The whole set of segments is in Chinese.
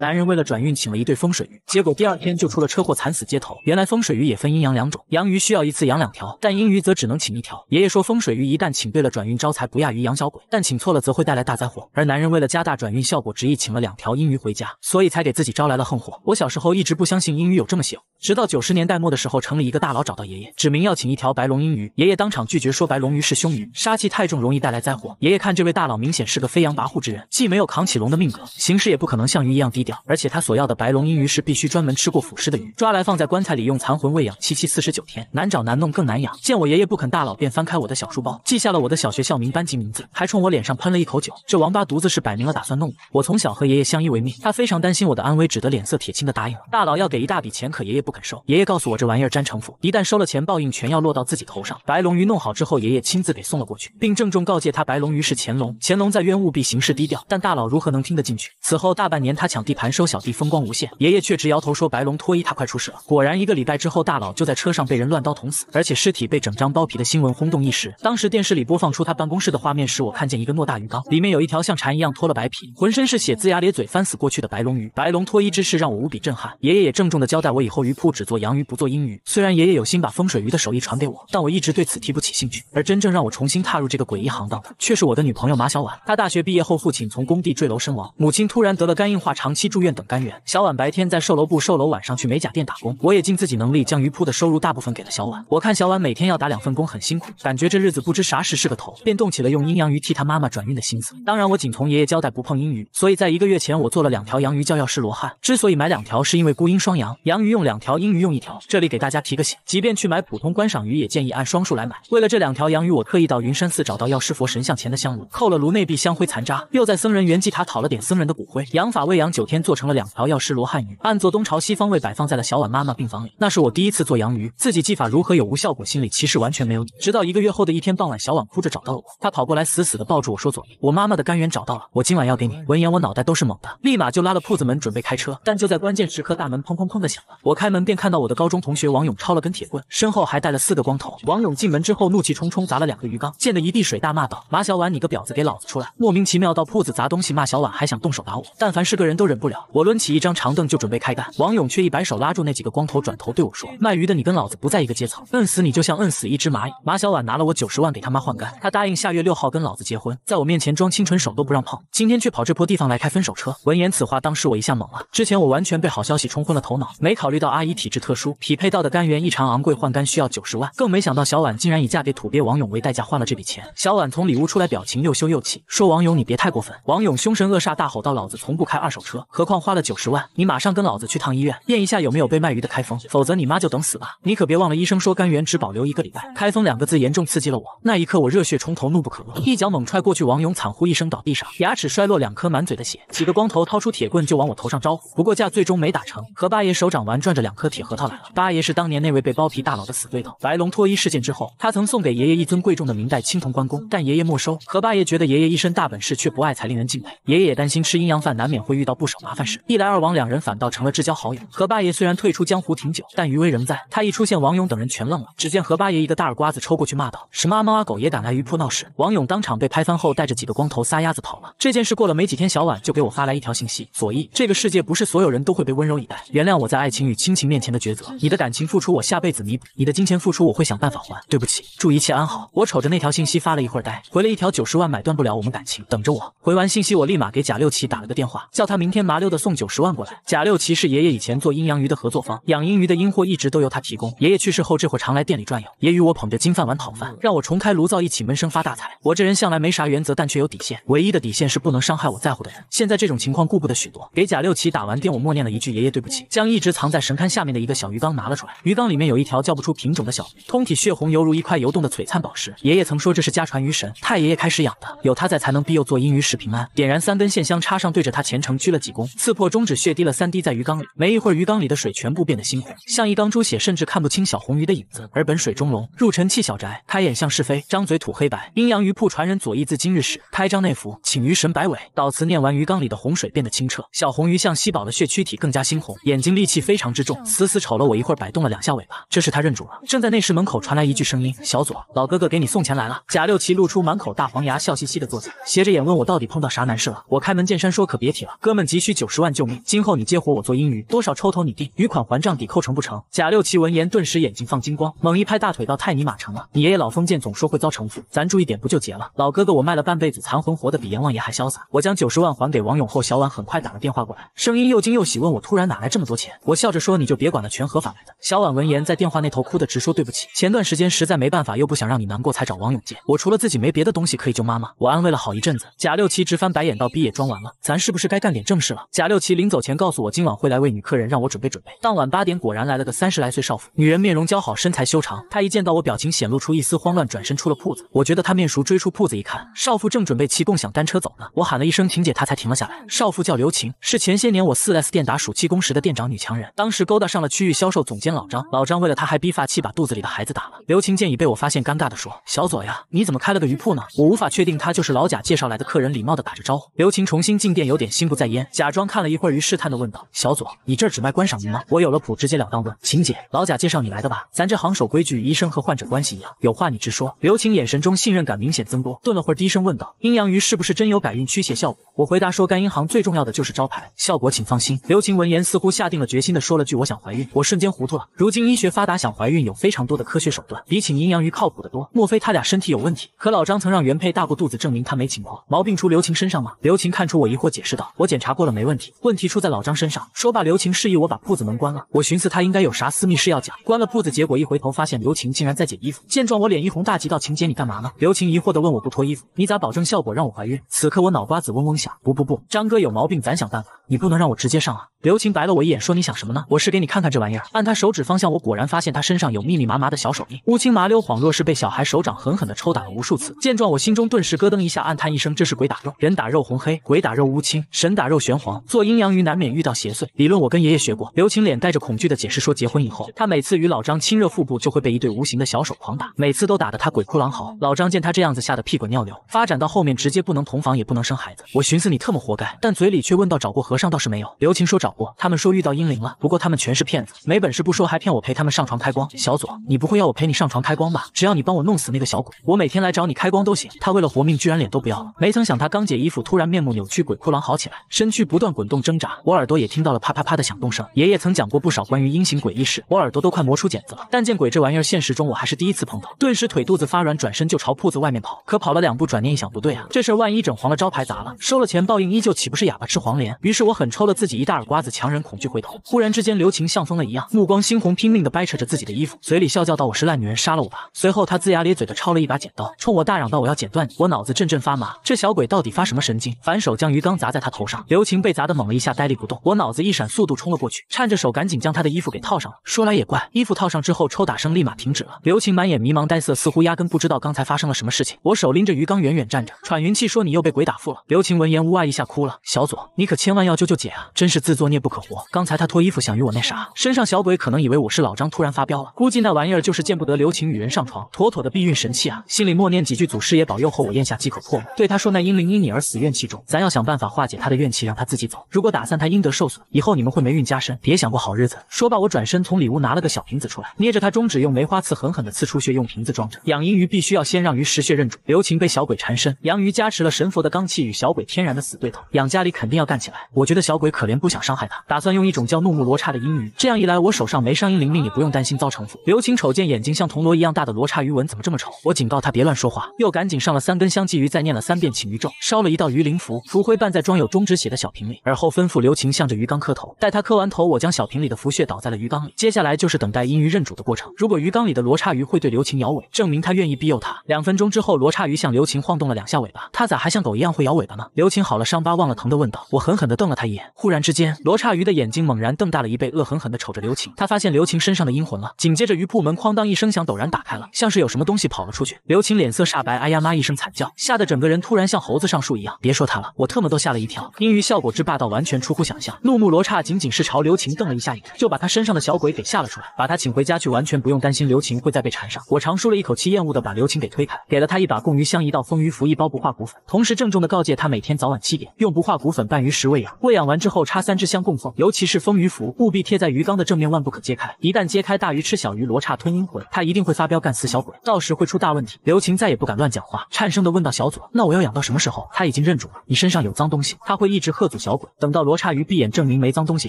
男人为了转运，请了一对风水鱼，结果第二天就出了车祸，惨死街头。原来风水鱼也分阴阳两种，阳鱼需要一次养两条，但阴鱼则只能请一条。爷爷说，风水鱼一旦请对了，转运招财不亚于养小鬼，但请错了则会带来大灾祸。而男人为了加大转运效果，执意请了两条阴鱼回家，所以才给自己招来了横祸。我小时候一直不相信阴鱼有这么邪直到九十年代末的时候，城里一个大佬找到爷爷，指明要请一条白龙阴鱼。爷爷当场拒绝，说白龙鱼是凶鱼，杀气太重，容易带来灾祸。爷爷看这位大佬明显是个飞扬跋扈之人，既没有扛起龙的命格，行事也不可能像鱼一样低调。而且他所要的白龙鱼鱼是必须专门吃过腐尸的鱼，抓来放在棺材里用残魂喂养七七四十九天，难找难弄更难养。见我爷爷不肯，大佬便翻开我的小书包，记下了我的小学校名、班级名字，还冲我脸上喷了一口酒。这王八犊子是摆明了打算弄我。我从小和爷爷相依为命，他非常担心我的安危，只得脸色铁青的答应了。大佬要给一大笔钱，可爷爷不肯收。爷爷告诉我这玩意儿沾城府，一旦收了钱，报应全要落到自己头上。白龙鱼弄好之后，爷爷亲自给送了过去，并郑重告诫他，白龙鱼是乾隆，乾隆在渊务必行事低调。但大佬如何能听得进去？此后大半年，他抢地。盘收小弟风光无限，爷爷却直摇头说白龙脱衣，他快出事了。果然，一个礼拜之后，大佬就在车上被人乱刀捅死，而且尸体被整张剥皮的新闻轰动一时。当时电视里播放出他办公室的画面时，我看见一个诺大鱼缸，里面有一条像蝉一样脱了白皮、浑身是血、龇牙咧嘴翻死过去的白龙鱼。白龙脱衣之事让我无比震撼，爷爷也郑重地交代我以后鱼铺只做阳鱼不做阴鱼。虽然爷爷有心把风水鱼的手艺传给我，但我一直对此提不起兴趣。而真正让我重新踏入这个诡异行当的，却是我的女朋友马小婉。她大学毕业后，父亲从工地坠楼身亡，母亲突然得了肝硬化，长期。住院等干员小婉白天在售楼部售楼，晚上去美甲店打工。我也尽自己能力将鱼铺的收入大部分给了小婉。我看小婉每天要打两份工，很辛苦，感觉这日子不知啥时是个头，便动起了用阴阳鱼替她妈妈转运的心思。当然，我仅从爷爷交代不碰阴鱼，所以在一个月前我做了两条阳鱼，叫药师罗汉。之所以买两条，是因为孤阴双阳，阳鱼用两条，阴鱼用一条。这里给大家提个醒，即便去买普通观赏鱼，也建议按双数来买。为了这两条阳鱼，我特意到云山寺找到药师佛神像前的香炉，扣了炉内壁香灰残渣，又在僧人圆寂塔讨了点僧人的骨灰，养法喂养九天。做成了两条药师罗汉鱼，按坐东朝西方位摆放在了小婉妈妈病房里。那是我第一次做洋鱼，自己技法如何有无效果，心里其实完全没有。你直到一个月后的一天傍晚，小婉哭着找到了我，她跑过来死死的抱住我说：“左，我妈妈的肝源找到了，我今晚要给你。”闻言，我脑袋都是懵的，立马就拉了铺子门准备开车，但就在关键时刻，大门砰砰砰的响了。我开门便看到我的高中同学王勇抄了根铁棍，身后还带了四个光头。王勇进门之后怒气冲冲砸了两个鱼缸，溅得一地水，大骂道：“马小婉，你个婊子，给老子出来！”莫名其妙到铺子砸东西骂小婉，还想动手打我。但凡是个人都忍不。我抡起一张长凳就准备开干，王勇却一摆手拉住那几个光头，转头对我说：“卖鱼的，你跟老子不在一个阶层，摁死你就像摁死一只蚂蚁。”马小婉拿了我九十万给他妈换肝，他答应下月六号跟老子结婚，在我面前装清纯，手都不让碰，今天却跑这破地方来开分手车。闻言此话，当时我一下懵了。之前我完全被好消息冲昏了头脑，没考虑到阿姨体质特殊，匹配到的肝源异常昂贵，换肝需要九十万，更没想到小婉竟然以嫁给土鳖王勇为代价换了这笔钱。小婉从里屋出来，表情又羞又气，说：“王勇，你别太过分。”王勇凶神恶煞大吼道：“老子从不开二手车。”何况花了九十万，你马上跟老子去趟医院，验一下有没有被卖鱼的开封，否则你妈就等死吧！你可别忘了，医生说肝源只保留一个礼拜。开封两个字严重刺激了我，那一刻我热血冲头，怒不可遏，一脚猛踹过去，王勇惨呼一声倒地上，牙齿摔落两颗，满嘴的血。几个光头掏出铁棍就往我头上招呼，不过架最终没打成，何八爷手掌玩转着两颗铁核桃来了。八爷是当年那位被剥皮大佬的死对头，白龙脱衣事件之后，他曾送给爷爷一尊贵重的明代青铜关公，但爷爷没收。何八爷觉得爷爷一身大本事却不爱，才令人敬佩。爷爷也担心吃阴阳饭，难免会遇到不少。麻烦事一来二往，两人反倒成了至交好友。何八爷虽然退出江湖挺久，但余威仍在。他一出现，王勇等人全愣了。只见何八爷一个大耳瓜子抽过去，骂道：“什么阿猫阿狗也敢来鱼铺闹事！”王勇当场被拍翻后，带着几个光头撒丫子跑了。这件事过了没几天，小婉就给我发来一条信息：“左翼，这个世界不是所有人都会被温柔以待，原谅我在爱情与亲情面前的抉择。你的感情付出，我下辈子弥补；你的金钱付出，我会想办法还。对不起，祝一切安好。”我瞅着那条信息发了一会儿呆，回了一条：“九十万买断不了我们感情，等着我。”回完信息，我立马给贾六奇打了个电话，叫他明天。麻溜的送九十万过来。贾六奇是爷爷以前做阴阳鱼的合作方，养阴鱼的阴货一直都由他提供。爷爷去世后，这会常来店里转悠，也与我捧着金饭碗讨饭，让我重开炉灶，一起闷声发大财。我这人向来没啥原则，但却有底线，唯一的底线是不能伤害我在乎的人。现在这种情况顾不得许多，给贾六奇打完电，我默念了一句“爷爷对不起”，将一直藏在神龛下面的一个小鱼缸拿了出来，鱼缸里面有一条叫不出品种的小鱼，通体血红，犹如一块游动的璀璨宝石。爷爷曾说这是家传鱼神，太爷爷开始养的，有他在才能庇佑做阴鱼事平安。点燃三根线香，插上，对着他虔诚鞠了几。躬。刺破中指，血滴了三滴在鱼缸里，没一会儿，鱼缸里的水全部变得猩红，像一缸猪血，甚至看不清小红鱼的影子。而本水中龙入尘器小宅，开眼像是非，张嘴吐黑白，阴阳鱼铺传人左翼自今日始，开张内服，请鱼神摆尾。祷词念完，鱼缸里的洪水变得清澈，小红鱼像吸饱了血，躯体更加猩红，眼睛戾气非常之重，死死瞅了我一会儿，摆动了两下尾巴，这是他认主了。正在那时，门口传来一句声音：“小左，老哥哥给你送钱来了。”贾六奇露出满口大黄牙，笑嘻嘻的坐下，斜着眼问我到底碰到啥难事了。我开门见山说：“可别提了，哥们急需。”需九十万救命，今后你接活我做阴鱼，多少抽头你定，余款还账抵扣成不成？贾六奇闻言顿时眼睛放金光，猛一拍大腿道：“太尼玛成了！你爷爷老封建总说会遭城府，咱注意点不就结了？”老哥哥，我卖了半辈子残魂，活的比阎王爷还潇洒。我将九十万还给王勇后，小婉很快打了电话过来，声音又惊又喜问我：“突然哪来这么多钱？”我笑着说：“你就别管了，全合法来的。”小婉闻言在电话那头哭得直说对不起。前段时间实在没办法，又不想让你难过，才找王勇借。我除了自己没别的东西可以救妈妈。我安慰了好一阵子，贾六奇直翻白眼道：“逼也装完了，咱是不是该干点正事了？”贾六奇临走前告诉我今晚会来为女客人让我准备准备。当晚八点果然来了个三十来岁少妇，女人面容姣好，身材修长。她一见到我，表情显露出一丝慌乱，转身出了铺子。我觉得她面熟，追出铺子一看，少妇正准备骑共享单车走呢。我喊了一声晴姐，她才停了下来。少妇叫刘晴，是前些年我四 S 店打暑期工时的店长，女强人。当时勾搭上了区域销售总监老张，老张为了她还逼发妻把肚子里的孩子打了。刘晴见已被我发现，尴尬地说：“小左呀，你怎么开了个鱼铺呢？”我无法确定她就是老贾介绍来的客人，礼貌地打着招呼。刘晴重新进店，有点心不在焉。贾。假装看了一会儿鱼，试探地问道：“小左，你这儿只卖观赏鱼吗？”我有了谱，直截了当问：“秦姐，老贾介绍你来的吧？咱这行守规矩，医生和患者关系一样，有话你直说。”刘晴眼神中信任感明显增多，顿了会，低声问道：“阴阳鱼是不是真有改运驱邪效果？”我回答说：“干阴行最重要的就是招牌效果，请放心。”刘晴闻言，似乎下定了决心的说了句：“我想怀孕。”我瞬间糊涂了。如今医学发达，想怀孕有非常多的科学手段，比请阴阳鱼靠谱的多。莫非他俩身体有问题？可老张曾让原配大过肚子，证明他没情况，毛病出刘晴身上吗？刘晴看出我疑惑，解释道：“我检查过了。”没问题，问题出在老张身上。说罢，刘晴示意我把铺子门关了。我寻思他应该有啥私密事要讲，关了铺子，结果一回头发现刘晴竟然在解衣服。见状，我脸一红，大急道：“晴姐，你干嘛呢？”刘晴疑惑的问：“我不脱衣服，你咋保证效果让我怀孕？”此刻我脑瓜子嗡嗡响，不不不，张哥有毛病，咱想办法，你不能让我直接上啊！刘晴白了我一眼，说：“你想什么呢？我是给你看看这玩意儿。”按他手指方向，我果然发现他身上有密密麻麻的小手印，乌青麻溜，恍若是被小孩手掌狠狠的抽打了无数次。见状，我心中顿时咯噔一下，暗叹一声：“这是鬼打肉，人打肉红黑，鬼打肉乌青，神打肉玄。”做阴阳鱼难免遇到邪祟，理论我跟爷爷学过。刘晴脸带着恐惧的解释说，结婚以后，他每次与老张亲热腹部，就会被一对无形的小手狂打，每次都打得他鬼哭狼嚎。老张见他这样子，吓得屁滚尿流。发展到后面，直接不能同房，也不能生孩子。我寻思你特么活该，但嘴里却问到找过和尚倒是没有。刘晴说找过，他们说遇到阴灵了，不过他们全是骗子，没本事不说，还骗我陪他们上床开光。小左，你不会要我陪你上床开光吧？只要你帮我弄死那个小鬼，我每天来找你开光都行。他为了活命，居然脸都不要了。没曾想他刚解衣服，突然面目扭曲，鬼哭狼嚎起来，身躯。不断滚动挣扎，我耳朵也听到了啪啪啪的响动声。爷爷曾讲过不少关于阴行诡异事，我耳朵都快磨出茧子了。但见鬼这玩意儿，现实中我还是第一次碰到，顿时腿肚子发软，转身就朝铺子外面跑。可跑了两步，转念一想，不对啊，这事儿万一整黄了，招牌砸了，收了钱，报应依旧，岂不是哑巴吃黄连？于是我狠抽了自己一大耳瓜子，强忍恐惧回头。忽然之间，刘晴像疯了一样，目光猩红，拼命的掰扯着自己的衣服，嘴里笑叫道：“我是烂女人，杀了我吧！”随后她龇牙咧嘴的抄了一把剪刀，冲我大嚷道：“我要剪断你！”我脑子阵阵发麻，这小鬼到底发什么神经？反手将鱼缸砸在她头上，刘晴。被砸得猛了一下，呆立不动。我脑子一闪，速度冲了过去，颤着手赶紧将他的衣服给套上。了。说来也怪，衣服套上之后，抽打声立马停止了。刘晴满眼迷茫呆色，似乎压根不知道刚才发生了什么事情。我手拎着鱼缸，远远站着，喘匀气说：“你又被鬼打负了。”刘晴闻言，呜哇一下哭了：“小左，你可千万要救救姐啊！真是自作孽不可活。刚才他脱衣服想与我那啥，身上小鬼可能以为我是老张，突然发飙了，估计那玩意儿就是见不得刘晴与人上床，妥妥的避孕神器啊！心里默念几句祖师爷保佑后，我咽下几口唾沫，对他说：“那阴灵因你而死，怨气重，咱要想办法化解他的怨气，让他。”自己走，如果打散他阴德受损，以后你们会霉运加深，别想过好日子。说罢，我转身从里屋拿了个小瓶子出来，捏着他中指，用梅花刺狠狠地刺出血，用瓶子装着。养阴鱼必须要先让鱼识血认主。刘晴被小鬼缠身，阳鱼加持了神佛的罡气，与小鬼天然的死对头，养家里肯定要干起来。我觉得小鬼可怜，不想伤害他，打算用一种叫怒目罗刹的阴鱼。这样一来，我手上没伤阴灵命，也不用担心遭城府。刘晴瞅见眼睛像铜锣一样大的罗刹鱼纹怎么这么丑，我警告他别乱说话，又赶紧上了三根香，鲫鱼再念了三遍请鱼咒，烧了一道鱼灵符，符灰拌在装有中指血的小瓶。瓶里，而后吩咐刘晴向着鱼缸磕头。待他磕完头，我将小瓶里的符血倒在了鱼缸里。接下来就是等待阴鱼认主的过程。如果鱼缸里的罗刹鱼会对刘晴摇尾，证明他愿意庇佑他。两分钟之后，罗刹鱼向刘晴晃动了两下尾巴，他咋还像狗一样会摇尾巴呢？刘晴好了伤疤忘了疼的问道。我狠狠地瞪了他一眼。忽然之间，罗刹鱼的眼睛猛然瞪大了一倍，恶狠狠地瞅着刘晴。他发现刘晴身上的阴魂了。紧接着，鱼铺门哐当一声响，陡然打开了，像是有什么东西跑了出去。刘晴脸色煞白，哎呀妈一声惨叫，吓得整个人突然像猴子上树一样。别说他了，我特么都吓了一跳。阴鱼效果。我之霸道完全出乎想象，怒目罗刹仅仅是朝刘晴瞪了一下眼，就把他身上的小鬼给吓了出来，把他请回家去，完全不用担心刘晴会再被缠上。我长舒了一口气，厌恶的把刘晴给推开，给了他一把供鱼香、一道风鱼符、一包不化骨粉，同时郑重的告诫他，每天早晚七点用不化骨粉拌鱼食喂养，喂养完之后插三支香供奉，尤其是风鱼符，务必贴在鱼缸的正面，万不可揭开。一旦揭开，大鱼吃小鱼，罗刹吞阴魂，他一定会发飙干死小鬼，到时会出大问题。刘晴再也不敢乱讲话，颤声的问道：“小左，那我要养到什么时候？他已经认主了，你身上有脏东西，他会一直喝嘴。小鬼，等到罗刹鱼闭眼，证明没脏东西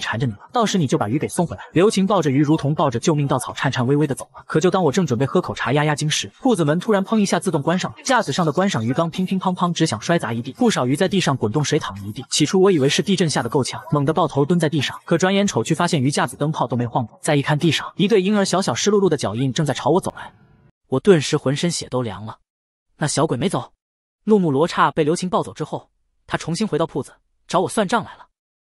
缠着你了，到时你就把鱼给送回来。刘晴抱着鱼，如同抱着救命稻草，颤颤巍巍的走了。可就当我正准备喝口茶压压惊时，铺子门突然砰一下自动关上了，架子上的观赏鱼缸乒乒乓乓，只想摔砸一地，不少鱼在地上滚动，水淌了一地。起初我以为是地震吓得够呛，猛地抱头蹲在地上。可转眼瞅，去发现鱼架子灯泡都没晃过。再一看地上，一对婴儿小小湿漉漉的脚印正在朝我走来，我顿时浑身血都凉了。那小鬼没走，怒目罗刹被刘晴抱走之后，他重新回到铺子。找我算账来了。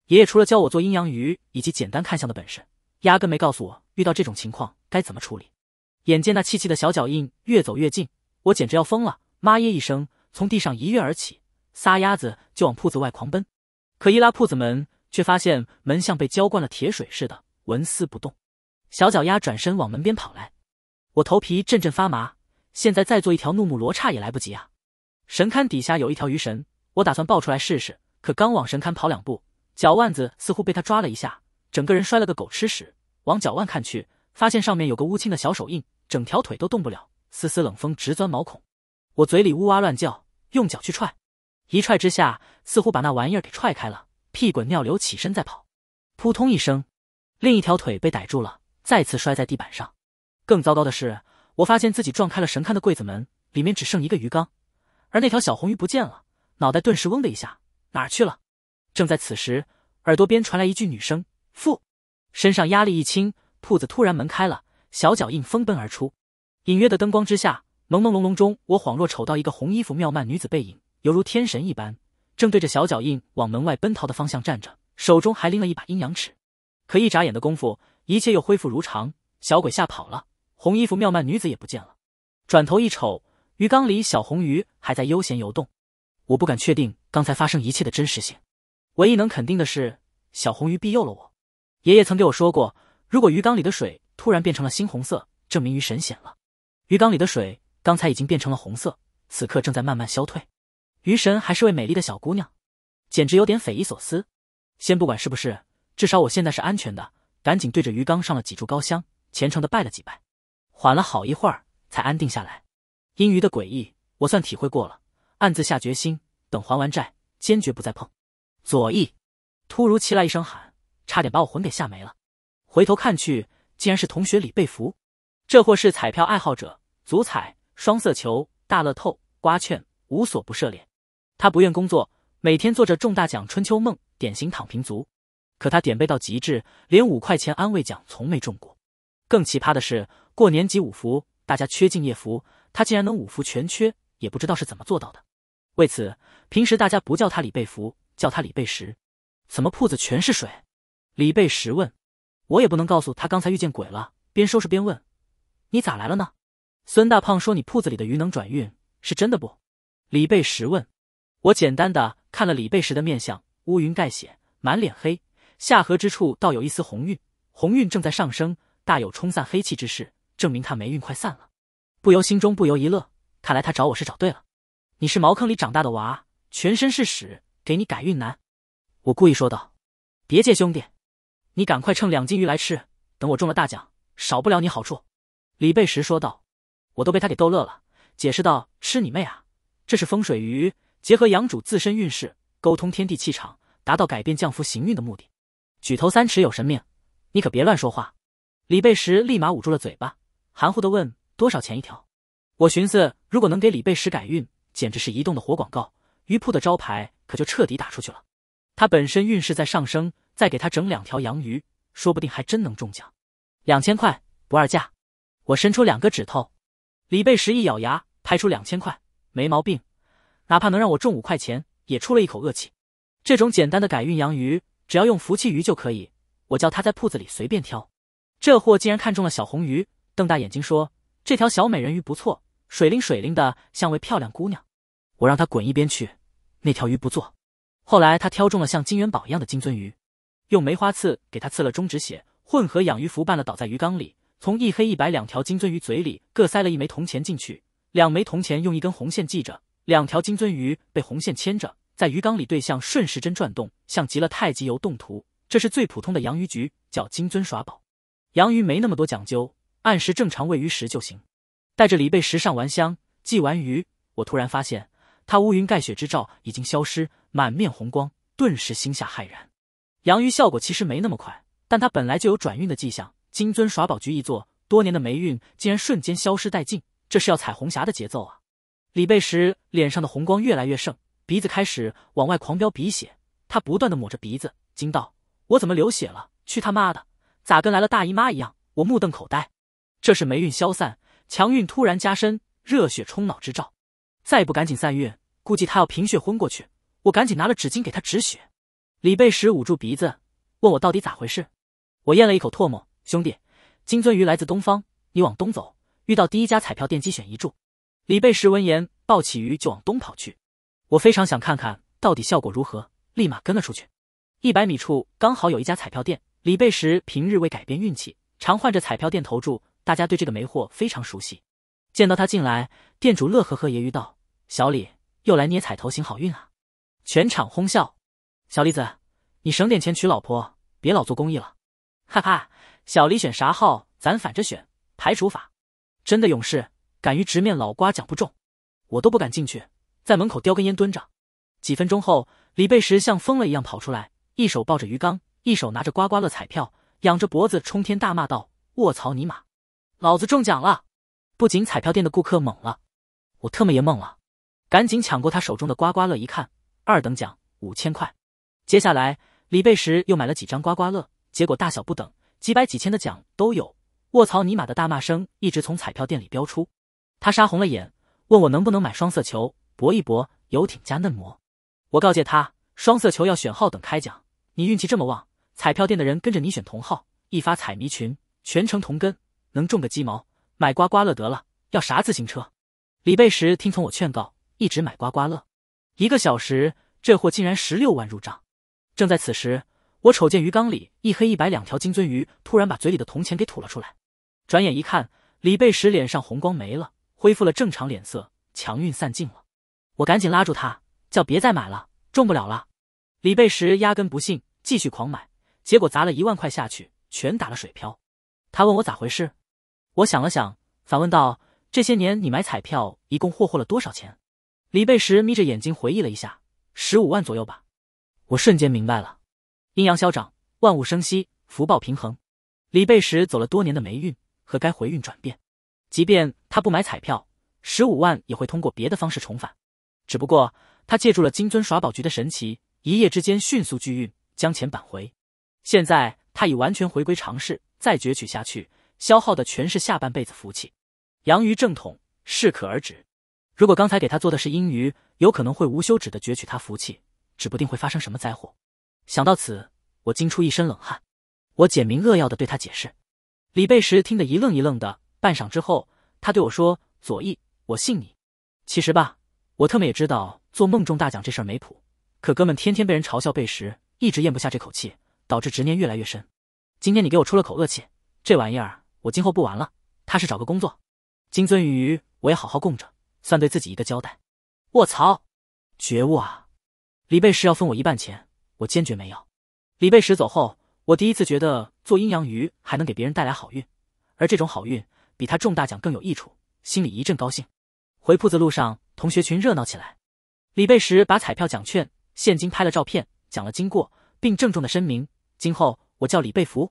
爷爷除了教我做阴阳鱼以及简单看相的本事，压根没告诉我遇到这种情况该怎么处理。眼见那气气的小脚印越走越近，我简直要疯了！妈耶一声，从地上一跃而起，撒丫子就往铺子外狂奔。可一拉铺子门，却发现门像被浇灌了铁水似的，纹丝不动。小脚丫转身往门边跑来，我头皮阵阵发麻。现在再做一条怒目罗刹也来不及啊！神龛底下有一条鱼神，我打算抱出来试试。可刚往神龛跑两步，脚腕子似乎被他抓了一下，整个人摔了个狗吃屎。往脚腕看去，发现上面有个乌青的小手印，整条腿都动不了，丝丝冷风直钻毛孔。我嘴里呜哇乱叫，用脚去踹，一踹之下，似乎把那玩意儿给踹开了，屁滚尿流，起身再跑，扑通一声，另一条腿被逮住了，再次摔在地板上。更糟糕的是，我发现自己撞开了神龛的柜子门，里面只剩一个鱼缸，而那条小红鱼不见了，脑袋顿时嗡的一下。哪儿去了？正在此时，耳朵边传来一句女声：“父。”身上压力一轻，铺子突然门开了，小脚印疯奔而出。隐约的灯光之下，朦朦胧胧中，我恍若瞅到一个红衣服妙曼女子背影，犹如天神一般，正对着小脚印往门外奔逃的方向站着，手中还拎了一把阴阳尺。可一眨眼的功夫，一切又恢复如常，小鬼吓跑了，红衣服妙曼女子也不见了。转头一瞅，鱼缸里小红鱼还在悠闲游动。我不敢确定刚才发生一切的真实性，唯一能肯定的是，小红鱼庇佑了我。爷爷曾给我说过，如果鱼缸里的水突然变成了猩红色，证明鱼神显了。鱼缸里的水刚才已经变成了红色，此刻正在慢慢消退。鱼神还是位美丽的小姑娘，简直有点匪夷所思。先不管是不是，至少我现在是安全的。赶紧对着鱼缸上了几柱高香，虔诚的拜了几拜，缓了好一会儿才安定下来。阴鱼的诡异，我算体会过了。暗自下决心，等还完债，坚决不再碰。左翼，突如其来一声喊，差点把我魂给吓没了。回头看去，竟然是同学李贝福。这货是彩票爱好者，足彩、双色球、大乐透、刮券无所不涉猎。他不愿工作，每天做着中大奖春秋梦，典型躺平族。可他点背到极致，连五块钱安慰奖从没中过。更奇葩的是，过年集五福，大家缺敬业福，他竟然能五福全缺，也不知道是怎么做到的。为此，平时大家不叫他李贝福，叫他李贝石。怎么铺子全是水？李贝石问。我也不能告诉他刚才遇见鬼了。边收拾边问：“你咋来了呢？”孙大胖说：“你铺子里的鱼能转运，是真的不？”李贝石问。我简单的看了李贝石的面相，乌云盖血，满脸黑，下颌之处倒有一丝红晕，红晕正在上升，大有冲散黑气之势，证明他霉运快散了。不由心中不由一乐，看来他找我是找对了。你是茅坑里长大的娃，全身是屎，给你改运难。我故意说道：“别介，兄弟，你赶快称两斤鱼来吃，等我中了大奖，少不了你好处。”李贝石说道。我都被他给逗乐了，解释道：“吃你妹啊！这是风水鱼，结合养主自身运势，沟通天地气场，达到改变降服行运的目的。举头三尺有神明，你可别乱说话。”李贝石立马捂住了嘴巴，含糊的问：“多少钱一条？”我寻思，如果能给李贝石改运，简直是移动的活广告，鱼铺的招牌可就彻底打出去了。他本身运势在上升，再给他整两条洋鱼，说不定还真能中奖。两千块不二价，我伸出两个指头。李贝石一咬牙，拍出两千块，没毛病。哪怕能让我中五块钱，也出了一口恶气。这种简单的改运洋鱼，只要用福气鱼就可以。我叫他在铺子里随便挑。这货竟然看中了小红鱼，瞪大眼睛说：“这条小美人鱼不错，水灵水灵的，像位漂亮姑娘。”我让他滚一边去，那条鱼不做。后来他挑中了像金元宝一样的金尊鱼，用梅花刺给他刺了中指血，混合养鱼服拌了倒在鱼缸里，从一黑一白两条金尊鱼嘴里各塞了一枚铜钱进去，两枚铜钱用一根红线系着，两条金尊鱼被红线牵着在鱼缸里对向顺时针转动，像极了太极游动图。这是最普通的洋鱼局，叫金尊耍宝。洋鱼没那么多讲究，按时正常喂鱼食就行。带着李贝石上完香，系完鱼，我突然发现。他乌云盖雪之兆已经消失，满面红光，顿时心下骇然。羊鱼效果其实没那么快，但他本来就有转运的迹象。金尊耍宝局一坐，多年的霉运竟然瞬间消失殆尽，这是要踩红霞的节奏啊！李贝石脸上的红光越来越盛，鼻子开始往外狂飙鼻血，他不断的抹着鼻子，惊道：“我怎么流血了？去他妈的，咋跟来了大姨妈一样？”我目瞪口呆，这是霉运消散，强运突然加深，热血冲脑之兆。再不赶紧散运，估计他要贫血昏过去。我赶紧拿了纸巾给他止血。李贝石捂住鼻子，问我到底咋回事。我咽了一口唾沫，兄弟，金尊鱼来自东方，你往东走，遇到第一家彩票店，机选一注。李贝石闻言，抱起鱼就往东跑去。我非常想看看到底效果如何，立马跟了出去。一百米处刚好有一家彩票店，李贝石平日为改变运气，常换着彩票店投注，大家对这个煤货非常熟悉。见到他进来，店主乐呵呵揶揄道。小李又来捏彩头，行好运啊！全场哄笑。小李子，你省点钱娶老婆，别老做公益了。哈哈！小李选啥号，咱反着选，排除法。真的勇士敢于直面老瓜讲不中，我都不敢进去，在门口叼根烟蹲着。几分钟后，李贝石像疯了一样跑出来，一手抱着鱼缸，一手拿着刮刮乐彩票，仰着脖子冲天大骂道：“卧槽尼玛，老子中奖了！”不仅彩票店的顾客懵了，我特么也懵了。赶紧抢过他手中的刮刮乐，一看，二等奖五千块。接下来，李贝石又买了几张刮刮乐，结果大小不等，几百几千的奖都有。卧槽尼玛的大骂声一直从彩票店里飙出，他杀红了眼，问我能不能买双色球搏一搏，游艇加嫩模。我告诫他，双色球要选号等开奖，你运气这么旺，彩票店的人跟着你选同号，一发彩迷群，全程同根，能中个鸡毛，买刮刮乐得了，要啥自行车？李贝石听从我劝告。一直买刮刮乐，一个小时，这货竟然十六万入账。正在此时，我瞅见鱼缸里一黑一白两条金尊鱼，突然把嘴里的铜钱给吐了出来。转眼一看，李贝石脸上红光没了，恢复了正常脸色，强运散尽了。我赶紧拉住他，叫别再买了，中不了了。李贝石压根不信，继续狂买，结果砸了一万块下去，全打了水漂。他问我咋回事，我想了想，反问道：这些年你买彩票一共霍霍了多少钱？李贝石眯着眼睛回忆了一下，十五万左右吧。我瞬间明白了，阴阳消长，万物生息，福报平衡。李贝石走了多年的霉运，和该回运转变。即便他不买彩票，十五万也会通过别的方式重返。只不过他借助了金尊耍宝局的神奇，一夜之间迅速聚运，将钱返回。现在他已完全回归常世，再攫取下去，消耗的全是下半辈子福气。养于正统，适可而止。如果刚才给他做的是阴鱼，有可能会无休止的攫取他福气，指不定会发生什么灾祸。想到此，我惊出一身冷汗。我简明扼要的对他解释，李贝石听得一愣一愣的。半晌之后，他对我说：“左翼，我信你。其实吧，我特么也知道做梦中大奖这事儿没谱，可哥们天天被人嘲笑，贝石一直咽不下这口气，导致执念越来越深。今天你给我出了口恶气，这玩意儿我今后不玩了。他是找个工作，金尊鱼我也好好供着。”算对自己一个交代。我操，觉悟啊！李贝石要分我一半钱，我坚决没要。李贝石走后，我第一次觉得做阴阳鱼还能给别人带来好运，而这种好运比他中大奖更有益处，心里一阵高兴。回铺子路上，同学群热闹起来。李贝石把彩票奖券、现金拍了照片，讲了经过，并郑重的声明：今后我叫李贝福。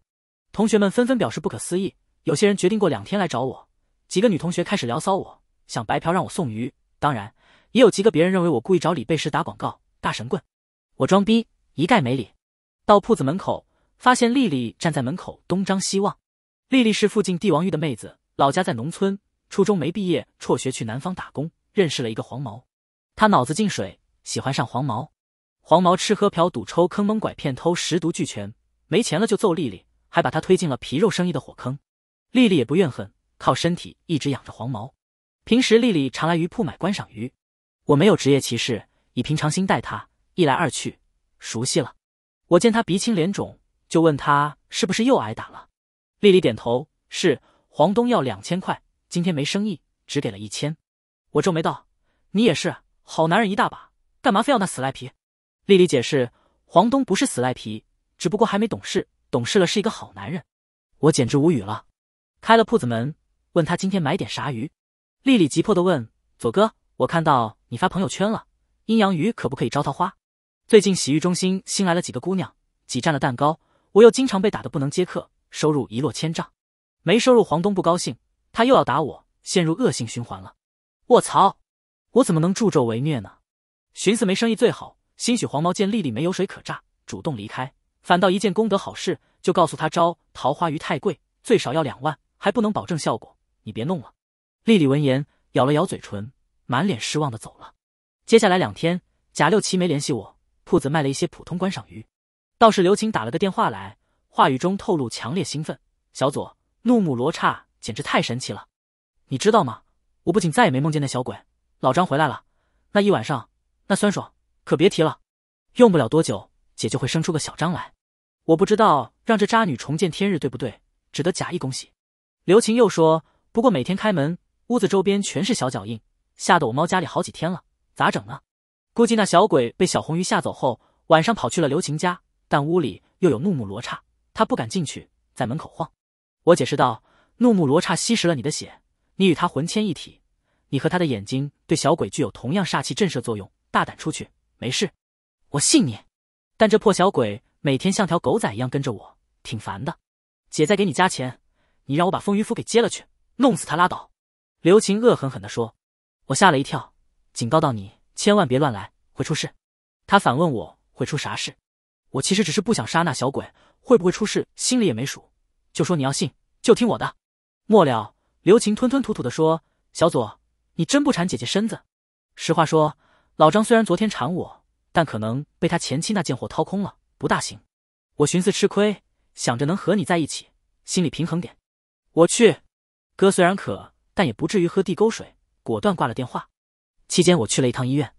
同学们纷纷表示不可思议，有些人决定过两天来找我。几个女同学开始聊骚我。想白嫖让我送鱼，当然也有极个别人认为我故意找李贝石打广告，大神棍，我装逼一概没理。到铺子门口，发现丽丽站在门口东张西望。丽丽是附近帝王峪的妹子，老家在农村，初中没毕业，辍学去南方打工，认识了一个黄毛。她脑子进水，喜欢上黄毛。黄毛吃喝嫖赌抽，坑蒙拐骗偷，十毒俱全。没钱了就揍丽丽，还把她推进了皮肉生意的火坑。丽丽也不怨恨，靠身体一直养着黄毛。平时丽丽常来鱼铺买观赏鱼，我没有职业歧视，以平常心待她。一来二去，熟悉了。我见她鼻青脸肿，就问她是不是又挨打了。丽丽点头，是黄东要两千块，今天没生意，只给了一千。我皱眉道：“你也是好男人一大把，干嘛非要那死赖皮？”丽丽解释：“黄东不是死赖皮，只不过还没懂事，懂事了是一个好男人。”我简直无语了。开了铺子门，问他今天买点啥鱼。丽丽急迫地问左哥：“我看到你发朋友圈了，阴阳鱼可不可以招桃花？最近洗浴中心新来了几个姑娘，挤占了蛋糕，我又经常被打得不能接客，收入一落千丈，没收入黄东不高兴，他又要打我，陷入恶性循环了。卧槽，我怎么能助纣为虐呢？寻思没生意最好，兴许黄毛见丽丽没有水可榨，主动离开，反倒一件功德好事，就告诉他招桃花鱼太贵，最少要两万，还不能保证效果，你别弄了。”丽丽闻言，咬了咬嘴唇，满脸失望的走了。接下来两天，贾六奇没联系我，铺子卖了一些普通观赏鱼。倒是刘晴打了个电话来，话语中透露强烈兴奋。小左怒目罗刹简直太神奇了，你知道吗？我不仅再也没梦见那小鬼，老张回来了，那一晚上那酸爽可别提了。用不了多久，姐就会生出个小张来。我不知道让这渣女重见天日对不对，只得假意恭喜。刘晴又说，不过每天开门。屋子周边全是小脚印，吓得我猫家里好几天了，咋整呢？估计那小鬼被小红鱼吓走后，晚上跑去了刘晴家，但屋里又有怒目罗刹，他不敢进去，在门口晃。我解释道：“怒目罗刹吸食了你的血，你与他魂牵一体，你和他的眼睛对小鬼具有同样煞气震慑作用。大胆出去，没事。我信你，但这破小鬼每天像条狗仔一样跟着我，挺烦的。姐再给你加钱，你让我把风渔夫给接了去，弄死他拉倒。”刘晴恶狠狠的说：“我吓了一跳，警告到你千万别乱来，会出事。”他反问我：“会出啥事？”我其实只是不想杀那小鬼，会不会出事心里也没数，就说你要信就听我的。末了，刘晴吞吞吐吐的说：“小左，你真不缠姐姐身子？实话说，老张虽然昨天缠我，但可能被他前妻那贱货掏空了，不大行。我寻思吃亏，想着能和你在一起，心里平衡点。我去，哥虽然渴，但也不至于喝地沟水，果断挂了电话。期间我去了一趟医院，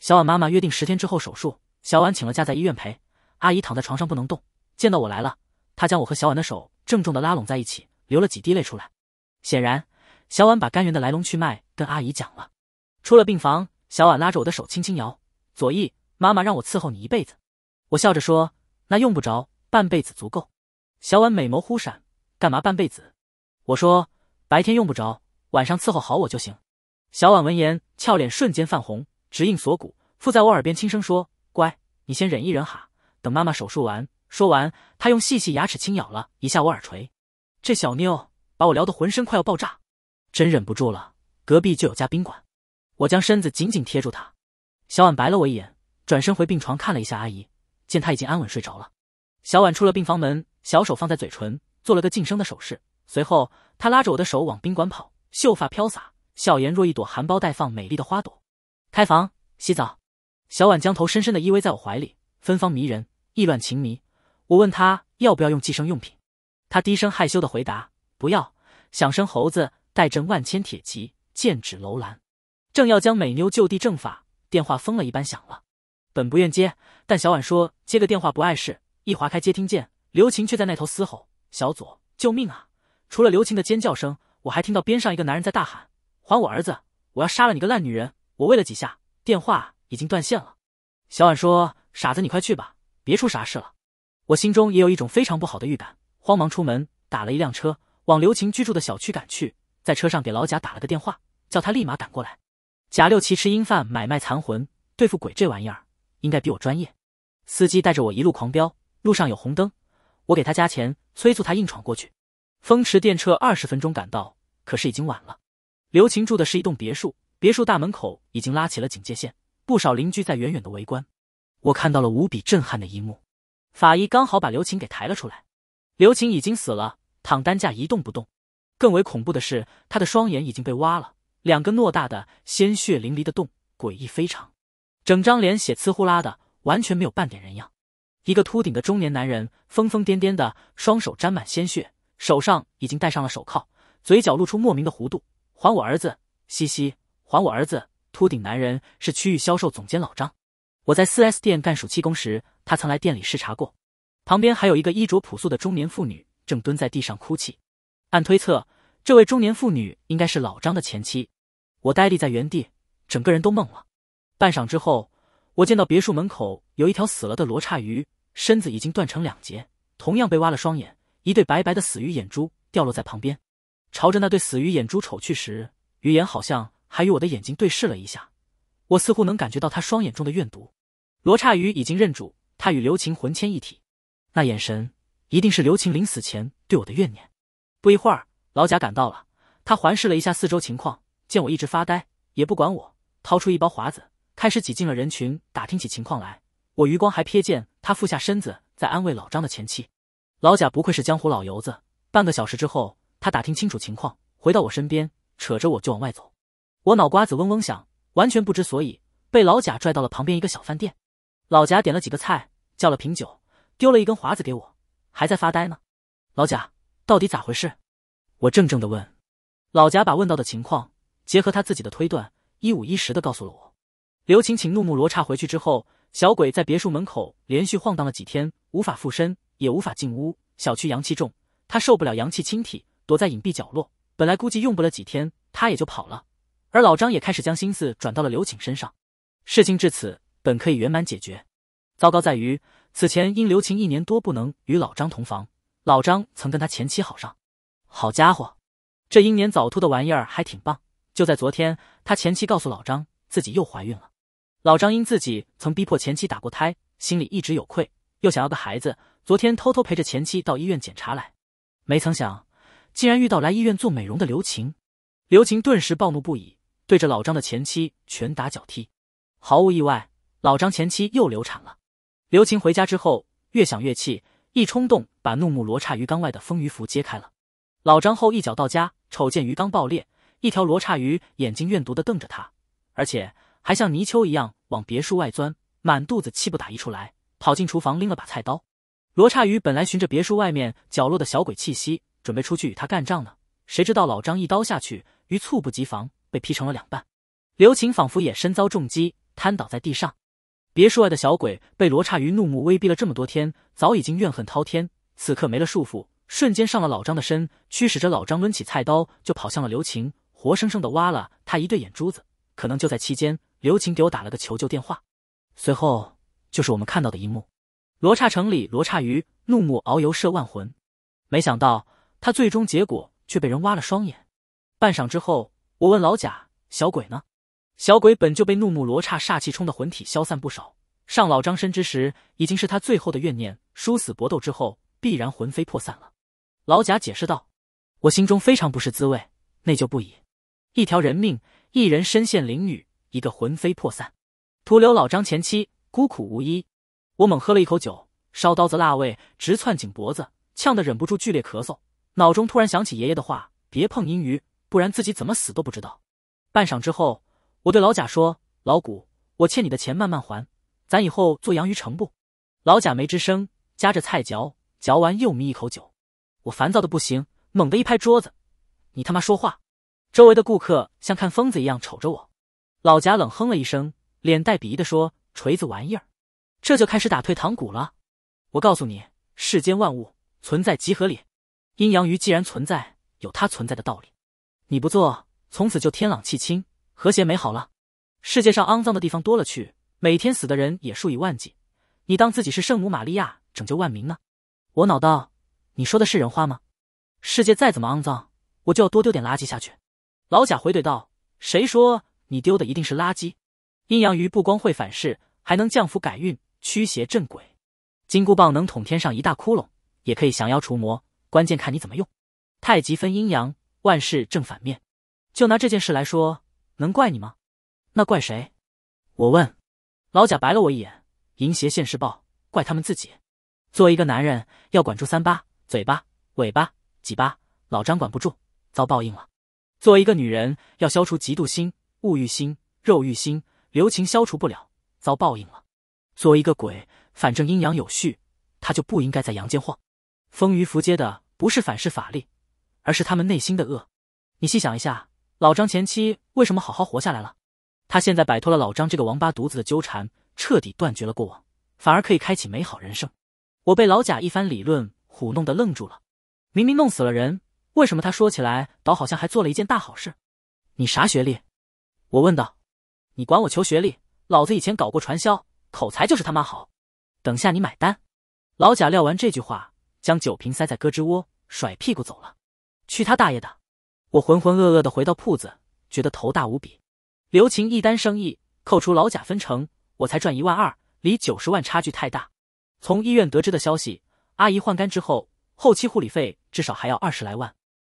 小婉妈妈约定十天之后手术，小婉请了假在医院陪阿姨躺在床上不能动。见到我来了，她将我和小婉的手郑重的拉拢在一起，流了几滴泪出来。显然，小婉把肝源的来龙去脉跟阿姨讲了。出了病房，小婉拉着我的手轻轻摇：“左翼，妈妈让我伺候你一辈子。”我笑着说：“那用不着，半辈子足够。”小婉美眸忽闪：“干嘛半辈子？”我说：“白天用不着。”晚上伺候好我就行。小婉闻言，俏脸瞬间泛红，直硬锁骨附在我耳边轻声说：“乖，你先忍一忍哈，等妈妈手术完。”说完，她用细细牙齿轻咬了一下我耳垂。这小妞把我撩得浑身快要爆炸，真忍不住了。隔壁就有家宾馆，我将身子紧紧贴住她。小婉白了我一眼，转身回病床看了一下阿姨，见她已经安稳睡着了，小婉出了病房门，小手放在嘴唇，做了个噤声的手势。随后，她拉着我的手往宾馆跑。秀发飘洒，笑颜若一朵含苞待放美丽的花朵。开房洗澡，小婉将头深深的依偎在我怀里，芬芳迷人，意乱情迷。我问她要不要用计生用品，她低声害羞的回答：“不要，想生猴子，带朕万千铁骑，剑指楼兰。”正要将美妞就地正法，电话疯了一般响了。本不愿接，但小婉说接个电话不碍事。一划开接听键，刘晴却在那头嘶吼：“小左，救命啊！”除了刘晴的尖叫声。我还听到边上一个男人在大喊：“还我儿子！我要杀了你个烂女人！”我喂了几下，电话已经断线了。小婉说：“傻子，你快去吧，别出啥事了。”我心中也有一种非常不好的预感，慌忙出门打了一辆车往刘晴居住的小区赶去。在车上给老贾打了个电话，叫他立马赶过来。贾六奇吃阴饭买卖残魂对付鬼这玩意儿，应该比我专业。司机带着我一路狂飙，路上有红灯，我给他加钱催促他硬闯过去。风驰电掣，二十分钟赶到。可是已经晚了。刘琴住的是一栋别墅，别墅大门口已经拉起了警戒线，不少邻居在远远的围观。我看到了无比震撼的一幕：法医刚好把刘琴给抬了出来，刘琴已经死了，躺担架一动不动。更为恐怖的是，他的双眼已经被挖了两个偌大的鲜血淋漓的洞，诡异非常。整张脸血呲呼啦的，完全没有半点人样。一个秃顶的中年男人疯疯癫癫的，双手沾满鲜血，手上已经戴上了手铐。嘴角露出莫名的弧度，还我儿子，嘻嘻，还我儿子。秃顶男人是区域销售总监老张，我在 4S 店干暑期工时，他曾来店里视察过。旁边还有一个衣着朴素的中年妇女，正蹲在地上哭泣。按推测，这位中年妇女应该是老张的前妻。我呆立在原地，整个人都懵了。半晌之后，我见到别墅门口有一条死了的罗刹鱼，身子已经断成两截，同样被挖了双眼，一对白白的死鱼眼珠掉落在旁边。朝着那对死鱼眼珠瞅去时，鱼眼好像还与我的眼睛对视了一下，我似乎能感觉到他双眼中的怨毒。罗刹鱼已经认主，他与刘晴魂牵一体，那眼神一定是刘晴临死前对我的怨念。不一会儿，老贾赶到了，他环视了一下四周情况，见我一直发呆，也不管我，掏出一包华子，开始挤进了人群打听起情况来。我余光还瞥见他俯下身子在安慰老张的前妻。老贾不愧是江湖老油子，半个小时之后。他打听清楚情况，回到我身边，扯着我就往外走。我脑瓜子嗡嗡响，完全不知所以，被老贾拽到了旁边一个小饭店。老贾点了几个菜，叫了瓶酒，丢了一根华子给我，还在发呆呢。老贾，到底咋回事？我怔怔地问。老贾把问到的情况，结合他自己的推断，一五一十的告诉了我。刘晴晴怒目罗刹回去之后，小鬼在别墅门口连续晃荡了几天，无法附身，也无法进屋。小区阳气重，他受不了阳气侵体。躲在隐蔽角落，本来估计用不了几天，他也就跑了。而老张也开始将心思转到了刘晴身上。事情至此，本可以圆满解决。糟糕在于，此前因刘晴一年多不能与老张同房，老张曾跟他前妻好上。好家伙，这英年早秃的玩意儿还挺棒。就在昨天，他前妻告诉老张，自己又怀孕了。老张因自己曾逼迫前妻打过胎，心里一直有愧，又想要个孩子，昨天偷偷陪着前妻到医院检查来，没曾想。竟然遇到来医院做美容的刘晴，刘晴顿时暴怒不已，对着老张的前妻拳打脚踢。毫无意外，老张前妻又流产了。刘晴回家之后越想越气，一冲动把怒目罗刹鱼缸外的风鱼符揭开了。老张后一脚到家，瞅见鱼缸爆裂，一条罗刹鱼眼睛怨毒的瞪着他，而且还像泥鳅一样往别墅外钻。满肚子气不打一处来，跑进厨房拎了把菜刀。罗刹鱼本来循着别墅外面角落的小鬼气息。准备出去与他干仗呢，谁知道老张一刀下去，鱼猝不及防被劈成了两半。刘晴仿佛也身遭重击，瘫倒在地上。别墅外的小鬼被罗刹鱼怒目威逼了这么多天，早已经怨恨滔天。此刻没了束缚，瞬间上了老张的身，驱使着老张抡起菜刀就跑向了刘晴，活生生的挖了他一对眼珠子。可能就在期间，刘晴给我打了个求救电话，随后就是我们看到的一幕：罗刹城里，罗刹鱼怒目遨游，摄万魂。没想到。他最终结果却被人挖了双眼。半晌之后，我问老贾：“小鬼呢？”小鬼本就被怒目罗刹煞气冲的魂体消散不少，上老张身之时，已经是他最后的怨念。殊死搏斗之后，必然魂飞魄散了。老贾解释道。我心中非常不是滋味，内疚不已。一条人命，一人身陷囹圄，一个魂飞魄散，徒留老张前妻孤苦无依。我猛喝了一口酒，烧刀子辣味直窜颈脖子，呛得忍不住剧烈咳嗽。脑中突然想起爷爷的话：“别碰阴鱼，不然自己怎么死都不知道。”半晌之后，我对老贾说：“老谷，我欠你的钱慢慢还，咱以后做洋芋成不？”老贾没吱声，夹着菜嚼，嚼完又眯一口酒。我烦躁的不行，猛地一拍桌子：“你他妈说话！”周围的顾客像看疯子一样瞅着我。老贾冷哼了一声，脸带鄙夷的说：“锤子玩意儿，这就开始打退堂鼓了？我告诉你，世间万物存在即合理。”阴阳鱼既然存在，有它存在的道理。你不做，从此就天朗气清、和谐美好了。世界上肮脏的地方多了去，每天死的人也数以万计。你当自己是圣母玛利亚，拯救万民呢？我恼道：“你说的是人话吗？世界再怎么肮脏，我就要多丢点垃圾下去。”老贾回怼道：“谁说你丢的一定是垃圾？阴阳鱼不光会反噬，还能降福改运、驱邪镇鬼。金箍棒能捅天上一大窟窿，也可以降妖除魔。”关键看你怎么用，太极分阴阳，万事正反面。就拿这件事来说，能怪你吗？那怪谁？我问。老贾白了我一眼。淫邪现世报，怪他们自己。作为一个男人，要管住三八嘴巴、尾巴、几巴。老张管不住，遭报应了。作为一个女人，要消除嫉妒心、物欲心、肉欲心，留情消除不了，遭报应了。作为一个鬼，反正阴阳有序，他就不应该在阳间晃。风雨拂接的不是反噬法力，而是他们内心的恶。你细想一下，老张前妻为什么好好活下来了？他现在摆脱了老张这个王八犊子的纠缠，彻底断绝了过往，反而可以开启美好人生。我被老贾一番理论唬弄得愣住了。明明弄死了人，为什么他说起来倒好像还做了一件大好事？你啥学历？我问道。你管我求学历？老子以前搞过传销，口才就是他妈好。等下你买单。老贾撂完这句话。将酒瓶塞在胳肢窝，甩屁股走了。去他大爷的！我浑浑噩噩的回到铺子，觉得头大无比。刘琴一单生意，扣除老贾分成，我才赚一万二，离九十万差距太大。从医院得知的消息，阿姨换肝之后，后期护理费至少还要二十来万。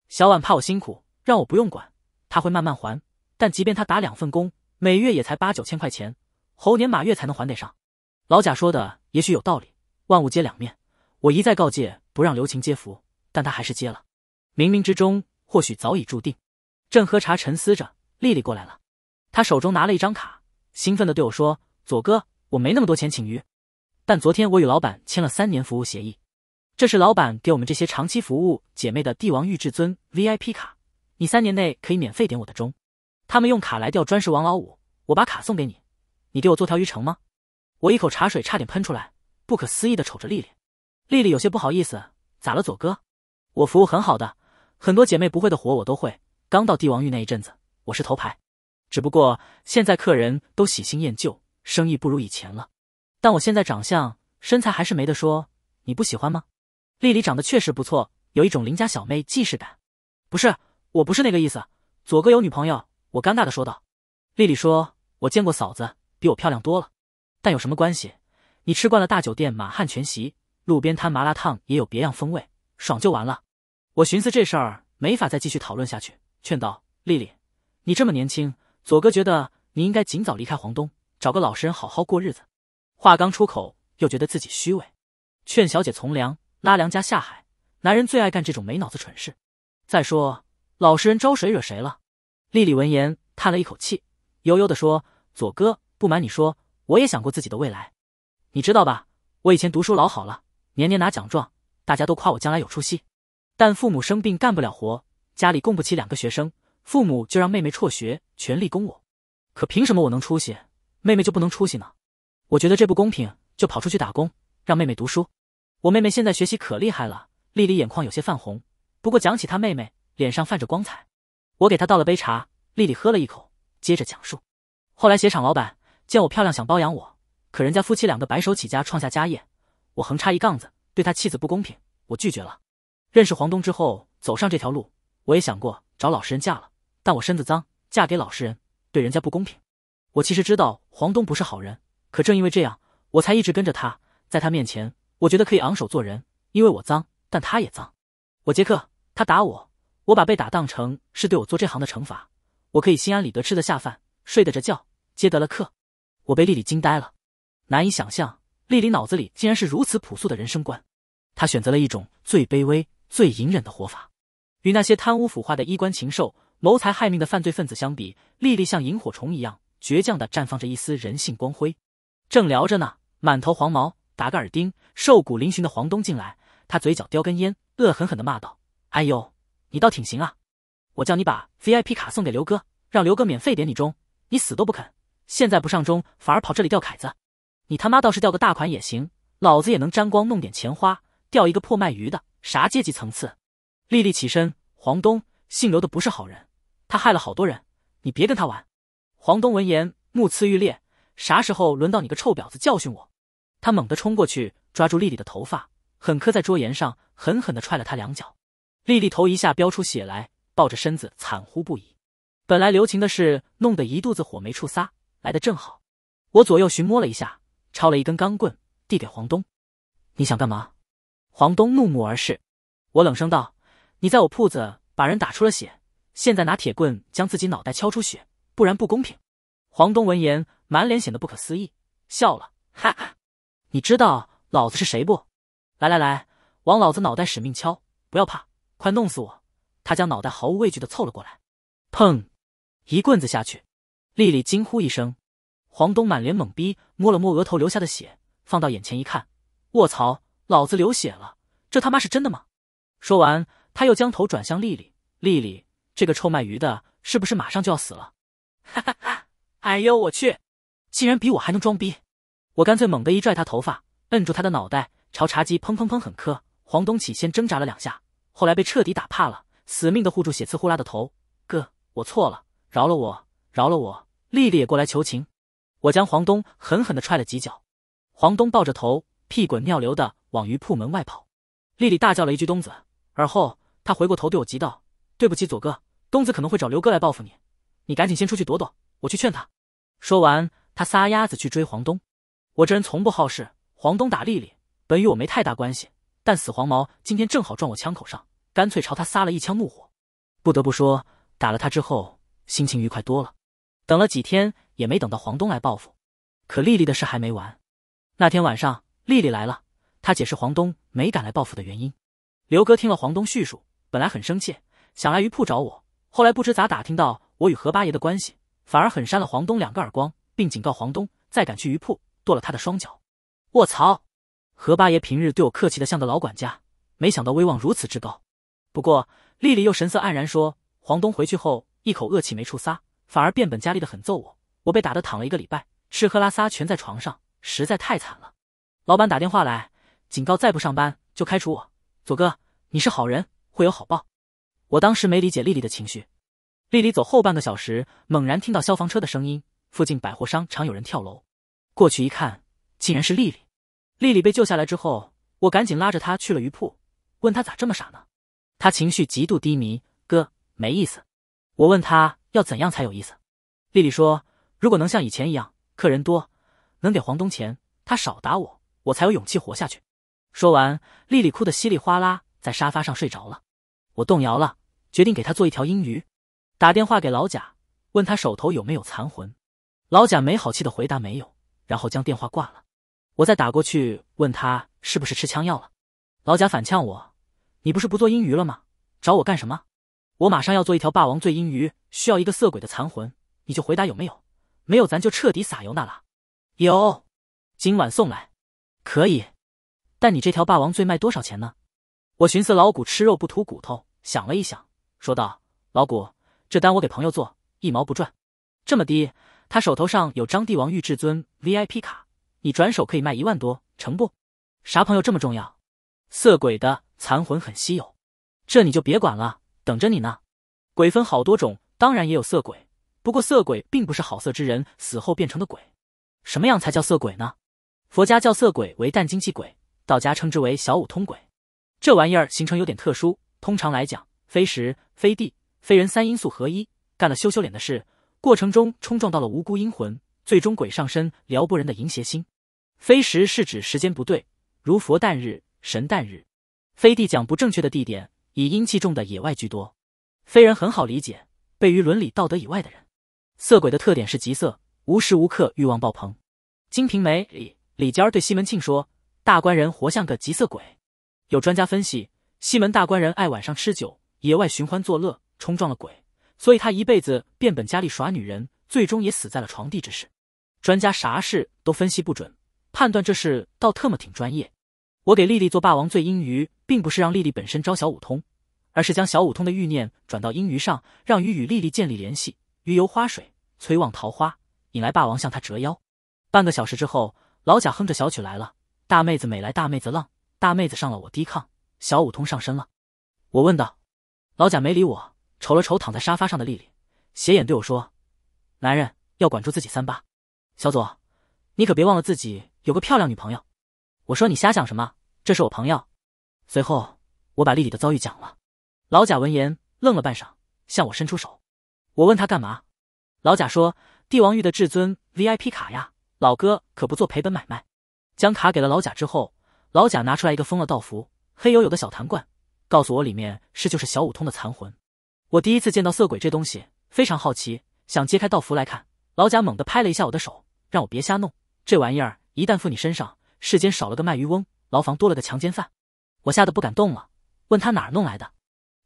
小婉怕我辛苦，让我不用管，他会慢慢还。但即便他打两份工，每月也才八九千块钱，猴年马月才能还得上。老贾说的也许有道理，万物皆两面。我一再告诫。不让刘晴接福，但他还是接了。冥冥之中，或许早已注定。正喝茶沉思着，丽丽过来了。她手中拿了一张卡，兴奋的对我说：“左哥，我没那么多钱请鱼，但昨天我与老板签了三年服务协议，这是老板给我们这些长期服务姐妹的帝王玉至尊 VIP 卡，你三年内可以免费点我的钟。他们用卡来钓钻石王老五，我把卡送给你，你给我做条鱼成吗？”我一口茶水差点喷出来，不可思议的瞅着丽丽。丽丽有些不好意思，咋了，左哥？我服务很好的，很多姐妹不会的活我都会。刚到帝王域那一阵子，我是头牌，只不过现在客人都喜新厌旧，生意不如以前了。但我现在长相身材还是没得说，你不喜欢吗？丽丽长得确实不错，有一种邻家小妹既视感。不是，我不是那个意思，左哥有女朋友。我尴尬的说道。丽丽说：“我见过嫂子，比我漂亮多了，但有什么关系？你吃惯了大酒店满汉全席。”路边摊麻辣烫也有别样风味，爽就完了。我寻思这事儿没法再继续讨论下去，劝道：“丽丽，你这么年轻，左哥觉得你应该尽早离开黄东，找个老实人好好过日子。”话刚出口，又觉得自己虚伪，劝小姐从良，拉梁家下海。男人最爱干这种没脑子蠢事。再说老实人招谁惹谁了？丽丽闻言叹了一口气，悠悠的说：“左哥，不瞒你说，我也想过自己的未来，你知道吧？我以前读书老好了。”年年拿奖状，大家都夸我将来有出息，但父母生病干不了活，家里供不起两个学生，父母就让妹妹辍学，全力供我。可凭什么我能出息，妹妹就不能出息呢？我觉得这不公平，就跑出去打工，让妹妹读书。我妹妹现在学习可厉害了。丽丽眼眶有些泛红，不过讲起她妹妹，脸上泛着光彩。我给她倒了杯茶，丽丽喝了一口，接着讲述。后来鞋厂老板见我漂亮，想包养我，可人家夫妻两个白手起家，创下家业。我横插一杠子，对他妻子不公平，我拒绝了。认识黄东之后，走上这条路，我也想过找老实人嫁了，但我身子脏，嫁给老实人对人家不公平。我其实知道黄东不是好人，可正因为这样，我才一直跟着他。在他面前，我觉得可以昂首做人，因为我脏，但他也脏。我接客，他打我，我把被打当成是对我做这行的惩罚，我可以心安理得吃得下饭，睡得着觉，接得了客。我被丽丽惊呆了，难以想象。丽丽脑子里竟然是如此朴素的人生观，她选择了一种最卑微、最隐忍的活法。与那些贪污腐化的衣冠禽兽、谋财害命的犯罪分子相比，丽丽像萤火虫一样倔强的绽放着一丝人性光辉。正聊着呢，满头黄毛、打个耳钉、瘦骨嶙峋的黄东进来，他嘴角叼根烟，恶狠狠的骂道：“哎呦，你倒挺行啊！我叫你把 VIP 卡送给刘哥，让刘哥免费点你钟，你死都不肯。现在不上钟，反而跑这里钓凯子。”你他妈倒是钓个大款也行，老子也能沾光弄点钱花。钓一个破卖鱼的，啥阶级层次？丽丽起身，黄东姓刘的不是好人，他害了好多人，你别跟他玩。黄东闻言，目眦欲裂。啥时候轮到你个臭婊子教训我？他猛地冲过去，抓住丽丽的头发，狠磕在桌沿上，狠狠地踹了她两脚。丽丽头一下飙出血来，抱着身子惨呼不已。本来留情的事，弄得一肚子火没处撒，来的正好。我左右寻摸了一下。抄了一根钢棍，递给黄东。你想干嘛？黄东怒目而视。我冷声道：“你在我铺子把人打出了血，现在拿铁棍将自己脑袋敲出血，不然不公平。”黄东闻言，满脸显得不可思议，笑了：“哈哈，你知道老子是谁不？来来来，往老子脑袋使命敲，不要怕，快弄死我！”他将脑袋毫无畏惧的凑了过来。砰！一棍子下去，丽丽惊呼一声。黄东满脸懵逼，摸了摸额头流下的血，放到眼前一看，卧槽，老子流血了！这他妈是真的吗？说完，他又将头转向丽丽，丽丽，这个臭卖鱼的，是不是马上就要死了？哈哈哈！哎呦我去，竟然比我还能装逼！我干脆猛地一拽他头发，摁住他的脑袋，朝茶几砰砰砰狠磕。黄东起先挣扎了两下，后来被彻底打怕了，死命的护住血呲呼啦的头。哥，我错了，饶了我，饶了我！丽丽也过来求情。我将黄东狠狠的踹了几脚，黄东抱着头，屁滚尿流的往鱼铺门外跑。丽丽大叫了一句“东子”，而后她回过头对我急道：“对不起，左哥，东子可能会找刘哥来报复你，你赶紧先出去躲躲，我去劝他。”说完，他撒丫子去追黄东。我这人从不好事，黄东打丽丽本与我没太大关系，但死黄毛今天正好撞我枪口上，干脆朝他撒了一枪怒火。不得不说，打了他之后心情愉快多了。等了几天。也没等到黄东来报复，可丽丽的事还没完。那天晚上，丽丽来了，她解释黄东没敢来报复的原因。刘哥听了黄东叙述，本来很生气，想来鱼铺找我，后来不知咋打听到我与何八爷的关系，反而狠扇了黄东两个耳光，并警告黄东再敢去鱼铺剁了他的双脚。卧槽！何八爷平日对我客气的像个老管家，没想到威望如此之高。不过，丽丽又神色黯然说，黄东回去后一口恶气没处撒，反而变本加厉的狠揍我。我被打的躺了一个礼拜，吃喝拉撒全在床上，实在太惨了。老板打电话来，警告再不上班就开除我。左哥，你是好人，会有好报。我当时没理解丽丽的情绪。丽丽走后半个小时，猛然听到消防车的声音，附近百货商场有人跳楼。过去一看，竟然是丽丽。丽丽被救下来之后，我赶紧拉着她去了鱼铺，问她咋这么傻呢？她情绪极度低迷，哥没意思。我问她要怎样才有意思，丽丽说。如果能像以前一样，客人多，能给房东钱，他少打我，我才有勇气活下去。说完，丽丽哭得稀里哗啦，在沙发上睡着了。我动摇了，决定给她做一条阴鱼。打电话给老贾，问他手头有没有残魂。老贾没好气的回答没有，然后将电话挂了。我再打过去问他是不是吃枪药了。老贾反呛我：“你不是不做阴鱼了吗？找我干什么？”我马上要做一条霸王醉阴鱼，需要一个色鬼的残魂，你就回答有没有。没有，咱就彻底撒油那了。有，今晚送来，可以。但你这条霸王醉卖多少钱呢？我寻思老古吃肉不吐骨头，想了一想，说道：“老古，这单我给朋友做，一毛不赚。这么低，他手头上有张帝王玉至尊 VIP 卡，你转手可以卖一万多，成不？”啥朋友这么重要？色鬼的残魂很稀有，这你就别管了，等着你呢。鬼分好多种，当然也有色鬼。不过，色鬼并不是好色之人死后变成的鬼。什么样才叫色鬼呢？佛家叫色鬼为淡精气鬼，道家称之为小五通鬼。这玩意儿形成有点特殊。通常来讲，非时、非地、非人三因素合一，干了羞羞脸的事，过程中冲撞到了无辜阴魂，最终鬼上身，撩拨人的淫邪心。非时是指时间不对，如佛诞日、神诞日。飞地讲不正确的地点，以阴气重的野外居多。飞人很好理解，被于伦理道德以外的人。色鬼的特点是极色，无时无刻欲望爆棚。《金瓶梅》里，李娇儿对西门庆说：“大官人活像个极色鬼。”有专家分析，西门大官人爱晚上吃酒，野外寻欢作乐，冲撞了鬼，所以他一辈子变本加厉耍女人，最终也死在了床地之事。专家啥事都分析不准，判断这事倒特么挺专业。我给丽丽做霸王醉阴鱼，并不是让丽丽本身招小五通，而是将小五通的欲念转到阴鱼上，让鱼与丽丽建立联系。鱼游花水，催旺桃花，引来霸王向他折腰。半个小时之后，老贾哼着小曲来了：“大妹子美，来大妹子浪，大妹子上了我低炕，小五通上身了。”我问道：“老贾没理我，瞅了瞅躺在沙发上的丽丽，斜眼对我说：男人要管住自己三八。小左，你可别忘了自己有个漂亮女朋友。”我说：“你瞎想什么？这是我朋友。”随后我把丽丽的遭遇讲了。老贾闻言愣了半晌，向我伸出手。我问他干嘛，老贾说帝王玉的至尊 VIP 卡呀，老哥可不做赔本买卖。将卡给了老贾之后，老贾拿出来一个封了道符、黑黝黝的小坛罐，告诉我里面是就是小五通的残魂。我第一次见到色鬼这东西，非常好奇，想揭开道符来看。老贾猛地拍了一下我的手，让我别瞎弄。这玩意儿一旦附你身上，世间少了个卖鱼翁，牢房多了个强奸犯。我吓得不敢动了，问他哪儿弄来的。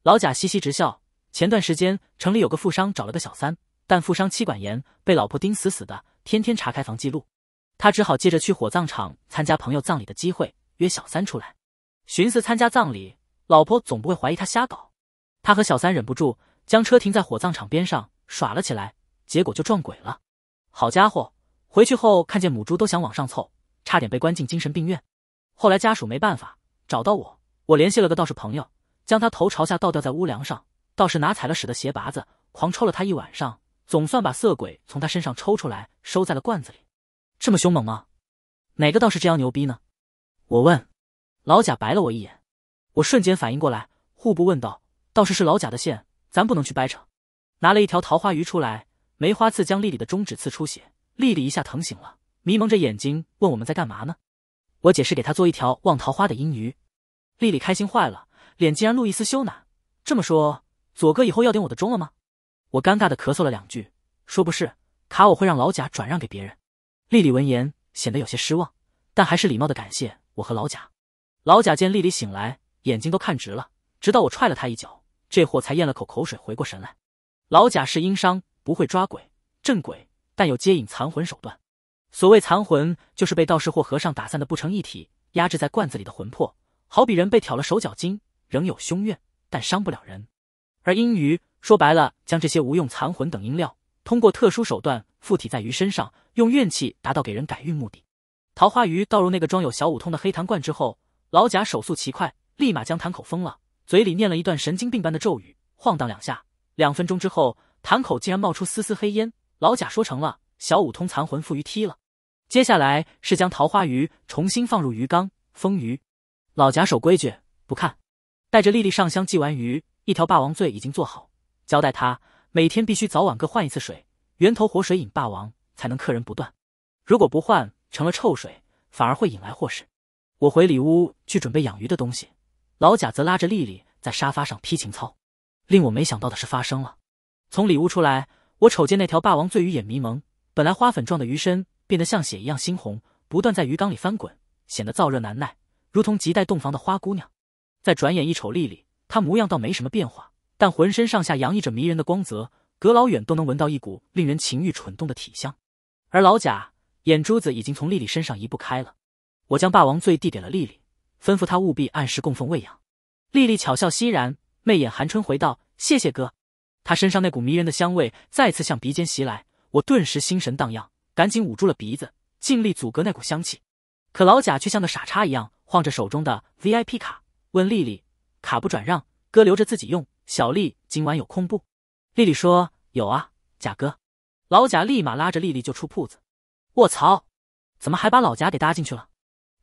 老贾嘻嘻直笑。前段时间，城里有个富商找了个小三，但富商妻管严，被老婆盯死死的，天天查开房记录。他只好借着去火葬场参加朋友葬礼的机会约小三出来，寻思参加葬礼，老婆总不会怀疑他瞎搞。他和小三忍不住将车停在火葬场边上耍了起来，结果就撞鬼了。好家伙，回去后看见母猪都想往上凑，差点被关进精神病院。后来家属没办法，找到我，我联系了个道士朋友，将他头朝下倒吊在屋梁上。道士拿踩了屎的鞋拔子狂抽了他一晚上，总算把色鬼从他身上抽出来，收在了罐子里。这么凶猛吗？哪个道士这样牛逼呢？我问。老贾白了我一眼，我瞬间反应过来，户部问道：“道士是老贾的线，咱不能去掰扯。”拿了一条桃花鱼出来，梅花刺将丽丽的中指刺出血，丽丽一下疼醒了，迷蒙着眼睛问：“我们在干嘛呢？”我解释给她做一条望桃花的阴鱼，丽丽开心坏了，脸竟然露一丝羞赧。这么说。左哥以后要点我的钟了吗？我尴尬的咳嗽了两句，说不是，卡我会让老贾转让给别人。丽丽闻言显得有些失望，但还是礼貌的感谢我和老贾。老贾见丽丽醒来，眼睛都看直了，直到我踹了他一脚，这货才咽了口口水回过神来。老贾是阴商，不会抓鬼镇鬼，但有接引残魂手段。所谓残魂，就是被道士或和尚打散的不成一体，压制在罐子里的魂魄，好比人被挑了手脚筋，仍有凶怨，但伤不了人。而阴鱼说白了，将这些无用残魂等阴料，通过特殊手段附体在鱼身上，用怨气达到给人改运目的。桃花鱼倒入那个装有小五通的黑坛罐之后，老贾手速奇快，立马将坛口封了，嘴里念了一段神经病般的咒语，晃荡两下，两分钟之后，坛口竟然冒出丝丝黑烟。老贾说成了，小五通残魂附鱼体了。接下来是将桃花鱼重新放入鱼缸封鱼。老贾守规矩，不看，带着丽丽上香祭完鱼。一条霸王醉已经做好，交代他每天必须早晚各换一次水，源头活水引霸王，才能客人不断。如果不换，成了臭水，反而会引来祸事。我回里屋去准备养鱼的东西，老贾则拉着丽丽在沙发上批情操。令我没想到的事发生了，从里屋出来，我瞅见那条霸王醉鱼眼迷蒙，本来花粉状的鱼身变得像血一样猩红，不断在鱼缸里翻滚，显得燥热难耐，如同亟待洞房的花姑娘。再转眼一瞅丽丽。他模样倒没什么变化，但浑身上下洋溢着迷人的光泽，隔老远都能闻到一股令人情欲蠢动的体香。而老贾眼珠子已经从丽丽身上移不开了。我将霸王醉递给了丽丽，吩咐她务必按时供奉喂养。丽丽巧笑欣然，媚眼含春，回道：“谢谢哥。”她身上那股迷人的香味再次向鼻尖袭来，我顿时心神荡漾，赶紧捂住了鼻子，尽力阻隔那股香气。可老贾却像个傻叉一样，晃着手中的 VIP 卡，问丽丽。卡不转让，哥留着自己用。小丽今晚有空不？丽丽说有啊。贾哥，老贾立马拉着丽丽就出铺子。卧槽，怎么还把老贾给搭进去了？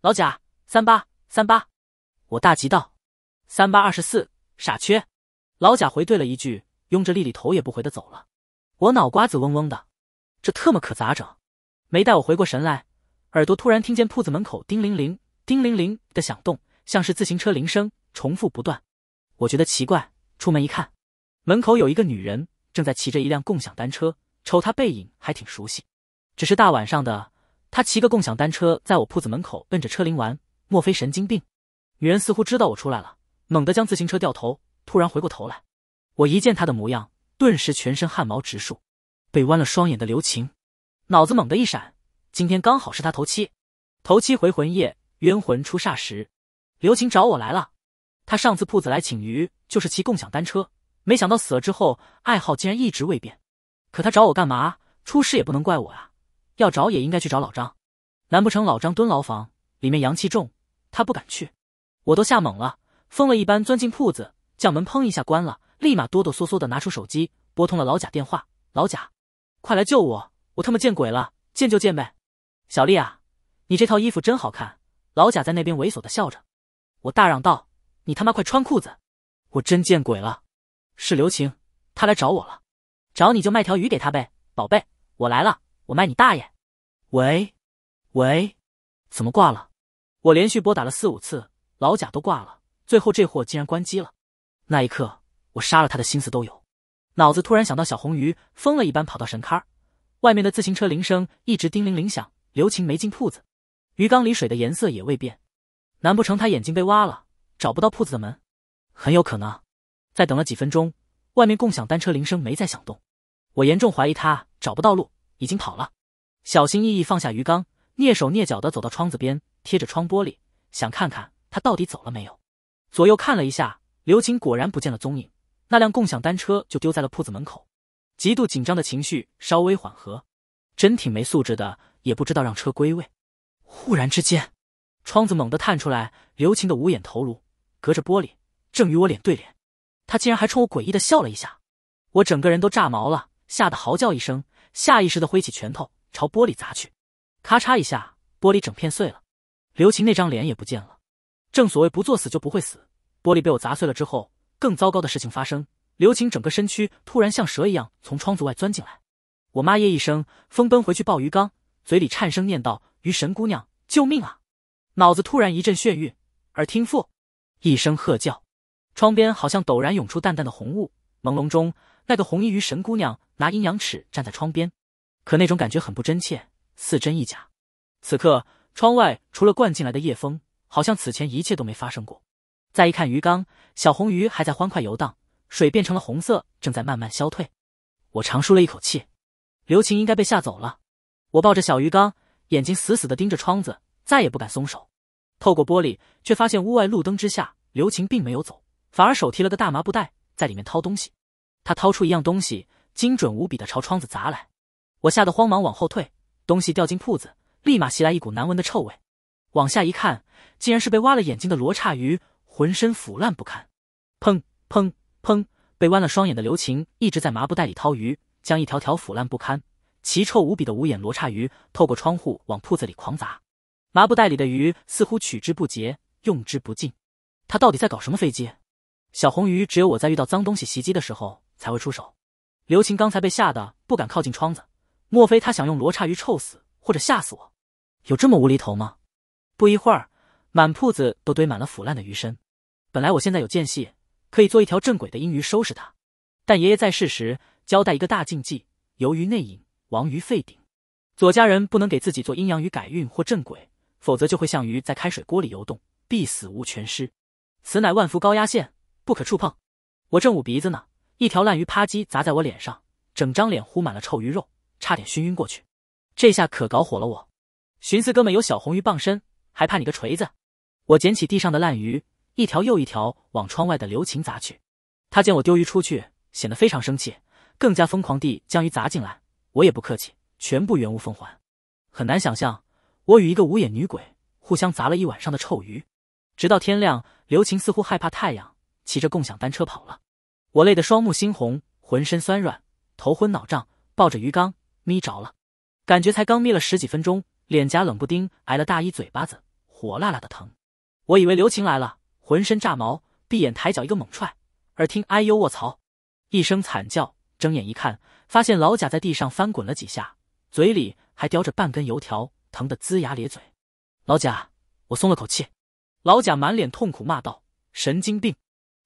老贾三八三八，我大急道。三八二十四，傻缺。老贾回怼了一句，拥着丽丽头也不回的走了。我脑瓜子嗡嗡的，这特么可咋整？没待我回过神来，耳朵突然听见铺子门口叮铃铃、叮铃铃的响动，像是自行车铃声。重复不断，我觉得奇怪。出门一看，门口有一个女人正在骑着一辆共享单车，瞅她背影还挺熟悉。只是大晚上的，她骑个共享单车在我铺子门口奔着车铃玩，莫非神经病？女人似乎知道我出来了，猛地将自行车掉头，突然回过头来。我一见她的模样，顿时全身汗毛直竖。被弯了双眼的刘晴，脑子猛地一闪：今天刚好是她头七，头七回魂夜，冤魂出煞时，刘晴找我来了。他上次铺子来请鱼，就是骑共享单车。没想到死了之后，爱好竟然一直未变。可他找我干嘛？出事也不能怪我啊，要找也应该去找老张。难不成老张蹲牢房里面阳气重，他不敢去？我都吓懵了，疯了一般钻进铺子，将门砰一下关了，立马哆哆嗦嗦的拿出手机，拨通了老贾电话。老贾，快来救我！我他妈见鬼了！见就见呗。小丽啊，你这套衣服真好看。老贾在那边猥琐的笑着。我大嚷道。你他妈快穿裤子！我真见鬼了！是刘晴，他来找我了。找你就卖条鱼给他呗，宝贝，我来了，我卖你大爷！喂，喂，怎么挂了？我连续拨打了四五次，老贾都挂了，最后这货竟然关机了。那一刻，我杀了他的心思都有。脑子突然想到小红鱼，疯了一般跑到神龛外面的自行车铃声一直叮铃铃响，刘晴没进铺子，鱼缸里水的颜色也未变，难不成他眼睛被挖了？找不到铺子的门，很有可能。再等了几分钟，外面共享单车铃声没再响动，我严重怀疑他找不到路，已经跑了。小心翼翼放下鱼缸，蹑手蹑脚的走到窗子边，贴着窗玻璃想看看他到底走了没有。左右看了一下，刘晴果然不见了踪影，那辆共享单车就丢在了铺子门口。极度紧张的情绪稍微缓和，真挺没素质的，也不知道让车归位。忽然之间，窗子猛地探出来刘晴的五眼头颅。隔着玻璃，正与我脸对脸，他竟然还冲我诡异的笑了一下，我整个人都炸毛了，吓得嚎叫一声，下意识的挥起拳头朝玻璃砸去，咔嚓一下，玻璃整片碎了，刘晴那张脸也不见了。正所谓不作死就不会死，玻璃被我砸碎了之后，更糟糕的事情发生，刘晴整个身躯突然像蛇一样从窗子外钻进来，我妈耶一声，疯奔回去抱鱼缸，嘴里颤声念道：“鱼神姑娘，救命啊！”脑子突然一阵眩晕，耳听父。一声喝叫，窗边好像陡然涌出淡淡的红雾，朦胧中，那个红衣鱼神姑娘拿阴阳尺站在窗边。可那种感觉很不真切，似真亦假。此刻窗外除了灌进来的夜风，好像此前一切都没发生过。再一看鱼缸，小红鱼还在欢快游荡，水变成了红色，正在慢慢消退。我长舒了一口气，刘晴应该被吓走了。我抱着小鱼缸，眼睛死死地盯着窗子，再也不敢松手。透过玻璃，却发现屋外路灯之下，刘晴并没有走，反而手提了个大麻布袋，在里面掏东西。他掏出一样东西，精准无比的朝窗子砸来。我吓得慌忙往后退，东西掉进铺子，立马袭来一股难闻的臭味。往下一看，竟然是被挖了眼睛的罗刹鱼，浑身腐烂不堪。砰砰砰！被剜了双眼的刘晴一直在麻布袋里掏鱼，将一条条腐烂不堪、奇臭无比的无眼罗刹鱼透过窗户往铺子里狂砸。麻布袋里的鱼似乎取之不竭，用之不尽。他到底在搞什么飞机？小红鱼只有我在遇到脏东西袭击的时候才会出手。刘晴刚才被吓得不敢靠近窗子，莫非他想用罗刹鱼臭死或者吓死我？有这么无厘头吗？不一会儿，满铺子都堆满了腐烂的鱼身。本来我现在有间隙，可以做一条正轨的阴鱼收拾他。但爷爷在世时交代一个大禁忌：由于内隐亡于废鼎，左家人不能给自己做阴阳鱼改运或正轨。否则就会像鱼在开水锅里游动，必死无全尸。此乃万伏高压线，不可触碰。我正捂鼻子呢，一条烂鱼啪叽砸在我脸上，整张脸糊满了臭鱼肉，差点熏晕过去。这下可搞火了我，寻思哥们有小红鱼傍身，还怕你个锤子？我捡起地上的烂鱼，一条又一条往窗外的刘禽砸去。他见我丢鱼出去，显得非常生气，更加疯狂地将鱼砸进来。我也不客气，全部原物奉还。很难想象。我与一个无眼女鬼互相砸了一晚上的臭鱼，直到天亮。刘晴似乎害怕太阳，骑着共享单车跑了。我累得双目猩红，浑身酸软，头昏脑胀，抱着鱼缸眯着了。感觉才刚眯了十几分钟，脸颊冷不丁挨了大一嘴巴子，火辣辣的疼。我以为刘晴来了，浑身炸毛，闭眼抬脚一个猛踹，耳听“哎呦卧槽”一声惨叫，睁眼一看，发现老贾在地上翻滚了几下，嘴里还叼着半根油条。疼得龇牙咧嘴，老贾，我松了口气。老贾满脸痛苦骂道：“神经病，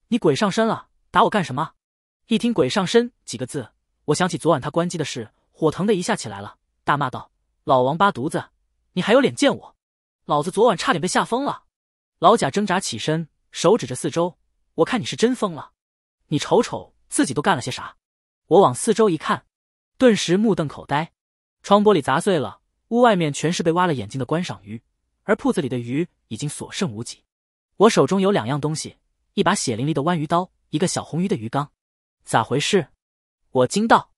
你鬼上身了，打我干什么？”一听“鬼上身”几个字，我想起昨晚他关机的事，火疼的一下起来了，大骂道：“老王八犊子，你还有脸见我？老子昨晚差点被吓疯了！”老贾挣扎起身，手指着四周：“我看你是真疯了，你瞅瞅自己都干了些啥！”我往四周一看，顿时目瞪口呆，窗玻璃砸碎了。屋外面全是被挖了眼睛的观赏鱼，而铺子里的鱼已经所剩无几。我手中有两样东西：一把血淋淋的弯鱼刀，一个小红鱼的鱼缸。咋回事？我惊道。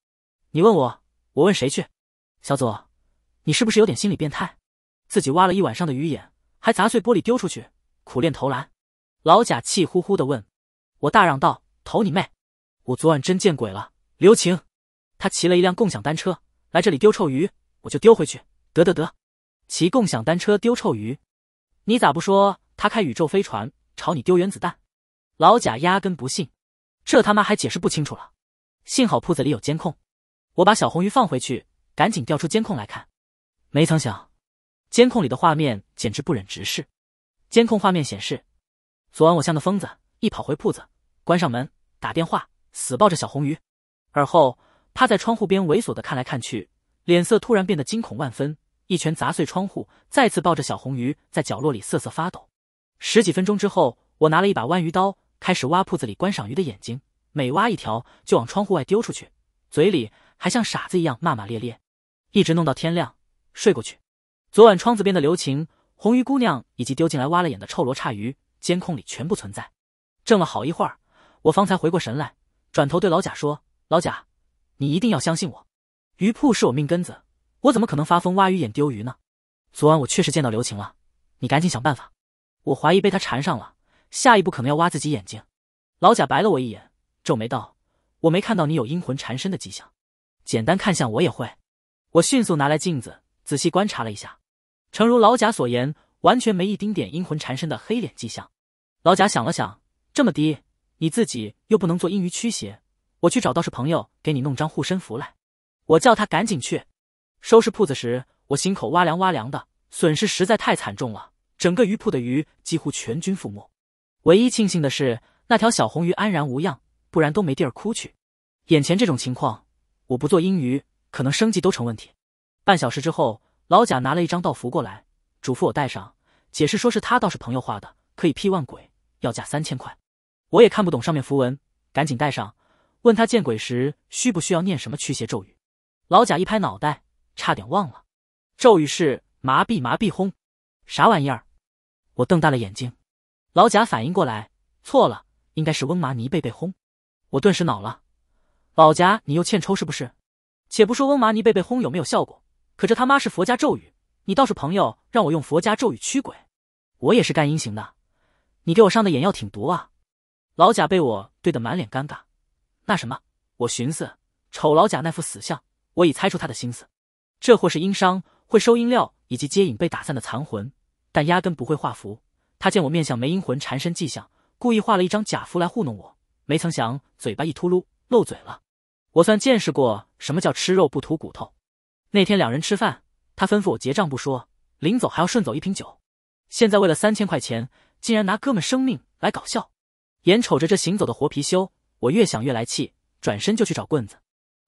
你问我，我问谁去？小左，你是不是有点心理变态？自己挖了一晚上的鱼眼，还砸碎玻璃丢出去，苦练投篮。老贾气呼呼地问。我大嚷道：“投你妹！我昨晚真见鬼了！”留情，他骑了一辆共享单车来这里丢臭鱼，我就丢回去。得得得，骑共享单车丢臭鱼，你咋不说他开宇宙飞船朝你丢原子弹？老贾压根不信，这他妈还解释不清楚了。幸好铺子里有监控，我把小红鱼放回去，赶紧调出监控来看。没曾想，监控里的画面简直不忍直视。监控画面显示，昨晚我像个疯子，一跑回铺子，关上门，打电话，死抱着小红鱼，而后趴在窗户边猥琐的看来看去，脸色突然变得惊恐万分。一拳砸碎窗户，再次抱着小红鱼在角落里瑟瑟发抖。十几分钟之后，我拿了一把弯鱼刀，开始挖铺子里观赏鱼的眼睛，每挖一条就往窗户外丢出去，嘴里还像傻子一样骂骂咧咧，一直弄到天亮，睡过去。昨晚窗子边的刘晴、红鱼姑娘以及丢进来挖了眼的臭罗刹鱼，监控里全部存在。怔了好一会儿，我方才回过神来，转头对老贾说：“老贾，你一定要相信我，鱼铺是我命根子。”我怎么可能发疯挖鱼眼丢鱼呢？昨晚我确实见到刘晴了，你赶紧想办法。我怀疑被他缠上了，下一步可能要挖自己眼睛。老贾白了我一眼，皱眉道：“我没看到你有阴魂缠身的迹象。”简单看相我也会。我迅速拿来镜子，仔细观察了一下，诚如老贾所言，完全没一丁点阴魂缠身的黑脸迹象。老贾想了想，这么低，你自己又不能做阴鱼驱邪，我去找道士朋友给你弄张护身符来。我叫他赶紧去。收拾铺子时，我心口哇凉哇凉的，损失实在太惨重了，整个鱼铺的鱼几乎全军覆没。唯一庆幸的是那条小红鱼安然无恙，不然都没地儿哭去。眼前这种情况，我不做阴鱼，可能生计都成问题。半小时之后，老贾拿了一张道符过来，嘱咐我带上，解释说是他倒是朋友画的，可以辟万鬼，要价三千块。我也看不懂上面符文，赶紧带上，问他见鬼时需不需要念什么驱邪咒语。老贾一拍脑袋。差点忘了，咒语是麻痹麻痹轰，啥玩意儿？我瞪大了眼睛。老贾反应过来，错了，应该是翁麻泥贝贝轰。我顿时恼了，老贾你又欠抽是不是？且不说翁麻泥贝贝轰有没有效果，可这他妈是佛家咒语，你倒是朋友让我用佛家咒语驱鬼，我也是干阴行的，你给我上的眼药挺毒啊。老贾被我怼得满脸尴尬。那什么，我寻思，瞅老贾那副死相，我已猜出他的心思。这货是阴商，会收阴料以及接引被打散的残魂，但压根不会画符。他见我面相没阴魂缠身迹象，故意画了一张假符来糊弄我。没曾想，嘴巴一秃噜，漏嘴了。我算见识过什么叫吃肉不吐骨头。那天两人吃饭，他吩咐我结账不说，临走还要顺走一瓶酒。现在为了三千块钱，竟然拿哥们生命来搞笑。眼瞅着这行走的活貔貅，我越想越来气，转身就去找棍子。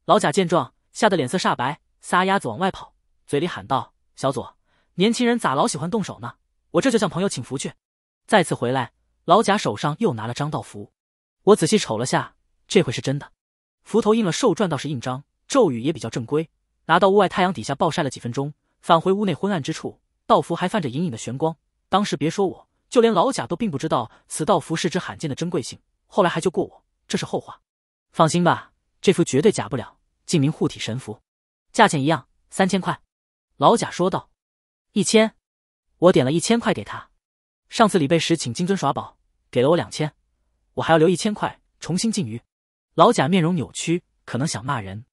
老贾见状，吓得脸色煞白。撒丫子往外跑，嘴里喊道：“小左，年轻人咋老喜欢动手呢？我这就向朋友请福去。”再次回来，老贾手上又拿了张道符。我仔细瞅了下，这回是真的，符头印了兽篆，倒是印章，咒语也比较正规。拿到屋外太阳底下暴晒了几分钟，返回屋内昏暗之处，道符还泛着隐隐的玄光。当时别说我，就连老贾都并不知道此道符是之罕见的珍贵性。后来还救过我，这是后话。放心吧，这符绝对假不了，静明护体神符。价钱一样，三千块，老贾说道。一千，我点了一千块给他。上次李贝时请金尊耍宝，给了我两千，我还要留一千块重新进鱼。老贾面容扭曲，可能想骂人。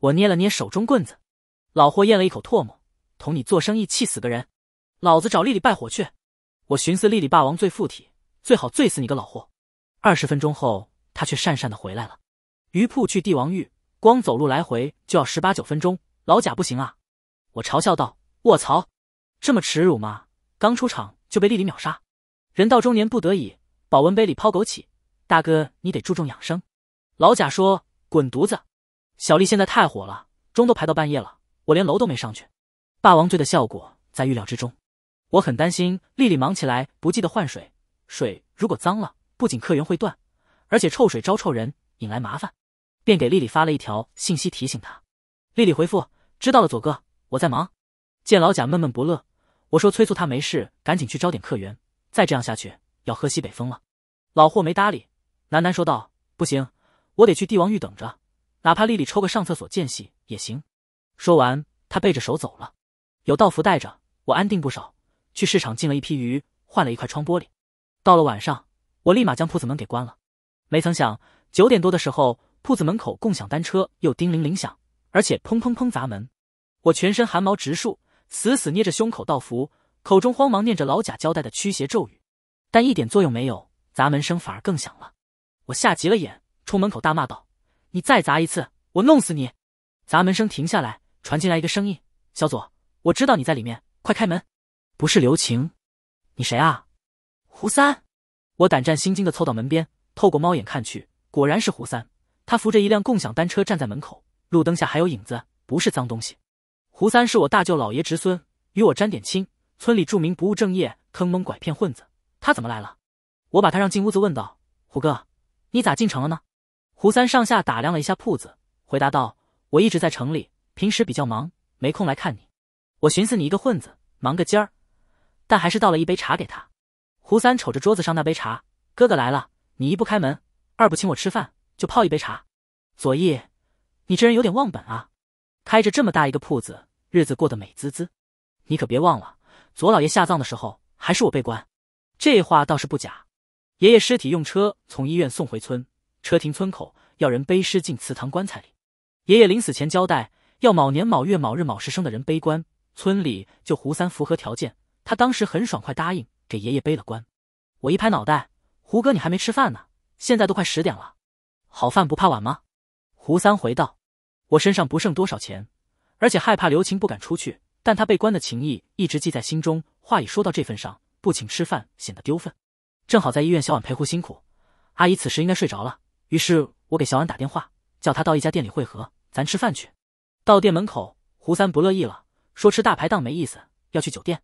我捏了捏手中棍子。老霍咽了一口唾沫，同你做生意气死个人，老子找丽丽拜火去。我寻思丽丽霸王醉附体，最好醉死你个老货。二十分钟后，他却讪讪的回来了。鱼铺去帝王峪。光走路来回就要十八九分钟，老贾不行啊！我嘲笑道：“卧槽，这么耻辱吗？刚出场就被丽丽秒杀。”人到中年不得已，保温杯里泡枸杞。大哥，你得注重养生。老贾说：“滚犊子！”小丽现在太火了，钟都排到半夜了，我连楼都没上去。霸王醉的效果在预料之中，我很担心丽丽忙起来不记得换水，水如果脏了，不仅客源会断，而且臭水招臭人，引来麻烦。便给丽丽发了一条信息提醒她，丽丽回复：“知道了，左哥，我在忙。”见老贾闷闷不乐，我说：“催促他没事，赶紧去招点客源，再这样下去要喝西北风了。”老霍没搭理，喃喃说道：“不行，我得去帝王浴等着，哪怕丽丽抽个上厕所间隙也行。”说完，他背着手走了。有道符带着我安定不少，去市场进了一批鱼，换了一块窗玻璃。到了晚上，我立马将铺子门给关了。没曾想，九点多的时候。铺子门口共享单车又叮铃铃响，而且砰砰砰砸门，我全身汗毛直竖，死死捏着胸口道符，口中慌忙念着老贾交代的驱邪咒语，但一点作用没有，砸门声反而更响了。我吓急了眼，冲门口大骂道：“你再砸一次，我弄死你！”砸门声停下来，传进来一个声音：“小左，我知道你在里面，快开门。”不是刘晴，你谁啊？胡三。我胆战心惊的凑到门边，透过猫眼看去，果然是胡三。他扶着一辆共享单车站在门口，路灯下还有影子，不是脏东西。胡三是我大舅老爷侄孙，与我沾点亲。村里著名不务正业、坑蒙拐骗混子，他怎么来了？我把他让进屋子，问道：“胡哥，你咋进城了呢？”胡三上下打量了一下铺子，回答道：“我一直在城里，平时比较忙，没空来看你。我寻思你一个混子，忙个尖儿，但还是倒了一杯茶给他。”胡三瞅着桌子上那杯茶，哥哥来了，你一不开门，二不请我吃饭。就泡一杯茶，左翼，你这人有点忘本啊！开着这么大一个铺子，日子过得美滋滋，你可别忘了，左老爷下葬的时候还是我背棺。这话倒是不假，爷爷尸体用车从医院送回村，车停村口，要人背尸进祠堂棺材里。爷爷临死前交代，要某年某月某日某时生的人背棺，村里就胡三符合条件，他当时很爽快答应给爷爷背了棺。我一拍脑袋，胡哥，你还没吃饭呢，现在都快十点了。好饭不怕晚吗？胡三回道：“我身上不剩多少钱，而且害怕刘晴不敢出去。但他被关的情谊一直记在心中。话已说到这份上，不请吃饭显得丢份。正好在医院，小婉陪护辛苦，阿姨此时应该睡着了。于是，我给小婉打电话，叫她到一家店里会合，咱吃饭去。到店门口，胡三不乐意了，说吃大排档没意思，要去酒店。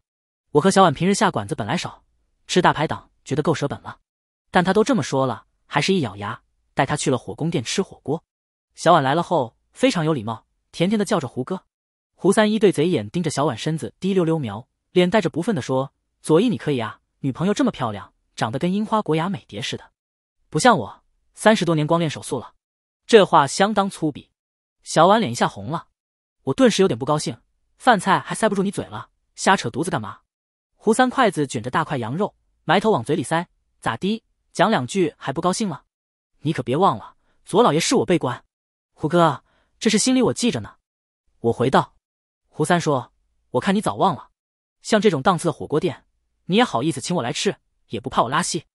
我和小婉平日下馆子本来少，吃大排档觉得够舍本了。但他都这么说了，还是一咬牙。”带他去了火宫殿吃火锅，小婉来了后非常有礼貌，甜甜的叫着胡哥。胡三一对贼眼盯着小婉，身子滴溜溜瞄，脸带着不忿的说：“左翼你可以啊，女朋友这么漂亮，长得跟樱花国雅美蝶似的，不像我，三十多年光练手速了。”这话相当粗鄙，小婉脸一下红了，我顿时有点不高兴。饭菜还塞不住你嘴了，瞎扯犊子干嘛？胡三筷子卷着大块羊肉，埋头往嘴里塞，咋滴？讲两句还不高兴了？你可别忘了，左老爷是我被关，胡哥，这事心里我记着呢。我回道：“胡三说，我看你早忘了。像这种档次的火锅店，你也好意思请我来吃，也不怕我拉稀。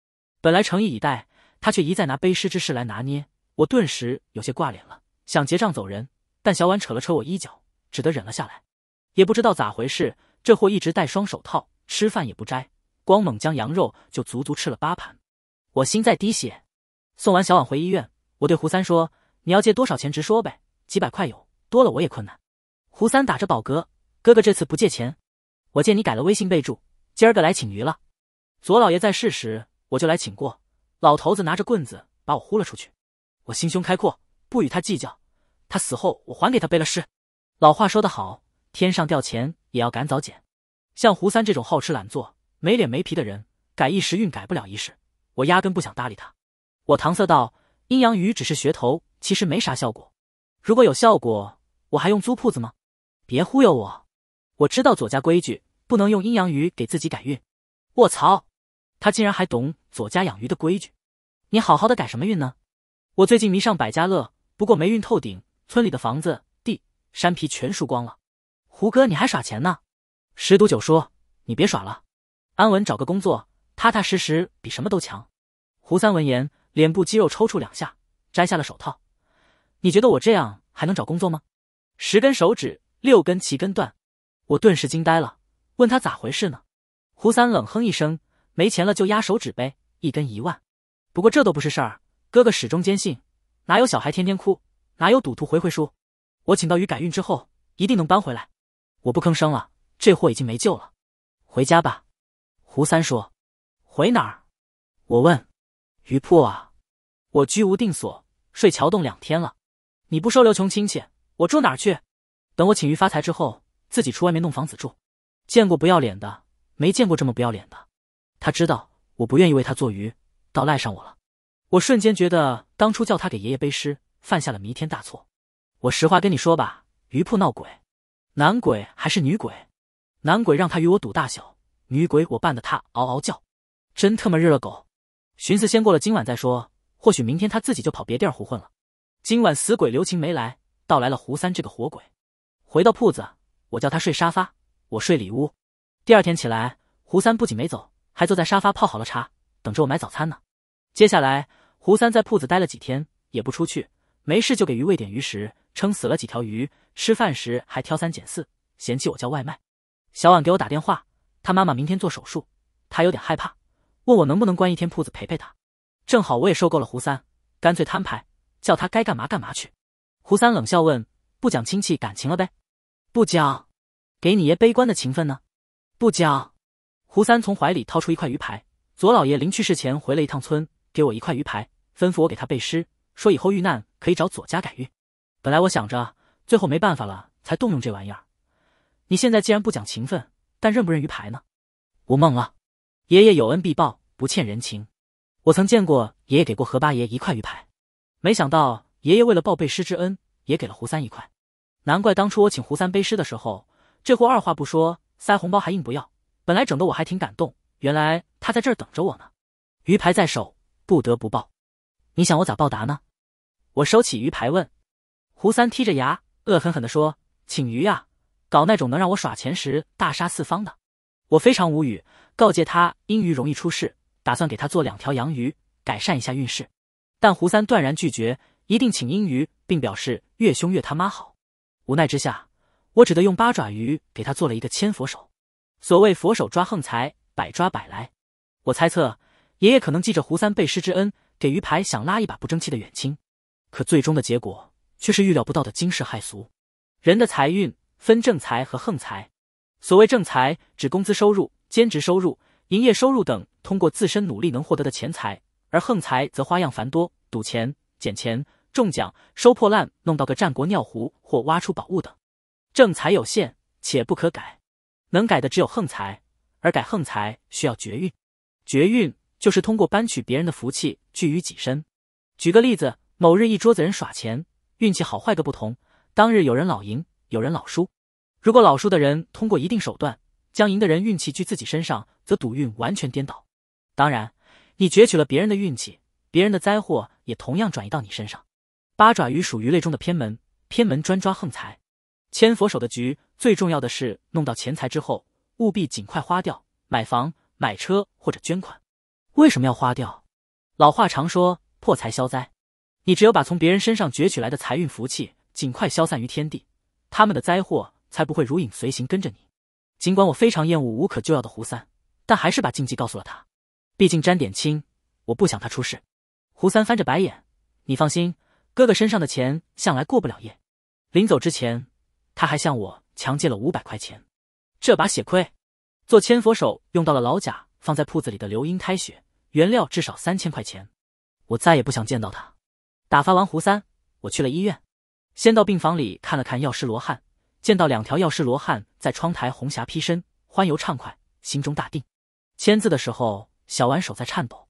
本来诚意以待，他却一再拿背尸之事来拿捏，我顿时有些挂脸了，想结账走人，但小婉扯了扯我衣角，只得忍了下来。也不知道咋回事，这货一直戴双手套，吃饭也不摘，光猛将羊肉就足足吃了八盘，我心在滴血。”送完小婉回医院，我对胡三说：“你要借多少钱，直说呗，几百块有多了，我也困难。”胡三打着饱嗝：“哥哥这次不借钱，我见你改了微信备注，今儿个来请鱼了。左老爷在世时，我就来请过，老头子拿着棍子把我呼了出去。我心胸开阔，不与他计较。他死后，我还给他背了诗。老话说得好，天上掉钱也要赶早捡。像胡三这种好吃懒做、没脸没皮的人，改一时运改不了一世。我压根不想搭理他。”我搪塞道：“阴阳鱼只是噱头，其实没啥效果。如果有效果，我还用租铺子吗？别忽悠我！我知道左家规矩，不能用阴阳鱼给自己改运。卧槽，他竟然还懂左家养鱼的规矩！你好好的改什么运呢？我最近迷上百家乐，不过霉运透顶，村里的房子、地、山皮全输光了。胡哥，你还耍钱呢？十赌九输，你别耍了。安稳找个工作，踏踏实实比什么都强。”胡三闻言。脸部肌肉抽搐两下，摘下了手套。你觉得我这样还能找工作吗？十根手指，六根齐根断，我顿时惊呆了，问他咋回事呢？胡三冷哼一声：“没钱了就压手指呗，一根一万。不过这都不是事儿，哥哥始终坚信，哪有小孩天天哭，哪有赌徒回回输。我请到鱼改运之后，一定能搬回来。”我不吭声了，这货已经没救了。回家吧，胡三说。回哪儿？我问。鱼铺啊。我居无定所，睡桥洞两天了。你不收留穷亲戚，我住哪去？等我请鱼发财之后，自己出外面弄房子住。见过不要脸的，没见过这么不要脸的。他知道我不愿意为他做鱼，倒赖上我了。我瞬间觉得当初叫他给爷爷背诗，犯下了弥天大错。我实话跟你说吧，鱼铺闹鬼，男鬼还是女鬼？男鬼让他与我赌大小，女鬼我扮的他嗷嗷叫，真特么日了狗。寻思先过了今晚再说。或许明天他自己就跑别地儿胡混了。今晚死鬼刘晴没来，倒来了胡三这个活鬼。回到铺子，我叫他睡沙发，我睡里屋。第二天起来，胡三不仅没走，还坐在沙发泡好了茶，等着我买早餐呢。接下来，胡三在铺子待了几天，也不出去，没事就给鱼喂点鱼食，撑死了几条鱼。吃饭时还挑三拣四，嫌弃我叫外卖。小婉给我打电话，她妈妈明天做手术，她有点害怕，问我能不能关一天铺子陪陪她。正好我也受够了胡三，干脆摊牌，叫他该干嘛干嘛去。胡三冷笑问：“不讲亲戚感情了呗？”“不讲。”“给你爷悲观的情分呢？”“不讲。”胡三从怀里掏出一块鱼牌。左老爷临去世前回了一趟村，给我一块鱼牌，吩咐我给他背诗，说以后遇难可以找左家改运。本来我想着最后没办法了才动用这玩意儿。你现在既然不讲情分，但认不认鱼牌呢？我懵了。爷爷有恩必报，不欠人情。我曾见过爷爷给过何八爷一块鱼牌，没想到爷爷为了报背诗之恩，也给了胡三一块。难怪当初我请胡三背诗的时候，这货二话不说塞红包还硬不要。本来整得我还挺感动，原来他在这儿等着我呢。鱼牌在手，不得不报。你想我咋报答呢？我收起鱼牌问胡三，剔着牙恶狠狠地说：“请鱼啊，搞那种能让我耍钱时大杀四方的。”我非常无语，告诫他阴鱼容易出事。打算给他做两条洋鱼，改善一下运势，但胡三断然拒绝，一定请阴鱼，并表示越凶越他妈好。无奈之下，我只得用八爪鱼给他做了一个千佛手。所谓佛手抓横财，百抓百来。我猜测爷爷可能记着胡三背师之恩，给鱼牌想拉一把不争气的远亲。可最终的结果却是预料不到的惊世骇俗。人的财运分正财和横财，所谓正财指工资收入、兼职收入、营业收入等。通过自身努力能获得的钱财，而横财则花样繁多：赌钱、捡钱、中奖、收破烂、弄到个战国尿壶或挖出宝物等。正财有限且不可改，能改的只有横财，而改横财需要绝运。绝运就是通过搬取别人的福气聚于己身。举个例子，某日一桌子人耍钱，运气好坏各不同。当日有人老赢，有人老输。如果老输的人通过一定手段将赢的人运气聚自己身上，则赌运完全颠倒。当然，你攫取了别人的运气，别人的灾祸也同样转移到你身上。八爪鱼属鱼类中的偏门，偏门专抓横财。千佛手的局，最重要的是弄到钱财之后，务必尽快花掉，买房、买车或者捐款。为什么要花掉？老话常说破财消灾，你只有把从别人身上攫取来的财运福气尽快消散于天地，他们的灾祸才不会如影随形跟着你。尽管我非常厌恶无可救药的胡三，但还是把禁忌告诉了他。毕竟沾点亲，我不想他出事。胡三翻着白眼，你放心，哥哥身上的钱向来过不了夜。临走之前，他还向我强借了五百块钱，这把血亏。做千佛手用到了老贾放在铺子里的流鹰胎血原料，至少三千块钱。我再也不想见到他。打发完胡三，我去了医院，先到病房里看了看药师罗汉，见到两条药师罗汉在窗台红霞披身，欢游畅快，心中大定。签字的时候。小婉手在颤抖，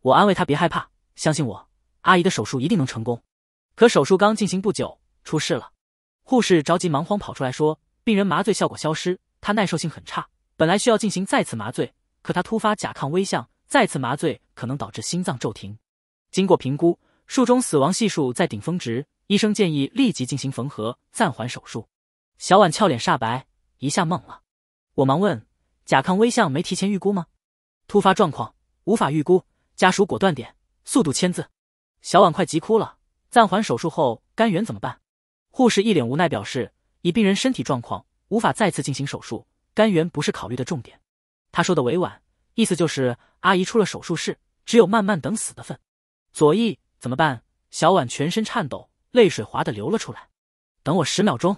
我安慰她别害怕，相信我，阿姨的手术一定能成功。可手术刚进行不久，出事了。护士着急忙慌跑出来说，病人麻醉效果消失，他耐受性很差，本来需要进行再次麻醉，可他突发甲亢危象，再次麻醉可能导致心脏骤停。经过评估，术中死亡系数在顶峰值，医生建议立即进行缝合，暂缓手术。小婉俏脸煞白，一下懵了。我忙问，甲亢危象没提前预估吗？突发状况，无法预估。家属果断点，速度签字。小婉快急哭了。暂缓手术后，肝源怎么办？护士一脸无奈，表示以病人身体状况，无法再次进行手术，肝源不是考虑的重点。他说的委婉，意思就是阿姨出了手术室，只有慢慢等死的份。左翼怎么办？小婉全身颤抖，泪水滑的流了出来。等我十秒钟。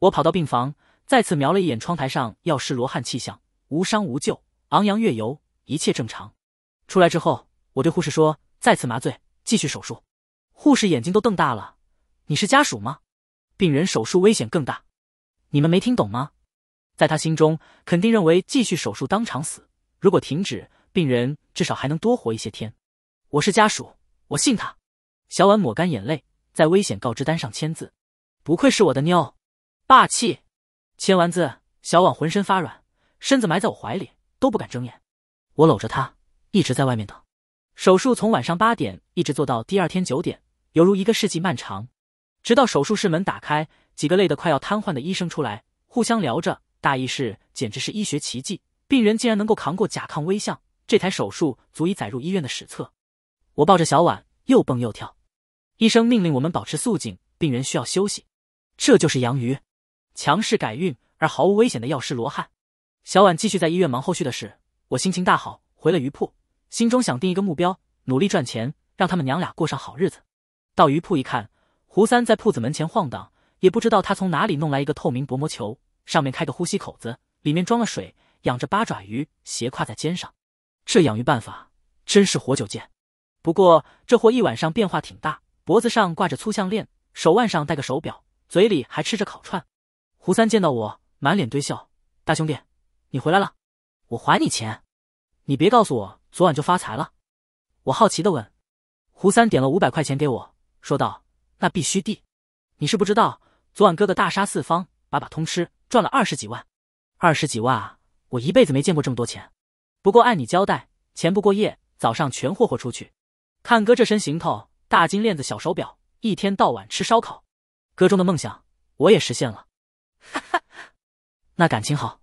我跑到病房，再次瞄了一眼窗台上药师罗汉气象，无伤无救，昂扬月游。一切正常。出来之后，我对护士说：“再次麻醉，继续手术。”护士眼睛都瞪大了。“你是家属吗？”“病人手术危险更大，你们没听懂吗？”在他心中，肯定认为继续手术当场死，如果停止，病人至少还能多活一些天。我是家属，我信他。小婉抹干眼泪，在危险告知单上签字。不愧是我的妞，霸气。签完字，小婉浑身发软，身子埋在我怀里，都不敢睁眼。我搂着他，一直在外面等。手术从晚上八点一直做到第二天九点，犹如一个世纪漫长。直到手术室门打开，几个累得快要瘫痪的医生出来，互相聊着，大意是简直是医学奇迹，病人竟然能够扛过甲亢危象，这台手术足以载入医院的史册。我抱着小婉，又蹦又跳。医生命令我们保持肃静，病人需要休息。这就是杨鱼，强势改运而毫无危险的药师罗汉。小婉继续在医院忙后续的事。我心情大好，回了鱼铺，心中想定一个目标，努力赚钱，让他们娘俩过上好日子。到鱼铺一看，胡三在铺子门前晃荡，也不知道他从哪里弄来一个透明薄膜球，上面开个呼吸口子，里面装了水，养着八爪鱼，斜挎在肩上。这养鱼办法真是活久见。不过这货一晚上变化挺大，脖子上挂着粗项链，手腕上戴个手表，嘴里还吃着烤串。胡三见到我，满脸堆笑：“大兄弟，你回来了。”我还你钱，你别告诉我昨晚就发财了。我好奇的问，胡三点了五百块钱给我，说道：“那必须的，你是不知道，昨晚哥哥大杀四方，把把通吃，赚了二十几万，二十几万啊！我一辈子没见过这么多钱。不过按你交代，钱不过夜，早上全霍霍出去。看哥这身行头，大金链子，小手表，一天到晚吃烧烤，哥中的梦想我也实现了，哈哈。那感情好，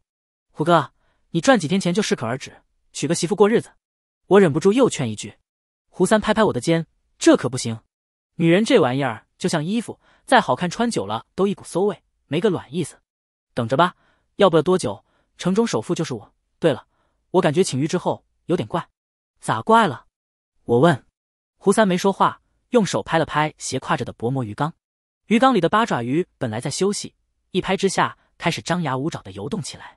胡哥。”你赚几天钱就适可而止，娶个媳妇过日子。我忍不住又劝一句。胡三拍拍我的肩：“这可不行，女人这玩意儿就像衣服，再好看穿久了都一股馊味，没个卵意思。等着吧，要不了多久，城中首富就是我。”对了，我感觉请鱼之后有点怪，咋怪了？我问。胡三没说话，用手拍了拍斜挎着的薄膜鱼缸，鱼缸里的八爪鱼本来在休息，一拍之下开始张牙舞爪的游动起来。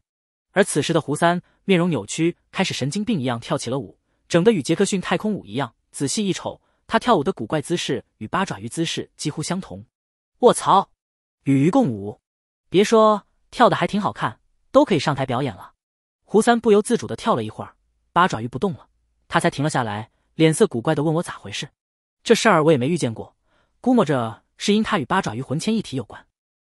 而此时的胡三面容扭曲，开始神经病一样跳起了舞，整得与杰克逊太空舞一样。仔细一瞅，他跳舞的古怪姿势与八爪鱼姿势几乎相同。卧槽，与鱼共舞，别说跳的还挺好看，都可以上台表演了。胡三不由自主的跳了一会儿，八爪鱼不动了，他才停了下来，脸色古怪的问我咋回事。这事儿我也没遇见过，估摸着是因他与八爪鱼魂牵一体有关。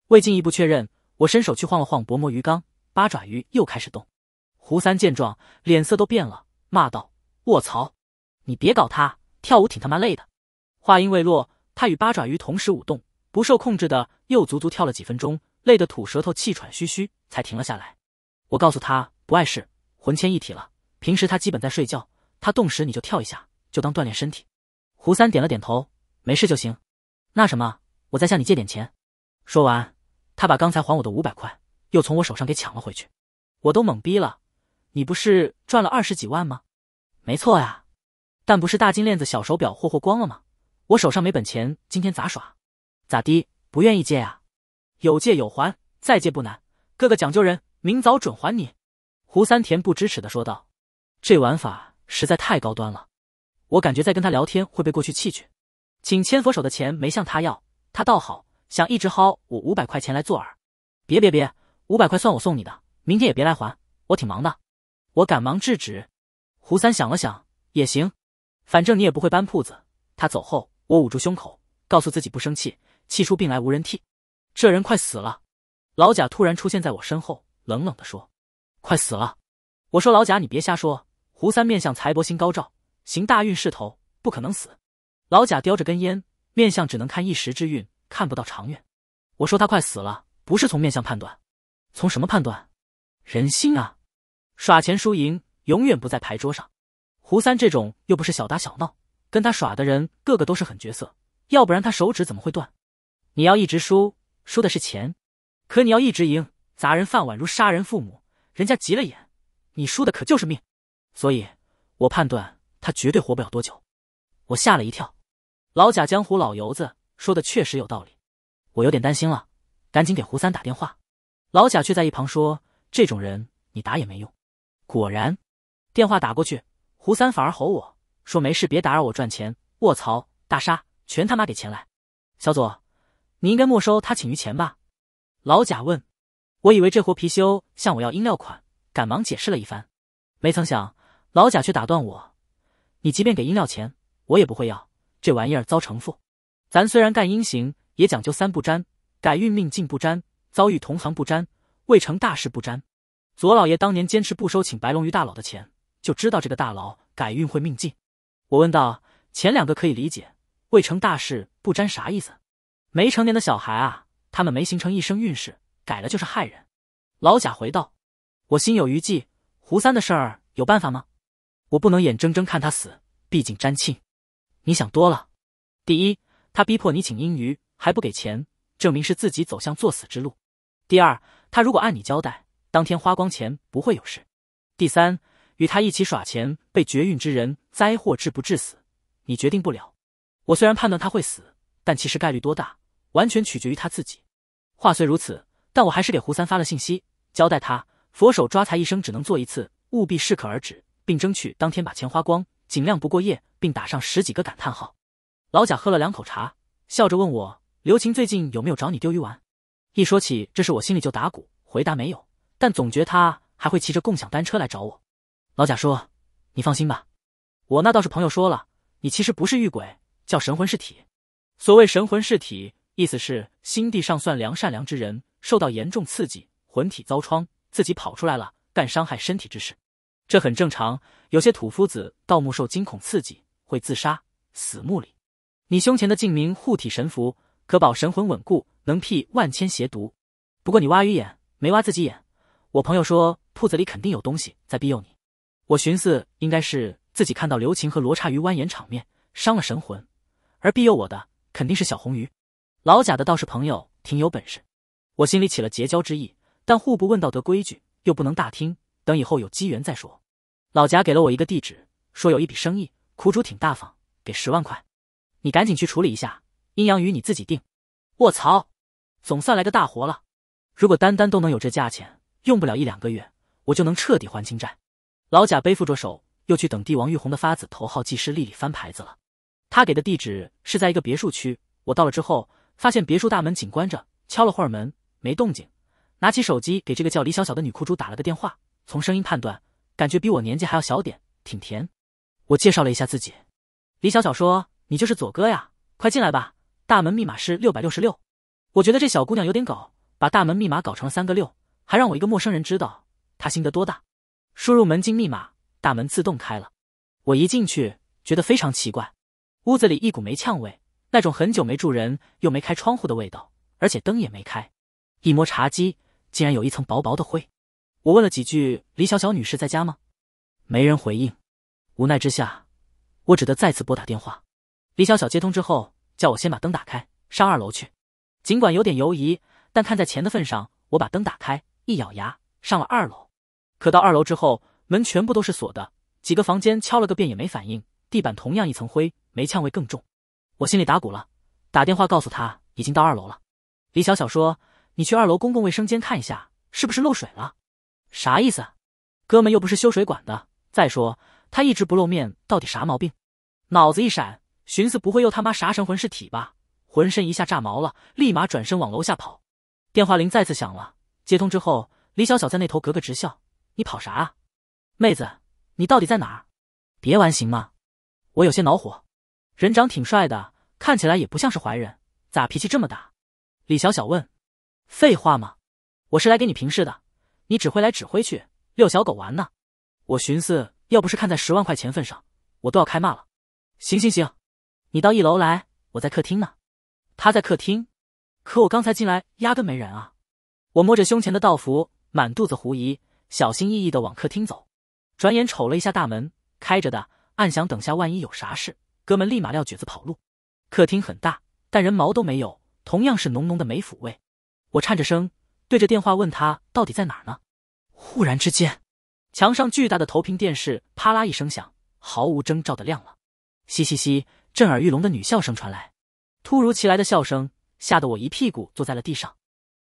为进一步确认，我伸手去晃了晃薄膜鱼缸。八爪鱼又开始动，胡三见状，脸色都变了，骂道：“卧槽，你别搞他！跳舞挺他妈累的。”话音未落，他与八爪鱼同时舞动，不受控制的又足足跳了几分钟，累得吐舌头、气喘吁吁，才停了下来。我告诉他不碍事，魂牵一体了，平时他基本在睡觉，他动时你就跳一下，就当锻炼身体。胡三点了点头，没事就行。那什么，我再向你借点钱。说完，他把刚才还我的五百块。又从我手上给抢了回去，我都懵逼了。你不是赚了二十几万吗？没错呀，但不是大金链子、小手表霍霍光了吗？我手上没本钱，今天咋耍？咋的？不愿意借啊？有借有还，再借不难。哥哥讲究人，明早准还你。胡三田不知耻的说道：“这玩法实在太高端了，我感觉在跟他聊天会被过去气去。请千佛手的钱没向他要，他倒好，想一直薅我五百块钱来做饵。别别别！”五百块算我送你的，明天也别来还，我挺忙的。我赶忙制止。胡三想了想，也行，反正你也不会搬铺子。他走后，我捂住胸口，告诉自己不生气，气出病来无人替。这人快死了。老贾突然出现在我身后，冷冷地说：“快死了。”我说：“老贾，你别瞎说。”胡三面相财帛星高照，行大运势头，不可能死。老贾叼着根烟，面相只能看一时之运，看不到长远。我说他快死了，不是从面相判断。从什么判断？人心啊！耍钱输赢永远不在牌桌上。胡三这种又不是小打小闹，跟他耍的人个个都是狠角色，要不然他手指怎么会断？你要一直输，输的是钱；可你要一直赢，砸人饭碗如杀人父母，人家急了眼，你输的可就是命。所以，我判断他绝对活不了多久。我吓了一跳，老贾江湖老油子说的确实有道理，我有点担心了，赶紧给胡三打电话。老贾却在一旁说：“这种人你打也没用。”果然，电话打过去，胡三反而吼我说：“没事，别打扰我赚钱。”卧槽！大杀，全他妈给钱来！小左，你应该没收他请余钱吧？老贾问。我以为这货貔貅向我要音料款，赶忙解释了一番。没曾想，老贾却打断我：“你即便给音料钱，我也不会要。这玩意儿遭城父，咱虽然干阴行，也讲究三不沾，改运命尽不沾。”遭遇同行不沾，未成大事不沾。左老爷当年坚持不收请白龙鱼大佬的钱，就知道这个大佬改运会命尽。我问道：“前两个可以理解，未成大事不沾啥意思？”没成年的小孩啊，他们没形成一生运势，改了就是害人。老贾回道：“我心有余悸。胡三的事儿有办法吗？我不能眼睁睁看他死，毕竟沾亲。”你想多了。第一，他逼迫你请阴鱼还不给钱，证明是自己走向作死之路。第二，他如果按你交代，当天花光钱不会有事。第三，与他一起耍钱被绝运之人，灾祸至不至死，你决定不了。我虽然判断他会死，但其实概率多大，完全取决于他自己。话虽如此，但我还是给胡三发了信息，交代他佛手抓财一生只能做一次，务必适可而止，并争取当天把钱花光，尽量不过夜，并打上十几个感叹号。老贾喝了两口茶，笑着问我：“刘琴最近有没有找你丢鱼玩？”一说起这事，我心里就打鼓。回答没有，但总觉他还会骑着共享单车来找我。老贾说：“你放心吧，我那倒是朋友说了，你其实不是遇鬼，叫神魂是体。所谓神魂是体，意思是心地尚算良善良之人，受到严重刺激，魂体遭创，自己跑出来了干伤害身体之事。这很正常，有些土夫子盗墓受惊恐刺激会自杀死墓里。你胸前的镜明护体神符，可保神魂稳固。”能辟万千邪毒，不过你挖鱼眼没挖自己眼。我朋友说铺子里肯定有东西在庇佑你，我寻思应该是自己看到刘琴和罗刹鱼蜿蜒场面伤了神魂，而庇佑我的肯定是小红鱼。老贾的倒是朋友挺有本事，我心里起了结交之意，但户部问道德规矩又不能大听，等以后有机缘再说。老贾给了我一个地址，说有一笔生意，苦主挺大方，给十万块，你赶紧去处理一下阴阳鱼，你自己定。卧槽！总算来个大活了，如果单单都能有这价钱，用不了一两个月，我就能彻底还清债。老贾背负着手，又去等帝王玉红的发子头号技师丽丽翻牌子了。他给的地址是在一个别墅区。我到了之后，发现别墅大门紧关着，敲了会儿门没动静，拿起手机给这个叫李小小的女库主打了个电话。从声音判断，感觉比我年纪还要小点，挺甜。我介绍了一下自己。李小小说：“你就是左哥呀，快进来吧，大门密码是六百六十六。”我觉得这小姑娘有点搞，把大门密码搞成了三个六，还让我一个陌生人知道，她心得多大？输入门禁密码，大门自动开了。我一进去，觉得非常奇怪，屋子里一股霉呛味，那种很久没住人又没开窗户的味道，而且灯也没开。一摸茶几，竟然有一层薄薄的灰。我问了几句：“李小小女士在家吗？”没人回应。无奈之下，我只得再次拨打电话。李小小接通之后，叫我先把灯打开，上二楼去。尽管有点犹疑，但看在钱的份上，我把灯打开，一咬牙上了二楼。可到二楼之后，门全部都是锁的，几个房间敲了个遍也没反应，地板同样一层灰，煤呛味更重。我心里打鼓了，打电话告诉他已经到二楼了。李小小说：“你去二楼公共卫生间看一下，是不是漏水了？”啥意思？哥们又不是修水管的。再说他一直不露面，到底啥毛病？脑子一闪，寻思不会又他妈啥神魂是体吧？浑身一下炸毛了，立马转身往楼下跑。电话铃再次响了，接通之后，李小小在那头咯咯直笑：“你跑啥啊，妹子？你到底在哪？别玩行吗？”我有些恼火，人长挺帅的，看起来也不像是坏人，咋脾气这么大？李小小问：“废话吗？我是来给你平事的，你只会来指挥去遛小狗玩呢。”我寻思，要不是看在十万块钱份上，我都要开骂了。行行行，你到一楼来，我在客厅呢。他在客厅，可我刚才进来压根没人啊！我摸着胸前的道符，满肚子狐疑，小心翼翼的往客厅走。转眼瞅了一下大门，开着的，暗想等下万一有啥事，哥们立马撂蹶子跑路。客厅很大，但人毛都没有，同样是浓浓的梅腐味。我颤着声对着电话问他到底在哪呢？忽然之间，墙上巨大的投屏电视啪啦一声响，毫无征兆的亮了。嘻嘻嘻，震耳欲聋的女笑声传来。突如其来的笑声吓得我一屁股坐在了地上，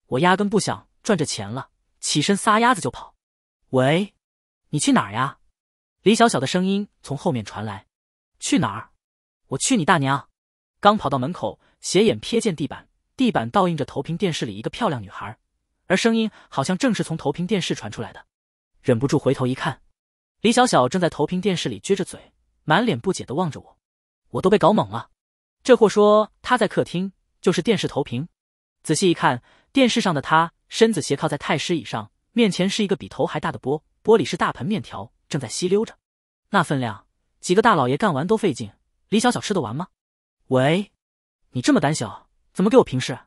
我压根不想赚这钱了，起身撒丫子就跑。喂，你去哪儿呀？李小小的声音从后面传来。去哪儿？我去你大娘！刚跑到门口，斜眼瞥见地板，地板倒映着投屏电视里一个漂亮女孩，而声音好像正是从投屏电视传出来的。忍不住回头一看，李小小正在投屏电视里撅着嘴，满脸不解地望着我，我都被搞懵了。这货说他在客厅，就是电视投屏。仔细一看，电视上的他身子斜靠在太师椅上，面前是一个比头还大的钵，钵里是大盆面条正在吸溜着。那分量，几个大老爷干完都费劲。李小小吃得完吗？喂，你这么胆小，怎么给我平视？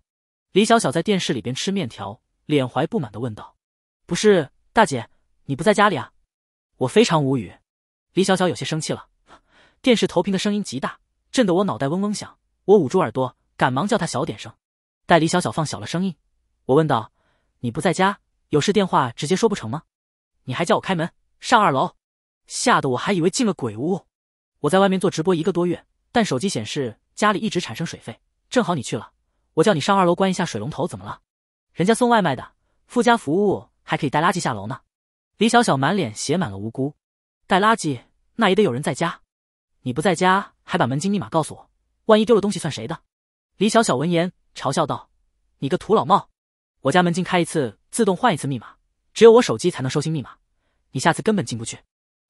李小小在电视里边吃面条，脸怀不满的问道：“不是大姐，你不在家里啊？”我非常无语。李小小有些生气了。电视投屏的声音极大。震得我脑袋嗡嗡响，我捂住耳朵，赶忙叫他小点声。待李小小放小了声音，我问道：“你不在家，有事电话直接说不成吗？你还叫我开门上二楼，吓得我还以为进了鬼屋。”我在外面做直播一个多月，但手机显示家里一直产生水费。正好你去了，我叫你上二楼关一下水龙头，怎么了？人家送外卖的附加服务还可以带垃圾下楼呢。李小小满脸写满了无辜，带垃圾那也得有人在家。你不在家，还把门禁密码告诉我，万一丢了东西算谁的？李小小闻言嘲笑道：“你个土老帽，我家门禁开一次自动换一次密码，只有我手机才能收新密码，你下次根本进不去。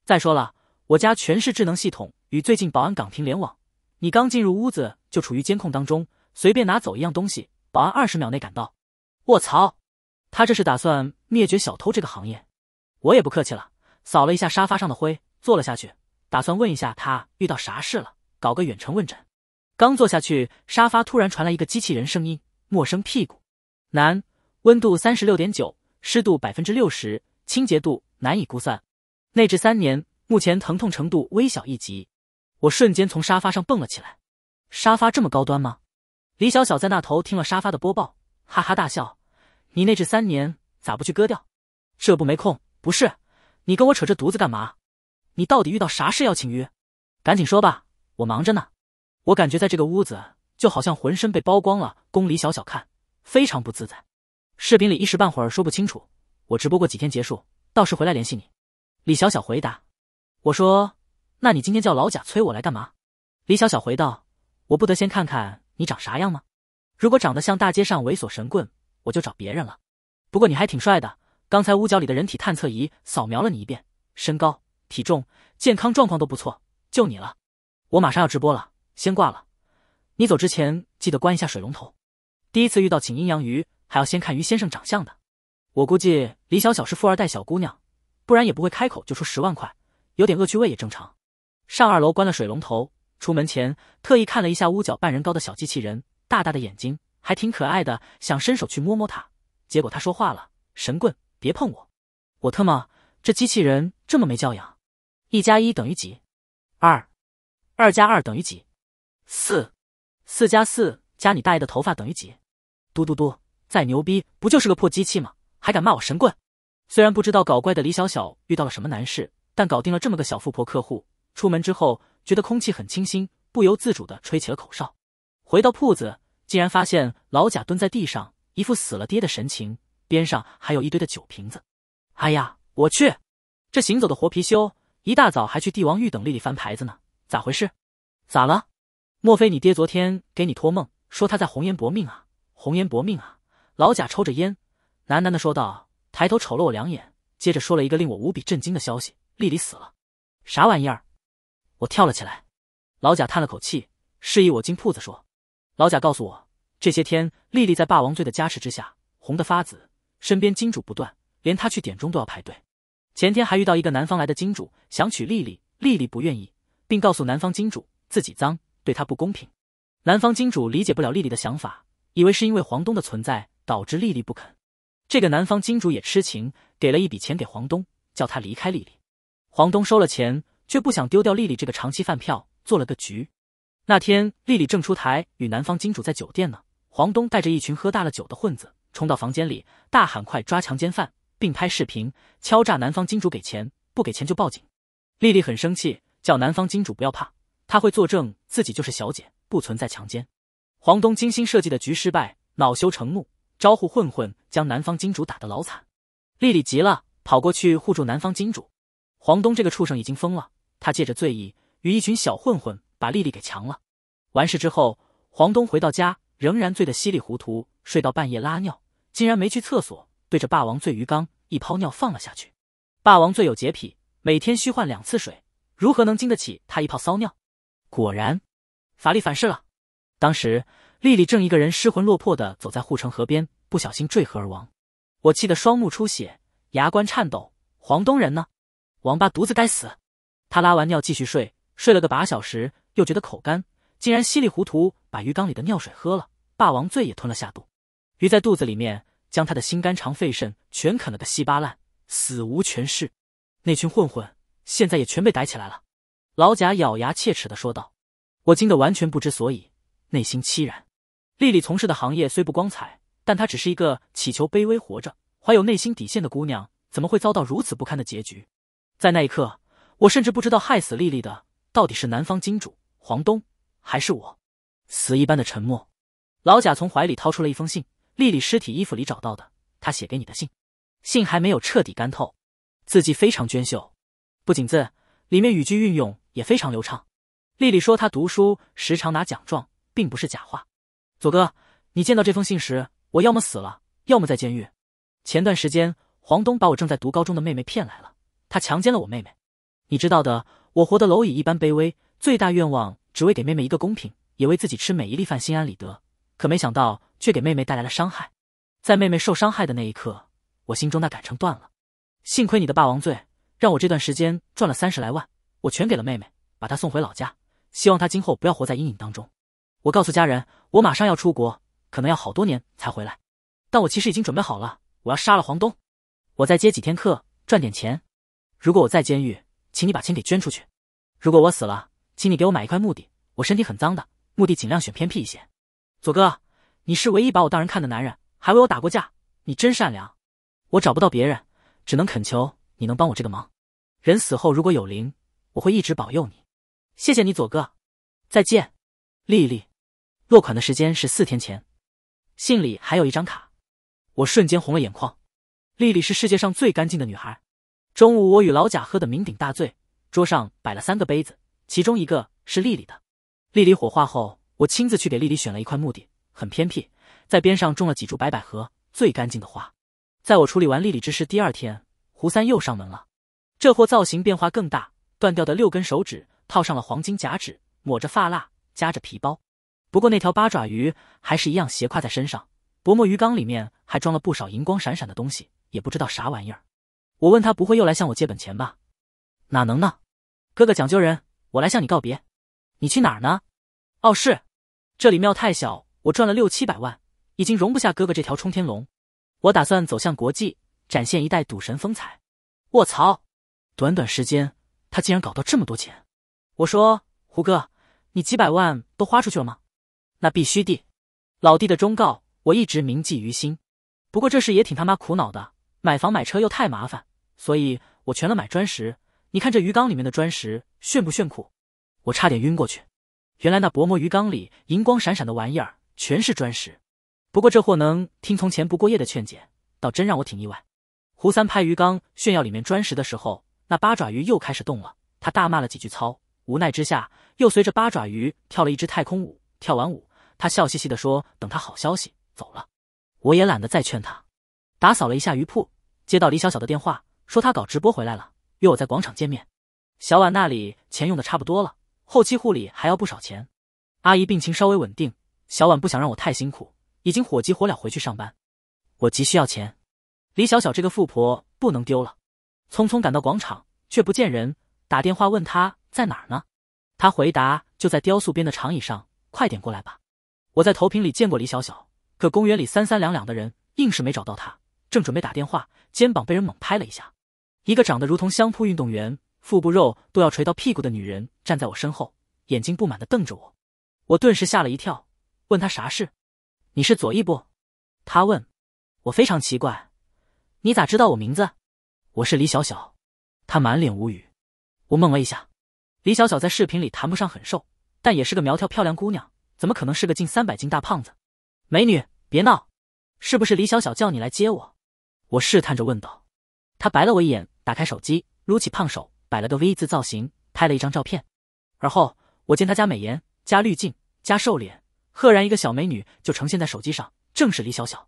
再说了，我家全是智能系统，与最近保安岗亭联网，你刚进入屋子就处于监控当中，随便拿走一样东西，保安二十秒内赶到。卧槽！他这是打算灭绝小偷这个行业？我也不客气了，扫了一下沙发上的灰，坐了下去。”打算问一下他遇到啥事了，搞个远程问诊。刚坐下去，沙发突然传来一个机器人声音：“陌生屁股男，温度三十六点九，湿度百分之六十，清洁度难以估算，内置三年，目前疼痛程度微小一级。”我瞬间从沙发上蹦了起来。沙发这么高端吗？李小小在那头听了沙发的播报，哈哈大笑：“你内置三年咋不去割掉？这不没空？不是，你跟我扯这犊子干嘛？”你到底遇到啥事要请约？赶紧说吧，我忙着呢。我感觉在这个屋子就好像浑身被剥光了，供李小小看，非常不自在。视频里一时半会儿说不清楚，我直播过几天结束，到时回来联系你。李小小回答：“我说，那你今天叫老贾催我来干嘛？”李小小回道：“我不得先看看你长啥样吗？如果长得像大街上猥琐神棍，我就找别人了。不过你还挺帅的，刚才屋角里的人体探测仪扫描了你一遍，身高。”体重、健康状况都不错，就你了。我马上要直播了，先挂了。你走之前记得关一下水龙头。第一次遇到请阴阳鱼，还要先看于先生长相的。我估计李小小是富二代小姑娘，不然也不会开口就出十万块，有点恶趣味也正常。上二楼关了水龙头，出门前特意看了一下屋角半人高的小机器人，大大的眼睛还挺可爱的，想伸手去摸摸它，结果它说话了：“神棍，别碰我！”我特么，这机器人这么没教养！一加一等于几？二，二加二等于几？四，四加四加你大爷的头发等于几？嘟嘟嘟！再牛逼不就是个破机器吗？还敢骂我神棍？虽然不知道搞怪的李小小遇到了什么难事，但搞定了这么个小富婆客户，出门之后觉得空气很清新，不由自主的吹起了口哨。回到铺子，竟然发现老贾蹲在地上，一副死了爹的神情，边上还有一堆的酒瓶子。哎呀，我去！这行走的活貔貅！一大早还去帝王玉等丽丽翻牌子呢，咋回事？咋了？莫非你爹昨天给你托梦说他在红颜薄命啊？红颜薄命啊！老贾抽着烟，喃喃的说道，抬头瞅了我两眼，接着说了一个令我无比震惊的消息：丽丽死了。啥玩意儿？我跳了起来。老贾叹了口气，示意我进铺子说：“老贾告诉我，这些天丽丽在霸王醉的加持之下，红得发紫，身边金主不断，连他去点钟都要排队。”前天还遇到一个南方来的金主，想娶丽丽，丽丽不愿意，并告诉南方金主自己脏，对他不公平。南方金主理解不了丽丽的想法，以为是因为黄东的存在导致丽丽不肯。这个南方金主也痴情，给了一笔钱给黄东，叫他离开丽丽。黄东收了钱，却不想丢掉丽丽这个长期饭票，做了个局。那天丽丽正出台与南方金主在酒店呢，黄东带着一群喝大了酒的混子冲到房间里，大喊快抓强奸犯。并拍视频敲诈男方金主给钱，不给钱就报警。丽丽很生气，叫男方金主不要怕，她会作证自己就是小姐，不存在强奸。黄东精心设计的局失败，恼羞成怒，招呼混混将男方金主打得老惨。丽丽急了，跑过去护住男方金主。黄东这个畜生已经疯了，他借着醉意与一群小混混把丽丽给强了。完事之后，黄东回到家仍然醉得稀里糊涂，睡到半夜拉尿，竟然没去厕所。对着霸王醉鱼缸一泡尿放了下去，霸王醉有洁癖，每天需换两次水，如何能经得起他一泡骚尿？果然，法力反噬了。当时丽丽正一个人失魂落魄地走在护城河边，不小心坠河而亡。我气得双目出血，牙关颤抖。黄东人呢？王八犊子该死！他拉完尿继续睡，睡了个把小时，又觉得口干，竟然稀里糊涂把鱼缸里的尿水喝了，霸王醉也吞了下肚，鱼在肚子里面。将他的心肝肠肺肾全啃了个稀巴烂，死无全尸。那群混混现在也全被逮起来了。老贾咬牙切齿的说道：“我惊得完全不知所以，内心凄然。丽丽从事的行业虽不光彩，但她只是一个祈求卑微活着、怀有内心底线的姑娘，怎么会遭到如此不堪的结局？”在那一刻，我甚至不知道害死丽丽的到底是南方金主黄东，还是我。死一般的沉默。老贾从怀里掏出了一封信。丽丽尸体衣服里找到的，她写给你的信，信还没有彻底干透，字迹非常娟秀，不仅字里面语句运用也非常流畅。丽丽说她读书时常拿奖状，并不是假话。左哥，你见到这封信时，我要么死了，要么在监狱。前段时间，黄东把我正在读高中的妹妹骗来了，他强奸了我妹妹。你知道的，我活的蝼蚁一般卑微，最大愿望只为给妹妹一个公平，也为自己吃每一粒饭心安理得。可没想到，却给妹妹带来了伤害。在妹妹受伤害的那一刻，我心中那杆秤断了。幸亏你的霸王罪让我这段时间赚了三十来万，我全给了妹妹，把她送回老家，希望她今后不要活在阴影当中。我告诉家人，我马上要出国，可能要好多年才回来。但我其实已经准备好了，我要杀了黄东。我再接几天课，赚点钱。如果我在监狱，请你把钱给捐出去；如果我死了，请你给我买一块墓地。我身体很脏的，墓地尽量选偏僻一些。左哥，你是唯一把我当人看的男人，还为我打过架，你真善良。我找不到别人，只能恳求你能帮我这个忙。人死后如果有灵，我会一直保佑你。谢谢你，左哥，再见，丽丽。落款的时间是四天前，信里还有一张卡。我瞬间红了眼眶。丽丽是世界上最干净的女孩。中午我与老贾喝的酩酊大醉，桌上摆了三个杯子，其中一个是丽丽的。丽丽火化后。我亲自去给丽丽选了一块墓地，很偏僻，在边上种了几株白百合，最干净的花。在我处理完丽丽之事第二天，胡三又上门了。这货造型变化更大，断掉的六根手指套上了黄金假指，抹着发蜡，夹着皮包。不过那条八爪鱼还是一样斜挎在身上，薄膜鱼缸里面还装了不少银光闪闪的东西，也不知道啥玩意儿。我问他不会又来向我借本钱吧？哪能呢，哥哥讲究人，我来向你告别。你去哪儿呢？哦，是。这里庙太小，我赚了六七百万，已经容不下哥哥这条冲天龙。我打算走向国际，展现一代赌神风采。我操！短短时间，他竟然搞到这么多钱。我说，胡哥，你几百万都花出去了吗？那必须的。老弟的忠告我一直铭记于心。不过这事也挺他妈苦恼的，买房买车又太麻烦，所以我全了买砖石。你看这鱼缸里面的砖石炫不炫酷？我差点晕过去。原来那薄膜鱼缸里银光闪闪的玩意儿全是砖石，不过这货能听从前不过夜的劝解，倒真让我挺意外。胡三拍鱼缸炫耀里面砖石的时候，那八爪鱼又开始动了。他大骂了几句操，无奈之下又随着八爪鱼跳了一支太空舞。跳完舞，他笑嘻嘻的说：“等他好消息。”走了，我也懒得再劝他。打扫了一下鱼铺，接到李小小的电话，说他搞直播回来了，约我在广场见面。小婉那里钱用的差不多了。后期护理还要不少钱，阿姨病情稍微稳定，小婉不想让我太辛苦，已经火急火燎回去上班。我急需要钱，李小小这个富婆不能丢了。匆匆赶到广场，却不见人，打电话问她在哪儿呢？她回答就在雕塑边的长椅上，快点过来吧。我在投屏里见过李小小，可公园里三三两两的人，硬是没找到她。正准备打电话，肩膀被人猛拍了一下，一个长得如同相扑运动员。腹部肉都要垂到屁股的女人站在我身后，眼睛不满地瞪着我，我顿时吓了一跳，问她啥事？你是左翼不？她问。我非常奇怪，你咋知道我名字？我是李小小。她满脸无语。我懵了一下，李小小在视频里谈不上很瘦，但也是个苗条漂亮姑娘，怎么可能是个近三百斤大胖子？美女，别闹，是不是李小小叫你来接我？我试探着问道。她白了我一眼，打开手机，撸起胖手。摆了个 V 字造型，拍了一张照片，而后我见他加美颜、加滤镜、加瘦脸，赫然一个小美女就呈现在手机上，正是李小小，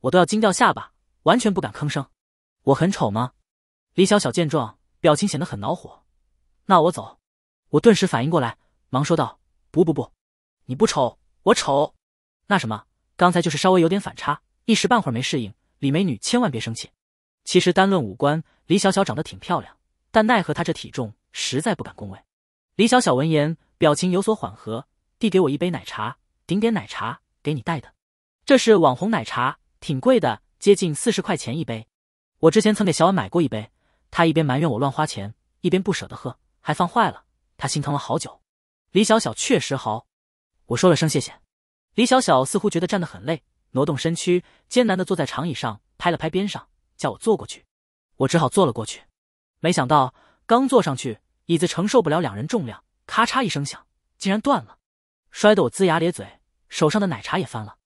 我都要惊掉下巴，完全不敢吭声。我很丑吗？李小小见状，表情显得很恼火。那我走。我顿时反应过来，忙说道：“不不不，你不丑，我丑。那什么，刚才就是稍微有点反差，一时半会儿没适应。李美女千万别生气。其实单论五官，李小小长得挺漂亮。”但奈何他这体重实在不敢恭维。李小小闻言，表情有所缓和，递给我一杯奶茶，顶点奶茶给你带的，这是网红奶茶，挺贵的，接近四十块钱一杯。我之前曾给小婉买过一杯，她一边埋怨我乱花钱，一边不舍得喝，还放坏了，她心疼了好久。李小小确实好，我说了声谢谢。李小小似乎觉得站得很累，挪动身躯，艰难地坐在长椅上，拍了拍边上，叫我坐过去。我只好坐了过去。没想到刚坐上去，椅子承受不了两人重量，咔嚓一声响，竟然断了，摔得我龇牙咧嘴，手上的奶茶也翻了。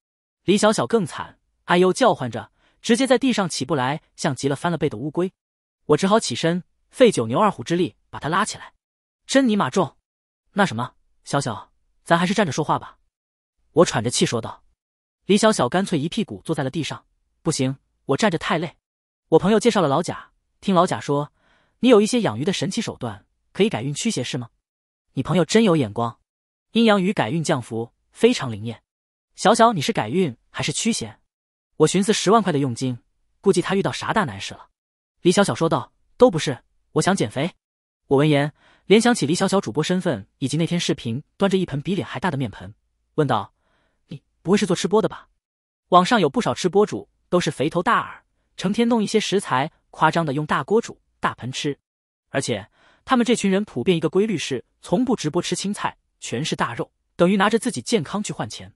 李小小更惨，哎呦叫唤着，直接在地上起不来，像极了翻了倍的乌龟。我只好起身，费九牛二虎之力把他拉起来，真尼玛重！那什么，小小，咱还是站着说话吧。我喘着气说道。李小小干脆一屁股坐在了地上，不行，我站着太累。我朋友介绍了老贾，听老贾说。你有一些养鱼的神奇手段，可以改运驱邪是吗？你朋友真有眼光，阴阳鱼改运降服非常灵验。小小，你是改运还是驱邪？我寻思十万块的佣金，估计他遇到啥大难事了。李小小说道：“都不是，我想减肥。”我闻言联想起李小小主播身份以及那天视频端着一盆比脸还大的面盆，问道：“你不会是做吃播的吧？网上有不少吃播主都是肥头大耳，成天弄一些食材，夸张的用大锅煮。”大盆吃，而且他们这群人普遍一个规律是，从不直播吃青菜，全是大肉，等于拿着自己健康去换钱。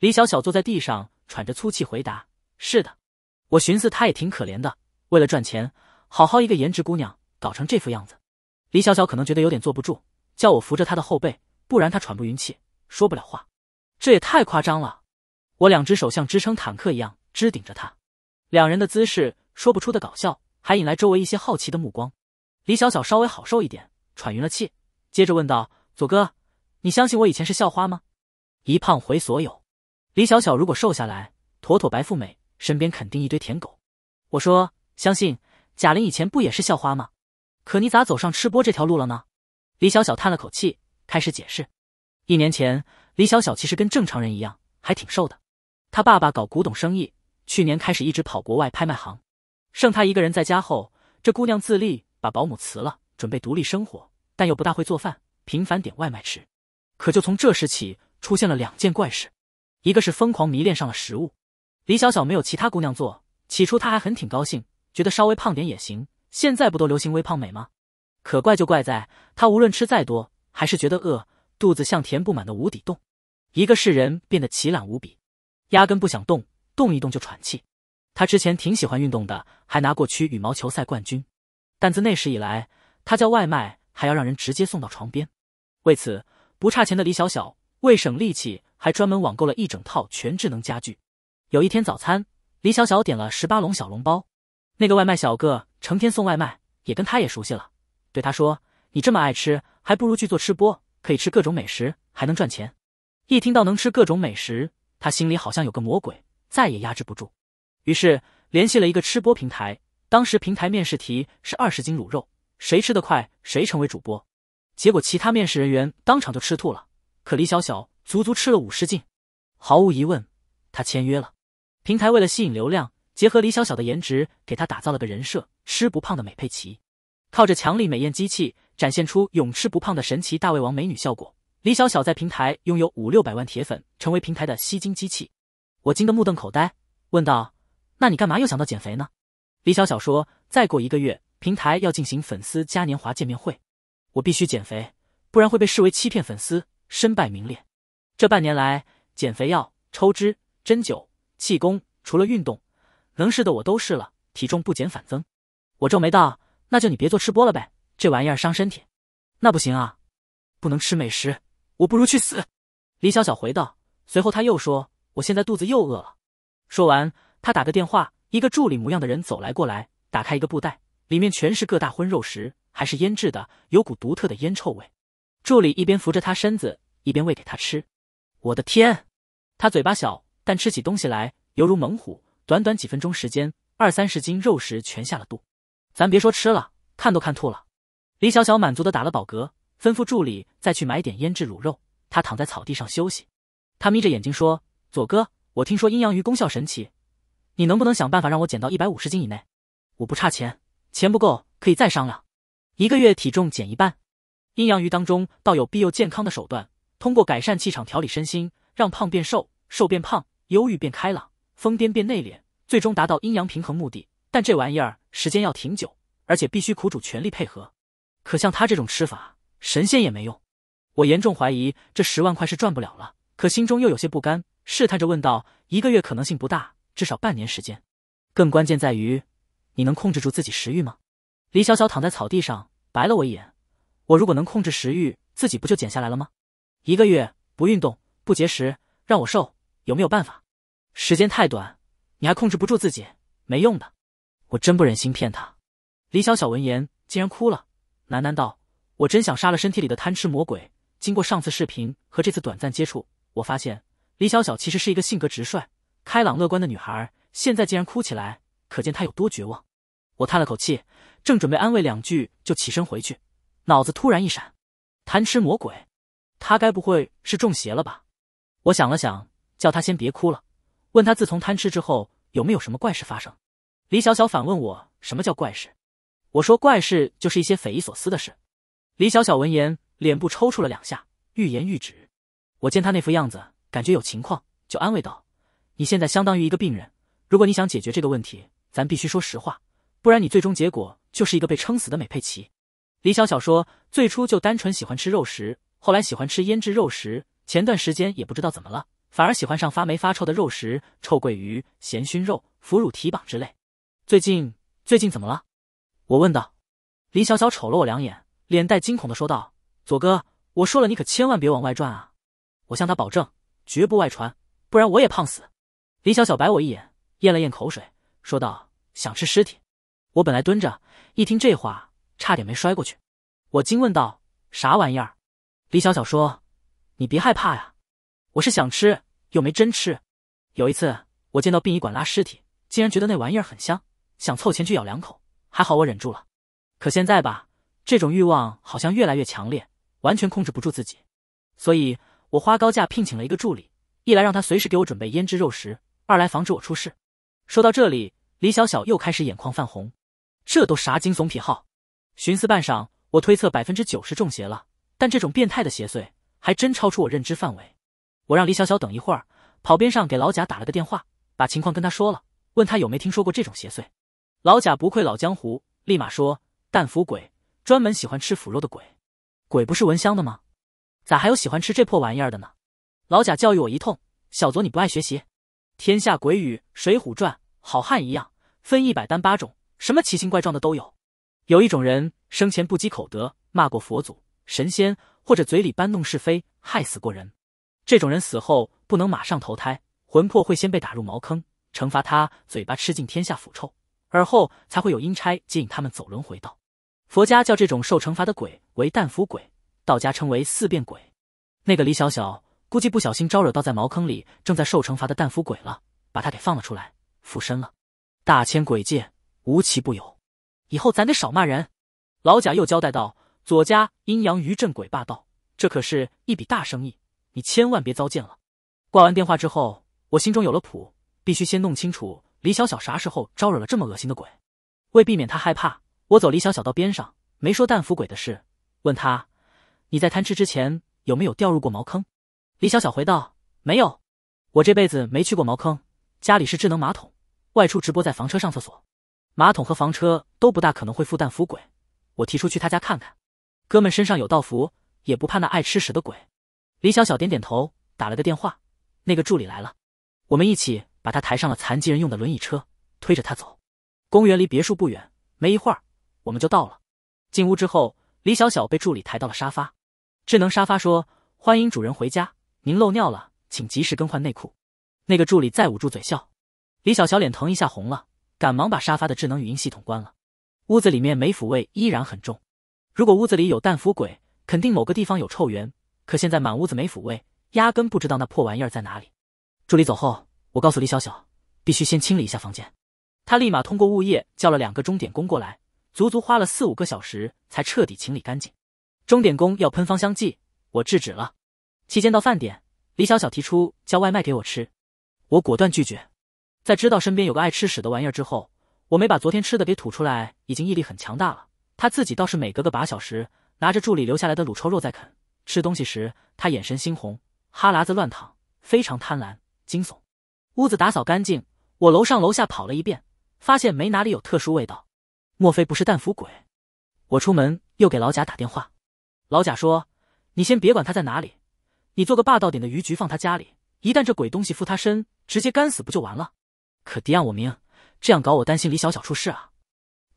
李小小坐在地上，喘着粗气回答：“是的，我寻思她也挺可怜的，为了赚钱，好好一个颜值姑娘搞成这副样子。”李小小可能觉得有点坐不住，叫我扶着她的后背，不然她喘不匀气，说不了话。这也太夸张了！我两只手像支撑坦克一样支顶着她，两人的姿势说不出的搞笑。还引来周围一些好奇的目光，李小小稍微好受一点，喘匀了气，接着问道：“左哥，你相信我以前是校花吗？”一胖回所有，李小小如果瘦下来，妥妥白富美，身边肯定一堆舔狗。我说：“相信，贾玲以前不也是校花吗？可你咋走上吃播这条路了呢？”李小小叹了口气，开始解释：“一年前，李小小其实跟正常人一样，还挺瘦的。她爸爸搞古董生意，去年开始一直跑国外拍卖行。”剩她一个人在家后，这姑娘自立，把保姆辞了，准备独立生活，但又不大会做饭，频繁点外卖吃。可就从这时起，出现了两件怪事：一个是疯狂迷恋上了食物。李小小没有其他姑娘做，起初她还很挺高兴，觉得稍微胖点也行。现在不都流行微胖美吗？可怪就怪在她，无论吃再多，还是觉得饿，肚子像填不满的无底洞。一个是人变得奇懒无比，压根不想动，动一动就喘气。他之前挺喜欢运动的，还拿过区羽毛球赛冠军，但自那时以来，他叫外卖还要让人直接送到床边。为此，不差钱的李小小为省力气，还专门网购了一整套全智能家具。有一天早餐，李小小点了十八笼小笼包，那个外卖小哥成天送外卖，也跟他也熟悉了，对他说：“你这么爱吃，还不如去做吃播，可以吃各种美食，还能赚钱。”一听到能吃各种美食，他心里好像有个魔鬼，再也压制不住。于是联系了一个吃播平台，当时平台面试题是二十斤卤肉，谁吃得快谁成为主播。结果其他面试人员当场就吃吐了，可李小小足足吃了五十斤，毫无疑问，他签约了。平台为了吸引流量，结合李小小的颜值，给他打造了个人设——吃不胖的美佩奇，靠着强力美艳机器，展现出永吃不胖的神奇大胃王美女效果。李小小在平台拥有五六百万铁粉，成为平台的吸金机器。我惊得目瞪口呆，问道。那你干嘛又想到减肥呢？李小小说：“再过一个月，平台要进行粉丝嘉年华见面会，我必须减肥，不然会被视为欺骗粉丝，身败名裂。这半年来，减肥药、抽脂、针灸、气功，除了运动，能试的我都试了，体重不减反增。”我皱眉道：“那就你别做吃播了呗，这玩意儿伤身体。”“那不行啊，不能吃美食，我不如去死。”李小小回道。随后他又说：“我现在肚子又饿了。”说完。他打个电话，一个助理模样的人走来过来，打开一个布袋，里面全是各大荤肉食，还是腌制的，有股独特的烟臭味。助理一边扶着他身子，一边喂给他吃。我的天，他嘴巴小，但吃起东西来犹如猛虎。短短几分钟时间，二三十斤肉食全下了肚。咱别说吃了，看都看吐了。李小小满足的打了饱嗝，吩咐助理再去买点腌制卤肉。他躺在草地上休息，他眯着眼睛说：“左哥，我听说阴阳鱼功效神奇。”你能不能想办法让我减到一百五十斤以内？我不差钱，钱不够可以再商量。一个月体重减一半？阴阳鱼当中倒有庇佑健康的手段，通过改善气场调理身心，让胖变瘦，瘦变胖，忧郁变开朗，疯癫变内敛，最终达到阴阳平衡目的。但这玩意儿时间要挺久，而且必须苦主全力配合。可像他这种吃法，神仙也没用。我严重怀疑这十万块是赚不了了，可心中又有些不甘，试探着问道：一个月可能性不大。至少半年时间，更关键在于，你能控制住自己食欲吗？李小小躺在草地上，白了我一眼。我如果能控制食欲，自己不就减下来了吗？一个月不运动，不节食，让我瘦，有没有办法？时间太短，你还控制不住自己，没用的。我真不忍心骗他。李小小闻言，竟然哭了，喃喃道：“我真想杀了身体里的贪吃魔鬼。”经过上次视频和这次短暂接触，我发现李小小其实是一个性格直率。开朗乐观的女孩，现在竟然哭起来，可见她有多绝望。我叹了口气，正准备安慰两句，就起身回去。脑子突然一闪，贪吃魔鬼，她该不会是中邪了吧？我想了想，叫她先别哭了，问她自从贪吃之后有没有什么怪事发生。李小小反问我：“什么叫怪事？”我说：“怪事就是一些匪夷所思的事。”李小小闻言，脸部抽搐了两下，欲言欲止。我见她那副样子，感觉有情况，就安慰道。你现在相当于一个病人，如果你想解决这个问题，咱必须说实话，不然你最终结果就是一个被撑死的美佩奇。李小小说：“最初就单纯喜欢吃肉食，后来喜欢吃腌制肉食，前段时间也不知道怎么了，反而喜欢上发霉发臭的肉食，臭鳜鱼、咸熏肉、腐乳蹄膀之类。最近最近怎么了？”我问道。李小小瞅了我两眼，脸带惊恐的说道：“左哥，我说了，你可千万别往外传啊！我向他保证，绝不外传，不然我也胖死。”李小小白我一眼，咽了咽口水，说道：“想吃尸体。”我本来蹲着，一听这话，差点没摔过去。我惊问道：“啥玩意儿？”李小小说：“你别害怕呀，我是想吃，又没真吃。有一次我见到殡仪馆拉尸体，竟然觉得那玩意儿很香，想凑钱去咬两口，还好我忍住了。可现在吧，这种欲望好像越来越强烈，完全控制不住自己，所以我花高价聘请了一个助理，一来让他随时给我准备腌制肉食。”二来防止我出事。说到这里，李小小又开始眼眶泛红。这都啥惊悚癖好？寻思半晌，我推测百分之九十中邪了。但这种变态的邪祟，还真超出我认知范围。我让李小小等一会儿，跑边上给老贾打了个电话，把情况跟他说了，问他有没听说过这种邪祟。老贾不愧老江湖，立马说：“但腐鬼专门喜欢吃腐肉的鬼，鬼不是闻香的吗？咋还有喜欢吃这破玩意儿的呢？”老贾教育我一通：“小左你不爱学习。”天下鬼语，《水浒传》好汉一样，分一百单八种，什么奇形怪状的都有。有一种人生前不积口德，骂过佛祖、神仙，或者嘴里搬弄是非，害死过人。这种人死后不能马上投胎，魂魄会先被打入茅坑，惩罚他嘴巴吃尽天下腐臭，而后才会有阴差接引他们走轮回道。佛家叫这种受惩罚的鬼为“淡福鬼”，道家称为“四变鬼”。那个李小小。估计不小心招惹到在茅坑里正在受惩罚的蛋腐鬼了，把他给放了出来，附身了。大千鬼界无奇不有，以后咱得少骂人。老贾又交代道：“左家阴阳余镇鬼霸道，这可是一笔大生意，你千万别糟践了。”挂完电话之后，我心中有了谱，必须先弄清楚李小小啥时候招惹了这么恶心的鬼。为避免他害怕，我走李小小到边上，没说蛋腐鬼的事，问他：“你在贪吃之前有没有掉入过茅坑？”李小小回道：“没有，我这辈子没去过茅坑，家里是智能马桶，外出直播在房车上厕所，马桶和房车都不大可能会孵蛋孵鬼。我提出去他家看看，哥们身上有道符，也不怕那爱吃屎的鬼。”李小小点点头，打了个电话，那个助理来了，我们一起把他抬上了残疾人用的轮椅车，推着他走。公园离别墅不远，没一会儿我们就到了。进屋之后，李小小被助理抬到了沙发，智能沙发说：“欢迎主人回家。”您漏尿了，请及时更换内裤。那个助理再捂住嘴笑，李小小脸腾一下红了，赶忙把沙发的智能语音系统关了。屋子里面没腐味，依然很重。如果屋子里有氮腐鬼，肯定某个地方有臭源。可现在满屋子没腐味，压根不知道那破玩意儿在哪里。助理走后，我告诉李小小，必须先清理一下房间。他立马通过物业叫了两个钟点工过来，足足花了四五个小时才彻底清理干净。钟点工要喷芳香剂，我制止了。期间到饭点，李小小提出叫外卖给我吃，我果断拒绝。在知道身边有个爱吃屎的玩意儿之后，我没把昨天吃的给吐出来，已经毅力很强大了。他自己倒是每隔个把小时拿着助理留下来的卤臭肉在啃。吃东西时，他眼神猩红，哈喇子乱淌，非常贪婪，惊悚。屋子打扫干净，我楼上楼下跑了一遍，发现没哪里有特殊味道，莫非不是蛋腐鬼？我出门又给老贾打电话，老贾说：“你先别管他在哪里。”你做个霸道点的鱼局放他家里，一旦这鬼东西附他身，直接干死不就完了？可敌暗我明，这样搞我担心李小小出事啊！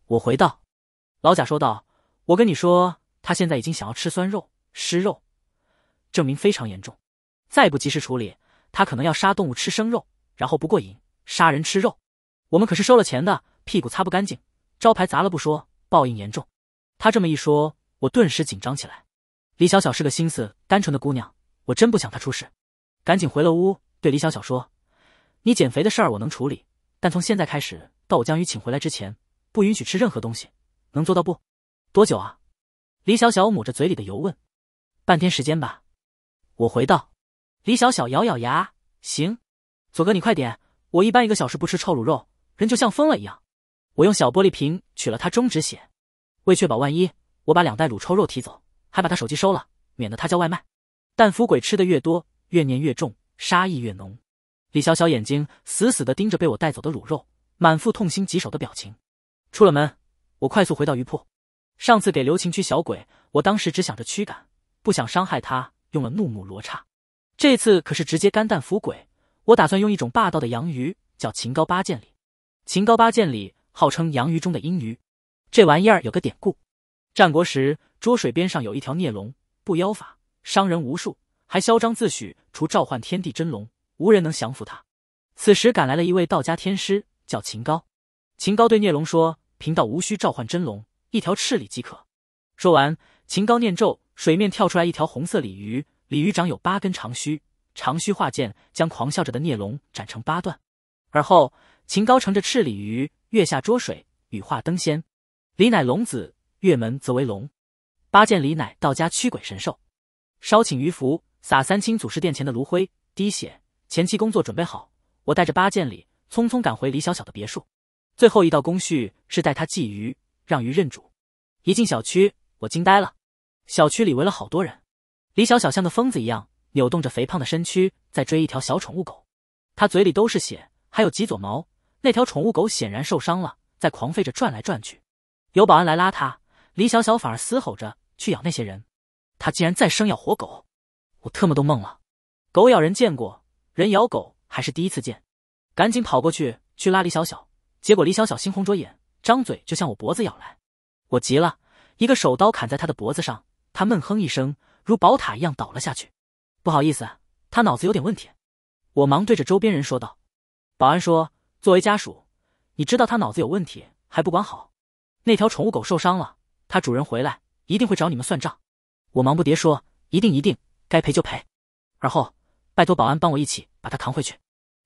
我回道，老贾说道：“我跟你说，他现在已经想要吃酸肉、湿肉，证明非常严重。再不及时处理，他可能要杀动物吃生肉，然后不过瘾，杀人吃肉。我们可是收了钱的，屁股擦不干净，招牌砸了不说，报应严重。”他这么一说，我顿时紧张起来。李小小是个心思单纯的姑娘。我真不想他出事，赶紧回了屋，对李小小说：“你减肥的事儿我能处理，但从现在开始到我将鱼请回来之前，不允许吃任何东西，能做到不？多久啊？”李小小抹着嘴里的油问：“半天时间吧？”我回道。李小小咬咬牙：“行，左哥你快点，我一般一个小时不吃臭卤肉，人就像疯了一样。”我用小玻璃瓶取了他中指血，为确保万一，我把两袋卤臭肉提走，还把他手机收了，免得他叫外卖。但腐鬼吃的越多，怨念越重，杀意越浓。李小小眼睛死死的盯着被我带走的卤肉，满腹痛心疾首的表情。出了门，我快速回到鱼铺。上次给刘琴驱小鬼，我当时只想着驱赶，不想伤害他，用了怒目罗刹。这次可是直接干胆腐鬼，我打算用一种霸道的洋鱼，叫秦高八剑鲤。秦高八剑鲤号称洋鱼中的阴鱼。这玩意儿有个典故：战国时，涿水边上有一条孽龙，不妖法。伤人无数，还嚣张自诩，除召唤天地真龙，无人能降服他。此时赶来了一位道家天师，叫秦高。秦高对孽龙说：“贫道无需召唤真龙，一条赤鲤即可。”说完，秦高念咒，水面跳出来一条红色鲤鱼，鲤鱼长有八根长须，长须化剑，将狂笑着的孽龙斩成八段。而后，秦高乘着赤鲤鱼跃下捉水，羽化登仙。鲤乃龙子，月门则为龙。八剑鲤乃道家驱鬼神兽。烧请鱼符，撒三清祖师殿前的炉灰，滴血。前期工作准备好，我带着八件礼，匆匆赶回李小小的别墅。最后一道工序是带他祭鱼，让鱼认主。一进小区，我惊呆了，小区里围了好多人。李小小像个疯子一样，扭动着肥胖的身躯，在追一条小宠物狗。他嘴里都是血，还有几撮毛。那条宠物狗显然受伤了，在狂吠着转来转去。有保安来拉他，李小小反而嘶吼着去咬那些人。他竟然再生咬活狗，我特么都懵了。狗咬人见过，人咬狗还是第一次见。赶紧跑过去去拉李小小，结果李小小猩红着眼，张嘴就向我脖子咬来。我急了，一个手刀砍在他的脖子上，他闷哼一声，如宝塔一样倒了下去。不好意思，他脑子有点问题。我忙对着周边人说道：“保安说，作为家属，你知道他脑子有问题还不管好，那条宠物狗受伤了，他主人回来一定会找你们算账。”我忙不迭说：“一定一定，该赔就赔。”而后拜托保安帮我一起把他扛回去。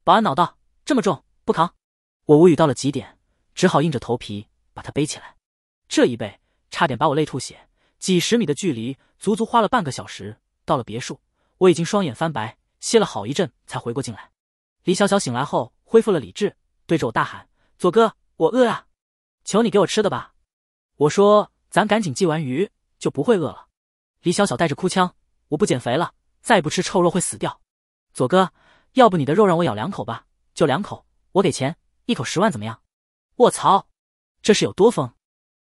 保安恼道：“这么重，不扛！”我无语到了极点，只好硬着头皮把他背起来。这一背，差点把我累吐血。几十米的距离，足足花了半个小时。到了别墅，我已经双眼翻白，歇了好一阵才回过劲来。李小小醒来后恢复了理智，对着我大喊：“左哥，我饿啊！求你给我吃的吧！”我说：“咱赶紧寄完鱼，就不会饿了。”李小小带着哭腔：“我不减肥了，再不吃臭肉会死掉。”左哥，要不你的肉让我咬两口吧，就两口，我给钱，一口十万，怎么样？我操，这是有多疯！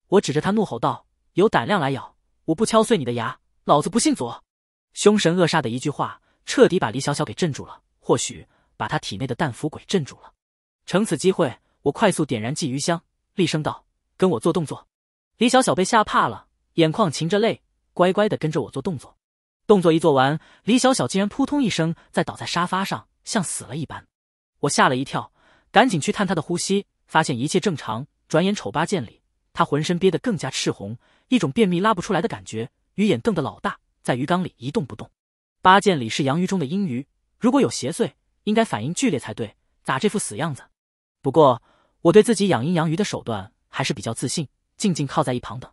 我指着他怒吼道：“有胆量来咬，我不敲碎你的牙，老子不信左！”凶神恶煞的一句话，彻底把李小小给镇住了，或许把他体内的蛋腐鬼镇住了。趁此机会，我快速点燃鲫鱼香，厉声道：“跟我做动作！”李小小被吓怕了，眼眶噙着泪。乖乖的跟着我做动作，动作一做完，李小小竟然扑通一声在倒在沙发上，像死了一般。我吓了一跳，赶紧去探她的呼吸，发现一切正常。转眼丑八剑里，他浑身憋得更加赤红，一种便秘拉不出来的感觉，鱼眼瞪得老大，在鱼缸里一动不动。八剑里是洋鱼中的阴鱼，如果有邪祟，应该反应剧烈才对，咋这副死样子？不过我对自己养阴阳鱼的手段还是比较自信，静静靠在一旁等。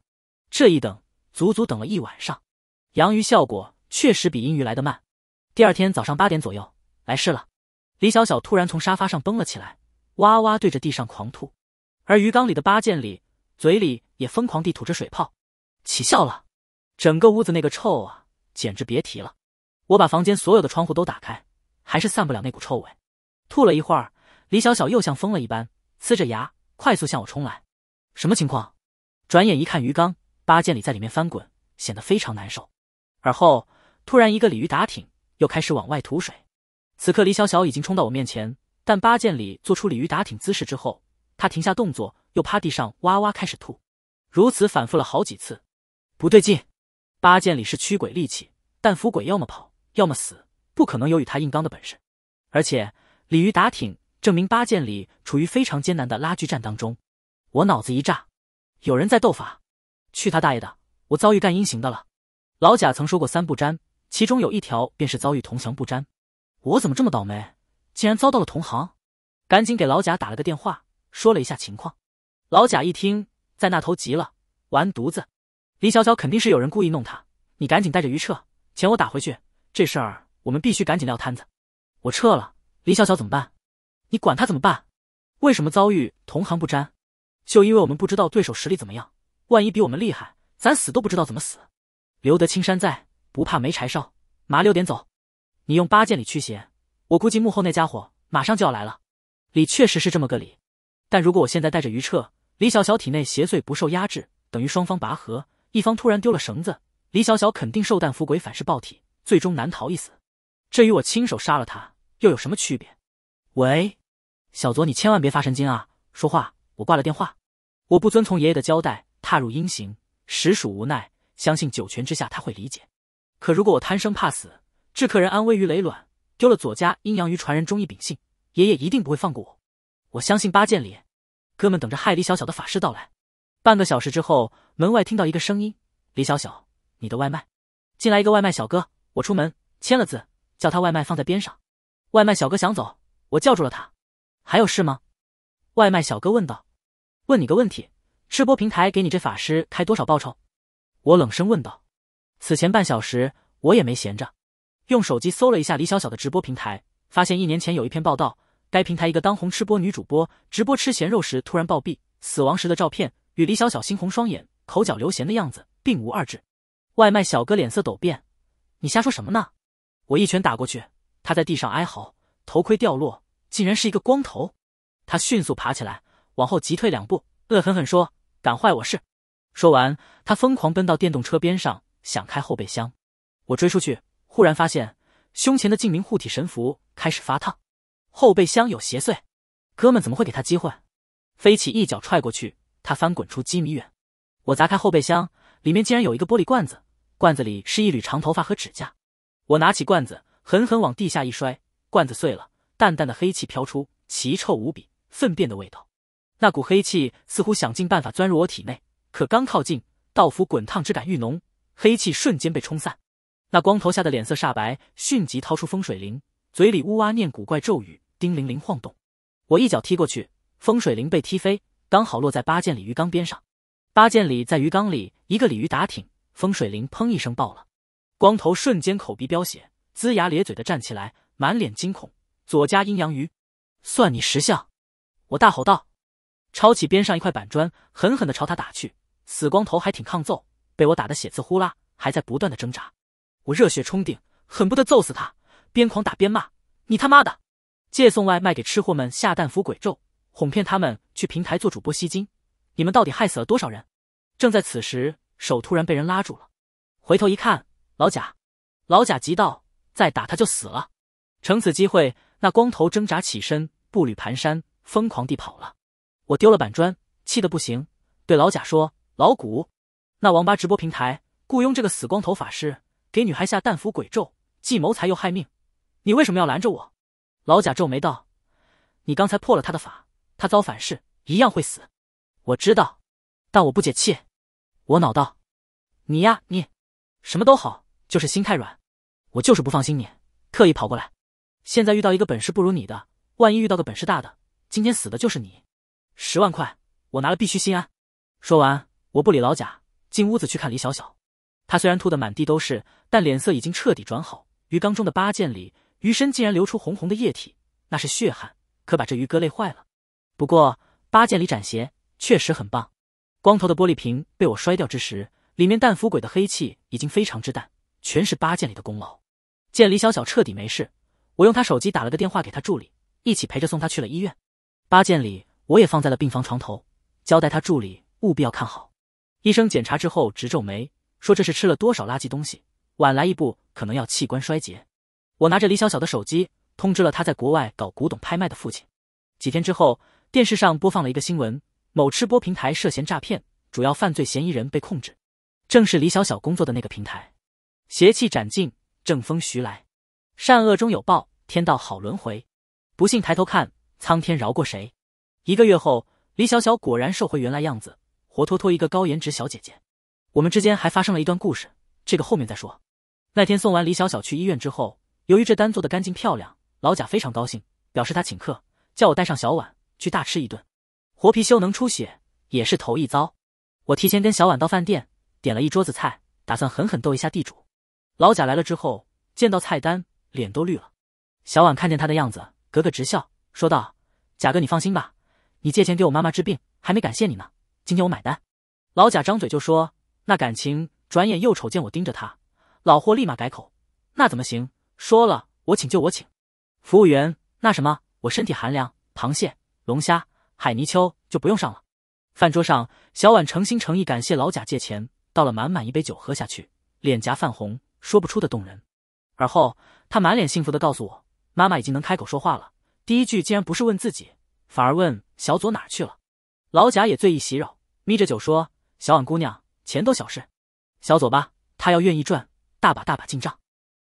这一等。足足等了一晚上，阳鱼效果确实比阴鱼来得慢。第二天早上八点左右来事了，李小小突然从沙发上蹦了起来，哇哇对着地上狂吐，而鱼缸里的八件里嘴里也疯狂地吐着水泡，起效了。整个屋子那个臭啊，简直别提了。我把房间所有的窗户都打开，还是散不了那股臭味。吐了一会儿，李小小又像疯了一般，呲着牙快速向我冲来。什么情况？转眼一看鱼缸。八件里在里面翻滚，显得非常难受。而后突然一个鲤鱼打挺，又开始往外吐水。此刻李小小已经冲到我面前，但八件里做出鲤鱼打挺姿势之后，他停下动作，又趴地上哇哇开始吐。如此反复了好几次，不对劲。八件里是驱鬼利器，但伏鬼要么跑，要么死，不可能有与他硬刚的本事。而且鲤鱼打挺证明八件里处于非常艰难的拉锯战当中。我脑子一炸，有人在斗法。去他大爷的！我遭遇干阴行的了。老贾曾说过三不沾，其中有一条便是遭遇同行不沾。我怎么这么倒霉，竟然遭到了同行？赶紧给老贾打了个电话，说了一下情况。老贾一听，在那头急了：“完犊子！李小小肯定是有人故意弄他。你赶紧带着余彻，钱我打回去。这事儿我们必须赶紧撂摊子。我撤了，李小小怎么办？你管他怎么办？为什么遭遇同行不沾？就因为我们不知道对手实力怎么样。”万一比我们厉害，咱死都不知道怎么死。留得青山在，不怕没柴烧。麻溜点走！你用八剑里驱邪，我估计幕后那家伙马上就要来了。李确实是这么个理，但如果我现在带着于彻、李小小体内邪祟不受压制，等于双方拔河，一方突然丢了绳子，李小小肯定受弹腐鬼反噬暴体，最终难逃一死。这与我亲手杀了他又有什么区别？喂，小左，你千万别发神经啊！说话，我挂了电话。我不遵从爷爷的交代。踏入阴行，实属无奈。相信九泉之下他会理解。可如果我贪生怕死，置客人安危于累卵，丢了左家阴阳鱼传人忠义秉性，爷爷一定不会放过我。我相信八剑里，哥们等着害李小小的法师到来。半个小时之后，门外听到一个声音：“李小小，你的外卖。”进来一个外卖小哥。我出门签了字，叫他外卖放在边上。外卖小哥想走，我叫住了他：“还有事吗？”外卖小哥问道：“问你个问题。”吃播平台给你这法师开多少报酬？我冷声问道。此前半小时我也没闲着，用手机搜了一下李小小的直播平台，发现一年前有一篇报道，该平台一个当红吃播女主播直播吃咸肉时突然暴毙，死亡时的照片与李小小猩红双眼、口角流涎的样子并无二致。外卖小哥脸色陡变：“你瞎说什么呢？”我一拳打过去，他在地上哀嚎，头盔掉落，竟然是一个光头。他迅速爬起来，往后急退两步，恶狠狠说。敢坏我事！说完，他疯狂奔到电动车边上，想开后备箱。我追出去，忽然发现胸前的镜明护体神符开始发烫。后备箱有邪祟，哥们怎么会给他机会？飞起一脚踹过去，他翻滚出几米远。我砸开后备箱，里面竟然有一个玻璃罐子，罐子里是一缕长头发和指甲。我拿起罐子，狠狠往地下一摔，罐子碎了，淡淡的黑气飘出，奇臭无比，粪便的味道。那股黑气似乎想尽办法钻入我体内，可刚靠近，道符滚烫之感愈浓，黑气瞬间被冲散。那光头吓得脸色煞白，迅即掏出风水铃，嘴里呜哇念古怪咒语，叮铃铃晃动。我一脚踢过去，风水铃被踢飞，刚好落在八件鲤鱼缸边上。八件鲤在鱼缸里一个鲤鱼打挺，风水铃砰一声爆了。光头瞬间口鼻飙血，龇牙咧嘴的站起来，满脸惊恐。左家阴阳鱼，算你识相！我大吼道。抄起边上一块板砖，狠狠地朝他打去。死光头还挺抗揍，被我打得血渍呼啦，还在不断的挣扎。我热血冲顶，恨不得揍死他。边狂打边骂：“你他妈的！借送外卖给吃货们下蛋符鬼咒，哄骗他们去平台做主播吸金。你们到底害死了多少人？”正在此时，手突然被人拉住了。回头一看，老贾。老贾急道：“再打他就死了。”乘此机会，那光头挣扎起身，步履蹒跚，疯狂地跑了。我丢了板砖，气得不行，对老贾说：“老古，那王八直播平台雇佣这个死光头法师，给女孩下淡符鬼咒，既谋财又害命，你为什么要拦着我？”老贾皱眉道：“你刚才破了他的法，他遭反噬，一样会死。我知道，但我不解气。”我恼道：“你呀，你什么都好，就是心太软。我就是不放心你，特意跑过来。现在遇到一个本事不如你的，万一遇到个本事大的，今天死的就是你。”十万块，我拿了必须心安。说完，我不理老贾，进屋子去看李小小。他虽然吐得满地都是，但脸色已经彻底转好。鱼缸中的八件里，鱼身竟然流出红红的液体，那是血汗，可把这鱼哥累坏了。不过八件里斩邪确实很棒。光头的玻璃瓶被我摔掉之时，里面淡浮鬼的黑气已经非常之淡，全是八件里的功劳。见李小小彻底没事，我用他手机打了个电话给他助理，一起陪着送他去了医院。八件里我也放在了病房床头，交代他助理务必要看好。医生检查之后直皱眉，说这是吃了多少垃圾东西，晚来一步可能要器官衰竭。我拿着李小小的手机，通知了他在国外搞古董拍卖的父亲。几天之后，电视上播放了一个新闻：某吃播平台涉嫌诈骗，主要犯罪嫌疑人被控制，正是李小小工作的那个平台。邪气斩尽，正风徐来，善恶终有报，天道好轮回。不信抬头看，苍天饶过谁？一个月后，李小小果然瘦回原来样子，活脱脱一个高颜值小姐姐。我们之间还发生了一段故事，这个后面再说。那天送完李小小去医院之后，由于这单做的干净漂亮，老贾非常高兴，表示他请客，叫我带上小婉去大吃一顿。活皮修能出血也是头一遭。我提前跟小婉到饭店，点了一桌子菜，打算狠狠逗一下地主。老贾来了之后，见到菜单，脸都绿了。小婉看见他的样子，咯咯直笑，说道：“贾哥，你放心吧。”你借钱给我妈妈治病，还没感谢你呢。今天我买单。老贾张嘴就说：“那感情。”转眼又瞅见我盯着他，老霍立马改口：“那怎么行？说了我请就我请。”服务员：“那什么，我身体寒凉，螃蟹、龙虾、海泥鳅就不用上了。”饭桌上，小婉诚心诚意感谢老贾借钱，倒了满满一杯酒喝下去，脸颊泛红，说不出的动人。而后，她满脸幸福的告诉我：“妈妈已经能开口说话了，第一句竟然不是问自己。”反而问小左哪去了，老贾也醉意袭扰，眯着酒说：“小婉姑娘，钱都小事，小左吧，他要愿意赚，大把大把进账。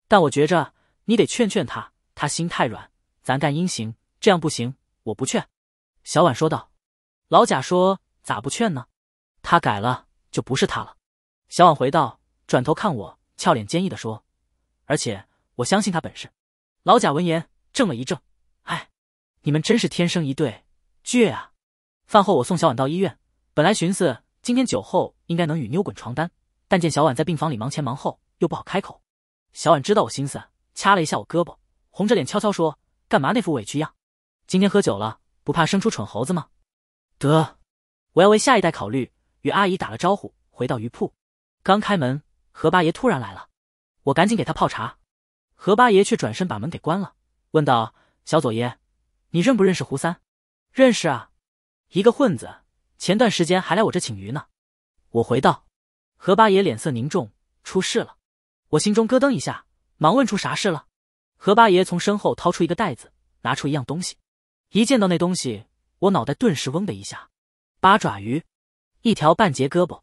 但我觉着你得劝劝他，他心太软，咱干阴行，这样不行。我不劝。”小婉说道。老贾说：“咋不劝呢？他改了就不是他了。”小婉回道，转头看我，俏脸坚毅的说：“而且我相信他本事。”老贾闻言怔了一怔。你们真是天生一对，倔啊！饭后我送小婉到医院，本来寻思今天酒后应该能与妞滚床单，但见小婉在病房里忙前忙后，又不好开口。小婉知道我心思，掐了一下我胳膊，红着脸悄悄说：“干嘛那副委屈样？今天喝酒了，不怕生出蠢猴子吗？”得，我要为下一代考虑。与阿姨打了招呼，回到鱼铺，刚开门，何八爷突然来了，我赶紧给他泡茶，何八爷却转身把门给关了，问道：“小左爷。”你认不认识胡三？认识啊，一个混子，前段时间还来我这请鱼呢。我回道，何八爷脸色凝重，出事了。我心中咯噔一下，忙问出啥事了。何八爷从身后掏出一个袋子，拿出一样东西。一见到那东西，我脑袋顿时嗡的一下。八爪鱼，一条半截胳膊，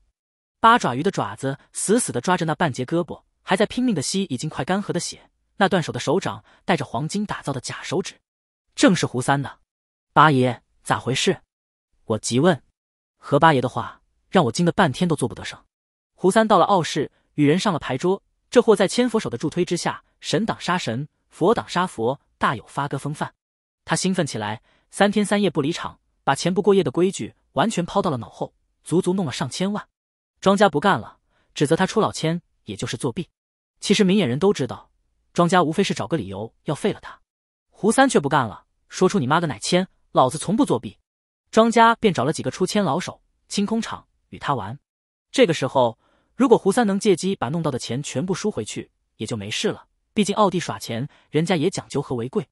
八爪鱼的爪子死死的抓着那半截胳膊，还在拼命的吸已经快干涸的血。那断手的手掌带着黄金打造的假手指。正是胡三呢。八爷咋回事？我急问。何八爷的话让我惊得半天都做不得声。胡三到了傲市，与人上了牌桌。这货在千佛手的助推之下，神挡杀神，佛挡杀佛，大有发哥风范。他兴奋起来，三天三夜不离场，把钱不过夜的规矩完全抛到了脑后，足足弄了上千万。庄家不干了，指责他出老千，也就是作弊。其实明眼人都知道，庄家无非是找个理由要废了他。胡三却不干了。说出你妈个奶签，老子从不作弊。庄家便找了几个出签老手清空场与他玩。这个时候，如果胡三能借机把弄到的钱全部输回去，也就没事了。毕竟奥蒂耍钱，人家也讲究和为贵。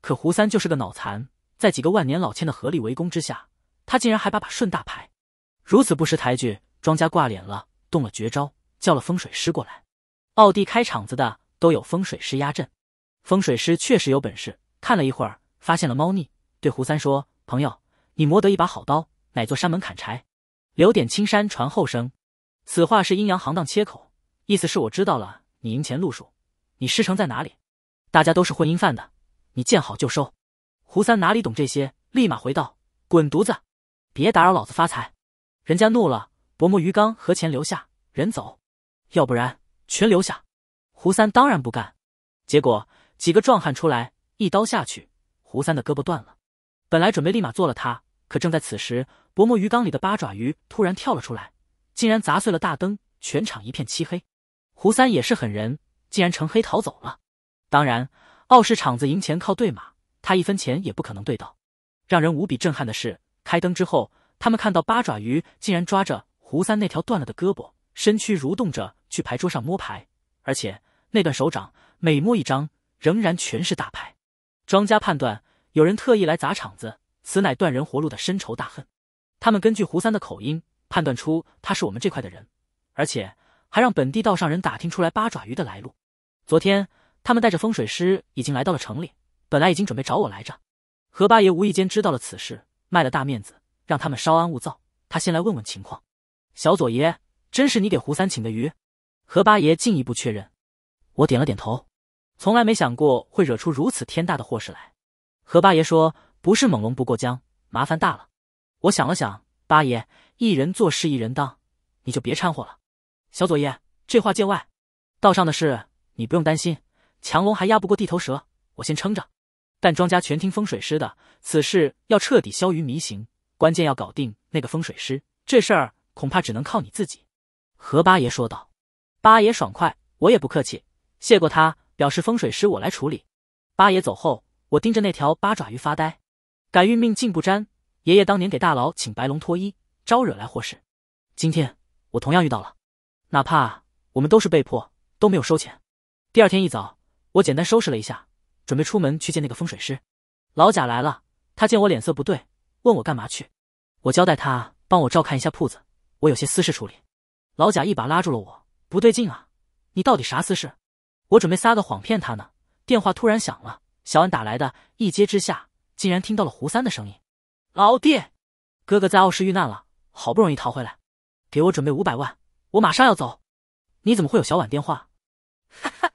可胡三就是个脑残，在几个万年老签的合力围攻之下，他竟然还把把顺大牌，如此不识抬举，庄家挂脸了，动了绝招，叫了风水师过来。奥地开场子的都有风水师压阵，风水师确实有本事，看了一会儿。发现了猫腻，对胡三说：“朋友，你磨得一把好刀，乃座山门砍柴，留点青山传后生。”此话是阴阳行当切口，意思是我知道了你赢钱路数。你师承在哪里？大家都是混银饭的，你见好就收。胡三哪里懂这些，立马回道：“滚犊子，别打扰老子发财！”人家怒了，薄膜鱼缸和钱留下，人走，要不然全留下。胡三当然不干，结果几个壮汉出来，一刀下去。胡三的胳膊断了，本来准备立马做了他，可正在此时，薄膜鱼缸里的八爪鱼突然跳了出来，竟然砸碎了大灯，全场一片漆黑。胡三也是狠人，竟然成黑逃走了。当然，傲视厂子赢钱靠对马，他一分钱也不可能对到。让人无比震撼的是，开灯之后，他们看到八爪鱼竟然抓着胡三那条断了的胳膊，身躯蠕动着去牌桌上摸牌，而且那段手掌每摸一张，仍然全是大牌。庄家判断有人特意来砸场子，此乃断人活路的深仇大恨。他们根据胡三的口音判断出他是我们这块的人，而且还让本地道上人打听出来八爪鱼的来路。昨天他们带着风水师已经来到了城里，本来已经准备找我来着。何八爷无意间知道了此事，卖了大面子，让他们稍安勿躁，他先来问问情况。小左爷，真是你给胡三请的鱼？何八爷进一步确认，我点了点头。从来没想过会惹出如此天大的祸事来。何八爷说：“不是猛龙不过江，麻烦大了。”我想了想，八爷一人做事一人当，你就别掺和了。小左爷，这话见外，道上的事你不用担心，强龙还压不过地头蛇，我先撑着。但庄家全听风水师的，此事要彻底消于迷形，关键要搞定那个风水师，这事儿恐怕只能靠你自己。”何八爷说道。八爷爽快，我也不客气，谢过他。表示风水师我来处理。八爷走后，我盯着那条八爪鱼发呆。改运命尽不沾。爷爷当年给大佬请白龙脱衣，招惹来祸事。今天我同样遇到了，哪怕我们都是被迫，都没有收钱。第二天一早，我简单收拾了一下，准备出门去见那个风水师。老贾来了，他见我脸色不对，问我干嘛去。我交代他帮我照看一下铺子，我有些私事处理。老贾一把拉住了我，不对劲啊，你到底啥私事？我准备撒个谎骗他呢，电话突然响了，小婉打来的，一接之下竟然听到了胡三的声音。老弟，哥哥在澳市遇难了，好不容易逃回来，给我准备五百万，我马上要走。你怎么会有小婉电话？哈哈，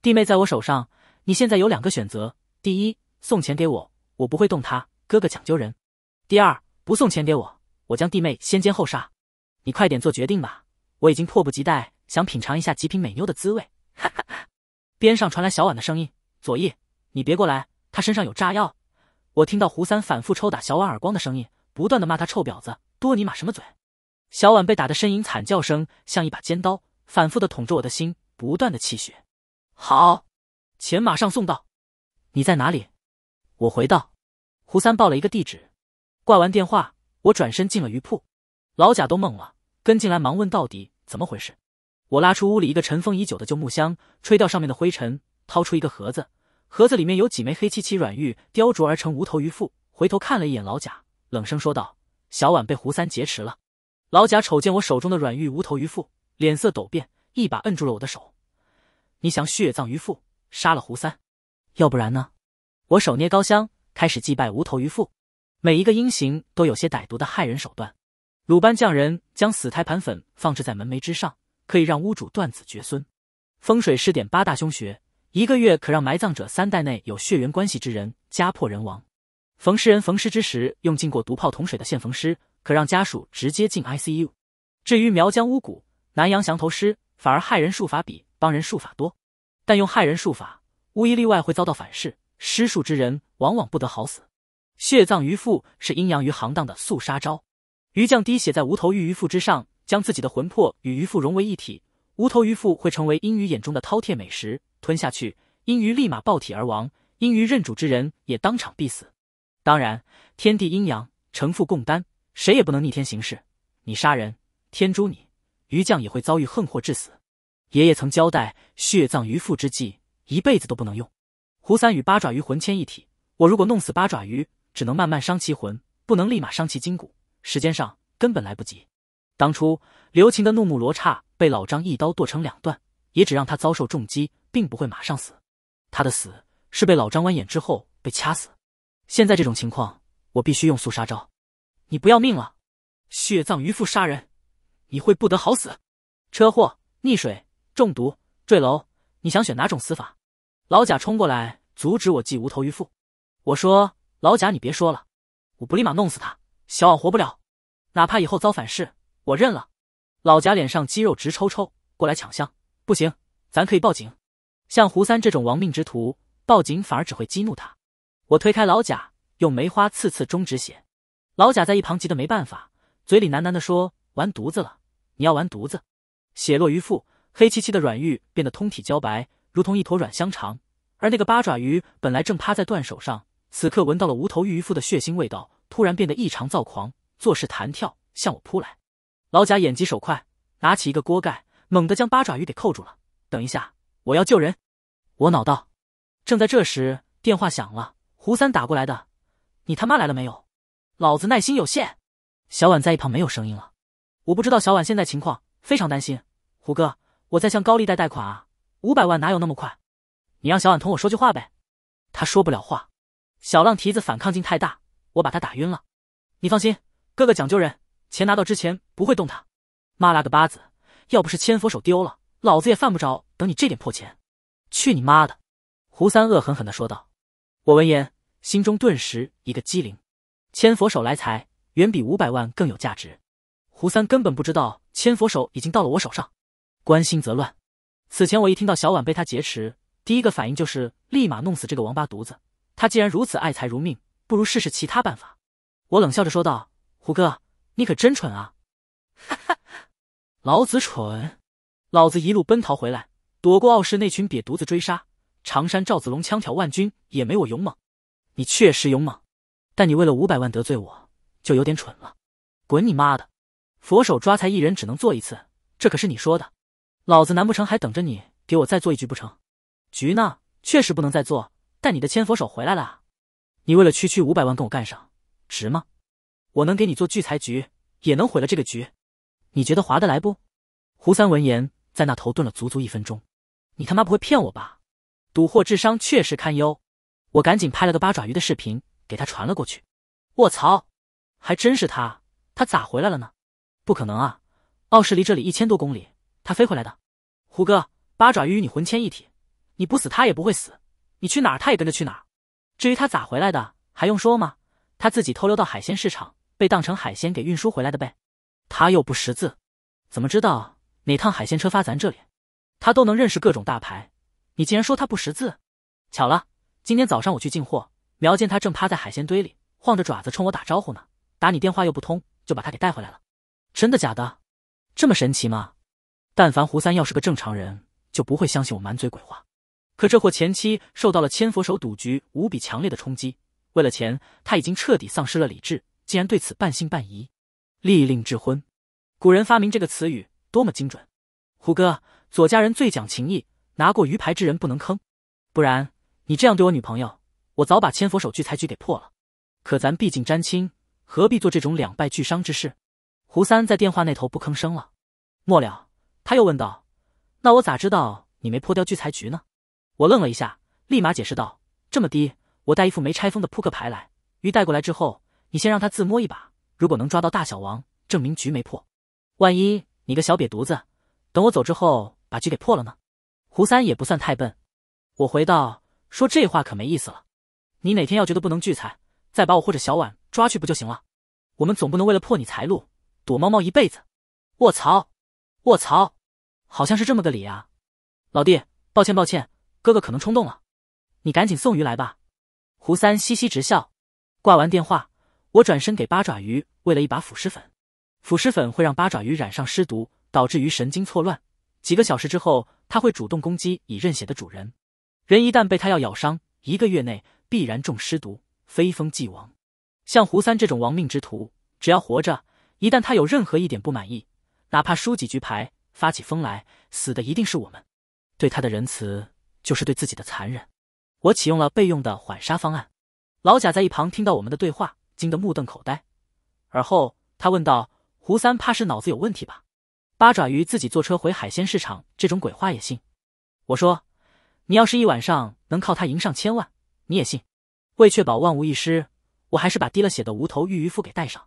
弟妹在我手上，你现在有两个选择：第一，送钱给我，我不会动她哥哥讲究人；第二，不送钱给我，我将弟妹先奸后杀。你快点做决定吧，我已经迫不及待想品尝一下极品美妞的滋味。哈哈。边上传来小婉的声音：“左翼，你别过来，他身上有炸药。”我听到胡三反复抽打小婉耳光的声音，不断的骂他臭婊子，多尼玛什么嘴。小婉被打的呻吟惨叫声，像一把尖刀，反复的捅着我的心，不断的泣血。好，钱马上送到。你在哪里？我回道。胡三报了一个地址。挂完电话，我转身进了鱼铺。老贾都懵了，跟进来忙问到底怎么回事。我拉出屋里一个尘封已久的旧木箱，吹掉上面的灰尘，掏出一个盒子，盒子里面有几枚黑漆漆软玉雕琢而成无头鱼腹。回头看了一眼老贾，冷声说道：“小婉被胡三劫持了。”老贾瞅见我手中的软玉无头鱼腹，脸色陡变，一把摁住了我的手：“你想血葬鱼腹，杀了胡三，要不然呢？”我手捏高香，开始祭拜无头鱼腹。每一个阴形都有些歹毒的害人手段。鲁班匠人将死胎盘粉放置在门楣之上。可以让屋主断子绝孙，风水师点八大凶穴，一个月可让埋葬者三代内有血缘关系之人家破人亡。逢尸人逢尸之时，用浸过毒泡桶水的现逢尸，可让家属直接进 ICU。至于苗疆巫蛊、南阳降头师，反而害人术法比帮人术法多，但用害人术法，无一例外会遭到反噬，施术之人往往不得好死。血葬鱼腹是阴阳鱼行当的速杀招，鱼匠滴血在无头玉鱼腹之上。将自己的魂魄与鱼腹融为一体，无头鱼腹会成为阴鱼眼中的饕餮美食，吞下去，阴鱼立马爆体而亡。阴鱼认主之人也当场必死。当然，天地阴阳，成父共担，谁也不能逆天行事。你杀人，天诛你；鱼将也会遭遇横祸致死。爷爷曾交代，血葬鱼腹之计，一辈子都不能用。胡三与八爪鱼魂牵一体，我如果弄死八爪鱼，只能慢慢伤其魂，不能立马伤其筋骨，时间上根本来不及。当初刘晴的怒目罗刹被老张一刀剁成两段，也只让他遭受重击，并不会马上死。他的死是被老张剜眼之后被掐死。现在这种情况，我必须用速杀招。你不要命了？血葬渔父杀人，你会不得好死。车祸、溺水、中毒、坠楼，你想选哪种死法？老贾冲过来阻止我祭无头渔妇。我说：“老贾，你别说了，我不立马弄死他，小婉活不了。哪怕以后遭反噬。”我认了，老贾脸上肌肉直抽抽，过来抢香，不行，咱可以报警。像胡三这种亡命之徒，报警反而只会激怒他。我推开老贾，用梅花刺刺中指血。老贾在一旁急得没办法，嘴里喃喃地说：“完犊子了，你要完犊子。”血落于腹，黑漆漆的软玉变得通体焦白，如同一坨软香肠。而那个八爪鱼本来正趴在断手上，此刻闻到了无头玉鱼腹的血腥味道，突然变得异常躁狂，作势弹跳，向我扑来。老贾眼疾手快，拿起一个锅盖，猛地将八爪鱼给扣住了。等一下，我要救人。我恼道。正在这时，电话响了，胡三打过来的。你他妈来了没有？老子耐心有限。小婉在一旁没有声音了。我不知道小婉现在情况，非常担心。胡哥，我在向高利贷贷款啊，五百万哪有那么快？你让小婉同我说句话呗。他说不了话，小浪蹄子反抗劲太大，我把他打晕了。你放心，哥哥讲究人。钱拿到之前不会动他，妈了个巴子！要不是千佛手丢了，老子也犯不着等你这点破钱。去你妈的！胡三恶狠狠的说道。我闻言，心中顿时一个机灵。千佛手来财，远比五百万更有价值。胡三根本不知道千佛手已经到了我手上。关心则乱。此前我一听到小婉被他劫持，第一个反应就是立马弄死这个王八犊子。他既然如此爱财如命，不如试试其他办法。我冷笑着说道：“胡哥。”你可真蠢啊！哈哈，老子蠢，老子一路奔逃回来，躲过傲世那群瘪犊子追杀。长山赵子龙枪挑万军也没我勇猛，你确实勇猛，但你为了五百万得罪我就有点蠢了。滚你妈的！佛手抓财一人只能做一次，这可是你说的。老子难不成还等着你给我再做一局不成？局呢，确实不能再做，但你的千佛手回来了啊！你为了区区五百万跟我干上，值吗？我能给你做聚财局，也能毁了这个局，你觉得划得来不？胡三闻言，在那头顿了足足一分钟。你他妈不会骗我吧？赌货智商确实堪忧。我赶紧拍了个八爪鱼的视频给他传了过去。我操，还真是他！他咋回来了呢？不可能啊！傲世离这里一千多公里，他飞回来的？胡哥，八爪鱼与你魂牵一体，你不死他也不会死，你去哪儿他也跟着去哪儿。至于他咋回来的，还用说吗？他自己偷溜到海鲜市场。被当成海鲜给运输回来的呗，他又不识字，怎么知道哪趟海鲜车发咱这里？他都能认识各种大牌，你竟然说他不识字？巧了，今天早上我去进货，瞄见他正趴在海鲜堆里晃着爪子冲我打招呼呢，打你电话又不通，就把他给带回来了。真的假的？这么神奇吗？但凡胡三要是个正常人，就不会相信我满嘴鬼话。可这货前期受到了千佛手赌局无比强烈的冲击，为了钱，他已经彻底丧失了理智。竟然对此半信半疑，力令智昏。古人发明这个词语多么精准！胡哥，左家人最讲情义，拿过鱼牌之人不能坑，不然你这样对我女朋友，我早把千佛手聚财局给破了。可咱毕竟沾亲，何必做这种两败俱伤之事？胡三在电话那头不吭声了。末了，他又问道：“那我咋知道你没破掉聚财局呢？”我愣了一下，立马解释道：“这么低，我带一副没拆封的扑克牌来。鱼带过来之后。”你先让他自摸一把，如果能抓到大小王，证明局没破。万一你个小瘪犊子，等我走之后把局给破了呢？胡三也不算太笨，我回道说这话可没意思了。你哪天要觉得不能聚财，再把我或者小婉抓去不就行了？我们总不能为了破你财路，躲猫猫一辈子。卧槽！卧槽！好像是这么个理啊。老弟，抱歉抱歉，哥哥可能冲动了。你赶紧送鱼来吧。胡三嘻嘻直笑，挂完电话。我转身给八爪鱼喂了一把腐蚀粉，腐蚀粉会让八爪鱼染上尸毒，导致鱼神经错乱。几个小时之后，它会主动攻击已认血的主人。人一旦被它要咬伤，一个月内必然中尸毒，非疯即亡。像胡三这种亡命之徒，只要活着，一旦他有任何一点不满意，哪怕输几局牌，发起疯来，死的一定是我们。对他的仁慈就是对自己的残忍。我启用了备用的缓杀方案。老贾在一旁听到我们的对话。惊得目瞪口呆，而后他问道：“胡三，怕是脑子有问题吧？八爪鱼自己坐车回海鲜市场，这种鬼话也信？”我说：“你要是一晚上能靠他赢上千万，你也信。”为确保万无一失，我还是把滴了血的无头玉鱼腹给带上，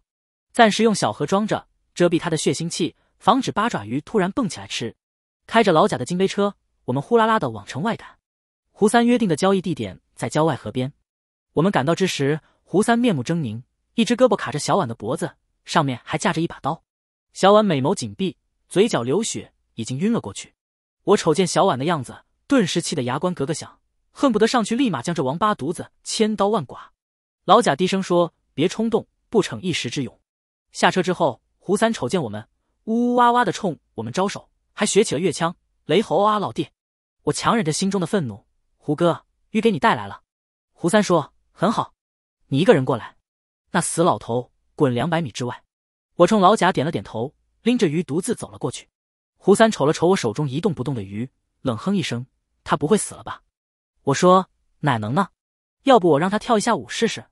暂时用小盒装着，遮蔽他的血腥气，防止八爪鱼突然蹦起来吃。开着老贾的金杯车，我们呼啦啦的往城外赶。胡三约定的交易地点在郊外河边，我们赶到之时。胡三面目狰狞，一只胳膊卡着小婉的脖子，上面还架着一把刀。小婉美眸紧闭，嘴角流血，已经晕了过去。我瞅见小婉的样子，顿时气得牙关咯咯响，恨不得上去立马将这王八犊子千刀万剐。老贾低声说：“别冲动，不逞一时之勇。”下车之后，胡三瞅见我们，呜呜哇哇的冲我们招手，还学起了乐腔：“雷猴啊，老弟！”我强忍着心中的愤怒，胡哥，鱼给你带来了。胡三说：“很好。”你一个人过来，那死老头滚两百米之外。我冲老贾点了点头，拎着鱼独自走了过去。胡三瞅了瞅我手中一动不动的鱼，冷哼一声：“他不会死了吧？”我说：“哪能呢？要不我让他跳一下舞试试？”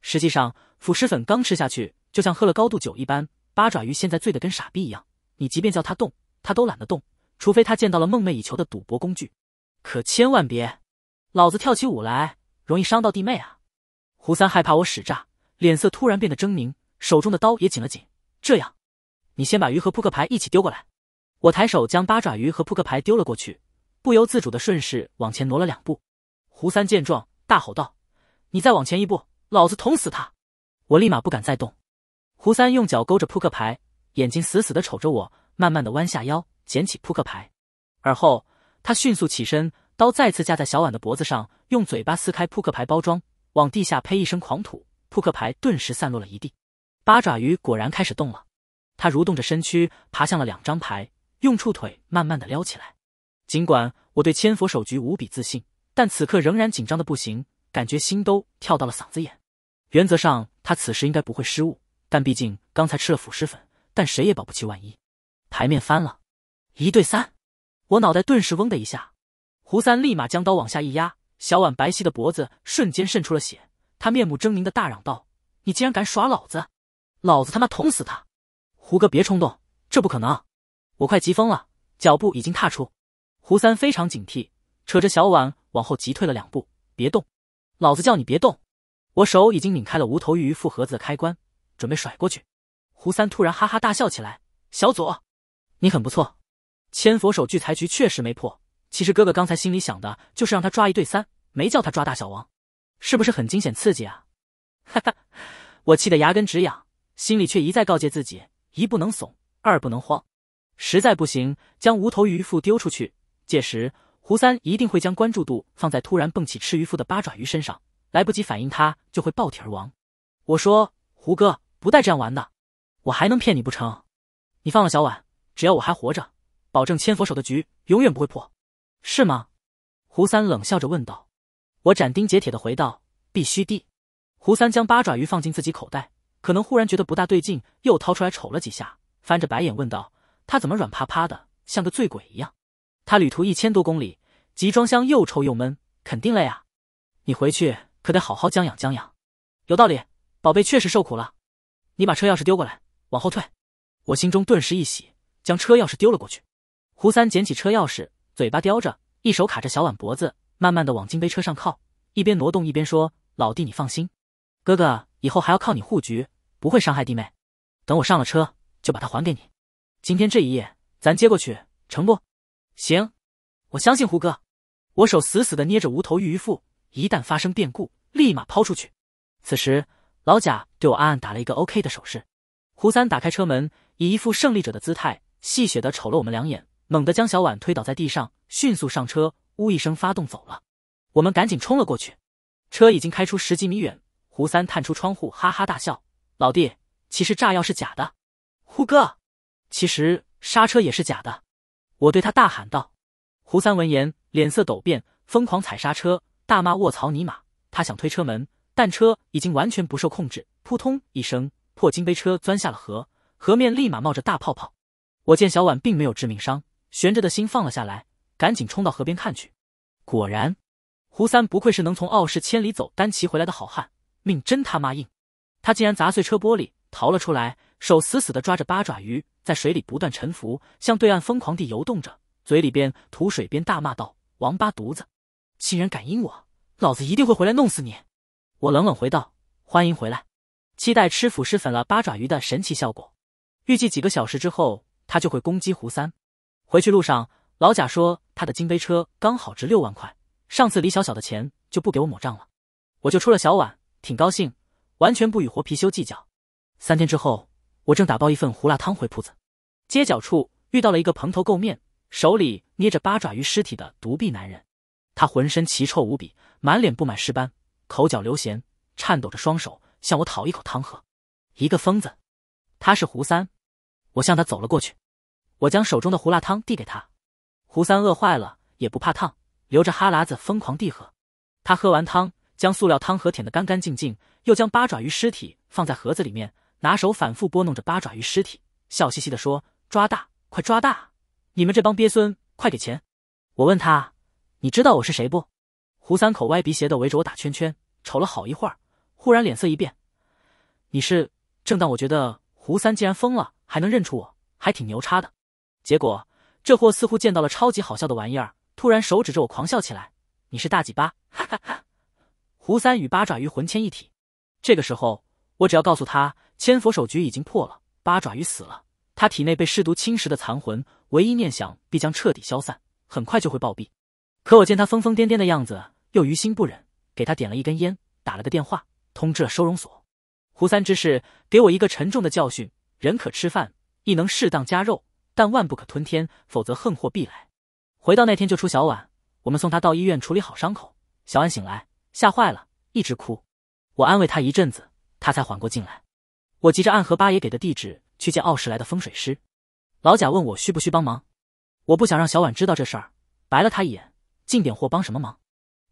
实际上，腐食粉刚吃下去，就像喝了高度酒一般，八爪鱼现在醉得跟傻逼一样。你即便叫他动，他都懒得动，除非他见到了梦寐以求的赌博工具。可千万别，老子跳起舞来容易伤到弟妹啊！胡三害怕我使诈，脸色突然变得狰狞，手中的刀也紧了紧。这样，你先把鱼和扑克牌一起丢过来。我抬手将八爪鱼和扑克牌丢了过去，不由自主的顺势往前挪了两步。胡三见状，大吼道：“你再往前一步，老子捅死他！”我立马不敢再动。胡三用脚勾着扑克牌，眼睛死死的瞅着我，慢慢的弯下腰捡起扑克牌，而后他迅速起身，刀再次架在小婉的脖子上，用嘴巴撕开扑克牌包装。往地下呸一声狂吐，扑克牌顿时散落了一地。八爪鱼果然开始动了，它蠕动着身躯爬向了两张牌，用触腿慢慢的撩起来。尽管我对千佛手局无比自信，但此刻仍然紧张的不行，感觉心都跳到了嗓子眼。原则上，他此时应该不会失误，但毕竟刚才吃了腐蚀粉，但谁也保不齐万一。牌面翻了，一对三，我脑袋顿时嗡的一下，胡三立马将刀往下一压。小婉白皙的脖子瞬间渗出了血，他面目狰狞的大嚷道：“你竟然敢耍老子！老子他妈捅死他！”胡哥，别冲动，这不可能！我快急疯了，脚步已经踏出。胡三非常警惕，扯着小婉往后急退了两步：“别动，老子叫你别动！”我手已经拧开了无头鱼复盒子的开关，准备甩过去。胡三突然哈哈大笑起来：“小左，你很不错，千佛手聚财局确实没破。其实哥哥刚才心里想的就是让他抓一对三。”没叫他抓大小王，是不是很惊险刺激啊？哈哈，我气得牙根直痒，心里却一再告诫自己：一不能怂，二不能慌。实在不行，将无头鱼腹丢出去，届时胡三一定会将关注度放在突然蹦起吃鱼腹的八爪鱼身上，来不及反应，他就会爆体而亡。我说胡哥不带这样玩的，我还能骗你不成？你放了小婉，只要我还活着，保证千佛手的局永远不会破，是吗？胡三冷笑着问道。我斩钉截铁地回道：“必须的。”胡三将八爪鱼放进自己口袋，可能忽然觉得不大对劲，又掏出来瞅了几下，翻着白眼问道：“他怎么软趴趴的，像个醉鬼一样？”他旅途一千多公里，集装箱又臭又闷，肯定累啊！你回去可得好好将养将养。有道理，宝贝确实受苦了。你把车钥匙丢过来，往后退。我心中顿时一喜，将车钥匙丢了过去。胡三捡起车钥匙，嘴巴叼着，一手卡着小碗脖子。慢慢的往金杯车上靠，一边挪动一边说：“老弟，你放心，哥哥以后还要靠你护局，不会伤害弟妹。等我上了车，就把他还给你。今天这一夜，咱接过去，成不？”“行，我相信胡哥。”我手死死的捏着无头玉鱼腹，一旦发生变故，立马抛出去。此时，老贾对我暗暗打了一个 OK 的手势。胡三打开车门，以一副胜利者的姿态，戏谑的瞅了我们两眼，猛地将小婉推倒在地上，迅速上车。呜一声，发动走了。我们赶紧冲了过去，车已经开出十几米远。胡三探出窗户，哈哈大笑：“老弟，其实炸药是假的，胡哥，其实刹车也是假的。”我对他大喊道。胡三闻言，脸色陡变，疯狂踩刹车，大骂：“卧槽尼玛！”他想推车门，但车已经完全不受控制，扑通一声，破金杯车钻下了河，河面立马冒着大泡泡。我见小婉并没有致命伤，悬着的心放了下来。赶紧冲到河边看去，果然，胡三不愧是能从傲世千里走单骑回来的好汉，命真他妈硬！他竟然砸碎车玻璃逃了出来，手死死的抓着八爪鱼，在水里不断沉浮，向对岸疯狂地游动着，嘴里边吐水边大骂道：“王八犊子，竟然敢阴我，老子一定会回来弄死你！”我冷冷回道：“欢迎回来，期待吃腐尸粉了八爪鱼的神奇效果，预计几个小时之后，他就会攻击胡三。”回去路上。老贾说，他的金杯车刚好值六万块，上次李小小的钱就不给我抹账了，我就出了小碗，挺高兴，完全不与活貔貅计较。三天之后，我正打包一份胡辣汤回铺子，街角处遇到了一个蓬头垢面、手里捏着八爪鱼尸体的独臂男人，他浑身奇臭无比，满脸布满尸斑，口角流涎，颤抖着双手向我讨一口汤喝。一个疯子，他是胡三，我向他走了过去，我将手中的胡辣汤递给他。胡三饿坏了，也不怕烫，流着哈喇子疯狂地喝。他喝完汤，将塑料汤盒舔得干干净净，又将八爪鱼尸体放在盒子里面，拿手反复拨弄着八爪鱼尸体，笑嘻嘻地说：“抓大，快抓大！你们这帮鳖孙，快给钱！”我问他：“你知道我是谁不？”胡三口歪鼻斜的围着我打圈圈，瞅了好一会儿，忽然脸色一变：“你是……”正当我觉得胡三既然疯了还能认出我，还挺牛叉的，结果。这货似乎见到了超级好笑的玩意儿，突然手指着我狂笑起来。你是大几八，哈哈哈！胡三与八爪鱼魂牵一体。这个时候，我只要告诉他，千佛手局已经破了，八爪鱼死了，他体内被尸毒侵蚀的残魂，唯一念想必将彻底消散，很快就会暴毙。可我见他疯疯癫癫的样子，又于心不忍，给他点了一根烟，打了个电话，通知了收容所。胡三之事，给我一个沉重的教训。人可吃饭，亦能适当加肉。但万不可吞天，否则横祸必来。回到那天就出小婉，我们送她到医院处理好伤口。小婉醒来，吓坏了，一直哭。我安慰她一阵子，她才缓过劲来。我急着按何八爷给的地址去见傲世来的风水师。老贾问我需不需帮忙，我不想让小婉知道这事儿，白了他一眼。进点货帮什么忙？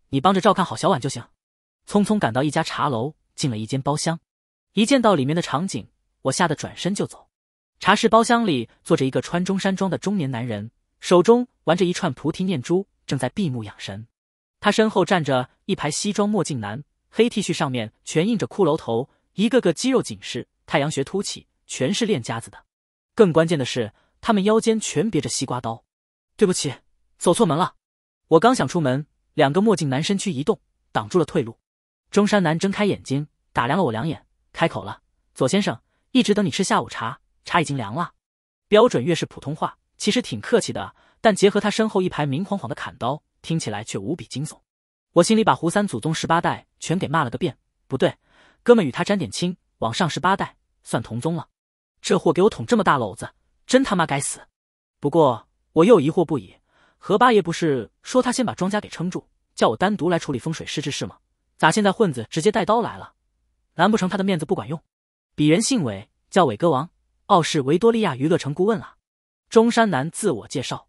你帮着照看好小婉就行。匆匆赶到一家茶楼，进了一间包厢。一见到里面的场景，我吓得转身就走。茶室包厢里坐着一个穿中山装的中年男人，手中玩着一串菩提念珠，正在闭目养神。他身后站着一排西装墨镜男，黑 T 恤上面全印着骷髅头，一个个肌肉紧实，太阳穴凸起，全是练家子的。更关键的是，他们腰间全别着西瓜刀。对不起，走错门了。我刚想出门，两个墨镜男身躯一动，挡住了退路。中山男睁开眼睛，打量了我两眼，开口了：“左先生，一直等你吃下午茶。”茶已经凉了，标准越是普通话，其实挺客气的，但结合他身后一排明晃晃的砍刀，听起来却无比惊悚。我心里把胡三祖宗十八代全给骂了个遍。不对，哥们与他沾点亲，往上十八代算同宗了。这货给我捅这么大篓子，真他妈该死！不过我又疑惑不已，何八爷不是说他先把庄家给撑住，叫我单独来处理风水师之事吗？咋现在混子直接带刀来了？难不成他的面子不管用？鄙人姓韦，叫韦歌王。傲视维多利亚娱乐城顾问了，中山男自我介绍，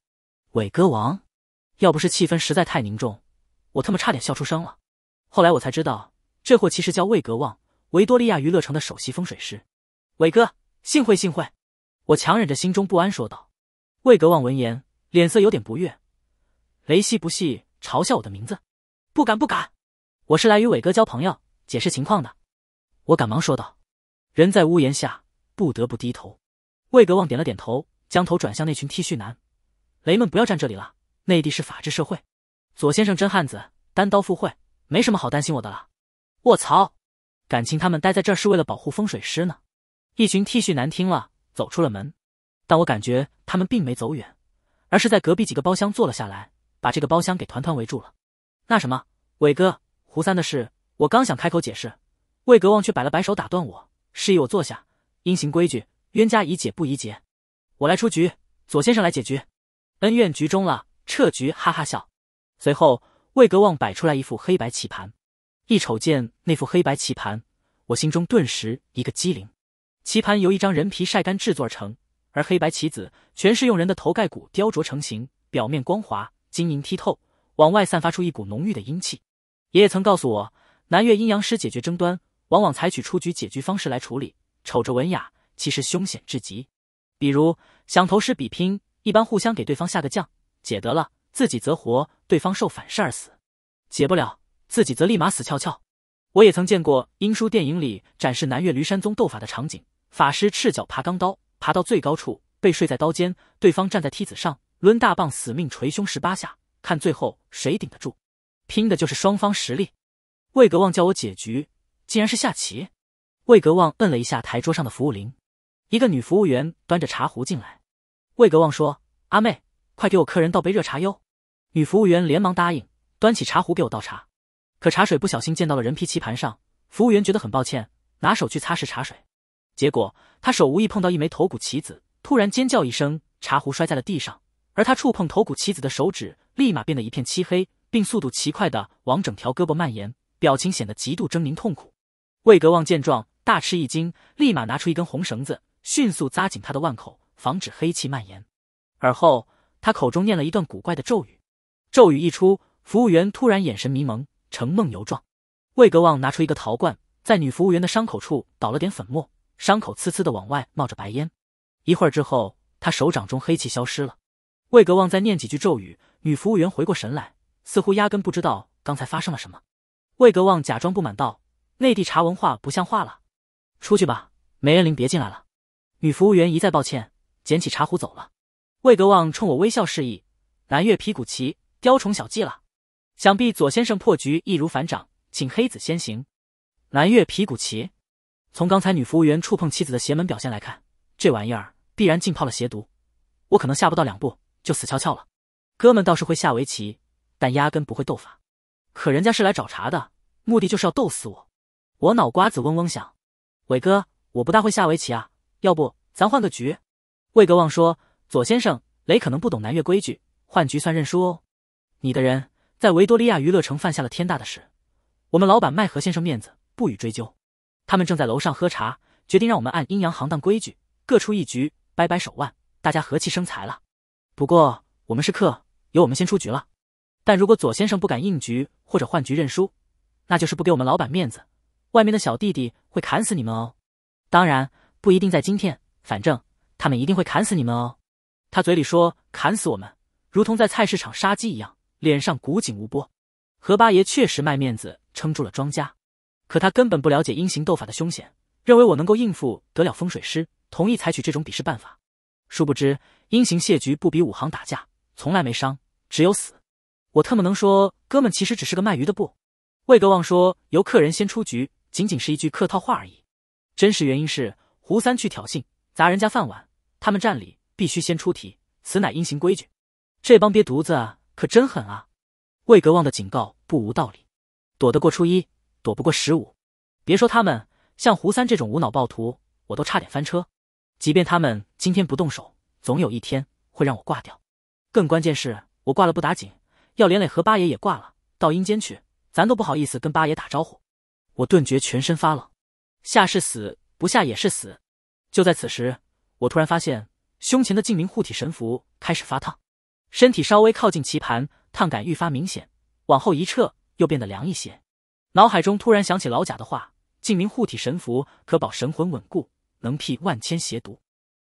伟哥王。要不是气氛实在太凝重，我他妈差点笑出声了。后来我才知道，这货其实叫魏格旺，维多利亚娱乐城的首席风水师。伟哥，幸会幸会！我强忍着心中不安说道。魏格旺闻言，脸色有点不悦。雷西不屑嘲笑我的名字，不敢不敢。我是来与伟哥交朋友，解释情况的。我赶忙说道。人在屋檐下。不得不低头，魏格旺点了点头，将头转向那群 T 恤男：“雷们不要站这里了，内地是法治社会。”左先生真汉子，单刀赴会，没什么好担心我的了。卧槽，感情他们待在这是为了保护风水师呢？一群 T 恤男听了，走出了门，但我感觉他们并没走远，而是在隔壁几个包厢坐了下来，把这个包厢给团团围住了。那什么，伟哥，胡三的事，我刚想开口解释，魏格旺却摆了摆手打断我，示意我坐下。因行规矩，冤家宜解不宜结。我来出局，左先生来解局，恩怨局终了，撤局，哈哈笑。随后，魏格旺摆出来一副黑白棋盘。一瞅见那副黑白棋盘，我心中顿时一个机灵。棋盘由一张人皮晒干制作而成，而黑白棋子全是用人的头盖骨雕琢成型，表面光滑，晶莹剔透，往外散发出一股浓郁的阴气。爷爷曾告诉我，南岳阴阳师解决争端，往往采取出局解局方式来处理。瞅着文雅，其实凶险至极。比如想投师比拼，一般互相给对方下个将，解得了自己则活，对方受反噬而死；解不了自己则立马死翘翘。我也曾见过英叔电影里展示南岳驴山宗斗法的场景，法师赤脚爬钢刀，爬到最高处被睡在刀尖，对方站在梯子上抡大棒死命捶胸十八下，看最后谁顶得住。拼的就是双方实力。魏格旺叫我解局，竟然是下棋。魏格旺摁了一下台桌上的服务铃，一个女服务员端着茶壶进来。魏格旺说：“阿妹，快给我客人倒杯热茶哟。”女服务员连忙答应，端起茶壶给我倒茶。可茶水不小心溅到了人皮棋盘上，服务员觉得很抱歉，拿手去擦拭茶水。结果他手无意碰到一枚头骨棋子，突然尖叫一声，茶壶摔在了地上。而他触碰头骨棋子的手指立马变得一片漆黑，并速度奇快的往整条胳膊蔓延，表情显得极度狰狞痛苦。魏格旺见状。大吃一惊，立马拿出一根红绳子，迅速扎紧他的腕口，防止黑气蔓延。而后，他口中念了一段古怪的咒语。咒语一出，服务员突然眼神迷蒙，呈梦游状。魏格旺拿出一个陶罐，在女服务员的伤口处倒了点粉末，伤口呲呲的往外冒着白烟。一会儿之后，他手掌中黑气消失了。魏格旺再念几句咒语，女服务员回过神来，似乎压根不知道刚才发生了什么。魏格旺假装不满道：“内地茶文化不像话了。”出去吧，梅恩玲，别进来了。女服务员一再抱歉，捡起茶壶走了。魏格旺冲我微笑示意。南越皮骨奇，雕虫小技了，想必左先生破局易如反掌，请黑子先行。南越皮骨奇，从刚才女服务员触碰妻子的邪门表现来看，这玩意儿必然浸泡了邪毒，我可能下不到两步就死翘翘了。哥们倒是会下围棋，但压根不会斗法。可人家是来找茬的，目的就是要斗死我。我脑瓜子嗡嗡响。伟哥，我不大会下围棋啊，要不咱换个局？魏格旺说：“左先生，雷可能不懂南越规矩，换局算认输哦。你的人在维多利亚娱乐城犯下了天大的事，我们老板麦和先生面子不予追究。他们正在楼上喝茶，决定让我们按阴阳行当规矩各出一局，掰掰手腕，大家和气生财了。不过我们是客，由我们先出局了。但如果左先生不敢应局或者换局认输，那就是不给我们老板面子。”外面的小弟弟会砍死你们哦，当然不一定在今天，反正他们一定会砍死你们哦。他嘴里说砍死我们，如同在菜市场杀鸡一样，脸上古井无波。何八爷确实卖面子撑住了庄家，可他根本不了解阴行斗法的凶险，认为我能够应付得了风水师，同意采取这种比试办法。殊不知阴行谢局不比武行打架，从来没伤，只有死。我特么能说，哥们其实只是个卖鱼的不？魏格旺说由客人先出局。仅仅是一句客套话而已，真实原因是胡三去挑衅砸人家饭碗，他们站里必须先出题，此乃阴行规矩。这帮瘪犊子可真狠啊！魏格旺的警告不无道理，躲得过初一，躲不过十五。别说他们，像胡三这种无脑暴徒，我都差点翻车。即便他们今天不动手，总有一天会让我挂掉。更关键是，我挂了不打紧，要连累何八爷也挂了，到阴间去，咱都不好意思跟八爷打招呼。我顿觉全身发冷，下是死，不下也是死。就在此时，我突然发现胸前的镜明护体神符开始发烫，身体稍微靠近棋盘，烫感愈发明显；往后一撤，又变得凉一些。脑海中突然想起老贾的话：“镜明护体神符可保神魂稳固，能辟万千邪毒。”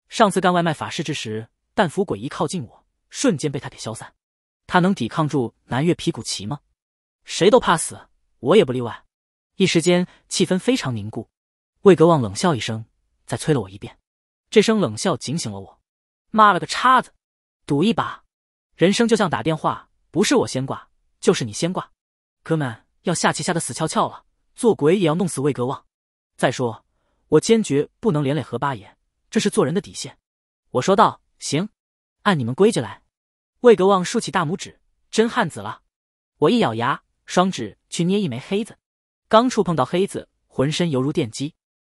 上次干外卖法事之时，但符鬼一靠近我，瞬间被他给消散。他能抵抗住南岳皮骨旗吗？谁都怕死，我也不例外。一时间，气氛非常凝固。魏格旺冷笑一声，再催了我一遍。这声冷笑警醒了我，妈了个叉子，赌一把。人生就像打电话，不是我先挂，就是你先挂。哥们，要下棋下的死翘翘了，做鬼也要弄死魏格旺。再说，我坚决不能连累何八爷，这是做人的底线。我说道：“行，按你们规矩来。”魏格旺竖起大拇指，真汉子了。我一咬牙，双指去捏一枚黑子。刚触碰到黑子，浑身犹如电击，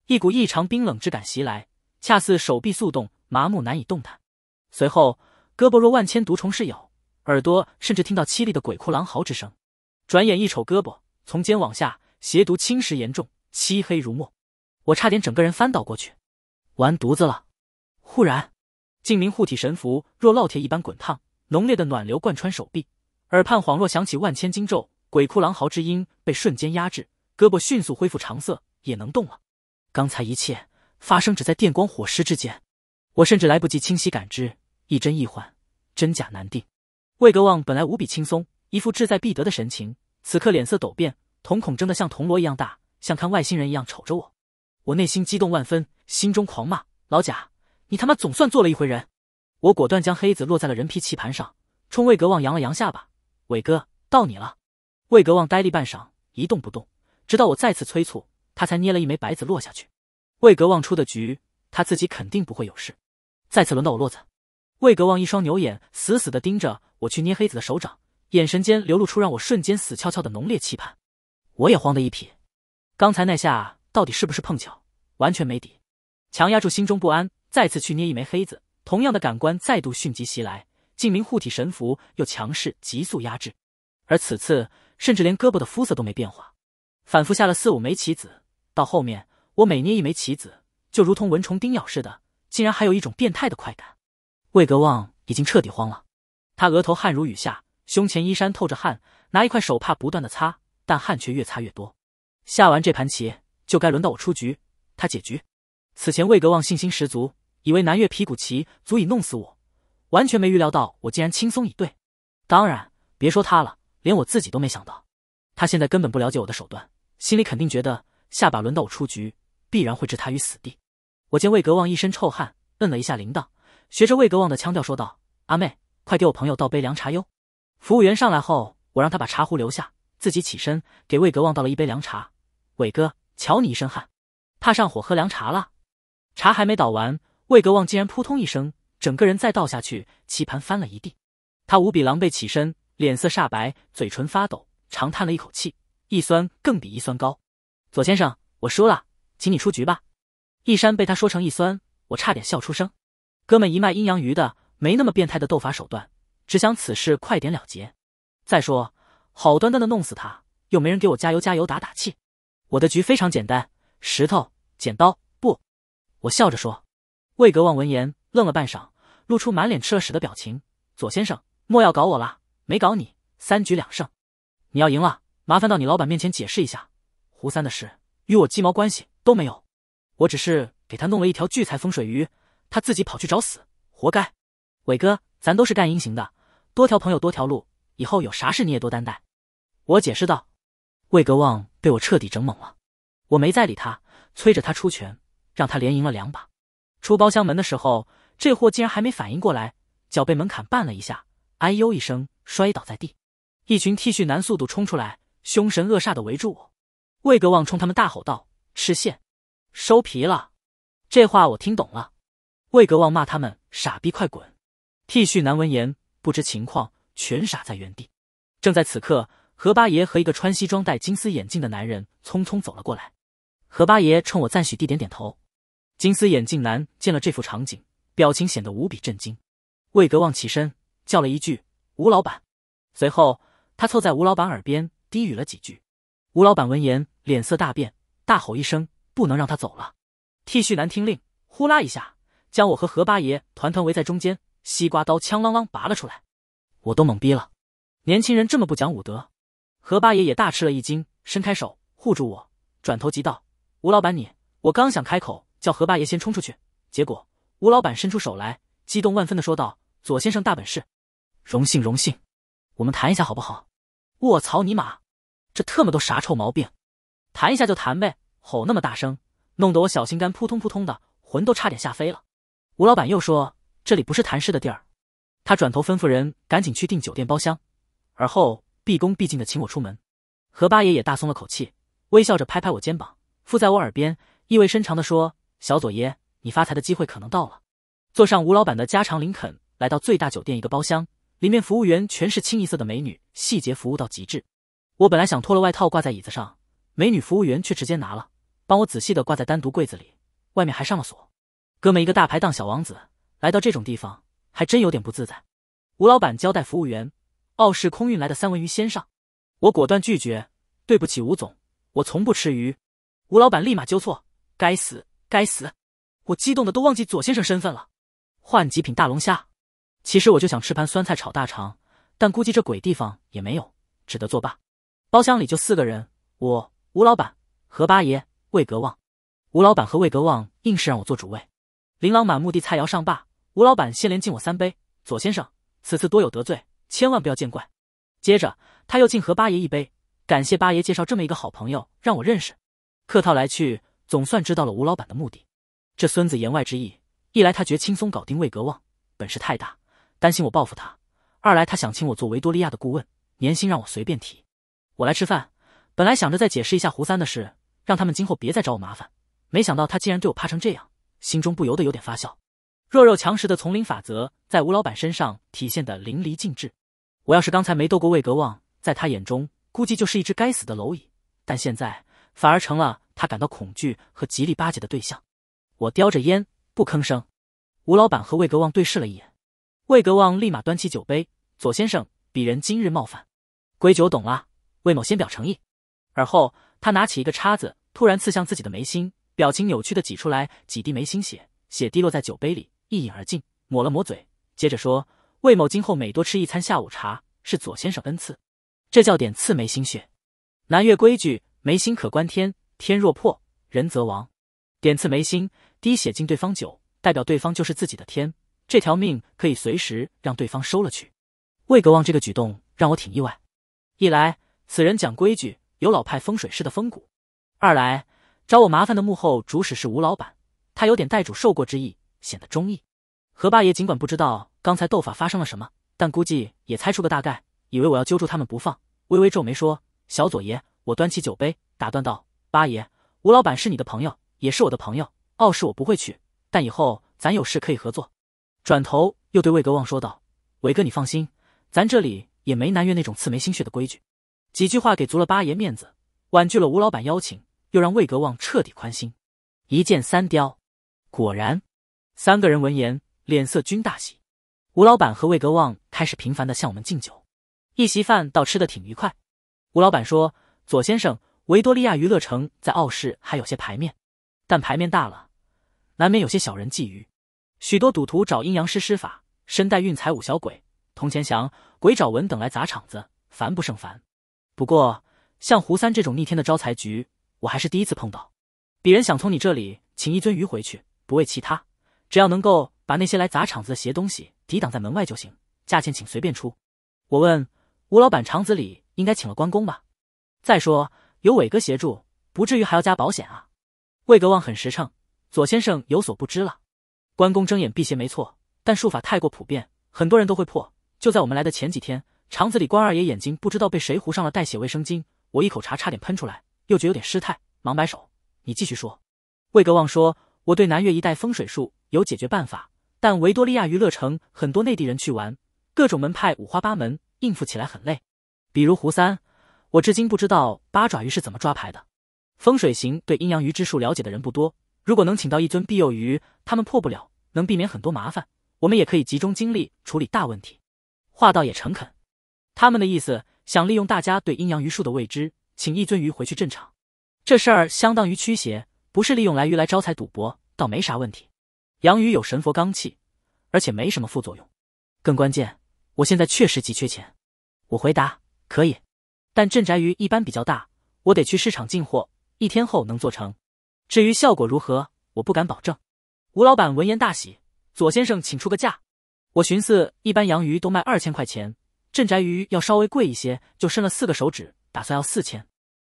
一股异常冰冷之感袭来，恰似手臂速冻，麻木难以动弹。随后，胳膊若万千毒虫噬咬，耳朵甚至听到凄厉的鬼哭狼嚎之声。转眼一瞅，胳膊从肩往下，邪毒侵蚀严重，漆黑如墨。我差点整个人翻倒过去，完犊子了！忽然，镜明护体神符若烙铁一般滚烫，浓烈的暖流贯穿手臂，耳畔恍若响起万千经咒，鬼哭狼嚎之音被瞬间压制。胳膊迅速恢复常色，也能动了。刚才一切发生只在电光火石之间，我甚至来不及清晰感知，一真一幻，真假难定。魏格旺本来无比轻松，一副志在必得的神情，此刻脸色陡变，瞳孔睁得像铜锣一样大，像看外星人一样瞅着我。我内心激动万分，心中狂骂：“老贾，你他妈总算做了一回人！”我果断将黑子落在了人皮棋盘上，冲魏格旺扬了扬下巴：“伟哥，到你了。”魏格旺呆立半晌，一动不动。直到我再次催促，他才捏了一枚白子落下去。魏格旺出的局，他自己肯定不会有事。再次轮到我落子，魏格旺一双牛眼死死地盯着我去捏黑子的手掌，眼神间流露出让我瞬间死翘翘的浓烈期盼。我也慌得一匹，刚才那下到底是不是碰巧，完全没底。强压住心中不安，再次去捏一枚黑子，同样的感官再度迅疾袭来，镜明护体神符又强势急速压制，而此次甚至连胳膊的肤色都没变化。反复下了四五枚棋子，到后面我每捏一枚棋子，就如同蚊虫叮咬似的，竟然还有一种变态的快感。魏格旺已经彻底慌了，他额头汗如雨下，胸前衣衫透着汗，拿一块手帕不断的擦，但汗却越擦越多。下完这盘棋，就该轮到我出局，他解局。此前魏格旺信心十足，以为南越皮骨棋足以弄死我，完全没预料到我竟然轻松以对。当然，别说他了，连我自己都没想到，他现在根本不了解我的手段。心里肯定觉得下把轮到我出局，必然会置他于死地。我见魏格旺一身臭汗，摁了一下铃铛，学着魏格旺的腔调说道：“阿妹，快给我朋友倒杯凉茶哟。”服务员上来后，我让他把茶壶留下，自己起身给魏格旺倒了一杯凉茶。伟哥，瞧你一身汗，怕上火喝凉茶了。茶还没倒完，魏格旺竟然扑通一声，整个人再倒下去，棋盘翻了一地。他无比狼狈起身，脸色煞白，嘴唇发抖，长叹了一口气。一酸更比一酸高，左先生，我输了，请你出局吧。一山被他说成一酸，我差点笑出声。哥们一脉阴阳鱼的，没那么变态的斗法手段，只想此事快点了结。再说，好端端的弄死他，又没人给我加油加油打打气。我的局非常简单，石头剪刀布。我笑着说。魏格望闻言愣了半晌，露出满脸吃了屎的表情。左先生，莫要搞我了，没搞你，三局两胜，你要赢了。麻烦到你老板面前解释一下，胡三的事与我鸡毛关系都没有，我只是给他弄了一条聚财风水鱼，他自己跑去找死，活该。伟哥，咱都是干阴行的，多条朋友多条路，以后有啥事你也多担待。我解释道。魏格旺被我彻底整懵了，我没再理他，催着他出拳，让他连赢了两把。出包厢门的时候，这货竟然还没反应过来，脚被门槛绊了一下，哎呦一声摔倒在地，一群 T 恤男速度冲出来。凶神恶煞的围住我，魏格旺冲他们大吼道：“吃线，收皮了！”这话我听懂了。魏格旺骂他们：“傻逼，快滚！”剃须男闻言不知情况，全傻在原地。正在此刻，何八爷和一个穿西装戴金丝眼镜的男人匆匆走了过来。何八爷冲我赞许地点点头。金丝眼镜男见了这幅场景，表情显得无比震惊。魏格旺起身叫了一句：“吴老板。”随后他凑在吴老板耳边。低语了几句，吴老板闻言脸色大变，大吼一声：“不能让他走了！”剃须男听令，呼啦一下将我和何八爷团团围在中间，西瓜刀锵啷啷拔了出来。我都懵逼了，年轻人这么不讲武德！何八爷也大吃了一惊，伸开手护住我，转头急道：“吴老板，你……”我刚想开口叫何八爷先冲出去，结果吴老板伸出手来，激动万分的说道：“左先生大本事，荣幸荣幸，我们谈一下好不好？”卧槽你妈，这特么都啥臭毛病？弹一下就弹呗，吼那么大声，弄得我小心肝扑通扑通的，魂都差点吓飞了。吴老板又说这里不是谈事的地儿，他转头吩咐人赶紧去订酒店包厢，而后毕恭毕敬的请我出门。何八爷也大松了口气，微笑着拍拍我肩膀，附在我耳边意味深长的说：“小左爷，你发财的机会可能到了。”坐上吴老板的加长林肯，来到最大酒店一个包厢。里面服务员全是清一色的美女，细节服务到极致。我本来想脱了外套挂在椅子上，美女服务员却直接拿了，帮我仔细的挂在单独柜子里，外面还上了锁。哥们一个大排档小王子，来到这种地方还真有点不自在。吴老板交代服务员，澳式空运来的三文鱼先上。我果断拒绝，对不起吴总，我从不吃鱼。吴老板立马纠错，该死该死！我激动的都忘记左先生身份了，换极品大龙虾。其实我就想吃盘酸菜炒大肠，但估计这鬼地方也没有，只得作罢。包厢里就四个人，我吴老板、何八爷、魏格旺。吴老板和魏格旺硬是让我做主位。琳琅满目的菜肴上罢，吴老板先连敬我三杯：“左先生，此次多有得罪，千万不要见怪。”接着他又敬何八爷一杯，感谢八爷介绍这么一个好朋友让我认识。客套来去，总算知道了吴老板的目的。这孙子言外之意，一来他觉轻松搞定魏格旺，本事太大。担心我报复他，二来他想请我做维多利亚的顾问，年薪让我随便提。我来吃饭，本来想着再解释一下胡三的事，让他们今后别再找我麻烦，没想到他竟然对我怕成这样，心中不由得有点发笑。弱肉强食的丛林法则在吴老板身上体现的淋漓尽致。我要是刚才没斗过魏格旺，在他眼中估计就是一只该死的蝼蚁，但现在反而成了他感到恐惧和极力巴结的对象。我叼着烟不吭声，吴老板和魏格旺对视了一眼。魏格旺立马端起酒杯，左先生，鄙人今日冒犯，归酒懂了。魏某先表诚意。而后，他拿起一个叉子，突然刺向自己的眉心，表情扭曲的挤出来几滴眉心血，血滴落在酒杯里，一饮而尽，抹了抹嘴，接着说：“魏某今后每多吃一餐下午茶，是左先生恩赐。这叫点刺眉心血。南越规矩，眉心可观天，天若破，人则亡。点刺眉心，滴血进对方酒，代表对方就是自己的天。”这条命可以随时让对方收了去。魏格旺这个举动让我挺意外，一来此人讲规矩，有老派风水师的风骨；二来找我麻烦的幕后主使是吴老板，他有点代主受过之意，显得忠义。何八爷尽管不知道刚才斗法发生了什么，但估计也猜出个大概，以为我要揪住他们不放，微微皱眉说：“小左爷。”我端起酒杯打断道：“八爷，吴老板是你的朋友，也是我的朋友。傲视我不会去，但以后咱有事可以合作。”转头又对魏格旺说道：“伟哥，你放心，咱这里也没南岳那种刺眉心血的规矩。”几句话给足了八爷面子，婉拒了吴老板邀请，又让魏格旺彻底宽心，一箭三雕。果然，三个人闻言，脸色均大喜。吴老板和魏格旺开始频繁的向我们敬酒，一席饭倒吃的挺愉快。吴老板说：“左先生，维多利亚娱乐城在傲市还有些牌面，但牌面大了，难免有些小人觊觎。”许多赌徒找阴阳师施法，身带运财五小鬼、铜钱祥、鬼爪纹等来砸场子，烦不胜烦。不过，像胡三这种逆天的招财局，我还是第一次碰到。鄙人想从你这里请一尊鱼回去，不为其他，只要能够把那些来砸场子的邪东西抵挡在门外就行。价钱请随便出。我问吴老板，场子里应该请了关公吧？再说有伟哥协助，不至于还要加保险啊。魏格旺很实诚，左先生有所不知了。关公睁眼辟邪没错，但术法太过普遍，很多人都会破。就在我们来的前几天，厂子里关二爷眼睛不知道被谁糊上了带血卫生巾，我一口茶差点喷出来，又觉有点失态，忙摆手：“你继续说。”魏格旺说：“我对南越一带风水术有解决办法，但维多利亚娱乐城很多内地人去玩，各种门派五花八门，应付起来很累。比如胡三，我至今不知道八爪鱼是怎么抓牌的。风水行对阴阳鱼之术了解的人不多。”如果能请到一尊庇佑鱼，他们破不了，能避免很多麻烦。我们也可以集中精力处理大问题。话倒也诚恳，他们的意思想利用大家对阴阳鱼术的未知，请一尊鱼回去镇场。这事儿相当于驱邪，不是利用来鱼来招财赌博，倒没啥问题。养鱼有神佛罡气，而且没什么副作用。更关键，我现在确实急缺钱。我回答可以，但镇宅鱼一般比较大，我得去市场进货，一天后能做成。至于效果如何，我不敢保证。吴老板闻言大喜，左先生请出个价。我寻思一般洋鱼都卖二千块钱，镇宅鱼要稍微贵一些，就伸了四个手指，打算要四千。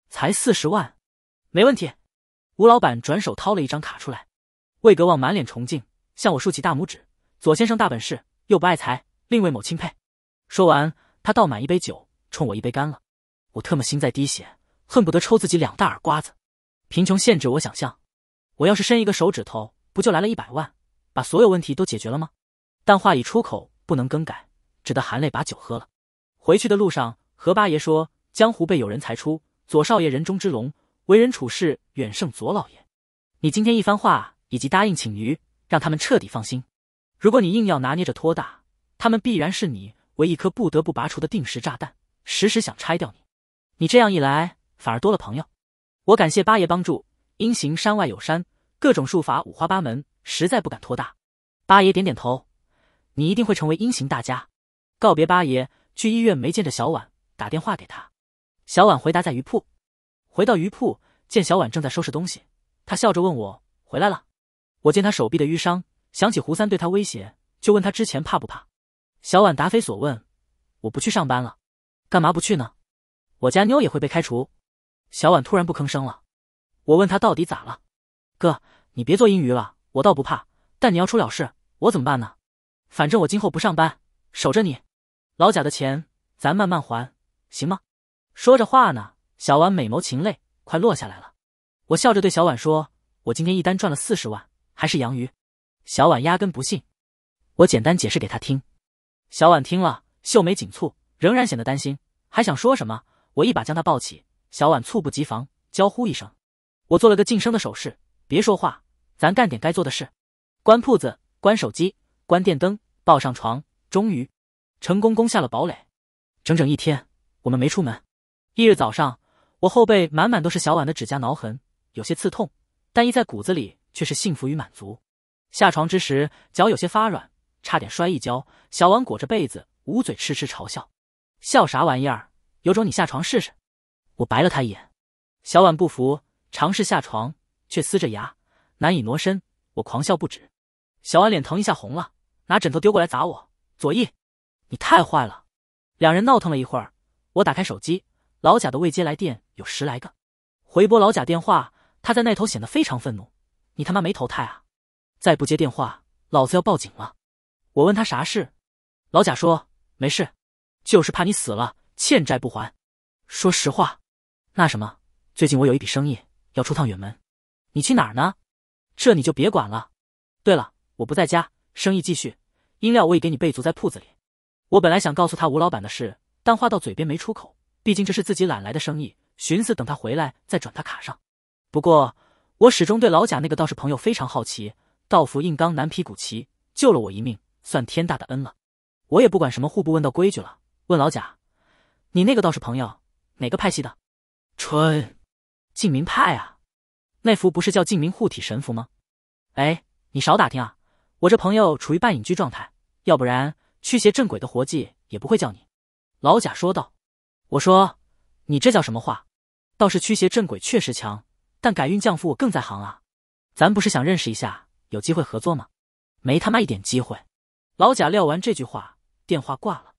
才四十万，没问题。吴老板转手掏了一张卡出来，魏格旺满脸崇敬，向我竖起大拇指。左先生大本事，又不爱财，令魏某钦佩。说完，他倒满一杯酒，冲我一杯干了。我特么心在滴血，恨不得抽自己两大耳刮子。贫穷限制我想象，我要是伸一个手指头，不就来了一百万，把所有问题都解决了吗？但话已出口，不能更改，只得含泪把酒喝了。回去的路上，何八爷说：“江湖被有人裁出，左少爷人中之龙，为人处事远胜左老爷。你今天一番话，以及答应请余，让他们彻底放心。如果你硬要拿捏着拖大，他们必然是你为一颗不得不拔除的定时炸弹，时时想拆掉你。你这样一来，反而多了朋友。”我感谢八爷帮助，阴行山外有山，各种术法五花八门，实在不敢托大。八爷点点头，你一定会成为阴行大家。告别八爷，去医院没见着小婉，打电话给他，小婉回答在鱼铺。回到鱼铺，见小婉正在收拾东西，他笑着问我回来了。我见他手臂的淤伤，想起胡三对他威胁，就问他之前怕不怕。小婉答非所问，我不去上班了，干嘛不去呢？我家妞也会被开除。小婉突然不吭声了，我问她到底咋了？哥，你别做阴鱼了，我倒不怕，但你要出了事，我怎么办呢？反正我今后不上班，守着你，老贾的钱咱慢慢还，行吗？说着话呢，小婉美眸噙泪快落下来了，我笑着对小婉说：“我今天一单赚了四十万，还是洋鱼。”小婉压根不信，我简单解释给她听，小婉听了秀眉紧蹙，仍然显得担心，还想说什么，我一把将她抱起。小婉猝不及防，娇呼一声。我做了个噤声的手势，别说话，咱干点该做的事。关铺子，关手机，关电灯，抱上床，终于成功攻下了堡垒。整整一天，我们没出门。翌日早上，我后背满满都是小婉的指甲挠痕，有些刺痛，但一在骨子里却是幸福与满足。下床之时，脚有些发软，差点摔一跤。小婉裹着被子捂嘴痴痴嘲笑：“笑啥玩意儿？有种你下床试试。”我白了他一眼，小婉不服，尝试下床，却撕着牙，难以挪身。我狂笑不止，小婉脸疼一下红了，拿枕头丢过来砸我。左翼，你太坏了！两人闹腾了一会儿，我打开手机，老贾的未接来电有十来个，回拨老贾电话，他在那头显得非常愤怒：“你他妈没投胎啊！再不接电话，老子要报警了！”我问他啥事，老贾说：“没事，就是怕你死了，欠债不还。”说实话。那什么，最近我有一笔生意要出趟远门，你去哪儿呢？这你就别管了。对了，我不在家，生意继续，音料我已给你备足在铺子里。我本来想告诉他吴老板的事，但话到嘴边没出口，毕竟这是自己揽来的生意，寻思等他回来再转他卡上。不过我始终对老贾那个道士朋友非常好奇，道服硬刚南皮古奇，救了我一命，算天大的恩了。我也不管什么户部问到规矩了，问老贾，你那个道士朋友哪个派系的？春，静明派啊，那符不是叫静明护体神符吗？哎，你少打听啊！我这朋友处于半隐居状态，要不然驱邪镇鬼的活计也不会叫你。老贾说道：“我说你这叫什么话？倒是驱邪镇鬼确实强，但改运降福我更在行啊！咱不是想认识一下，有机会合作吗？没他妈一点机会！”老贾撂完这句话，电话挂了。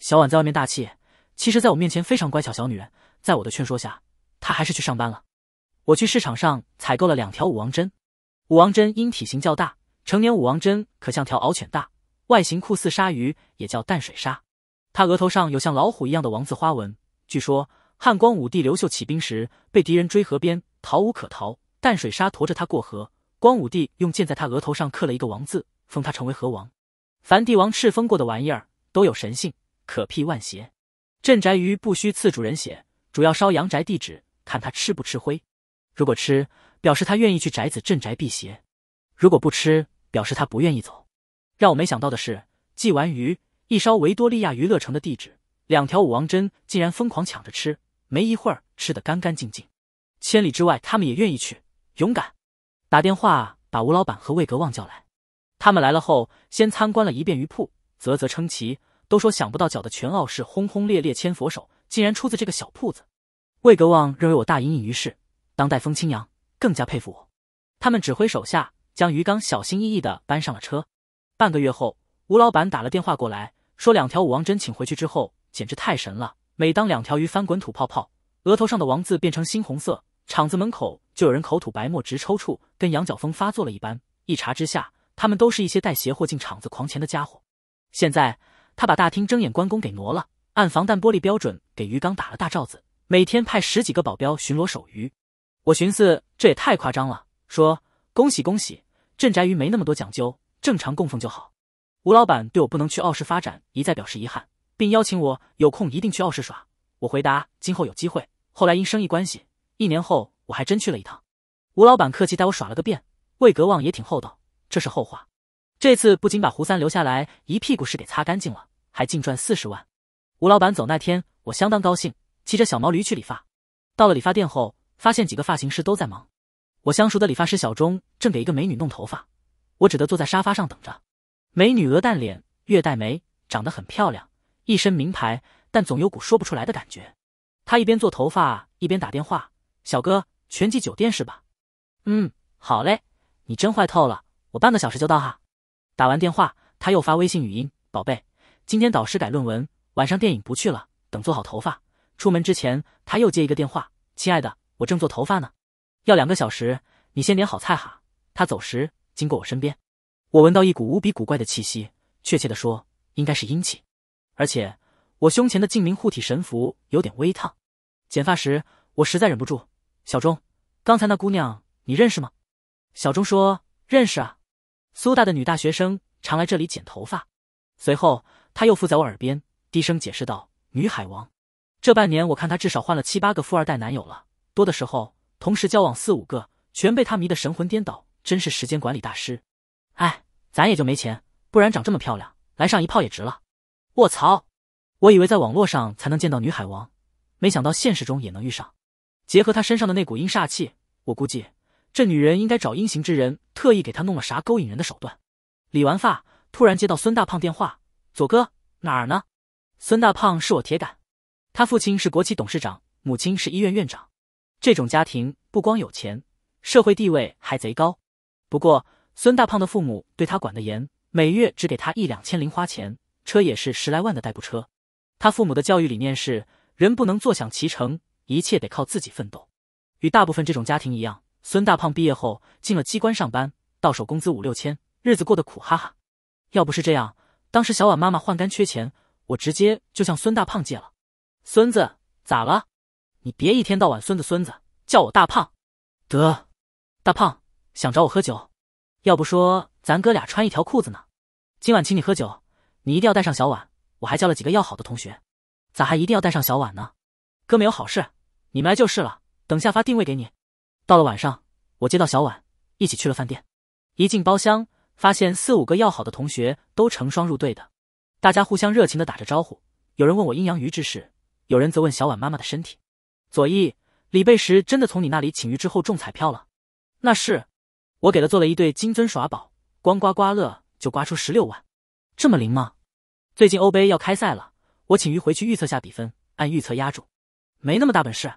小婉在外面大气，其实在我面前非常乖巧小女人。在我的劝说下，他还是去上班了。我去市场上采购了两条武王针。武王针因体型较大，成年武王针可像条獒犬大，外形酷似鲨鱼，也叫淡水鲨。它额头上有像老虎一样的王字花纹。据说汉光武帝刘秀起兵时，被敌人追河边，逃无可逃，淡水鲨驮着他过河。光武帝用剑在他额头上刻了一个王字，封他成为河王。凡帝王敕封过的玩意儿都有神性，可辟万邪。镇宅鱼不需刺主人血。主要烧阳宅地址，看他吃不吃灰。如果吃，表示他愿意去宅子镇宅辟邪；如果不吃，表示他不愿意走。让我没想到的是，寄完鱼，一烧维多利亚娱乐城的地址，两条武王针竟然疯狂抢着吃，没一会儿吃的干干净净。千里之外，他们也愿意去，勇敢。打电话把吴老板和魏格旺叫来，他们来了后，先参观了一遍鱼铺，啧啧称奇，都说想不到脚的全澳是轰轰烈烈牵佛手。竟然出自这个小铺子，魏格旺认为我大隐隐于市，当代风清扬更加佩服我。他们指挥手下将鱼缸小心翼翼的搬上了车。半个月后，吴老板打了电话过来，说两条武王针请回去之后，简直太神了。每当两条鱼翻滚吐泡泡，额头上的王字变成猩红色，厂子门口就有人口吐白沫直抽搐，跟羊角风发作了一般。一查之下，他们都是一些带邪货进厂子狂钱的家伙。现在他把大厅睁眼关公给挪了。按防弹玻璃标准给鱼缸打了大罩子，每天派十几个保镖巡逻守鱼。我寻思这也太夸张了，说恭喜恭喜，镇宅鱼没那么多讲究，正常供奉就好。吴老板对我不能去傲市发展一再表示遗憾，并邀请我有空一定去傲市耍。我回答今后有机会。后来因生意关系，一年后我还真去了一趟。吴老板客气带我耍了个遍，魏格旺也挺厚道，这是后话。这次不仅把胡三留下来，一屁股屎给擦干净了，还净赚四十万。吴老板走那天，我相当高兴，骑着小毛驴去理发。到了理发店后，发现几个发型师都在忙。我相熟的理发师小钟正给一个美女弄头发，我只得坐在沙发上等着。美女鹅蛋脸，月带眉，长得很漂亮，一身名牌，但总有股说不出来的感觉。她一边做头发，一边打电话：“小哥，全季酒店是吧？”“嗯，好嘞，你真坏透了，我半个小时就到哈。”打完电话，他又发微信语音：“宝贝，今天导师改论文。”晚上电影不去了，等做好头发出门之前，他又接一个电话：“亲爱的，我正做头发呢，要两个小时，你先点好菜哈。”他走时经过我身边，我闻到一股无比古怪的气息，确切的说应该是阴气，而且我胸前的镜明护体神符有点微烫。剪发时，我实在忍不住：“小钟，刚才那姑娘你认识吗？”小钟说：“认识啊，苏大的女大学生常来这里剪头发。”随后他又附在我耳边。低声解释道：“女海王，这半年我看她至少换了七八个富二代男友了，多的时候同时交往四五个，全被她迷得神魂颠倒，真是时间管理大师。哎，咱也就没钱，不然长这么漂亮，来上一炮也值了。卧槽，我以为在网络上才能见到女海王，没想到现实中也能遇上。结合她身上的那股阴煞气，我估计这女人应该找阴行之人，特意给她弄了啥勾引人的手段。理完发，突然接到孙大胖电话，左哥哪儿呢？”孙大胖是我铁杆，他父亲是国企董事长，母亲是医院院长，这种家庭不光有钱，社会地位还贼高。不过孙大胖的父母对他管得严，每月只给他一两千零花钱，车也是十来万的代步车。他父母的教育理念是：人不能坐享其成，一切得靠自己奋斗。与大部分这种家庭一样，孙大胖毕业后进了机关上班，到手工资五六千，日子过得苦哈哈。要不是这样，当时小婉妈妈换肝缺钱。我直接就向孙大胖借了，孙子咋了？你别一天到晚孙子孙子叫我大胖，得，大胖想找我喝酒，要不说咱哥俩穿一条裤子呢。今晚请你喝酒，你一定要带上小婉，我还叫了几个要好的同学。咋还一定要带上小婉呢？哥没有好事，你们来就是了。等下发定位给你。到了晚上，我接到小婉，一起去了饭店。一进包厢，发现四五个要好的同学都成双入对的。大家互相热情的打着招呼，有人问我阴阳鱼之事，有人则问小婉妈妈的身体。左翼，李贝石真的从你那里请鱼之后中彩票了？那是，我给了做了一对金尊耍宝，光刮刮乐就刮出十六万，这么灵吗？最近欧杯要开赛了，我请鱼回去预测下比分，按预测压住，没那么大本事。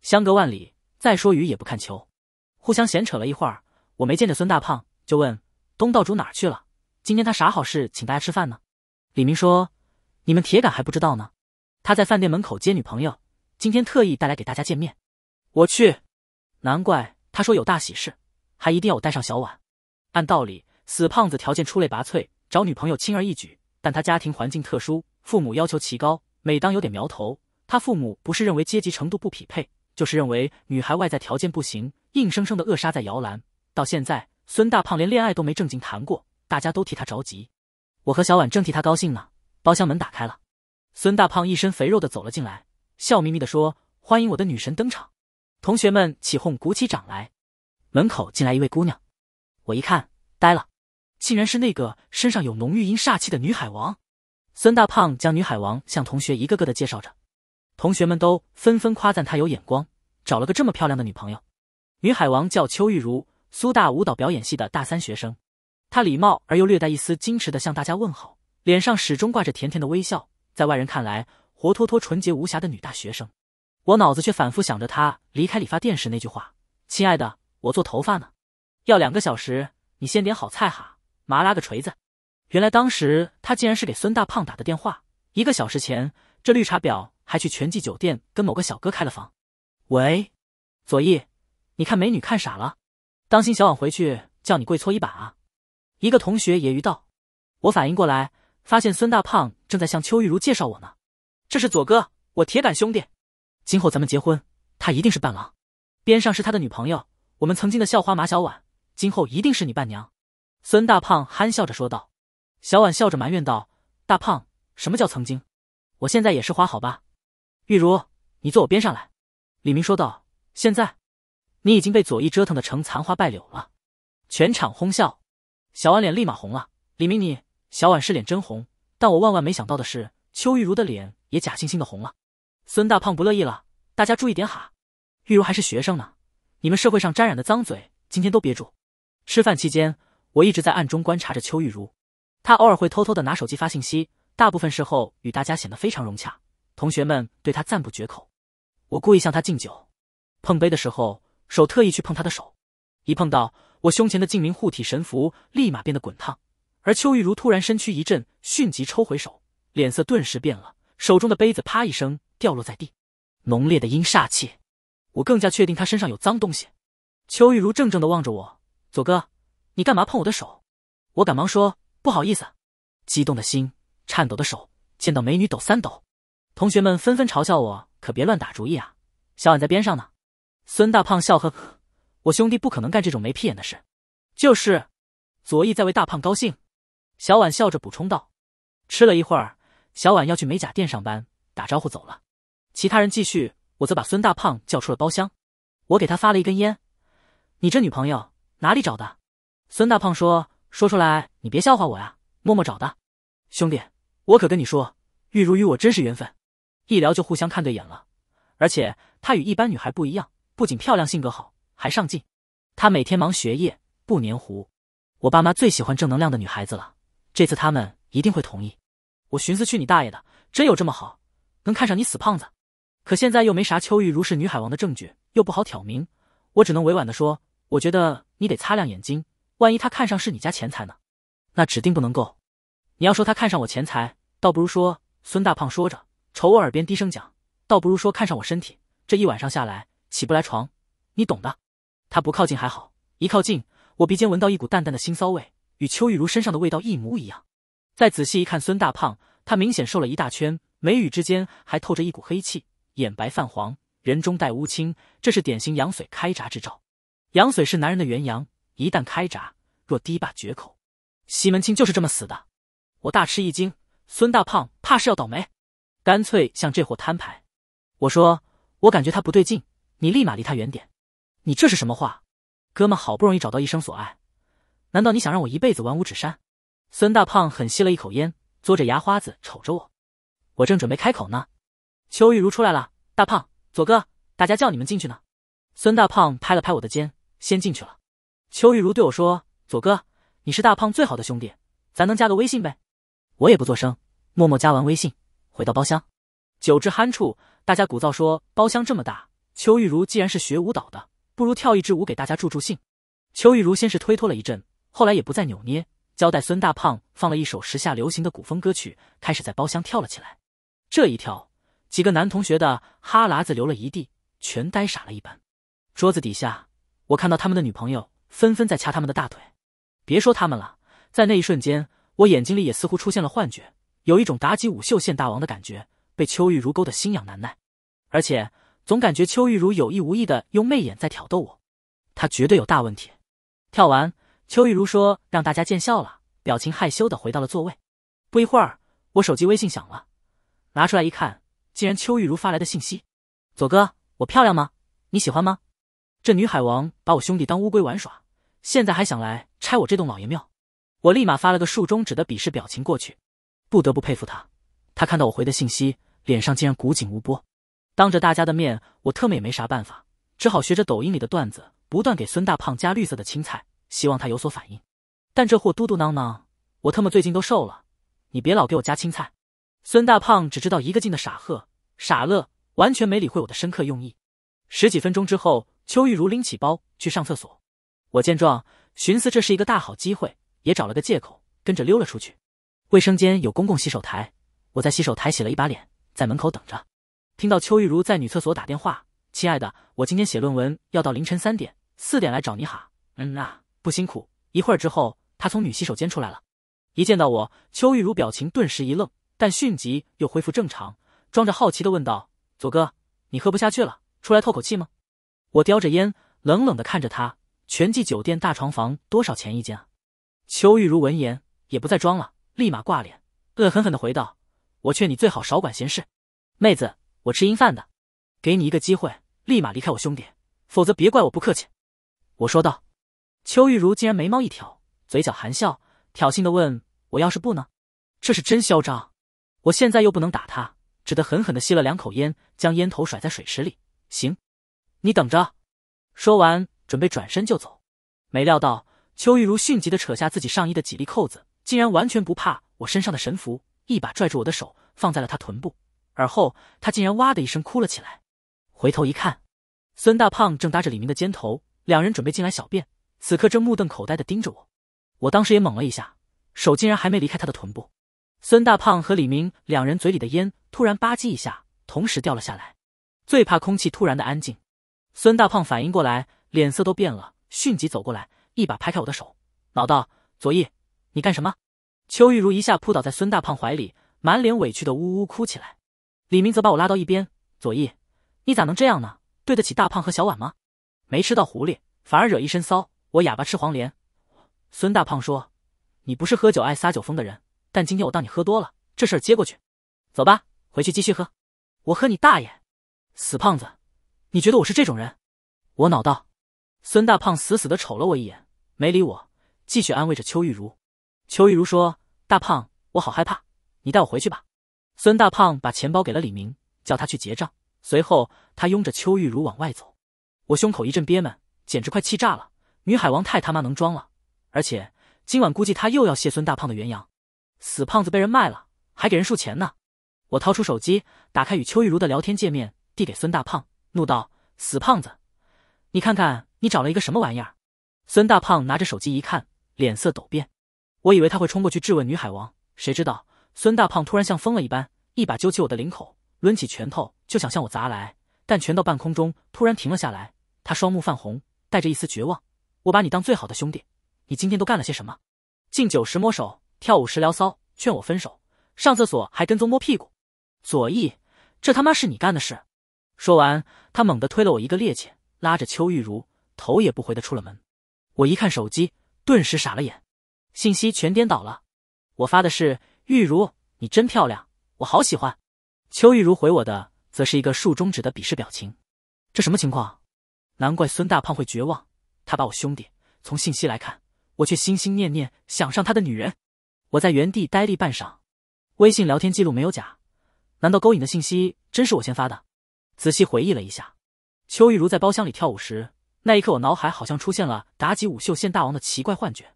相隔万里，再说鱼也不看球。互相闲扯了一会儿，我没见着孙大胖，就问东道主哪去了？今天他啥好事，请大家吃饭呢？李明说：“你们铁杆还不知道呢，他在饭店门口接女朋友，今天特意带来给大家见面。我去，难怪他说有大喜事，还一定要我带上小婉。按道理，死胖子条件出类拔萃，找女朋友轻而易举。但他家庭环境特殊，父母要求奇高。每当有点苗头，他父母不是认为阶级程度不匹配，就是认为女孩外在条件不行，硬生生的扼杀在摇篮。到现在，孙大胖连恋爱都没正经谈过，大家都替他着急。”我和小婉正替他高兴呢，包厢门打开了，孙大胖一身肥肉的走了进来，笑眯眯的说：“欢迎我的女神登场。”同学们起哄，鼓起掌来。门口进来一位姑娘，我一看呆了，竟然是那个身上有浓郁阴煞气的女海王。孙大胖将女海王向同学一个个的介绍着，同学们都纷纷夸赞他有眼光，找了个这么漂亮的女朋友。女海王叫邱玉茹，苏大舞蹈表演系的大三学生。他礼貌而又略带一丝矜持的向大家问好，脸上始终挂着甜甜的微笑，在外人看来，活脱脱纯洁无瑕的女大学生。我脑子却反复想着他离开理发店时那句话：“亲爱的，我做头发呢，要两个小时，你先点好菜哈，麻辣个锤子！”原来当时他竟然是给孙大胖打的电话。一个小时前，这绿茶婊还去全季酒店跟某个小哥开了房。喂，左翼，你看美女看傻了，当心小婉回去叫你跪搓衣板啊！一个同学揶揄道：“我反应过来，发现孙大胖正在向邱玉如介绍我呢。这是左哥，我铁杆兄弟，今后咱们结婚，他一定是伴郎。边上是他的女朋友，我们曾经的校花马小婉，今后一定是你伴娘。”孙大胖憨笑着说道。小婉笑着埋怨道：“大胖，什么叫曾经？我现在也是花好吧？玉如，你坐我边上来。”李明说道：“现在，你已经被左翼折腾的成残花败柳了。”全场哄笑。小婉脸立马红了，李明，你小婉是脸真红，但我万万没想到的是，邱玉如的脸也假惺惺的红了。孙大胖不乐意了，大家注意点哈，玉如还是学生呢，你们社会上沾染的脏嘴今天都憋住。吃饭期间，我一直在暗中观察着邱玉如，她偶尔会偷偷的拿手机发信息，大部分时候与大家显得非常融洽，同学们对她赞不绝口。我故意向她敬酒，碰杯的时候手特意去碰她的手，一碰到。我胸前的镜明护体神符立马变得滚烫，而邱玉如突然身躯一震，迅即抽回手，脸色顿时变了，手中的杯子啪一声掉落在地。浓烈的阴煞气，我更加确定他身上有脏东西。邱玉如怔怔地望着我：“左哥，你干嘛碰我的手？”我赶忙说：“不好意思。”激动的心，颤抖的手，见到美女抖三抖。同学们纷纷嘲笑我：“可别乱打主意啊！”小婉在边上呢。孙大胖笑呵呵。我兄弟不可能干这种没屁眼的事，就是。左翼在为大胖高兴，小婉笑着补充道。吃了一会儿，小婉要去美甲店上班，打招呼走了。其他人继续，我则把孙大胖叫出了包厢。我给他发了一根烟。你这女朋友哪里找的？孙大胖说：“说出来你别笑话我呀。”默默找的。兄弟，我可跟你说，玉如与我真是缘分。一聊就互相看对眼了，而且她与一般女孩不一样，不仅漂亮，性格好。还上进，他每天忙学业不粘糊，我爸妈最喜欢正能量的女孩子了，这次他们一定会同意。我寻思去你大爷的，真有这么好，能看上你死胖子？可现在又没啥秋玉如是女海王的证据，又不好挑明，我只能委婉的说，我觉得你得擦亮眼睛，万一他看上是你家钱财呢？那指定不能够。你要说他看上我钱财，倒不如说孙大胖说着，瞅我耳边低声讲，倒不如说看上我身体。这一晚上下来起不来床，你懂的。他不靠近还好，一靠近，我鼻尖闻到一股淡淡的腥臊味，与邱玉如身上的味道一模一样。再仔细一看，孙大胖他明显瘦了一大圈，眉宇之间还透着一股黑气，眼白泛黄，人中带乌青，这是典型羊髓开闸之兆。羊髓是男人的元阳，一旦开闸，若堤坝决口，西门庆就是这么死的。我大吃一惊，孙大胖怕是要倒霉，干脆向这货摊牌。我说：“我感觉他不对劲，你立马离他远点。”你这是什么话，哥们好不容易找到一生所爱，难道你想让我一辈子玩五指山？孙大胖狠吸了一口烟，嘬着牙花子瞅着我。我正准备开口呢，邱玉如出来了，大胖，左哥，大家叫你们进去呢。孙大胖拍了拍我的肩，先进去了。邱玉如对我说：“左哥，你是大胖最好的兄弟，咱能加个微信呗？”我也不做声，默默加完微信，回到包厢。酒至酣处，大家鼓噪说包厢这么大，邱玉如既然是学舞蹈的。不如跳一支舞给大家助助兴。邱玉如先是推脱了一阵，后来也不再扭捏，交代孙大胖放了一首时下流行的古风歌曲，开始在包厢跳了起来。这一跳，几个男同学的哈喇子流了一地，全呆傻了一般。桌子底下，我看到他们的女朋友纷纷在掐他们的大腿。别说他们了，在那一瞬间，我眼睛里也似乎出现了幻觉，有一种妲己舞秀献大王的感觉，被邱玉如勾的心痒难耐，而且。总感觉邱玉如有意无意的用媚眼在挑逗我，她绝对有大问题。跳完，邱玉如说：“让大家见笑了。”表情害羞的回到了座位。不一会儿，我手机微信响了，拿出来一看，竟然邱玉如发来的信息：“左哥，我漂亮吗？你喜欢吗？”这女海王把我兄弟当乌龟玩耍，现在还想来拆我这栋老爷庙。我立马发了个竖中指的鄙视表情过去。不得不佩服他，他看到我回的信息，脸上竟然古井无波。当着大家的面，我特么也没啥办法，只好学着抖音里的段子，不断给孙大胖加绿色的青菜，希望他有所反应。但这货嘟嘟囔囔，我特么最近都瘦了，你别老给我加青菜。孙大胖只知道一个劲的傻喝傻乐，完全没理会我的深刻用意。十几分钟之后，邱玉如拎起包去上厕所，我见状，寻思这是一个大好机会，也找了个借口跟着溜了出去。卫生间有公共洗手台，我在洗手台洗了一把脸，在门口等着。听到邱玉如在女厕所打电话，亲爱的，我今天写论文要到凌晨三点，四点来找你哈。嗯呐，不辛苦。一会儿之后，她从女洗手间出来了，一见到我，邱玉如表情顿时一愣，但迅即又恢复正常，装着好奇的问道：“左哥，你喝不下去了，出来透口气吗？”我叼着烟，冷冷的看着他。全季酒店大床房多少钱一间啊？邱玉如闻言也不再装了，立马挂脸，恶狠狠的回道：“我劝你最好少管闲事，妹子。”我吃硬饭的，给你一个机会，立马离开我兄弟，否则别怪我不客气。我说道。邱玉如竟然眉毛一挑，嘴角含笑，挑衅的问：“我要是不呢？”这是真嚣张。我现在又不能打他，只得狠狠的吸了两口烟，将烟头甩在水池里。行，你等着。说完，准备转身就走。没料到，邱玉如迅疾的扯下自己上衣的几粒扣子，竟然完全不怕我身上的神符，一把拽住我的手，放在了她臀部。而后，他竟然哇的一声哭了起来。回头一看，孙大胖正搭着李明的肩头，两人准备进来小便，此刻正目瞪口呆的盯着我。我当时也懵了一下，手竟然还没离开他的臀部。孙大胖和李明两人嘴里的烟突然吧唧一下，同时掉了下来。最怕空气突然的安静。孙大胖反应过来，脸色都变了，迅即走过来，一把拍开我的手，恼道：“左翼，你干什么？”邱玉如一下扑倒在孙大胖怀里，满脸委屈的呜呜哭起来。李明则把我拉到一边：“左翼，你咋能这样呢？对得起大胖和小婉吗？没吃到狐狸，反而惹一身骚。我哑巴吃黄连。”孙大胖说：“你不是喝酒爱撒酒疯的人，但今天我当你喝多了，这事揭过去，走吧，回去继续喝。我喝你大爷！死胖子，你觉得我是这种人？”我恼道。孙大胖死死地瞅了我一眼，没理我，继续安慰着邱玉茹。邱玉茹说：“大胖，我好害怕，你带我回去吧。”孙大胖把钱包给了李明，叫他去结账。随后，他拥着邱玉茹往外走。我胸口一阵憋闷，简直快气炸了。女海王太他妈能装了，而且今晚估计她又要谢孙大胖的元阳。死胖子被人卖了，还给人数钱呢！我掏出手机，打开与邱玉茹的聊天界面，递给孙大胖，怒道：“死胖子，你看看你找了一个什么玩意儿！”孙大胖拿着手机一看，脸色陡变。我以为他会冲过去质问女海王，谁知道。孙大胖突然像疯了一般，一把揪起我的领口，抡起拳头就想向我砸来，但拳到半空中突然停了下来。他双目泛红，带着一丝绝望。我把你当最好的兄弟，你今天都干了些什么？敬酒时摸手，跳舞时聊骚，劝我分手，上厕所还跟踪摸屁股。左翼，这他妈是你干的事！说完，他猛地推了我一个趔趄，拉着邱玉茹头也不回地出了门。我一看手机，顿时傻了眼，信息全颠倒了。我发的是。玉如，你真漂亮，我好喜欢。邱玉如回我的，则是一个竖中指的鄙视表情。这什么情况？难怪孙大胖会绝望。他把我兄弟从信息来看，我却心心念念想上他的女人。我在原地呆立半晌。微信聊天记录没有假，难道勾引的信息真是我先发的？仔细回忆了一下，邱玉如在包厢里跳舞时，那一刻我脑海好像出现了妲己舞袖献大王的奇怪幻觉。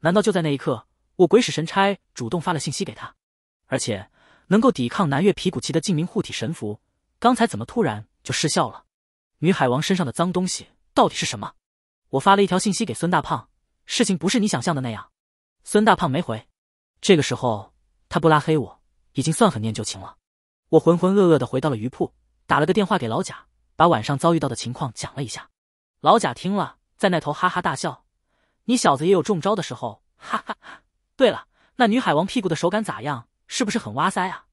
难道就在那一刻？我鬼使神差主动发了信息给他，而且能够抵抗南越皮骨旗的镜明护体神符，刚才怎么突然就失效了？女海王身上的脏东西到底是什么？我发了一条信息给孙大胖，事情不是你想象的那样。孙大胖没回，这个时候他不拉黑我已经算很念旧情了。我浑浑噩噩的回到了鱼铺，打了个电话给老贾，把晚上遭遇到的情况讲了一下。老贾听了，在那头哈哈大笑：“你小子也有中招的时候，哈哈哈。”对了，那女海王屁股的手感咋样？是不是很哇塞啊？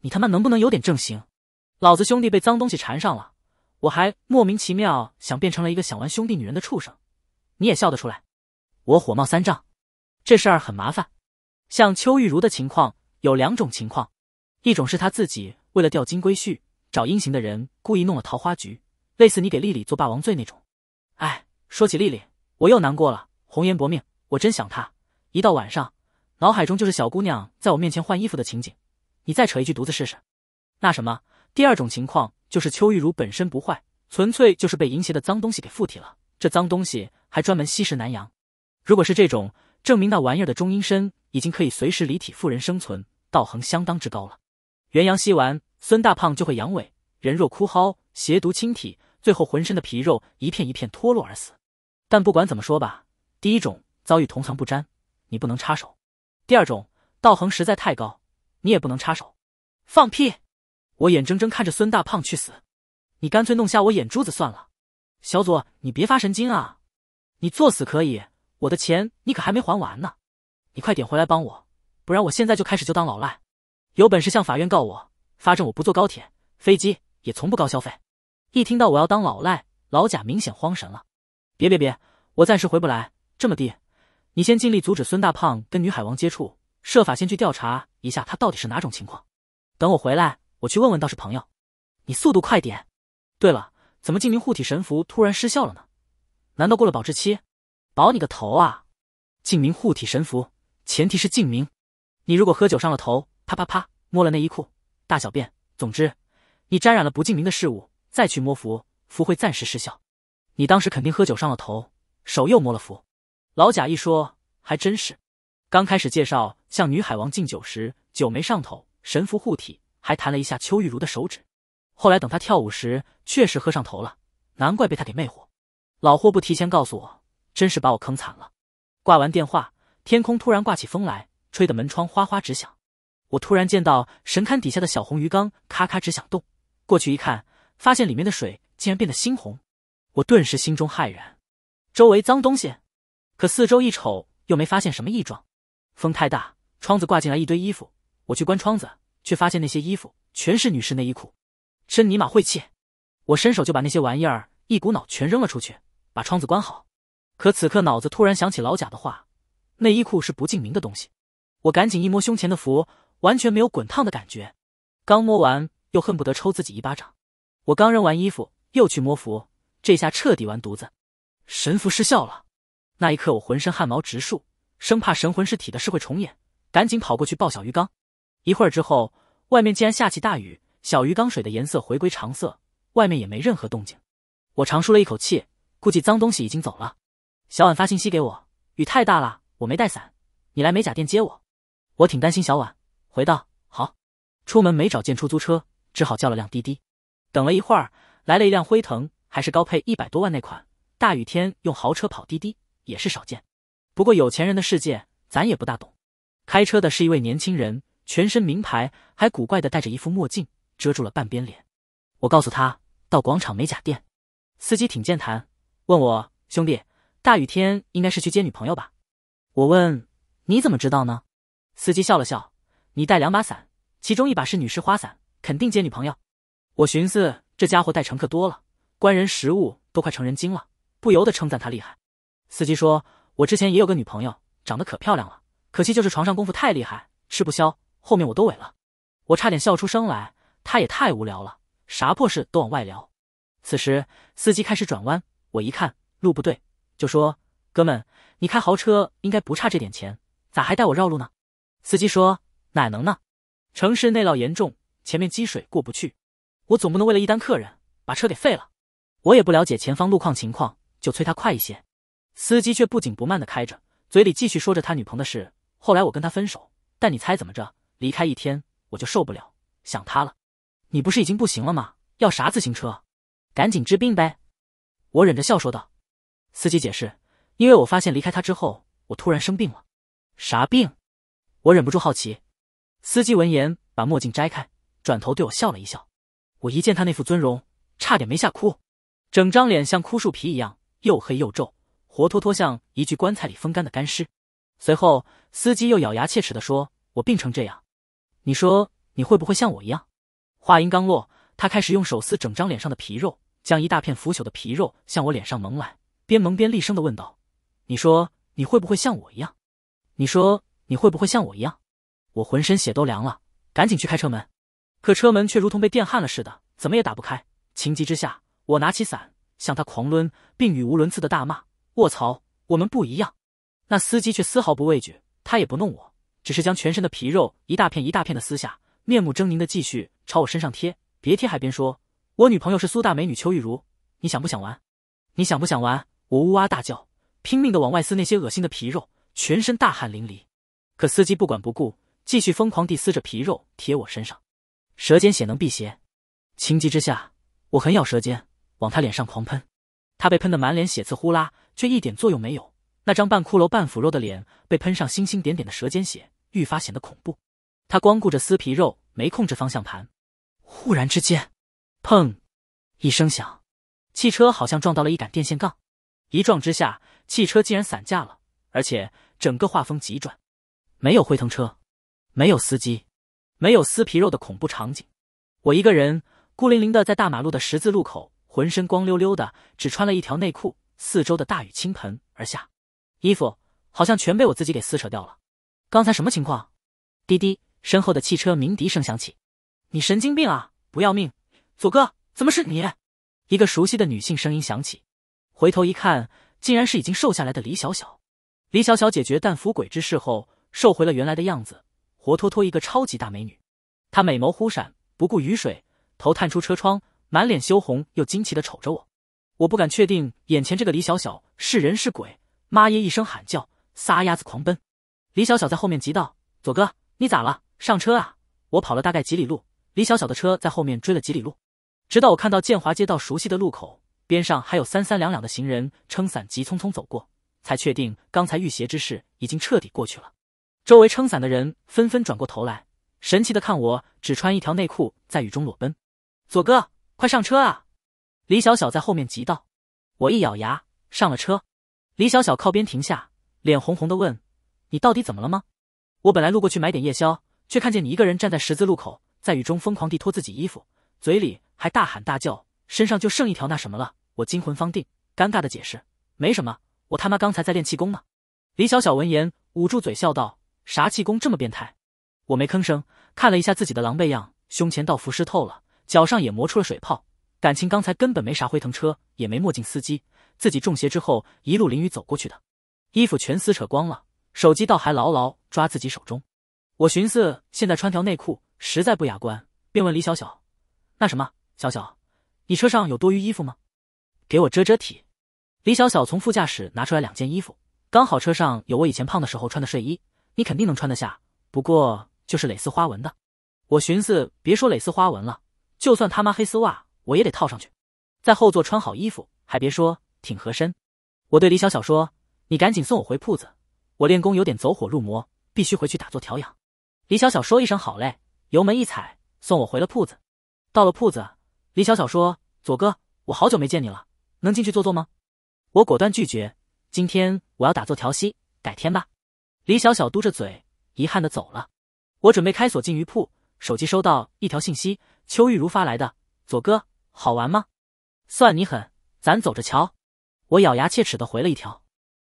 你他妈能不能有点正行？老子兄弟被脏东西缠上了，我还莫名其妙想变成了一个想玩兄弟女人的畜生，你也笑得出来？我火冒三丈。这事儿很麻烦，像邱玉如的情况有两种情况：一种是他自己为了钓金龟婿，找阴行的人故意弄了桃花局，类似你给丽丽做霸王醉那种。哎，说起丽丽，我又难过了。红颜薄命，我真想她。一到晚上。脑海中就是小姑娘在我面前换衣服的情景，你再扯一句犊子试试？那什么，第二种情况就是邱玉茹本身不坏，纯粹就是被淫邪的脏东西给附体了。这脏东西还专门吸食南阳。如果是这种，证明那玩意儿的中阴身已经可以随时离体附人生存，道行相当之高了。元阳吸完，孙大胖就会阳痿，人若枯蒿，邪毒侵体，最后浑身的皮肉一片一片脱落而死。但不管怎么说吧，第一种遭遇同行不沾，你不能插手。第二种道行实在太高，你也不能插手。放屁！我眼睁睁看着孙大胖去死，你干脆弄瞎我眼珠子算了。小左，你别发神经啊！你作死可以，我的钱你可还没还完呢。你快点回来帮我，不然我现在就开始就当老赖。有本事向法院告我，反正我不坐高铁、飞机，也从不高消费。一听到我要当老赖，老贾明显慌神了。别别别，我暂时回不来，这么低。你先尽力阻止孙大胖跟女海王接触，设法先去调查一下他到底是哪种情况。等我回来，我去问问倒是朋友。你速度快点。对了，怎么静明护体神符突然失效了呢？难道过了保质期？保你个头啊！静明护体神符前提是静明，你如果喝酒上了头，啪啪啪，摸了内衣裤、大小便，总之你沾染了不静明的事物，再去摸符，符会暂时失效。你当时肯定喝酒上了头，手又摸了符。老贾一说，还真是。刚开始介绍向女海王敬酒时，酒没上头，神符护体，还弹了一下邱玉茹的手指。后来等她跳舞时，确实喝上头了，难怪被他给魅惑。老霍不提前告诉我，真是把我坑惨了。挂完电话，天空突然刮起风来，吹得门窗哗哗直响。我突然见到神龛底下的小红鱼缸咔咔直响动，过去一看，发现里面的水竟然变得猩红。我顿时心中骇然，周围脏东西。可四周一瞅，又没发现什么异状。风太大，窗子挂进来一堆衣服。我去关窗子，却发现那些衣服全是女士内衣裤，真尼玛晦气！我伸手就把那些玩意儿一股脑全扔了出去，把窗子关好。可此刻脑子突然想起老贾的话：“内衣裤是不净明的东西。”我赶紧一摸胸前的符，完全没有滚烫的感觉。刚摸完，又恨不得抽自己一巴掌。我刚扔完衣服，又去摸符，这下彻底完犊子，神符失效了。那一刻，我浑身汗毛直竖，生怕神魂失体的事会重演，赶紧跑过去抱小鱼缸。一会儿之后，外面竟然下起大雨，小鱼缸水的颜色回归常色，外面也没任何动静。我长舒了一口气，估计脏东西已经走了。小婉发信息给我，雨太大了，我没带伞，你来美甲店接我。我挺担心小婉，回道好。出门没找见出租车，只好叫了辆滴滴。等了一会儿，来了一辆辉腾，还是高配一百多万那款。大雨天用豪车跑滴滴。也是少见，不过有钱人的世界咱也不大懂。开车的是一位年轻人，全身名牌，还古怪的戴着一副墨镜，遮住了半边脸。我告诉他到广场美甲店。司机挺健谈，问我兄弟，大雨天应该是去接女朋友吧？我问你怎么知道呢？司机笑了笑，你带两把伞，其中一把是女士花伞，肯定接女朋友。我寻思这家伙带乘客多了，观人食物都快成人精了，不由得称赞他厉害。司机说：“我之前也有个女朋友，长得可漂亮了，可惜就是床上功夫太厉害，吃不消。后面我都萎了。”我差点笑出声来，他也太无聊了，啥破事都往外聊。此时，司机开始转弯，我一看路不对，就说：“哥们，你开豪车应该不差这点钱，咋还带我绕路呢？”司机说：“哪能呢？城市内涝严重，前面积水过不去，我总不能为了一单客人把车给废了。”我也不了解前方路况情况，就催他快一些。司机却不紧不慢地开着，嘴里继续说着他女朋友的事。后来我跟他分手，但你猜怎么着？离开一天我就受不了，想他了。你不是已经不行了吗？要啥自行车？赶紧治病呗！我忍着笑说道。司机解释，因为我发现离开他之后，我突然生病了。啥病？我忍不住好奇。司机闻言把墨镜摘开，转头对我笑了一笑。我一见他那副尊容，差点没吓哭。整张脸像枯树皮一样，又黑又皱。活脱脱像一具棺材里风干的干尸。随后，司机又咬牙切齿地说：“我病成这样，你说你会不会像我一样？”话音刚落，他开始用手撕整张脸上的皮肉，将一大片腐朽的皮肉向我脸上蒙来，边蒙边厉声地问道：“你说你会不会像我一样？你说你会不会像我一样？”我浑身血都凉了，赶紧去开车门，可车门却如同被电焊了似的，怎么也打不开。情急之下，我拿起伞向他狂抡，并语无伦次的大骂。卧槽，我们不一样！那司机却丝毫不畏惧，他也不弄我，只是将全身的皮肉一大片一大片的撕下，面目狰狞的继续朝我身上贴。别贴，还边说：“我女朋友是苏大美女邱玉茹，你想不想玩？你想不想玩？”我呜哇大叫，拼命的往外撕那些恶心的皮肉，全身大汗淋漓。可司机不管不顾，继续疯狂地撕着皮肉贴我身上。舌尖血能辟邪，情急之下，我很咬舌尖，往他脸上狂喷，他被喷得满脸血渍，呼啦。却一点作用没有。那张半骷髅半腐肉的脸被喷上星星点点的舌尖血，愈发显得恐怖。他光顾着撕皮肉，没控制方向盘。忽然之间，砰！一声响，汽车好像撞到了一杆电线杠。一撞之下，汽车竟然散架了。而且整个画风急转，没有辉腾车，没有司机，没有撕皮肉的恐怖场景。我一个人孤零零的在大马路的十字路口，浑身光溜溜的，只穿了一条内裤。四周的大雨倾盆而下，衣服好像全被我自己给撕扯掉了。刚才什么情况？滴滴，身后的汽车鸣笛声响起。你神经病啊！不要命！左哥，怎么是你？一个熟悉的女性声音响起。回头一看，竟然是已经瘦下来的李小小。李小小解决但福鬼之事后，瘦回了原来的样子，活脱脱一个超级大美女。她美眸忽闪，不顾雨水，头探出车窗，满脸羞红又惊奇的瞅着我。我不敢确定眼前这个李小小是人是鬼。妈耶！一声喊叫，撒丫子狂奔。李小小在后面急道：“左哥，你咋了？上车啊！我跑了大概几里路。”李小小的车在后面追了几里路，直到我看到建华街道熟悉的路口，边上还有三三两两的行人撑伞急匆匆走过，才确定刚才遇邪之事已经彻底过去了。周围撑伞的人纷纷转过头来，神奇的看我只穿一条内裤在雨中裸奔。左哥，快上车啊！李小小在后面急道：“我一咬牙上了车。”李小小靠边停下，脸红红的问：“你到底怎么了吗？”我本来路过去买点夜宵，却看见你一个人站在十字路口，在雨中疯狂地脱自己衣服，嘴里还大喊大叫，身上就剩一条那什么了。我惊魂方定，尴尬的解释：“没什么，我他妈刚才在练气功呢。”李小小闻言捂住嘴笑道：“啥气功这么变态？”我没吭声，看了一下自己的狼狈样，胸前道服湿透了，脚上也磨出了水泡。感情刚才根本没啥灰腾车，也没墨镜司机，自己中邪之后一路淋雨走过去的，衣服全撕扯光了，手机倒还牢牢抓自己手中。我寻思现在穿条内裤实在不雅观，便问李小小：“那什么，小小，你车上有多余衣服吗？给我遮遮体。”李小小从副驾驶拿出来两件衣服，刚好车上有我以前胖的时候穿的睡衣，你肯定能穿得下，不过就是蕾丝花纹的。我寻思别说蕾丝花纹了，就算他妈黑丝袜。我也得套上去，在后座穿好衣服，还别说，挺合身。我对李小小说：“你赶紧送我回铺子，我练功有点走火入魔，必须回去打坐调养。”李小小说一声“好嘞”，油门一踩，送我回了铺子。到了铺子，李小小说：“左哥，我好久没见你了，能进去坐坐吗？”我果断拒绝：“今天我要打坐调息，改天吧。”李小小嘟着嘴，遗憾的走了。我准备开锁进鱼铺，手机收到一条信息，邱玉如发来的：“左哥。”好玩吗？算你狠，咱走着瞧。我咬牙切齿的回了一条，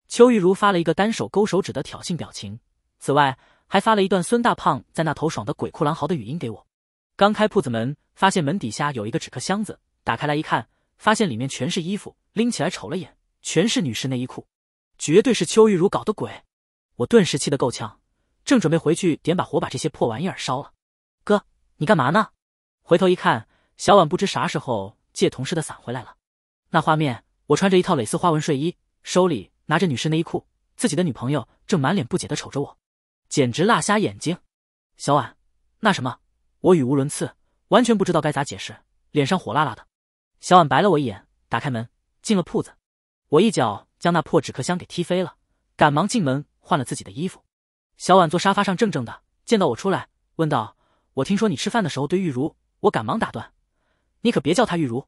邱玉如发了一个单手勾手指的挑衅表情，此外还发了一段孙大胖在那头爽的鬼哭狼嚎的语音给我。刚开铺子门，发现门底下有一个纸壳箱子，打开来一看，发现里面全是衣服，拎起来瞅了眼，全是女士内衣裤，绝对是邱玉如搞的鬼。我顿时气得够呛，正准备回去点把火把这些破玩意儿烧了。哥，你干嘛呢？回头一看。小婉不知啥时候借同事的伞回来了，那画面，我穿着一套蕾丝花纹睡衣，手里拿着女士内衣裤，自己的女朋友正满脸不解的瞅着我，简直辣瞎眼睛。小婉，那什么，我语无伦次，完全不知道该咋解释，脸上火辣辣的。小婉白了我一眼，打开门进了铺子，我一脚将那破纸壳箱给踢飞了，赶忙进门换了自己的衣服。小婉坐沙发上怔怔的，见到我出来，问道：“我听说你吃饭的时候对玉茹……”我赶忙打断。你可别叫他玉如。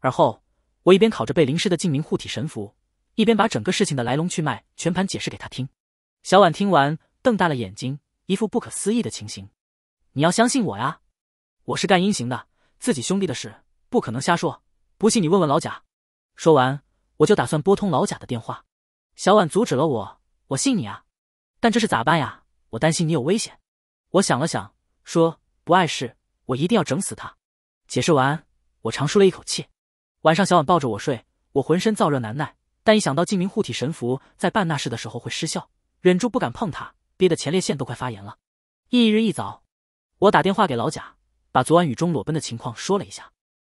而后，我一边烤着被淋湿的静明护体神符，一边把整个事情的来龙去脉全盘解释给他听。小婉听完，瞪大了眼睛，一副不可思议的情形。你要相信我呀，我是干阴行的，自己兄弟的事不可能瞎说。不信你问问老贾。说完，我就打算拨通老贾的电话。小婉阻止了我。我信你啊，但这是咋办呀？我担心你有危险。我想了想，说不碍事，我一定要整死他。解释完。我长舒了一口气。晚上，小婉抱着我睡，我浑身燥热难耐，但一想到镜明护体神符在办那事的时候会失效，忍住不敢碰它，憋得前列腺都快发炎了。翌日一早，我打电话给老贾，把昨晚雨中裸奔的情况说了一下。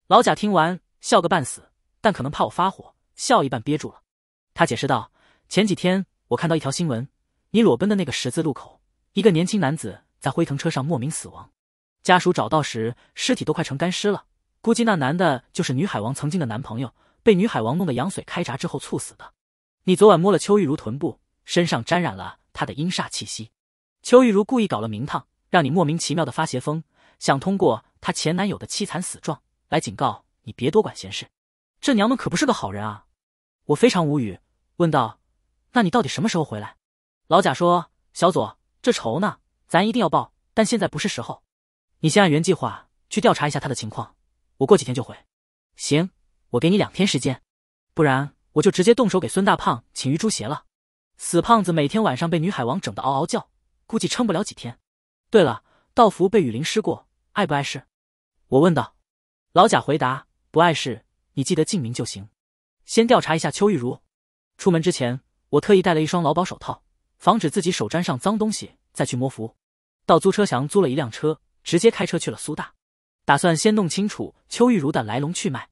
老贾听完笑个半死，但可能怕我发火，笑一半憋住了。他解释道：“前几天我看到一条新闻，你裸奔的那个十字路口，一个年轻男子在辉腾车上莫名死亡，家属找到时，尸体都快成干尸了。”估计那男的就是女海王曾经的男朋友，被女海王弄的羊水开闸之后猝死的。你昨晚摸了邱玉如臀部，身上沾染了她的阴煞气息。邱玉如故意搞了名堂，让你莫名其妙的发邪疯，想通过她前男友的凄惨死状来警告你别多管闲事。这娘们可不是个好人啊！我非常无语，问道：“那你到底什么时候回来？”老贾说：“小左，这仇呢，咱一定要报，但现在不是时候。你先按原计划去调查一下他的情况。”我过几天就回，行，我给你两天时间，不然我就直接动手给孙大胖请玉猪邪了。死胖子每天晚上被女海王整得嗷嗷叫，估计撑不了几天。对了，道符被雨淋湿过，碍不碍事？我问道。老贾回答不碍事，你记得静明就行。先调查一下邱玉茹。出门之前，我特意带了一双劳保手套，防止自己手沾上脏东西再去摸符。到租车祥租了一辆车，直接开车去了苏大。打算先弄清楚邱玉茹的来龙去脉。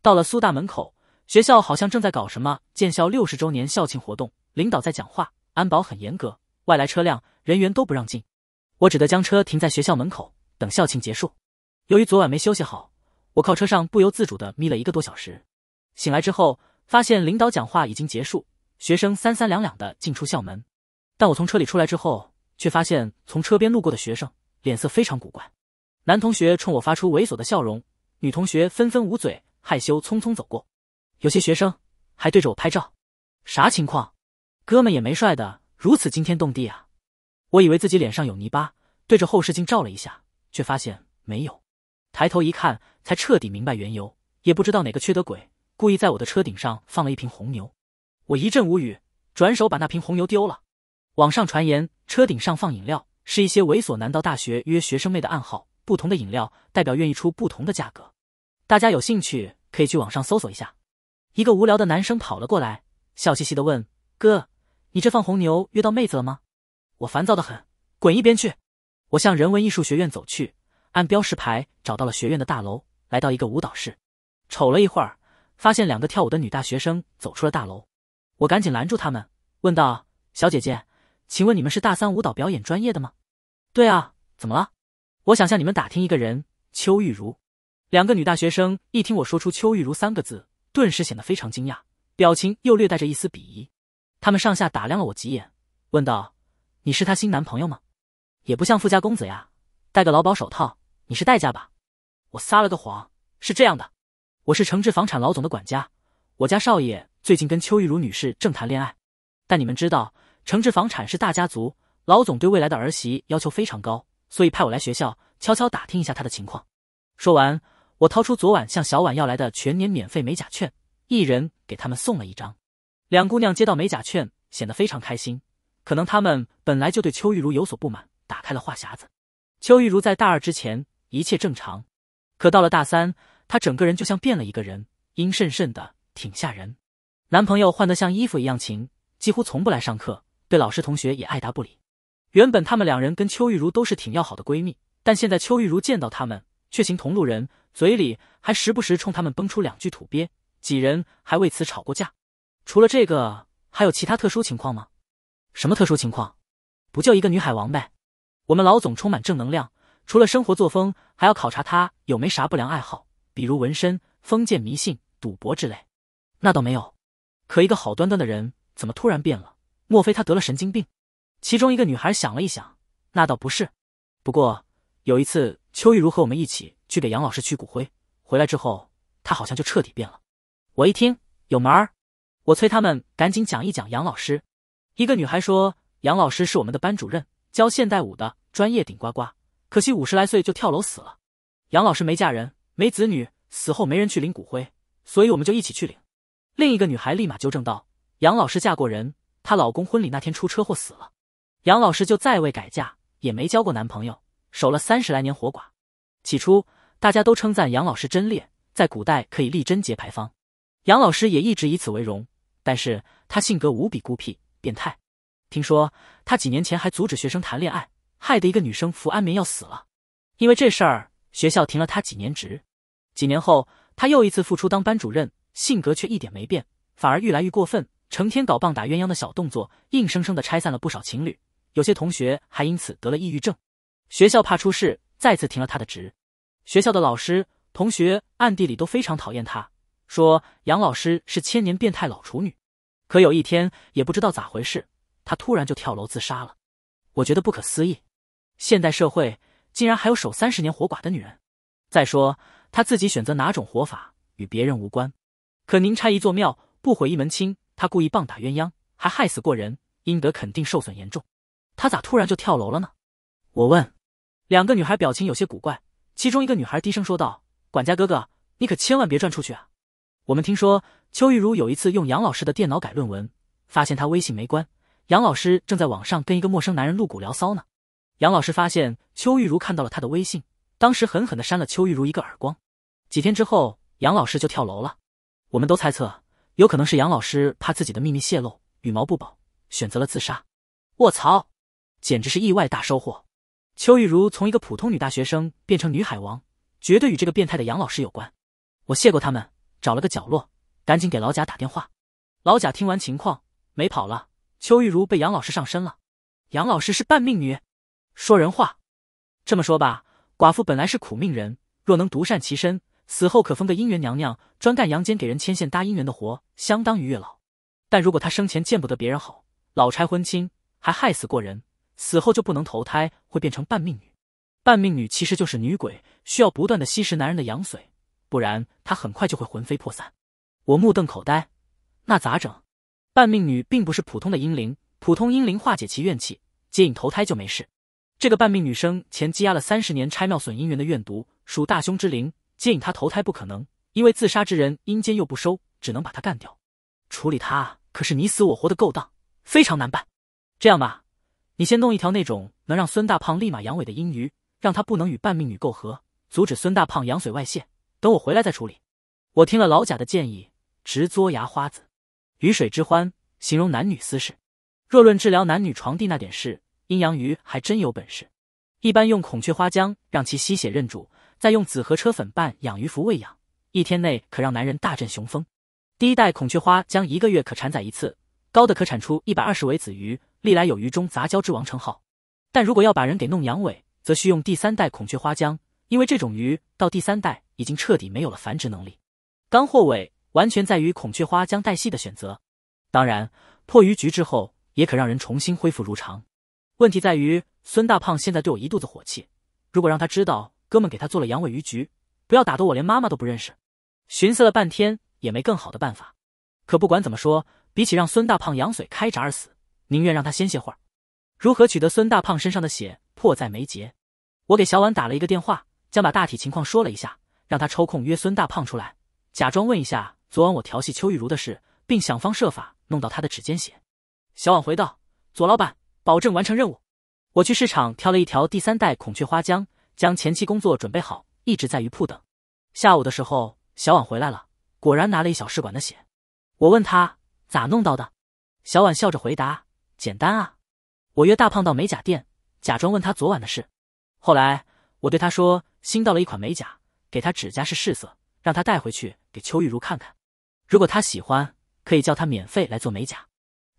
到了苏大门口，学校好像正在搞什么建校六十周年校庆活动，领导在讲话，安保很严格，外来车辆、人员都不让进。我只得将车停在学校门口，等校庆结束。由于昨晚没休息好，我靠车上不由自主的眯了一个多小时。醒来之后，发现领导讲话已经结束，学生三三两两的进出校门。但我从车里出来之后，却发现从车边路过的学生脸色非常古怪。男同学冲我发出猥琐的笑容，女同学纷纷捂嘴害羞，匆匆走过。有些学生还对着我拍照，啥情况？哥们也没帅的如此惊天动地啊！我以为自己脸上有泥巴，对着后视镜照了一下，却发现没有。抬头一看，才彻底明白缘由。也不知道哪个缺德鬼故意在我的车顶上放了一瓶红牛，我一阵无语，转手把那瓶红牛丢了。网上传言，车顶上放饮料是一些猥琐男到大学约学生妹的暗号。不同的饮料代表愿意出不同的价格，大家有兴趣可以去网上搜索一下。一个无聊的男生跑了过来，笑嘻嘻的问：“哥，你这放红牛约到妹子了吗？”我烦躁的很，滚一边去！我向人文艺术学院走去，按标识牌找到了学院的大楼，来到一个舞蹈室，瞅了一会儿，发现两个跳舞的女大学生走出了大楼，我赶紧拦住他们，问道：“小姐姐，请问你们是大三舞蹈表演专业的吗？”“对啊，怎么了？”我想向你们打听一个人，邱玉如。两个女大学生一听我说出“邱玉如”三个字，顿时显得非常惊讶，表情又略带着一丝鄙夷。他们上下打量了我几眼，问道：“你是她新男朋友吗？也不像富家公子呀，戴个劳保手套，你是代驾吧？”我撒了个谎，是这样的：我是诚志房产老总的管家，我家少爷最近跟邱玉如女士正谈恋爱。但你们知道，诚志房产是大家族，老总对未来的儿媳要求非常高。所以派我来学校，悄悄打听一下她的情况。说完，我掏出昨晚向小婉要来的全年免费美甲券，一人给他们送了一张。两姑娘接到美甲券，显得非常开心。可能她们本来就对邱玉如有所不满，打开了话匣子。邱玉如在大二之前一切正常，可到了大三，她整个人就像变了一个人，阴森森的，挺吓人。男朋友换得像衣服一样勤，几乎从不来上课，对老师同学也爱答不理。原本他们两人跟邱玉如都是挺要好的闺蜜，但现在邱玉如见到他们却行同路人，嘴里还时不时冲他们蹦出两句土鳖，几人还为此吵过架。除了这个，还有其他特殊情况吗？什么特殊情况？不就一个女海王呗？我们老总充满正能量，除了生活作风，还要考察他有没啥不良爱好，比如纹身、封建迷信、赌博之类。那倒没有，可一个好端端的人怎么突然变了？莫非他得了神经病？其中一个女孩想了一想，那倒不是。不过有一次，邱玉茹和我们一起去给杨老师取骨灰，回来之后，她好像就彻底变了。我一听有门儿，我催他们赶紧讲一讲杨老师。一个女孩说：“杨老师是我们的班主任，教现代舞的专业顶呱呱，可惜五十来岁就跳楼死了。杨老师没嫁人，没子女，死后没人去领骨灰，所以我们就一起去领。”另一个女孩立马纠正道：“杨老师嫁过人，她老公婚礼那天出车祸死了。”杨老师就再未改嫁，也没交过男朋友，守了三十来年活寡。起初大家都称赞杨老师真烈，在古代可以立贞节牌坊。杨老师也一直以此为荣。但是他性格无比孤僻变态，听说他几年前还阻止学生谈恋爱，害得一个女生服安眠药死了。因为这事儿，学校停了他几年职。几年后，他又一次复出当班主任，性格却一点没变，反而愈来愈过分，成天搞棒打鸳鸯的小动作，硬生生的拆散了不少情侣。有些同学还因此得了抑郁症，学校怕出事，再次停了他的职。学校的老师、同学暗地里都非常讨厌他，说杨老师是千年变态老处女。可有一天，也不知道咋回事，他突然就跳楼自杀了。我觉得不可思议，现代社会竟然还有守三十年活寡的女人。再说他自己选择哪种活法与别人无关，可宁拆一座庙不毁一门亲，他故意棒打鸳鸯，还害死过人，阴德肯定受损严重。他咋突然就跳楼了呢？我问。两个女孩表情有些古怪，其中一个女孩低声说道：“管家哥哥，你可千万别转出去啊！我们听说邱玉如有一次用杨老师的电脑改论文，发现他微信没关，杨老师正在网上跟一个陌生男人露骨聊骚呢。杨老师发现邱玉如看到了他的微信，当时狠狠的扇了邱玉如一个耳光。几天之后，杨老师就跳楼了。我们都猜测，有可能是杨老师怕自己的秘密泄露，羽毛不保，选择了自杀。卧槽！简直是意外大收获。邱玉如从一个普通女大学生变成女海王，绝对与这个变态的杨老师有关。我谢过他们，找了个角落，赶紧给老贾打电话。老贾听完情况，没跑了。邱玉如被杨老师上身了。杨老师是半命女，说人话，这么说吧，寡妇本来是苦命人，若能独善其身，死后可封个姻缘娘娘，专干阳间给人牵线搭姻缘的活，相当于月老。但如果她生前见不得别人好，老拆婚亲，还害死过人。死后就不能投胎，会变成半命女。半命女其实就是女鬼，需要不断的吸食男人的阳髓，不然她很快就会魂飞魄散。我目瞪口呆，那咋整？半命女并不是普通的阴灵，普通阴灵化解其怨气，接引投胎就没事。这个半命女生前积压了三十年拆庙损姻缘的怨毒，属大凶之灵，接引她投胎不可能，因为自杀之人阴间又不收，只能把她干掉。处理她可是你死我活的勾当，非常难办。这样吧。你先弄一条那种能让孙大胖立马阳痿的阴鱼，让他不能与半命女媾合，阻止孙大胖阳水外泄。等我回来再处理。我听了老贾的建议，直嘬牙花子。鱼水之欢，形容男女私事。若论治疗男女床第那点事，阴阳鱼还真有本事。一般用孔雀花浆让其吸血认主，再用紫河车粉拌养鱼服喂养，一天内可让男人大振雄风。第一代孔雀花浆一个月可产仔一次，高的可产出一百二十尾子鱼。历来有鱼中杂交之王称号，但如果要把人给弄阳痿，则需用第三代孔雀花浆，因为这种鱼到第三代已经彻底没有了繁殖能力。刚获尾完全在于孔雀花浆代系的选择。当然，破鱼局之后也可让人重新恢复如常。问题在于孙大胖现在对我一肚子火气，如果让他知道哥们给他做了阳痿鱼局，不要打得我连妈妈都不认识。寻思了半天也没更好的办法，可不管怎么说，比起让孙大胖羊水开闸而死。宁愿让他先歇会儿。如何取得孙大胖身上的血，迫在眉睫。我给小婉打了一个电话，将把大体情况说了一下，让他抽空约孙大胖出来，假装问一下昨晚我调戏邱玉茹的事，并想方设法弄到他的指尖血。小婉回道：“左老板，保证完成任务。”我去市场挑了一条第三代孔雀花浆，将前期工作准备好，一直在鱼铺等。下午的时候，小婉回来了，果然拿了一小试管的血。我问他咋弄到的，小婉笑着回答。简单啊，我约大胖到美甲店，假装问他昨晚的事。后来我对他说，新到了一款美甲，给他指甲试色，让他带回去给邱玉如看看。如果他喜欢，可以叫他免费来做美甲。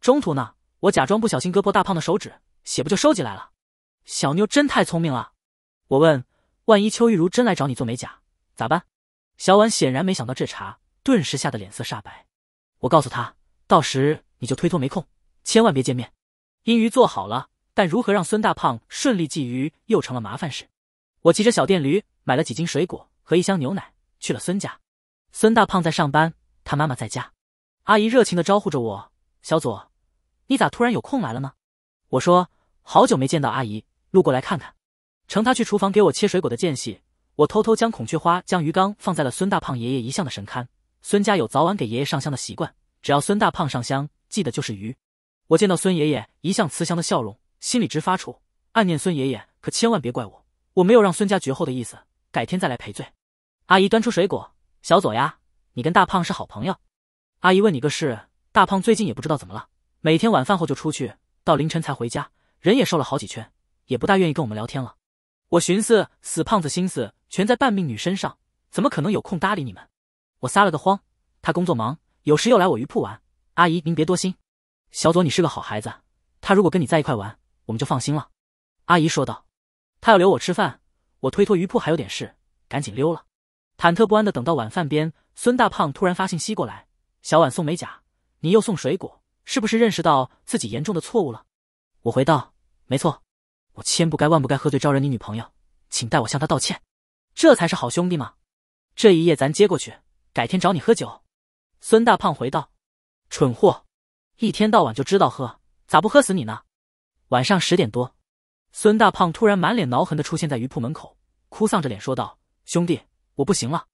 中途呢，我假装不小心割破大胖的手指，血不就收集来了？小妞真太聪明了。我问，万一邱玉如真来找你做美甲，咋办？小婉显然没想到这茬，顿时吓得脸色煞白。我告诉她，到时你就推脱没空，千万别见面。阴鱼做好了，但如何让孙大胖顺利鲫鱼又成了麻烦事。我骑着小电驴买了几斤水果和一箱牛奶去了孙家。孙大胖在上班，他妈妈在家。阿姨热情的招呼着我：“小左，你咋突然有空来了呢？”我说：“好久没见到阿姨，路过来看看。”乘她去厨房给我切水果的间隙，我偷偷将孔雀花将鱼缸放在了孙大胖爷爷遗像的神龛。孙家有早晚给爷爷上香的习惯，只要孙大胖上香，祭的就是鱼。我见到孙爷爷一向慈祥的笑容，心里直发怵，暗念孙爷爷可千万别怪我，我没有让孙家绝后的意思，改天再来赔罪。阿姨端出水果，小左呀，你跟大胖是好朋友。阿姨问你个事，大胖最近也不知道怎么了，每天晚饭后就出去，到凌晨才回家，人也瘦了好几圈，也不大愿意跟我们聊天了。我寻思死胖子心思全在半命女身上，怎么可能有空搭理你们？我撒了个慌，他工作忙，有时又来我鱼铺玩。阿姨您别多心。小左，你是个好孩子，他如果跟你在一块玩，我们就放心了。”阿姨说道，“他要留我吃饭，我推脱鱼铺还有点事，赶紧溜了。”忐忑不安的等到晚饭边，孙大胖突然发信息过来：“小婉送美甲，你又送水果，是不是认识到自己严重的错误了？”我回道：“没错，我千不该万不该喝醉招惹你女朋友，请代我向她道歉，这才是好兄弟嘛。”这一夜咱接过去，改天找你喝酒。”孙大胖回道：“蠢货。”一天到晚就知道喝，咋不喝死你呢？晚上十点多，孙大胖突然满脸挠痕的出现在鱼铺门口，哭丧着脸说道：“兄弟，我不行了。”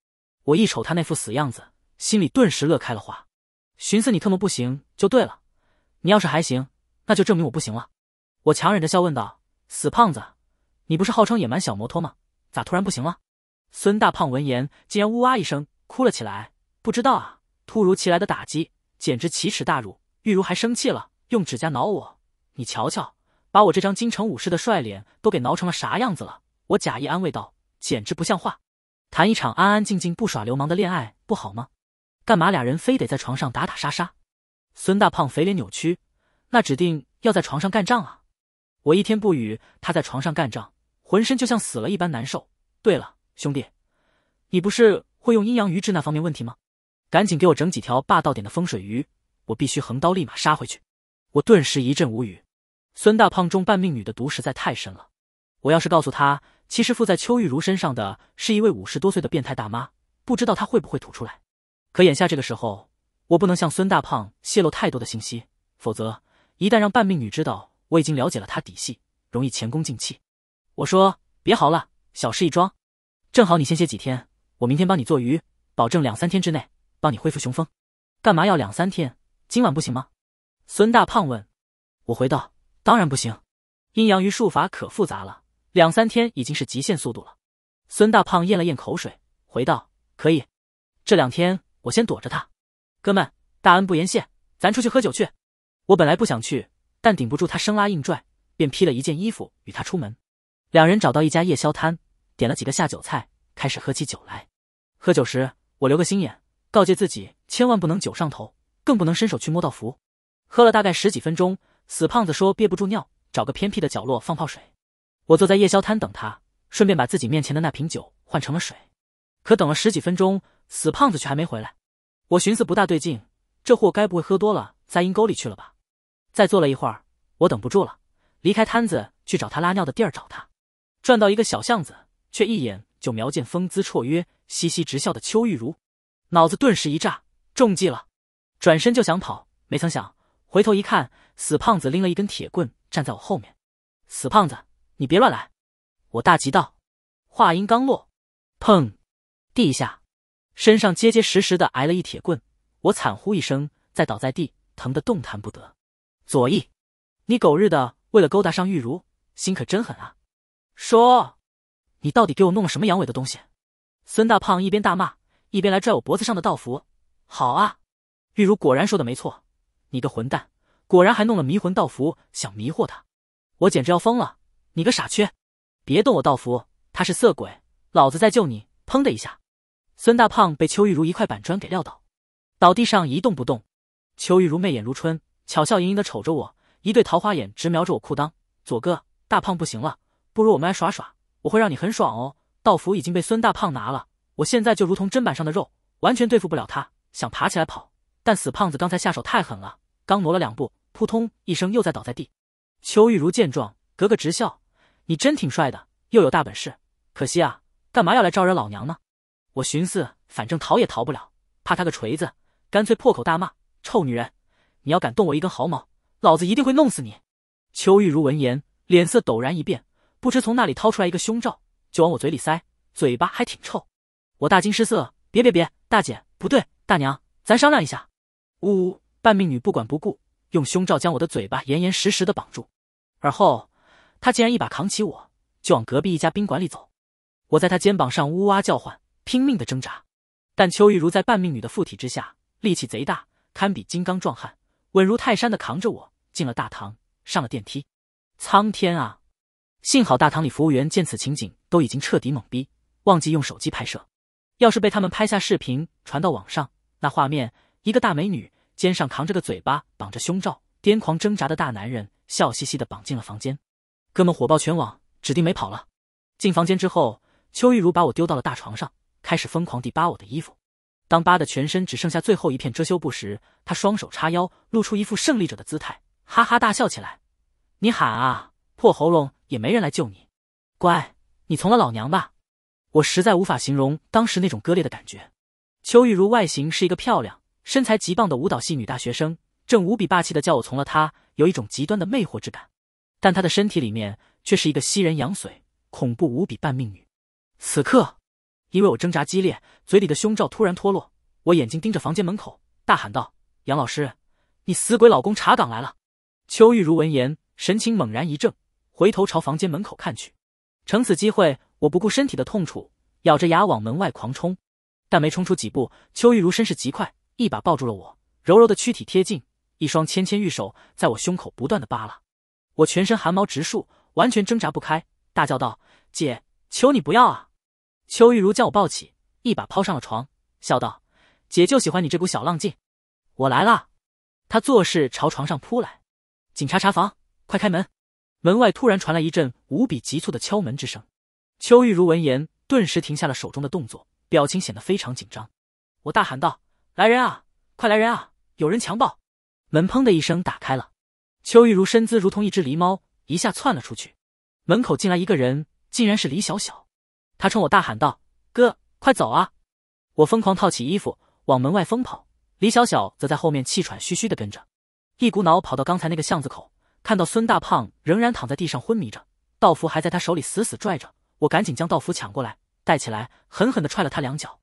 我一瞅他那副死样子，心里顿时乐开了花，寻思你特么不行就对了，你要是还行，那就证明我不行了。我强忍着笑问道：“死胖子，你不是号称野蛮小摩托吗？咋突然不行了？”孙大胖闻言，竟然呜哇一声哭了起来。不知道啊，突如其来的打击简直奇耻大辱。玉如还生气了，用指甲挠我，你瞧瞧，把我这张京城武士的帅脸都给挠成了啥样子了。我假意安慰道：“简直不像话，谈一场安安静静不耍流氓的恋爱不好吗？干嘛俩人非得在床上打打杀杀？”孙大胖肥脸扭曲，那指定要在床上干仗啊！我一天不与他在床上干仗，浑身就像死了一般难受。对了，兄弟，你不是会用阴阳鱼治那方面问题吗？赶紧给我整几条霸道点的风水鱼。我必须横刀立马杀回去。我顿时一阵无语。孙大胖中半命女的毒实在太深了。我要是告诉他，其实附在邱玉茹身上的是一位五十多岁的变态大妈，不知道他会不会吐出来。可眼下这个时候，我不能向孙大胖泄露太多的信息，否则一旦让半命女知道我已经了解了他底细，容易前功尽弃。我说别嚎了，小事一桩。正好你先歇几天，我明天帮你做鱼，保证两三天之内帮你恢复雄风。干嘛要两三天？今晚不行吗？孙大胖问。我回道：“当然不行，阴阳鱼术法可复杂了，两三天已经是极限速度了。”孙大胖咽了咽口水，回道：“可以，这两天我先躲着他。哥们，大恩不言谢，咱出去喝酒去。”我本来不想去，但顶不住他生拉硬拽，便披了一件衣服与他出门。两人找到一家夜宵摊，点了几个下酒菜，开始喝起酒来。喝酒时，我留个心眼，告诫自己千万不能酒上头。更不能伸手去摸道符。喝了大概十几分钟，死胖子说憋不住尿，找个偏僻的角落放泡水。我坐在夜宵摊等他，顺便把自己面前的那瓶酒换成了水。可等了十几分钟，死胖子却还没回来。我寻思不大对劲，这货该不会喝多了栽阴沟里去了吧？再坐了一会儿，我等不住了，离开摊子去找他拉尿的地儿找他。转到一个小巷子，却一眼就瞄见风姿绰约、嘻嘻直笑的邱玉茹，脑子顿时一炸，中计了。转身就想跑，没曾想回头一看，死胖子拎了一根铁棍站在我后面。死胖子，你别乱来！我大急道。话音刚落，砰！地下，身上结结实实的挨了一铁棍，我惨呼一声，再倒在地，疼得动弹不得。左翼，你狗日的为了勾搭上玉茹，心可真狠啊！说，你到底给我弄了什么阳痿的东西？孙大胖一边大骂，一边来拽我脖子上的道符。好啊！玉如果然说的没错，你个混蛋，果然还弄了迷魂道符想迷惑他，我简直要疯了！你个傻缺，别动我道符，他是色鬼，老子在救你！砰的一下，孙大胖被邱玉如一块板砖给撂倒，倒地上一动不动。邱玉如媚眼如春，巧笑盈盈的瞅着我，一对桃花眼直瞄着我裤裆。左哥，大胖不行了，不如我们来耍耍，我会让你很爽哦。道符已经被孙大胖拿了，我现在就如同砧板上的肉，完全对付不了他，想爬起来跑。但死胖子刚才下手太狠了，刚挪了两步，扑通一声又再倒在地。邱玉如见状，咯咯直笑：“你真挺帅的，又有大本事，可惜啊，干嘛要来招惹老娘呢？”我寻思，反正逃也逃不了，怕他个锤子，干脆破口大骂：“臭女人，你要敢动我一根毫毛，老子一定会弄死你！”邱玉如闻言，脸色陡然一变，不知从那里掏出来一个胸罩，就往我嘴里塞，嘴巴还挺臭。我大惊失色：“别别别，大姐不对，大娘，咱商量一下。”呜呜！半命女不管不顾，用胸罩将我的嘴巴严严实实的绑住，而后她竟然一把扛起我，就往隔壁一家宾馆里走。我在她肩膀上呜哇叫唤，拼命的挣扎，但邱玉如在半命女的附体之下，力气贼大，堪比金刚壮汉，稳如泰山的扛着我进了大堂，上了电梯。苍天啊！幸好大堂里服务员见此情景，都已经彻底懵逼，忘记用手机拍摄。要是被他们拍下视频传到网上，那画面……一个大美女，肩上扛着个嘴巴，绑着胸罩，癫狂挣扎的大男人，笑嘻嘻的绑进了房间。哥们火爆全网，指定没跑了。进房间之后，邱玉如把我丢到了大床上，开始疯狂地扒我的衣服。当扒的全身只剩下最后一片遮羞布时，她双手叉腰，露出一副胜利者的姿态，哈哈大笑起来。你喊啊，破喉咙也没人来救你。乖，你从了老娘吧。我实在无法形容当时那种割裂的感觉。邱玉如外形是一个漂亮。身材极棒的舞蹈系女大学生正无比霸气的叫我从了她，有一种极端的魅惑之感，但她的身体里面却是一个吸人羊髓、恐怖无比半命女。此刻，因为我挣扎激烈，嘴里的胸罩突然脱落，我眼睛盯着房间门口，大喊道：“杨老师，你死鬼老公查岗来了！”邱玉如闻言，神情猛然一怔，回头朝房间门口看去。乘此机会，我不顾身体的痛楚，咬着牙往门外狂冲，但没冲出几步，邱玉如身势极快。一把抱住了我，柔柔的躯体贴近，一双纤纤玉手在我胸口不断的扒拉，我全身汗毛直竖，完全挣扎不开，大叫道：“姐，求你不要啊！”邱玉如将我抱起，一把抛上了床，笑道：“姐就喜欢你这股小浪劲。”我来了，她作势朝床上扑来。警察查房，快开门！门外突然传来一阵无比急促的敲门之声。邱玉如闻言，顿时停下了手中的动作，表情显得非常紧张。我大喊道。来人啊！快来人啊！有人强暴！门砰的一声打开了，邱玉如身姿如同一只狸猫，一下窜了出去。门口进来一个人，竟然是李小小。他冲我大喊道：“哥，快走啊！”我疯狂套起衣服，往门外疯跑。李小小则在后面气喘吁吁的跟着，一股脑跑到刚才那个巷子口，看到孙大胖仍然躺在地上昏迷着，道符还在他手里死死拽着。我赶紧将道符抢过来，带起来，狠狠的踹了他两脚。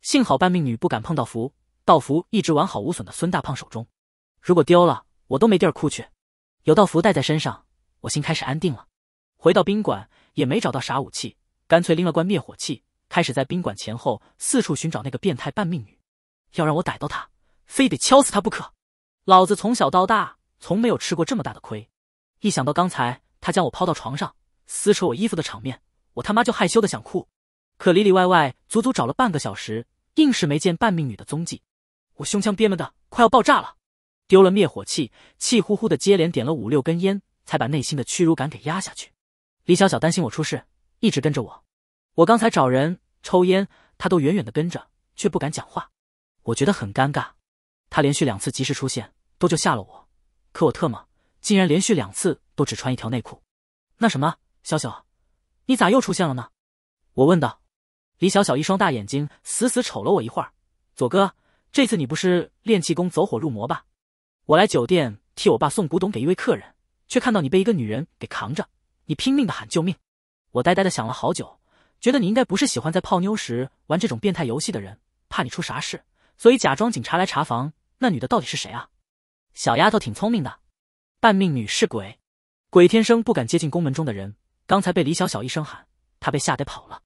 幸好半命女不敢碰到符。道符一直完好无损的孙大胖手中，如果丢了，我都没地儿哭去。有道符带在身上，我心开始安定了。回到宾馆也没找到啥武器，干脆拎了罐灭火器，开始在宾馆前后四处寻找那个变态半命女。要让我逮到她，非得敲死她不可。老子从小到大从没有吃过这么大的亏。一想到刚才她将我抛到床上撕扯我衣服的场面，我他妈就害羞的想哭。可里里外外足足找了半个小时，硬是没见半命女的踪迹。我胸腔憋闷的快要爆炸了，丢了灭火器，气呼呼的接连点了五六根烟，才把内心的屈辱感给压下去。李小小担心我出事，一直跟着我。我刚才找人抽烟，他都远远的跟着，却不敢讲话，我觉得很尴尬。他连续两次及时出现，都就吓了我。可我特么竟然连续两次都只穿一条内裤。那什么，小小，你咋又出现了呢？我问道。李小小一双大眼睛死死瞅了我一会儿，左哥。这次你不是练气功走火入魔吧？我来酒店替我爸送古董给一位客人，却看到你被一个女人给扛着，你拼命的喊救命。我呆呆的想了好久，觉得你应该不是喜欢在泡妞时玩这种变态游戏的人，怕你出啥事，所以假装警察来查房。那女的到底是谁啊？小丫头挺聪明的，半命女是鬼，鬼天生不敢接近宫门中的人。刚才被李小小一声喊，她被吓得跑了。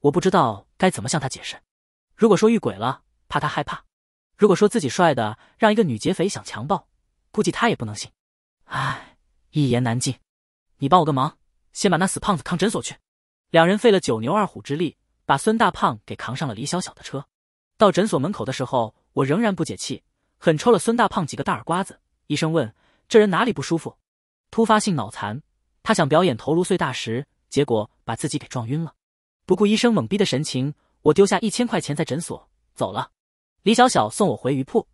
我不知道该怎么向她解释，如果说遇鬼了，怕她害怕。如果说自己帅的让一个女劫匪想强暴，估计他也不能信。唉，一言难尽。你帮我个忙，先把那死胖子扛诊所去。两人费了九牛二虎之力，把孙大胖给扛上了李小小的车。到诊所门口的时候，我仍然不解气，狠抽了孙大胖几个大耳瓜子。医生问：“这人哪里不舒服？”突发性脑残。他想表演头颅碎大石，结果把自己给撞晕了。不顾医生懵逼的神情，我丢下一千块钱在诊所走了。李小小送我回鱼铺，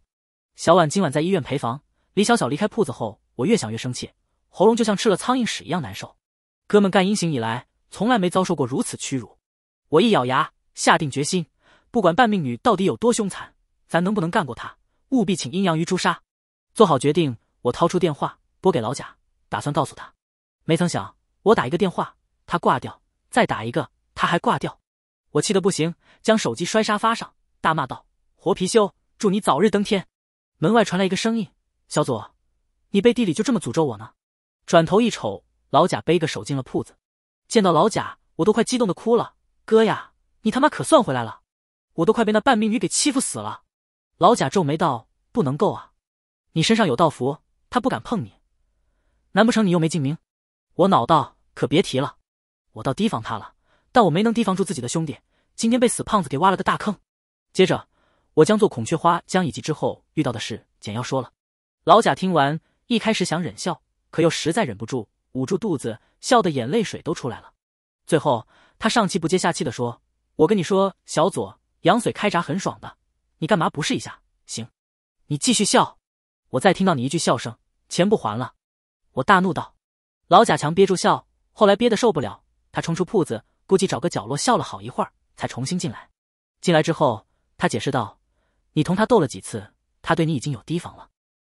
小婉今晚在医院陪房。李小小离开铺子后，我越想越生气，喉咙就像吃了苍蝇屎一样难受。哥们干阴行以来，从来没遭受过如此屈辱。我一咬牙，下定决心，不管半命女到底有多凶残，咱能不能干过她，务必请阴阳鱼诛杀。做好决定，我掏出电话拨给老贾，打算告诉他。没曾想，我打一个电话，他挂掉；再打一个，他还挂掉。我气得不行，将手机摔沙发上，大骂道。活貔貅，祝你早日登天。门外传来一个声音：“小左，你背地里就这么诅咒我呢？”转头一瞅，老贾背个手进了铺子。见到老贾，我都快激动的哭了。哥呀，你他妈可算回来了！我都快被那半命女给欺负死了。老贾皱眉道：“不能够啊，你身上有道符，他不敢碰你。难不成你又没净明？”我恼道：“可别提了，我倒提防他了，但我没能提防住自己的兄弟，今天被死胖子给挖了个大坑。”接着。我将做孔雀花，将以及之后遇到的事简要说了。老贾听完，一开始想忍笑，可又实在忍不住，捂住肚子，笑的眼泪水都出来了。最后，他上气不接下气的说：“我跟你说，小左，羊水开闸很爽的，你干嘛不试一下？行，你继续笑，我再听到你一句笑声，钱不还了。”我大怒道：“老贾，强憋住笑，后来憋得受不了，他冲出铺子，估计找个角落笑了好一会儿，才重新进来。进来之后，他解释道。”你同他斗了几次，他对你已经有提防了。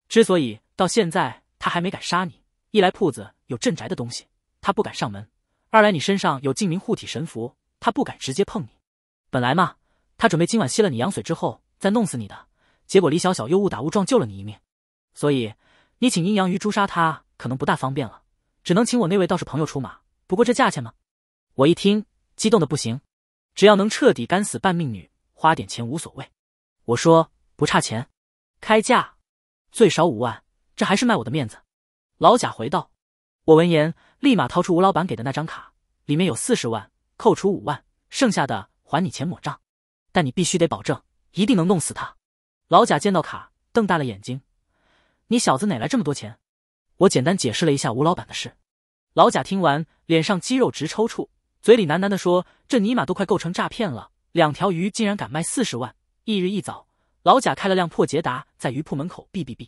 之所以到现在他还没敢杀你，一来铺子有镇宅的东西，他不敢上门；二来你身上有净明护体神符，他不敢直接碰你。本来嘛，他准备今晚吸了你羊髓之后再弄死你的，结果李小小又误打误撞救了你一命。所以你请阴阳鱼诛杀他，可能不大方便了，只能请我那位道士朋友出马。不过这价钱嘛，我一听激动的不行，只要能彻底干死半命女，花点钱无所谓。我说不差钱，开价最少五万，这还是卖我的面子。老贾回道。我闻言立马掏出吴老板给的那张卡，里面有四十万，扣除五万，剩下的还你钱抹账。但你必须得保证，一定能弄死他。老贾见到卡，瞪大了眼睛：“你小子哪来这么多钱？”我简单解释了一下吴老板的事。老贾听完，脸上肌肉直抽搐，嘴里喃喃的说：“这尼玛都快构成诈骗了，两条鱼竟然敢卖四十万！”翌日一早，老贾开了辆破捷达，在鱼铺门口。哔哔哔，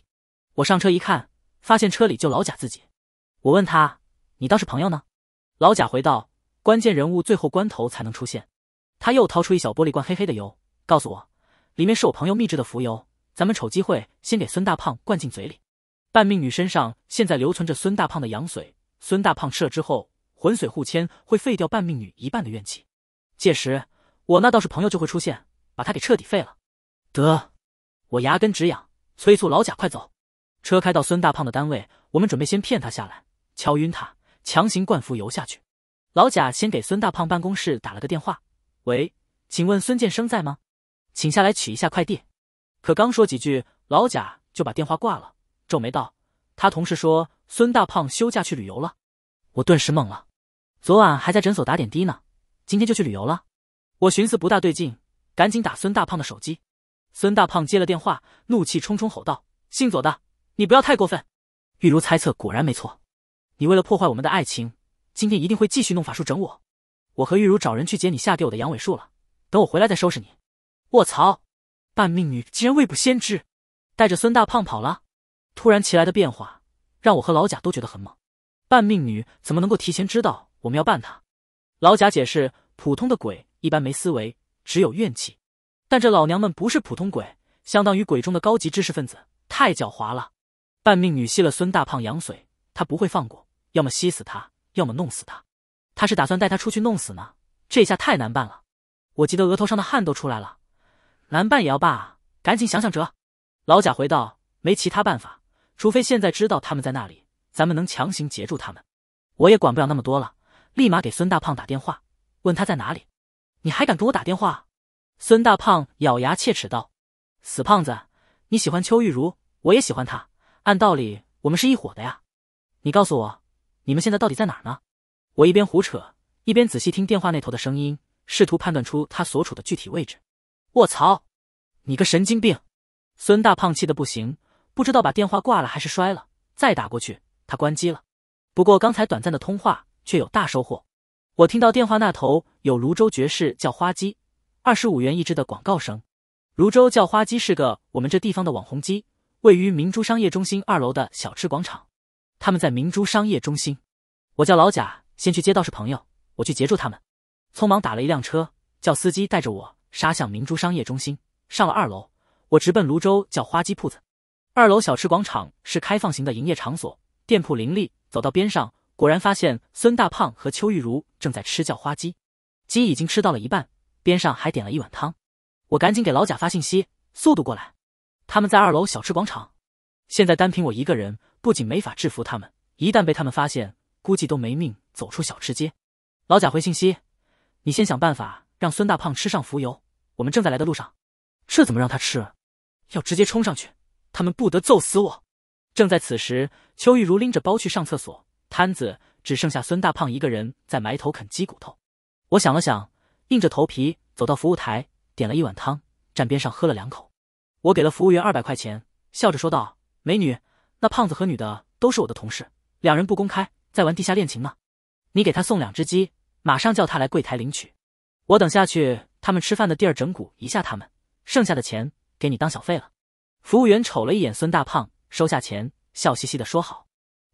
我上车一看，发现车里就老贾自己。我问他：“你倒是朋友呢？”老贾回道：“关键人物最后关头才能出现。”他又掏出一小玻璃罐，黑黑的油，告诉我：“里面是我朋友秘制的浮油，咱们瞅机会先给孙大胖灌进嘴里。”半命女身上现在留存着孙大胖的羊髓，孙大胖吃了之后，魂髓互牵，会废掉半命女一半的怨气。届时，我那倒是朋友就会出现。把他给彻底废了，得！我牙根直痒，催促老贾快走。车开到孙大胖的单位，我们准备先骗他下来，敲晕他，强行灌服油下去。老贾先给孙大胖办公室打了个电话：“喂，请问孙建生在吗？请下来取一下快递。”可刚说几句，老贾就把电话挂了，皱眉道：“他同事说孙大胖休假去旅游了。”我顿时懵了，昨晚还在诊所打点滴呢，今天就去旅游了？我寻思不大对劲。赶紧打孙大胖的手机，孙大胖接了电话，怒气冲冲吼道：“姓左的，你不要太过分！”玉如猜测果然没错，你为了破坏我们的爱情，今天一定会继续弄法术整我。我和玉如找人去解你下给我的阳痿术了，等我回来再收拾你。卧槽，半命女竟然未卜先知，带着孙大胖跑了。突然奇来的变化让我和老贾都觉得很猛，半命女怎么能够提前知道我们要办他？老贾解释：普通的鬼一般没思维。只有怨气，但这老娘们不是普通鬼，相当于鬼中的高级知识分子，太狡猾了。半命女吸了孙大胖羊髓，她不会放过，要么吸死他，要么弄死他。他是打算带他出去弄死呢？这下太难办了，我急得额头上的汗都出来了。难办也要办啊，赶紧想想辙。老贾回道：没其他办法，除非现在知道他们在那里，咱们能强行截住他们。我也管不了那么多了，立马给孙大胖打电话，问他在哪里。你还敢给我打电话？孙大胖咬牙切齿道：“死胖子，你喜欢邱玉如，我也喜欢她，按道理我们是一伙的呀。你告诉我，你们现在到底在哪儿呢？”我一边胡扯，一边仔细听电话那头的声音，试图判断出他所处的具体位置。卧槽，你个神经病！孙大胖气的不行，不知道把电话挂了还是摔了。再打过去，他关机了。不过刚才短暂的通话却有大收获，我听到电话那头。有泸州爵士叫花鸡，二十五元一只的广告声。泸州叫花鸡是个我们这地方的网红鸡，位于明珠商业中心二楼的小吃广场。他们在明珠商业中心，我叫老贾先去接道士朋友，我去截住他们。匆忙打了一辆车，叫司机带着我杀向明珠商业中心。上了二楼，我直奔泸州叫花鸡铺子。二楼小吃广场是开放型的营业场所，店铺林立。走到边上，果然发现孙大胖和邱玉茹正在吃叫花鸡。鸡已经吃到了一半，边上还点了一碗汤。我赶紧给老贾发信息，速度过来。他们在二楼小吃广场。现在单凭我一个人，不仅没法制服他们，一旦被他们发现，估计都没命走出小吃街。老贾回信息：“你先想办法让孙大胖吃上浮油。我们正在来的路上。”这怎么让他吃？要直接冲上去，他们不得揍死我！正在此时，邱玉如拎着包去上厕所，摊子只剩下孙大胖一个人在埋头啃鸡骨头。我想了想，硬着头皮走到服务台，点了一碗汤，站边上喝了两口。我给了服务员二百块钱，笑着说道：“美女，那胖子和女的都是我的同事，两人不公开在玩地下恋情呢。你给他送两只鸡，马上叫他来柜台领取。我等下去他们吃饭的地儿整蛊一下他们，剩下的钱给你当小费了。”服务员瞅了一眼孙大胖，收下钱，笑嘻嘻的说：“好。”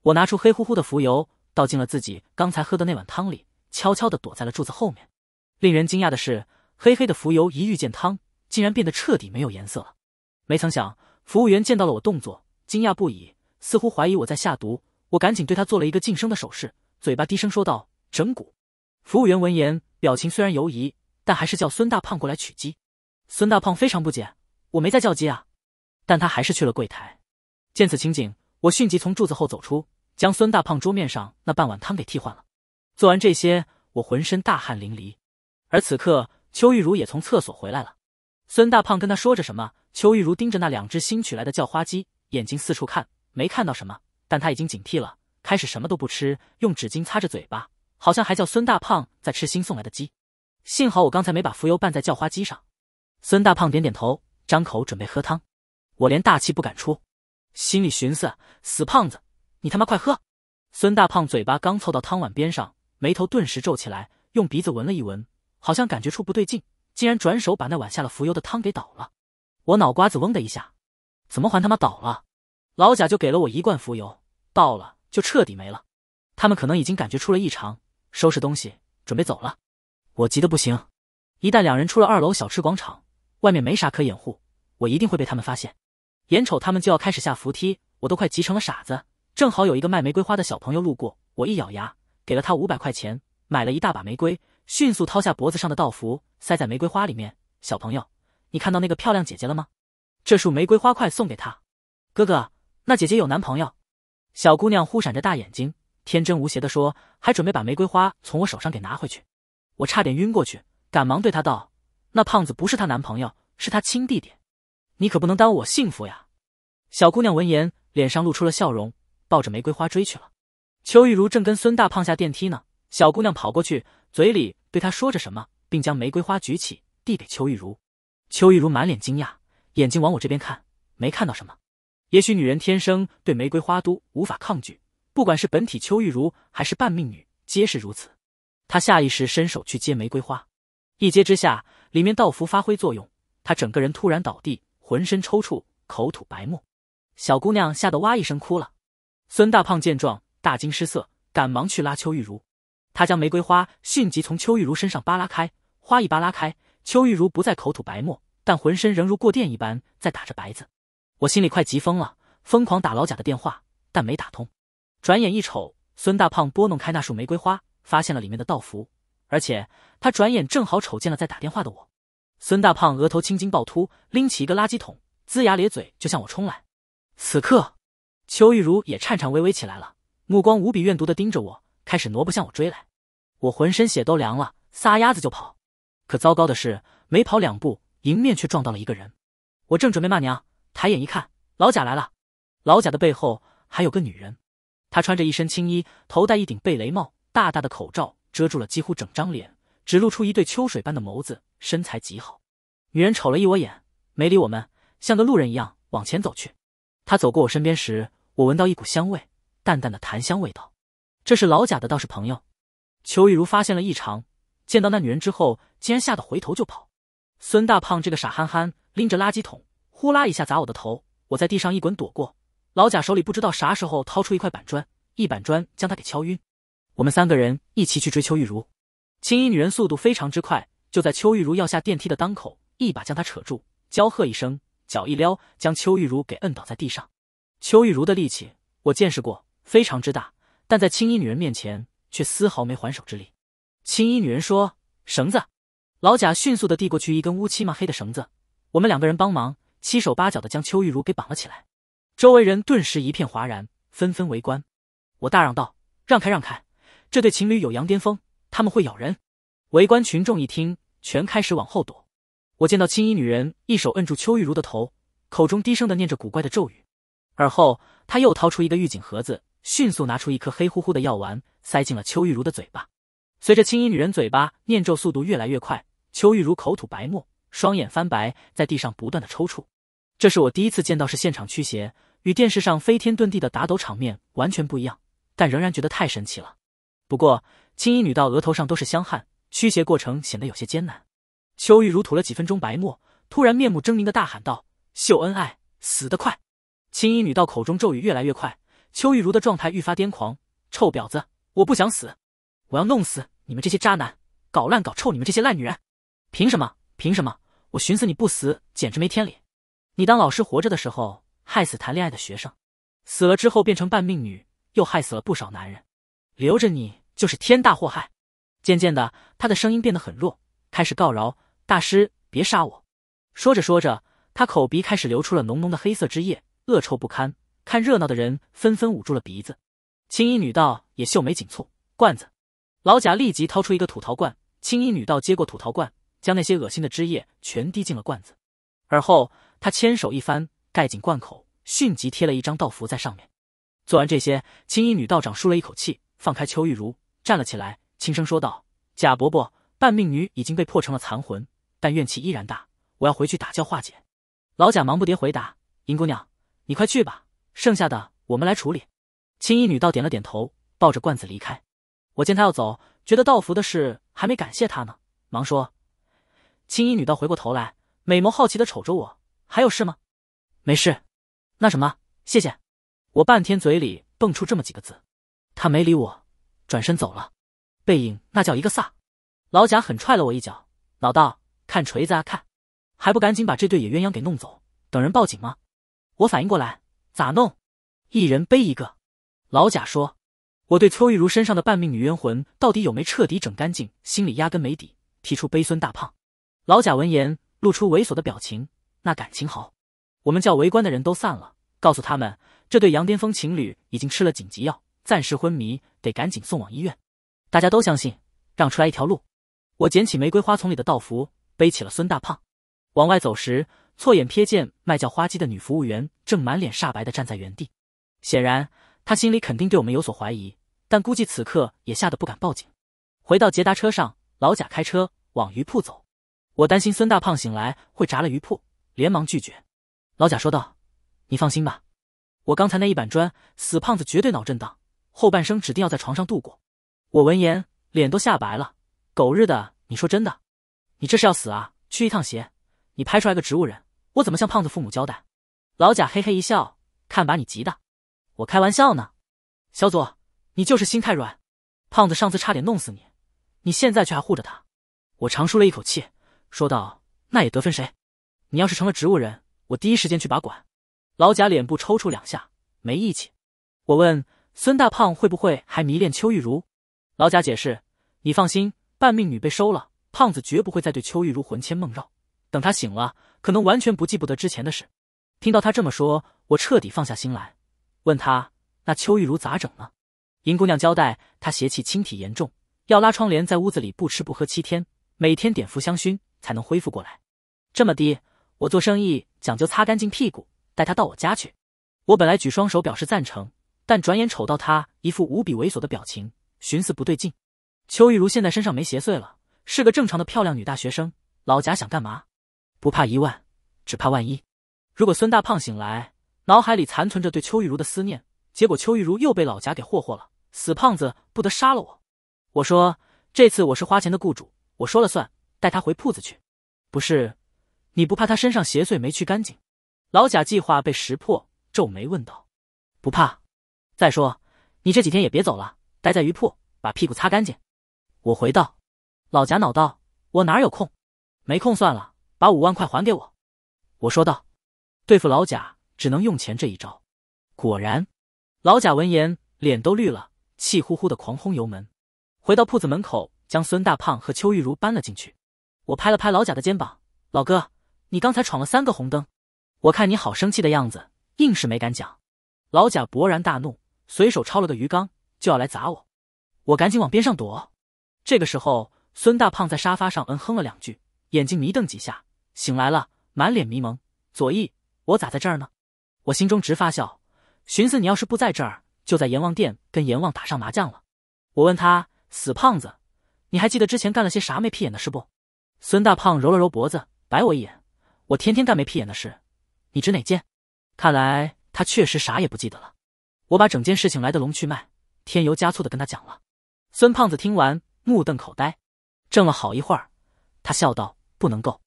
我拿出黑乎乎的浮油，倒进了自己刚才喝的那碗汤里。悄悄地躲在了柱子后面。令人惊讶的是，黑黑的浮油一遇见汤，竟然变得彻底没有颜色了。没曾想，服务员见到了我动作，惊讶不已，似乎怀疑我在下毒。我赶紧对他做了一个噤声的手势，嘴巴低声说道：“整蛊。”服务员闻言，表情虽然犹疑，但还是叫孙大胖过来取鸡。孙大胖非常不解：“我没在叫鸡啊！”但他还是去了柜台。见此情景，我迅即从柱子后走出，将孙大胖桌面上那半碗汤给替换了。做完这些，我浑身大汗淋漓，而此刻邱玉如也从厕所回来了。孙大胖跟他说着什么，邱玉如盯着那两只新取来的叫花鸡，眼睛四处看，没看到什么，但他已经警惕了，开始什么都不吃，用纸巾擦着嘴巴，好像还叫孙大胖在吃新送来的鸡。幸好我刚才没把浮油拌在叫花鸡上。孙大胖点点头，张口准备喝汤，我连大气不敢出，心里寻思：死胖子，你他妈快喝！孙大胖嘴巴刚凑到汤碗边上。眉头顿时皱起来，用鼻子闻了一闻，好像感觉出不对劲，竟然转手把那碗下了浮油的汤给倒了。我脑瓜子嗡的一下，怎么还他妈倒了？老贾就给了我一罐浮油，倒了就彻底没了。他们可能已经感觉出了异常，收拾东西准备走了。我急得不行，一旦两人出了二楼小吃广场，外面没啥可掩护，我一定会被他们发现。眼瞅他们就要开始下扶梯，我都快急成了傻子。正好有一个卖玫瑰花的小朋友路过，我一咬牙。给了他五百块钱，买了一大把玫瑰，迅速掏下脖子上的道符，塞在玫瑰花里面。小朋友，你看到那个漂亮姐姐了吗？这束玫瑰花快送给她。哥哥，那姐姐有男朋友。小姑娘忽闪着大眼睛，天真无邪的说，还准备把玫瑰花从我手上给拿回去。我差点晕过去，赶忙对她道：“那胖子不是她男朋友，是她亲弟弟。你可不能耽误我幸福呀。”小姑娘闻言，脸上露出了笑容，抱着玫瑰花追去了。邱玉如正跟孙大胖下电梯呢，小姑娘跑过去，嘴里对他说着什么，并将玫瑰花举起递给邱玉如。邱玉如满脸惊讶，眼睛往我这边看，没看到什么。也许女人天生对玫瑰花都无法抗拒，不管是本体邱玉如还是半命女，皆是如此。她下意识伸手去接玫瑰花，一接之下，里面道符发挥作用，她整个人突然倒地，浑身抽搐，口吐白沫。小姑娘吓得哇一声哭了。孙大胖见状。大惊失色，赶忙去拉邱玉如。他将玫瑰花迅即从邱玉如身上扒拉开，花一扒拉开，邱玉如不再口吐白沫，但浑身仍如过电一般在打着白子。我心里快急疯了，疯狂打老贾的电话，但没打通。转眼一瞅，孙大胖拨弄开那束玫瑰花，发现了里面的道符，而且他转眼正好瞅见了在打电话的我。孙大胖额头青筋暴突，拎起一个垃圾桶，龇牙咧嘴就向我冲来。此刻，邱玉如也颤颤巍巍起来了。目光无比怨毒的盯着我，开始挪步向我追来。我浑身血都凉了，撒丫子就跑。可糟糕的是，没跑两步，迎面却撞到了一个人。我正准备骂娘，抬眼一看，老贾来了。老贾的背后还有个女人，她穿着一身青衣，头戴一顶贝雷帽，大大的口罩遮住了几乎整张脸，只露出一对秋水般的眸子，身材极好。女人瞅了一我眼，没理我们，像个路人一样往前走去。她走过我身边时，我闻到一股香味。淡淡的檀香味道，这是老贾的道士朋友。邱玉如发现了异常，见到那女人之后，竟然吓得回头就跑。孙大胖这个傻憨憨拎着垃圾桶，呼啦一下砸我的头，我在地上一滚躲过。老贾手里不知道啥时候掏出一块板砖，一板砖将他给敲晕。我们三个人一起去追邱玉如，青衣女人速度非常之快，就在邱玉如要下电梯的当口，一把将她扯住，娇喝一声，脚一撩，将邱玉如给摁倒在地上。邱玉如的力气我见识过。非常之大，但在青衣女人面前却丝毫没还手之力。青衣女人说：“绳子。”老贾迅速的递过去一根乌漆嘛黑的绳子。我们两个人帮忙，七手八脚的将邱玉茹给绑了起来。周围人顿时一片哗然，纷纷围观。我大嚷道：“让开，让开！这对情侣有羊癫疯，他们会咬人！”围观群众一听，全开始往后躲。我见到青衣女人一手摁住邱玉茹的头，口中低声的念着古怪的咒语。而后，他又掏出一个预警盒子。迅速拿出一颗黑乎乎的药丸，塞进了邱玉如的嘴巴。随着青衣女人嘴巴念咒速度越来越快，邱玉如口吐白沫，双眼翻白，在地上不断的抽搐。这是我第一次见到是现场驱邪，与电视上飞天遁地的打斗场面完全不一样，但仍然觉得太神奇了。不过青衣女道额头上都是香汗，驱邪过程显得有些艰难。邱玉如吐了几分钟白沫，突然面目狰狞的大喊道：“秀恩爱，死得快！”青衣女道口中咒语越来越快。邱玉茹的状态愈发癫狂，臭婊子，我不想死，我要弄死你们这些渣男，搞烂搞臭你们这些烂女人，凭什么？凭什么？我寻死你不死，简直没天理！你当老师活着的时候，害死谈恋爱的学生，死了之后变成半命女，又害死了不少男人，留着你就是天大祸害。渐渐的，他的声音变得很弱，开始告饶：“大师，别杀我。”说着说着，他口鼻开始流出了浓浓的黑色汁液，恶臭不堪。看热闹的人纷纷捂住了鼻子，青衣女道也秀眉紧蹙。罐子，老贾立即掏出一个土陶罐，青衣女道接过土陶罐，将那些恶心的汁液全滴进了罐子。而后，她纤手一翻，盖紧罐口，迅即贴了一张道符在上面。做完这些，青衣女道长舒了一口气，放开邱玉如，站了起来，轻声说道：“贾伯伯，半命女已经被破成了残魂，但怨气依然大，我要回去打教化解。”老贾忙不迭回答：“银姑娘，你快去吧。”剩下的我们来处理。青衣女道点了点头，抱着罐子离开。我见她要走，觉得道符的事还没感谢她呢，忙说：“青衣女道回过头来，美眸好奇的瞅着我，还有事吗？没事。那什么，谢谢。”我半天嘴里蹦出这么几个字。她没理我，转身走了，背影那叫一个飒。老贾狠踹了我一脚：“老道，看锤子啊！看，还不赶紧把这对野鸳鸯给弄走，等人报警吗？”我反应过来。咋弄？一人背一个。老贾说，我对邱玉茹身上的半命女冤魂到底有没彻底整干净，心里压根没底。提出背孙大胖。老贾闻言，露出猥琐的表情。那感情好，我们叫围观的人都散了，告诉他们这对羊癫疯情侣已经吃了紧急药，暂时昏迷，得赶紧送往医院。大家都相信，让出来一条路。我捡起玫瑰花丛里的道符，背起了孙大胖，往外走时。错眼瞥见卖叫花鸡的女服务员正满脸煞白的站在原地，显然她心里肯定对我们有所怀疑，但估计此刻也吓得不敢报警。回到捷达车上，老贾开车往鱼铺走。我担心孙大胖醒来会砸了鱼铺，连忙拒绝。老贾说道：“你放心吧，我刚才那一板砖，死胖子绝对脑震荡，后半生指定要在床上度过。”我闻言脸都吓白了，“狗日的！你说真的？你这是要死啊？去一趟鞋，你拍出来个植物人。”我怎么向胖子父母交代？老贾嘿嘿一笑，看把你急的。我开玩笑呢，小左，你就是心太软。胖子上次差点弄死你，你现在却还护着他。我长舒了一口气，说道：“那也得分谁。你要是成了植物人，我第一时间去把管。”老贾脸部抽搐两下，没义气。我问孙大胖会不会还迷恋邱玉茹，老贾解释：“你放心，半命女被收了，胖子绝不会再对邱玉茹魂牵梦绕。”等他醒了，可能完全不记不得之前的事。听到他这么说，我彻底放下心来，问他：“那邱玉如咋整呢？”银姑娘交代，她邪气侵体严重，要拉窗帘在屋子里不吃不喝七天，每天点服香薰才能恢复过来。这么低，我做生意讲究擦干净屁股，带她到我家去。我本来举双手表示赞成，但转眼瞅到她一副无比猥琐的表情，寻思不对劲。邱玉如现在身上没邪祟了，是个正常的漂亮女大学生，老贾想干嘛？不怕一万，只怕万一。如果孙大胖醒来，脑海里残存着对邱玉如的思念，结果邱玉如又被老贾给霍霍了。死胖子，不得杀了我！我说，这次我是花钱的雇主，我说了算，带他回铺子去。不是，你不怕他身上邪祟没去干净？老贾计划被识破，皱眉问道：“不怕？再说，你这几天也别走了，待在鱼铺，把屁股擦干净。”我回道：“老贾恼道，我哪有空？没空算了。”把五万块还给我，我说道：“对付老贾只能用钱这一招。”果然，老贾闻言脸都绿了，气呼呼的狂轰油门，回到铺子门口，将孙大胖和邱玉茹搬了进去。我拍了拍老贾的肩膀：“老哥，你刚才闯了三个红灯，我看你好生气的样子，硬是没敢讲。”老贾勃然大怒，随手抄了个鱼缸就要来砸我，我赶紧往边上躲。这个时候，孙大胖在沙发上嗯哼了两句，眼睛迷瞪几下。醒来了，满脸迷蒙。左翼，我咋在这儿呢？我心中直发笑，寻思你要是不在这儿，就在阎王殿跟阎王打上麻将了。我问他：“死胖子，你还记得之前干了些啥没屁眼的事不？”孙大胖揉了揉脖子，白我一眼：“我天天干没屁眼的事，你指哪件？”看来他确实啥也不记得了。我把整件事情来的龙去脉，添油加醋的跟他讲了。孙胖子听完，目瞪口呆，怔了好一会儿，他笑道：“不能够。”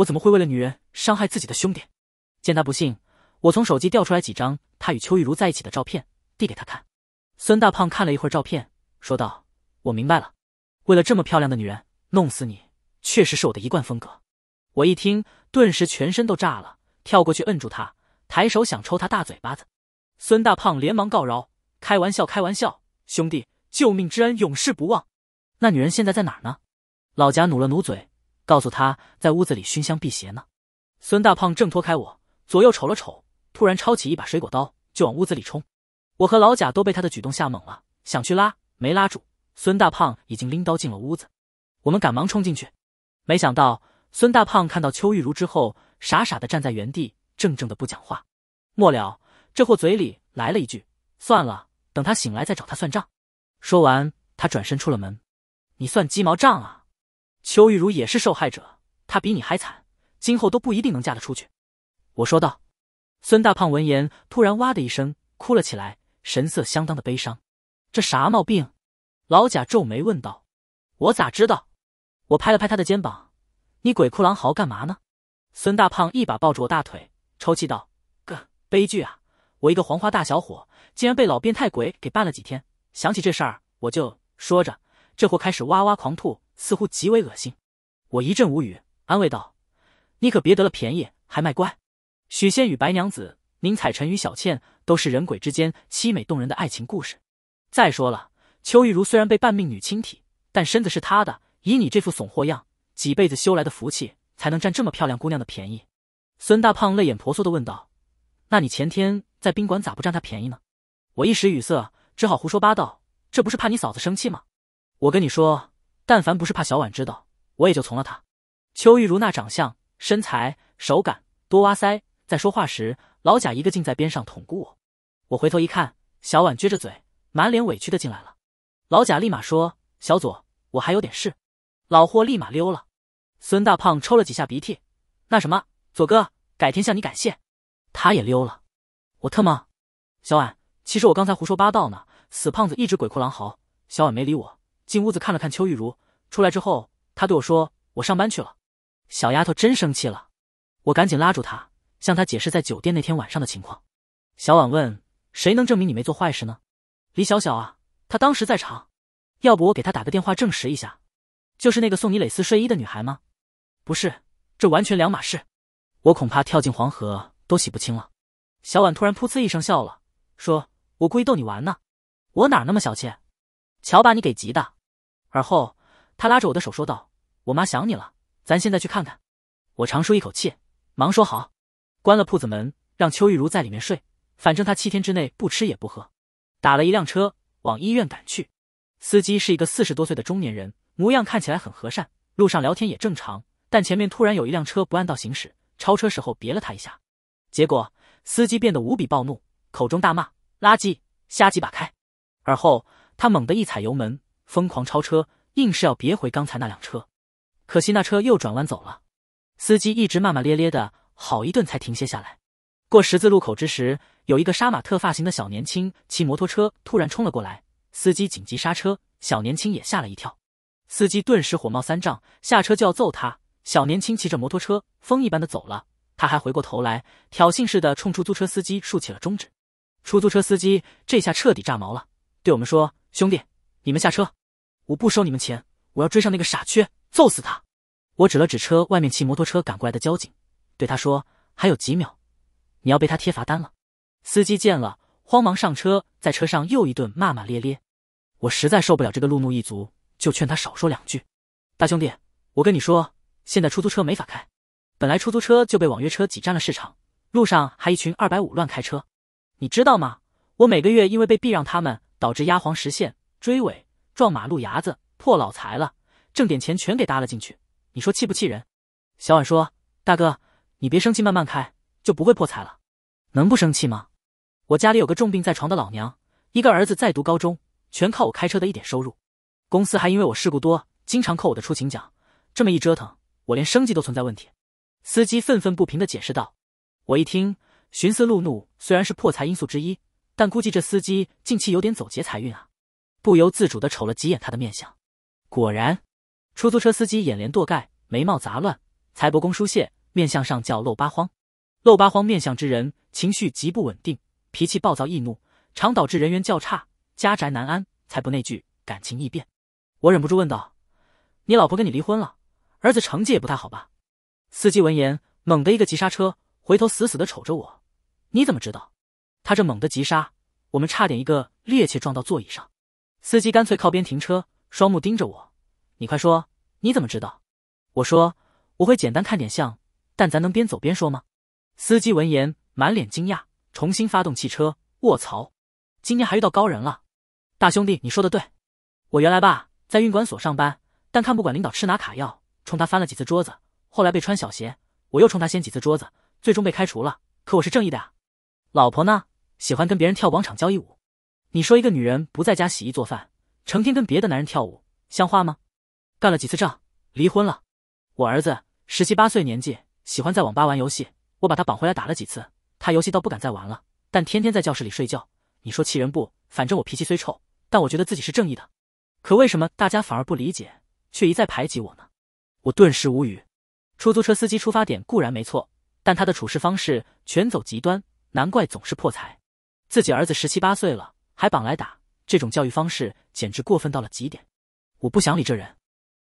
我怎么会为了女人伤害自己的兄弟？见他不信，我从手机调出来几张他与邱玉如在一起的照片，递给他看。孙大胖看了一会儿照片，说道：“我明白了，为了这么漂亮的女人，弄死你，确实是我的一贯风格。”我一听，顿时全身都炸了，跳过去摁住他，抬手想抽他大嘴巴子。孙大胖连忙告饶：“开玩笑，开玩笑，兄弟，救命之恩永世不忘。”那女人现在在哪儿呢？老贾努了努嘴。告诉他在屋子里熏香辟邪呢。孙大胖挣脱开我，左右瞅了瞅，突然抄起一把水果刀就往屋子里冲。我和老贾都被他的举动吓懵了，想去拉没拉住，孙大胖已经拎刀进了屋子。我们赶忙冲进去，没想到孙大胖看到邱玉如之后，傻傻的站在原地，怔怔的不讲话。末了，这货嘴里来了一句：“算了，等他醒来再找他算账。”说完，他转身出了门。你算鸡毛账啊！邱玉茹也是受害者，她比你还惨，今后都不一定能嫁得出去。”我说道。孙大胖闻言，突然哇的一声哭了起来，神色相当的悲伤。这啥毛病？老贾皱眉问道。我咋知道？我拍了拍他的肩膀：“你鬼哭狼嚎干嘛呢？”孙大胖一把抱住我大腿，抽泣道：“哥，悲剧啊！我一个黄花大小伙，竟然被老变态鬼给办了几天。想起这事儿，我就说着，这货开始哇哇狂吐。”似乎极为恶心，我一阵无语，安慰道：“你可别得了便宜还卖乖。”许仙与白娘子，宁采臣与小倩，都是人鬼之间凄美动人的爱情故事。再说了，邱玉茹虽然被半命女轻体，但身子是她的。以你这副怂货样，几辈子修来的福气，才能占这么漂亮姑娘的便宜？”孙大胖泪眼婆娑地问道：“那你前天在宾馆咋不占她便宜呢？”我一时语塞，只好胡说八道：“这不是怕你嫂子生气吗？”我跟你说。但凡不是怕小婉知道，我也就从了他。秋玉如那长相、身材、手感，多哇塞！在说话时，老贾一个劲在边上捅咕我。我回头一看，小婉撅着嘴，满脸委屈的进来了。老贾立马说：“小左，我还有点事。”老霍立马溜了。孙大胖抽了几下鼻涕，那什么，左哥，改天向你感谢。他也溜了。我特么，小婉，其实我刚才胡说八道呢。死胖子一直鬼哭狼嚎。小婉没理我。进屋子看了看邱玉茹，出来之后，他对我说：“我上班去了。”小丫头真生气了，我赶紧拉住她，向她解释在酒店那天晚上的情况。小婉问：“谁能证明你没做坏事呢？”李小小啊，她当时在场，要不我给她打个电话证实一下。就是那个送你蕾丝睡衣的女孩吗？不是，这完全两码事。我恐怕跳进黄河都洗不清了。小婉突然噗呲一声笑了，说：“我故意逗你玩呢，我哪那么小气？瞧把你给急的。”而后，他拉着我的手说道：“我妈想你了，咱现在去看看。”我长舒一口气，忙说：“好。”关了铺子门，让邱玉如在里面睡，反正她七天之内不吃也不喝。打了一辆车往医院赶去，司机是一个四十多岁的中年人，模样看起来很和善，路上聊天也正常。但前面突然有一辆车不按道行驶，超车时候别了他一下，结果司机变得无比暴怒，口中大骂：“垃圾，瞎鸡巴开！”而后他猛地一踩油门。疯狂超车，硬是要别回刚才那辆车，可惜那车又转弯走了。司机一直骂骂咧咧的，好一顿才停歇下来。过十字路口之时，有一个杀马特发型的小年轻骑摩托车突然冲了过来，司机紧急刹车，小年轻也吓了一跳。司机顿时火冒三丈，下车就要揍他。小年轻骑着摩托车风一般的走了，他还回过头来挑衅似的冲出租车司机竖起了中指。出租车司机这下彻底炸毛了，对我们说：“兄弟，你们下车。”我不收你们钱，我要追上那个傻缺，揍死他！我指了指车外面骑摩托车赶过来的交警，对他说：“还有几秒，你要被他贴罚单了。”司机见了，慌忙上车，在车上又一顿骂骂咧咧。我实在受不了这个路怒一族，就劝他少说两句。大兄弟，我跟你说，现在出租车没法开，本来出租车就被网约车挤占了市场，路上还一群二百五乱开车，你知道吗？我每个月因为被避让他们，导致压黄实线、追尾。撞马路牙子，破老财了，挣点钱全给搭了进去，你说气不气人？小婉说：“大哥，你别生气，慢慢开就不会破财了。”能不生气吗？我家里有个重病在床的老娘，一个儿子在读高中，全靠我开车的一点收入。公司还因为我事故多，经常扣我的出勤奖。这么一折腾，我连生计都存在问题。司机愤愤不平地解释道：“我一听，寻思路怒虽然是破财因素之一，但估计这司机近期有点走劫财运啊。”不由自主的瞅了几眼他的面相，果然，出租车司机眼帘堕盖，眉毛杂乱，财帛宫疏泄，面相上叫漏八荒。漏八荒面相之人情绪极不稳定，脾气暴躁易怒，常导致人缘较差，家宅难安，才不那句感情易变。我忍不住问道：“你老婆跟你离婚了？儿子成绩也不太好吧？”司机闻言，猛地一个急刹车，回头死死的瞅着我：“你怎么知道？”他这猛的急刹，我们差点一个趔趄撞到座椅上。司机干脆靠边停车，双目盯着我。你快说，你怎么知道？我说我会简单看点相，但咱能边走边说吗？司机闻言满脸惊讶，重新发动汽车。卧槽，今天还遇到高人了！大兄弟，你说的对。我原来吧在运管所上班，但看不管领导吃哪卡药，冲他翻了几次桌子。后来被穿小鞋，我又冲他掀几次桌子，最终被开除了。可我是正义的啊！老婆呢？喜欢跟别人跳广场交谊舞。你说一个女人不在家洗衣做饭，成天跟别的男人跳舞，像话吗？干了几次仗，离婚了。我儿子十七八岁年纪，喜欢在网吧玩游戏，我把他绑回来打了几次，他游戏倒不敢再玩了，但天天在教室里睡觉。你说气人不？反正我脾气虽臭，但我觉得自己是正义的。可为什么大家反而不理解，却一再排挤我呢？我顿时无语。出租车司机出发点固然没错，但他的处事方式全走极端，难怪总是破财。自己儿子十七八岁了。还绑来打，这种教育方式简直过分到了极点。我不想理这人，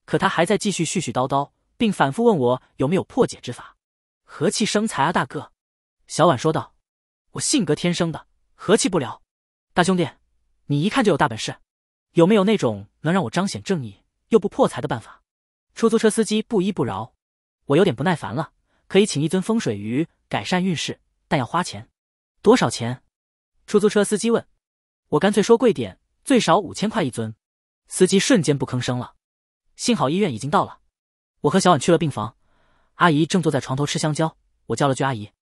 可他还在继续絮絮叨叨，并反复问我有没有破解之法。和气生财啊，大哥，小婉说道。我性格天生的和气不了。大兄弟，你一看就有大本事，有没有那种能让我彰显正义又不破财的办法？出租车司机不依不饶。我有点不耐烦了。可以请一尊风水鱼改善运势，但要花钱。多少钱？出租车司机问。我干脆说贵点，最少五千块一尊。司机瞬间不吭声了。幸好医院已经到了，我和小婉去了病房。阿姨正坐在床头吃香蕉，我叫了句阿姨。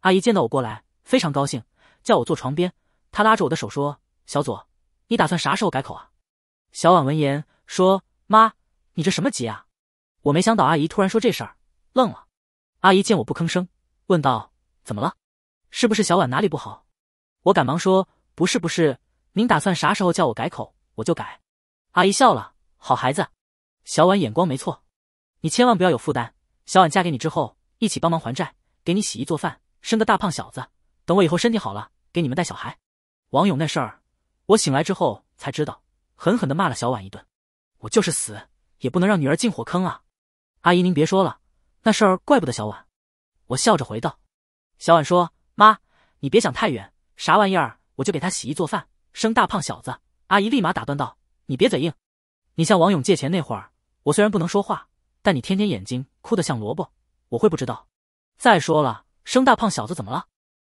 阿姨见到我过来，非常高兴，叫我坐床边。她拉着我的手说：“小左，你打算啥时候改口啊？”小婉闻言说：“妈，你这什么急啊？”我没想到阿姨突然说这事儿，愣了。阿姨见我不吭声，问道：“怎么了？是不是小婉哪里不好？”我赶忙说：“不是，不是。”您打算啥时候叫我改口，我就改。阿姨笑了，好孩子，小婉眼光没错，你千万不要有负担。小婉嫁给你之后，一起帮忙还债，给你洗衣做饭，生个大胖小子。等我以后身体好了，给你们带小孩。王勇那事儿，我醒来之后才知道，狠狠地骂了小婉一顿。我就是死，也不能让女儿进火坑啊！阿姨，您别说了，那事儿怪不得小婉。我笑着回道：“小婉说，妈，你别想太远，啥玩意儿，我就给她洗衣做饭。”生大胖小子，阿姨立马打断道：“你别嘴硬！你向王勇借钱那会儿，我虽然不能说话，但你天天眼睛哭得像萝卜，我会不知道？再说了，生大胖小子怎么了？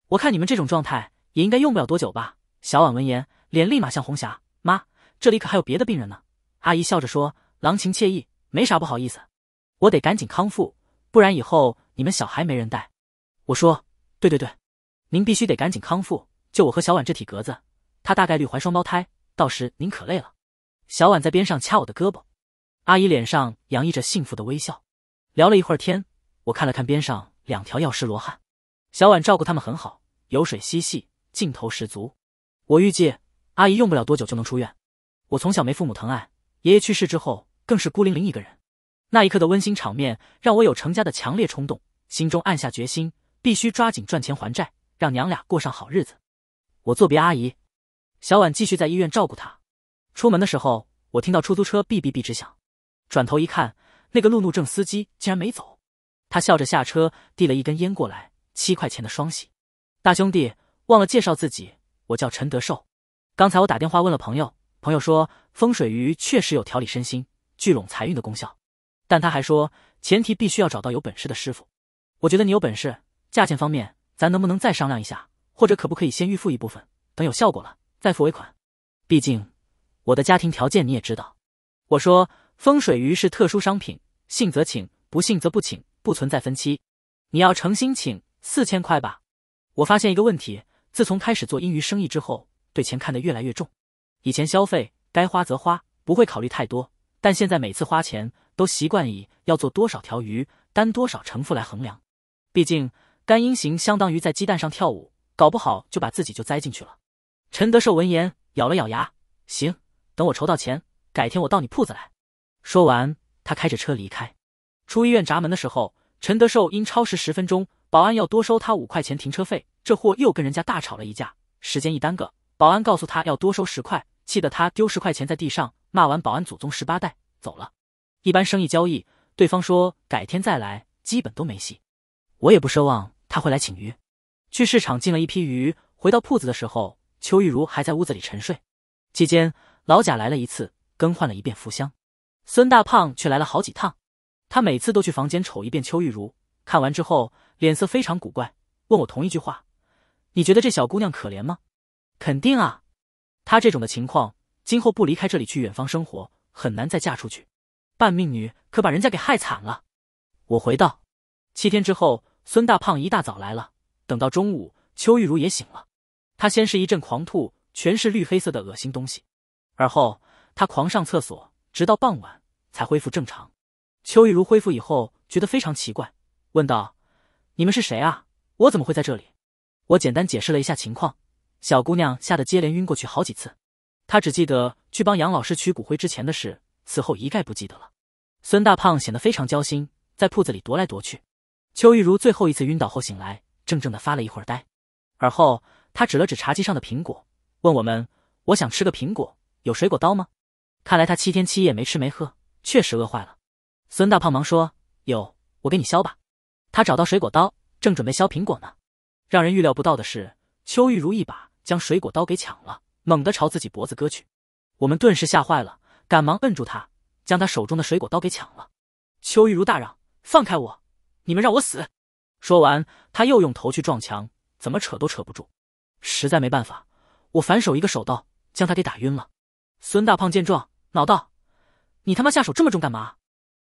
我看你们这种状态也应该用不了多久吧。”小婉闻言，脸立马像红霞。妈，这里可还有别的病人呢。阿姨笑着说：“郎情妾意，没啥不好意思。我得赶紧康复，不然以后你们小孩没人带。”我说：“对对对，您必须得赶紧康复，就我和小婉这体格子。”她大概率怀双胞胎，到时您可累了。小婉在边上掐我的胳膊，阿姨脸上洋溢着幸福的微笑。聊了一会儿天，我看了看边上两条药师罗汉，小婉照顾他们很好，游水嬉戏，劲头十足。我预计阿姨用不了多久就能出院。我从小没父母疼爱，爷爷去世之后更是孤零零一个人。那一刻的温馨场面让我有成家的强烈冲动，心中暗下决心，必须抓紧赚钱还债，让娘俩过上好日子。我作别阿姨。小婉继续在医院照顾他，出门的时候，我听到出租车哔哔哔直响，转头一看，那个路怒症司机竟然没走，他笑着下车，递了一根烟过来，七块钱的双喜。大兄弟，忘了介绍自己，我叫陈德寿。刚才我打电话问了朋友，朋友说风水鱼确实有调理身心、聚拢财运的功效，但他还说前提必须要找到有本事的师傅。我觉得你有本事，价钱方面咱能不能再商量一下，或者可不可以先预付一部分，等有效果了。再付尾款，毕竟我的家庭条件你也知道。我说风水鱼是特殊商品，信则请，不信则不请，不存在分期。你要诚心请四千块吧。我发现一个问题，自从开始做阴鱼生意之后，对钱看得越来越重。以前消费该花则花，不会考虑太多，但现在每次花钱都习惯以要做多少条鱼、担多少成付来衡量。毕竟干阴型相当于在鸡蛋上跳舞，搞不好就把自己就栽进去了。陈德寿闻言，咬了咬牙：“行，等我筹到钱，改天我到你铺子来。”说完，他开着车离开。出医院闸门的时候，陈德寿因超时十分钟，保安要多收他五块钱停车费，这货又跟人家大吵了一架。时间一耽搁，保安告诉他要多收十块，气得他丢十块钱在地上，骂完保安祖宗十八代走了。一般生意交易，对方说改天再来，基本都没戏。我也不奢望他会来请鱼。去市场进了一批鱼，回到铺子的时候。邱玉如还在屋子里沉睡，期间老贾来了一次，更换了一遍符箱。孙大胖却来了好几趟，他每次都去房间瞅一遍邱玉如，看完之后脸色非常古怪，问我同一句话：“你觉得这小姑娘可怜吗？”“肯定啊，她这种的情况，今后不离开这里去远方生活，很难再嫁出去。半命女可把人家给害惨了。”我回道。七天之后，孙大胖一大早来了，等到中午，邱玉如也醒了。他先是一阵狂吐，全是绿黑色的恶心东西，而后他狂上厕所，直到傍晚才恢复正常。邱玉如恢复以后，觉得非常奇怪，问道：“你们是谁啊？我怎么会在这里？”我简单解释了一下情况，小姑娘吓得接连晕过去好几次，她只记得去帮杨老师取骨灰之前的事，此后一概不记得了。孙大胖显得非常焦心，在铺子里踱来踱去。邱玉如最后一次晕倒后醒来，怔怔地发了一会儿呆，而后。他指了指茶几上的苹果，问我们：“我想吃个苹果，有水果刀吗？”看来他七天七夜没吃没喝，确实饿坏了。孙大胖忙说：“有，我给你削吧。”他找到水果刀，正准备削苹果呢。让人预料不到的是，邱玉如一把将水果刀给抢了，猛地朝自己脖子割去。我们顿时吓坏了，赶忙摁住他，将他手中的水果刀给抢了。邱玉如大嚷：“放开我！你们让我死！”说完，他又用头去撞墙，怎么扯都扯不住。实在没办法，我反手一个手刀将他给打晕了。孙大胖见状恼道：“你他妈下手这么重干嘛？”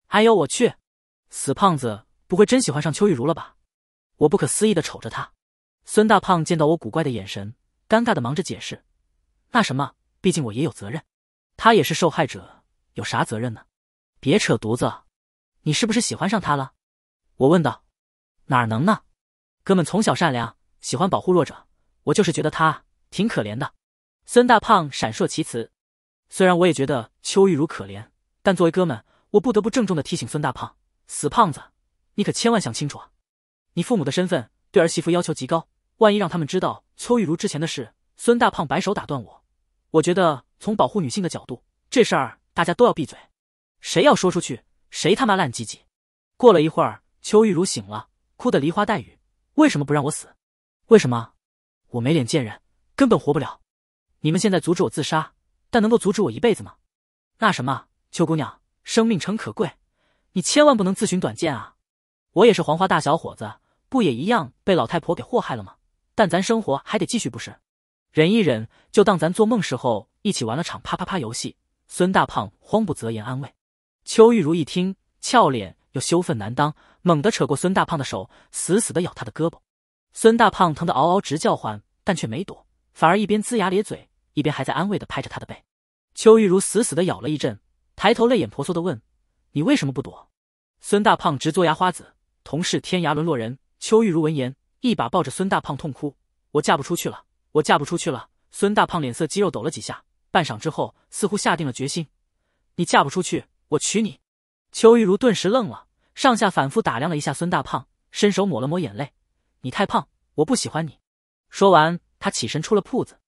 哎呦我去，死胖子不会真喜欢上邱玉茹了吧？我不可思议的瞅着他。孙大胖见到我古怪的眼神，尴尬的忙着解释：“那什么，毕竟我也有责任，他也是受害者，有啥责任呢？”别扯犊子，你是不是喜欢上他了？我问道。“哪能呢，哥们从小善良，喜欢保护弱者。”我就是觉得他挺可怜的，孙大胖闪烁其词。虽然我也觉得邱玉如可怜，但作为哥们，我不得不郑重的提醒孙大胖，死胖子，你可千万想清楚啊！你父母的身份对儿媳妇要求极高，万一让他们知道邱玉如之前的事……孙大胖摆手打断我，我觉得从保护女性的角度，这事儿大家都要闭嘴，谁要说出去，谁他妈烂鸡鸡！过了一会儿，邱玉如醒了，哭得梨花带雨，为什么不让我死？为什么？我没脸见人，根本活不了。你们现在阻止我自杀，但能够阻止我一辈子吗？那什么，邱姑娘，生命诚可贵，你千万不能自寻短见啊！我也是黄花大小伙子，不也一样被老太婆给祸害了吗？但咱生活还得继续，不是？忍一忍，就当咱做梦时候一起玩了场啪啪啪游戏。孙大胖慌不择言安慰邱玉如，一听，俏脸又羞愤难当，猛地扯过孙大胖的手，死死的咬他的胳膊。孙大胖疼得嗷嗷直叫唤，但却没躲，反而一边龇牙咧嘴，一边还在安慰的拍着他的背。邱玉如死死的咬了一阵，抬头泪眼婆娑的问：“你为什么不躲？”孙大胖直嘬牙花子。同是天涯沦落人。邱玉如闻言，一把抱着孙大胖痛哭：“我嫁不出去了，我嫁不出去了！”孙大胖脸色肌肉抖了几下，半晌之后，似乎下定了决心：“你嫁不出去，我娶你。”邱玉如顿时愣了，上下反复打量了一下孙大胖，伸手抹了抹眼泪。你太胖，我不喜欢你。说完，他起身出了铺子。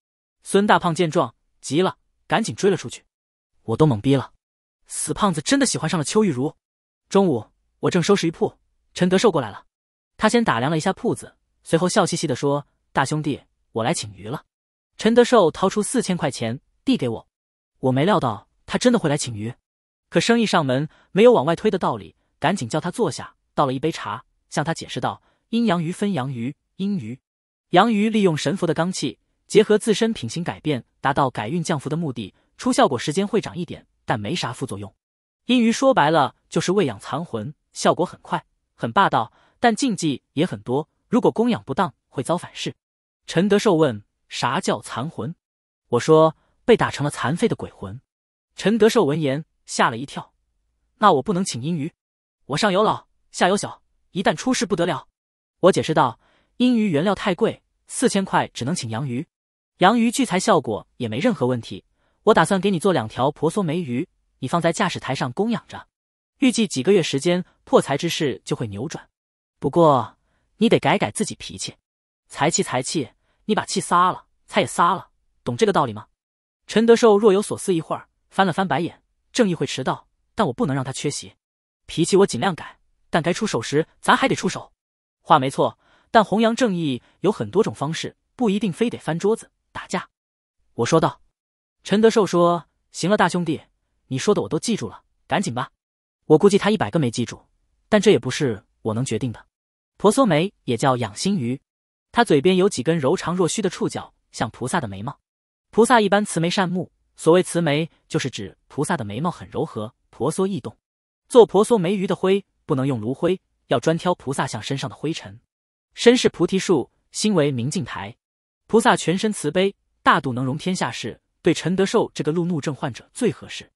孙大胖见状急了，赶紧追了出去。我都懵逼了，死胖子真的喜欢上了邱玉茹。中午我正收拾鱼铺，陈德寿过来了。他先打量了一下铺子，随后笑嘻嘻的说：“大兄弟，我来请鱼了。”陈德寿掏出四千块钱递给我。我没料到他真的会来请鱼，可生意上门没有往外推的道理，赶紧叫他坐下，倒了一杯茶，向他解释道。阴阳鱼分阳鱼、阴鱼。阳鱼利用神符的罡气，结合自身品行改变，达到改运降福的目的。出效果时间会长一点，但没啥副作用。阴鱼说白了就是喂养残魂，效果很快，很霸道，但禁忌也很多。如果供养不当，会遭反噬。陈德寿问：“啥叫残魂？”我说：“被打成了残废的鬼魂。”陈德寿闻言吓了一跳：“那我不能请阴鱼，我上有老，下有小，一旦出事不得了。”我解释道：“阴鱼原料太贵，四千块只能请阳鱼。阳鱼聚财效果也没任何问题。我打算给你做两条婆娑梅鱼，你放在驾驶台上供养着。预计几个月时间，破财之事就会扭转。不过你得改改自己脾气，财气财气，你把气撒了，财也撒了。懂这个道理吗？”陈德寿若有所思一会儿，翻了翻白眼。正义会迟到，但我不能让他缺席。脾气我尽量改，但该出手时咱还得出手。话没错，但弘扬正义有很多种方式，不一定非得翻桌子打架。我说道。陈德寿说：“行了，大兄弟，你说的我都记住了，赶紧吧。”我估计他一百个没记住，但这也不是我能决定的。婆娑眉也叫养心鱼，它嘴边有几根柔长若虚的触角，像菩萨的眉毛。菩萨一般慈眉善目，所谓慈眉，就是指菩萨的眉毛很柔和，婆娑易动。做婆娑眉鱼的灰不能用炉灰。要专挑菩萨像身上的灰尘，身是菩提树，心为明镜台。菩萨全身慈悲大度，能容天下事，对陈德寿这个路怒症患者最合适。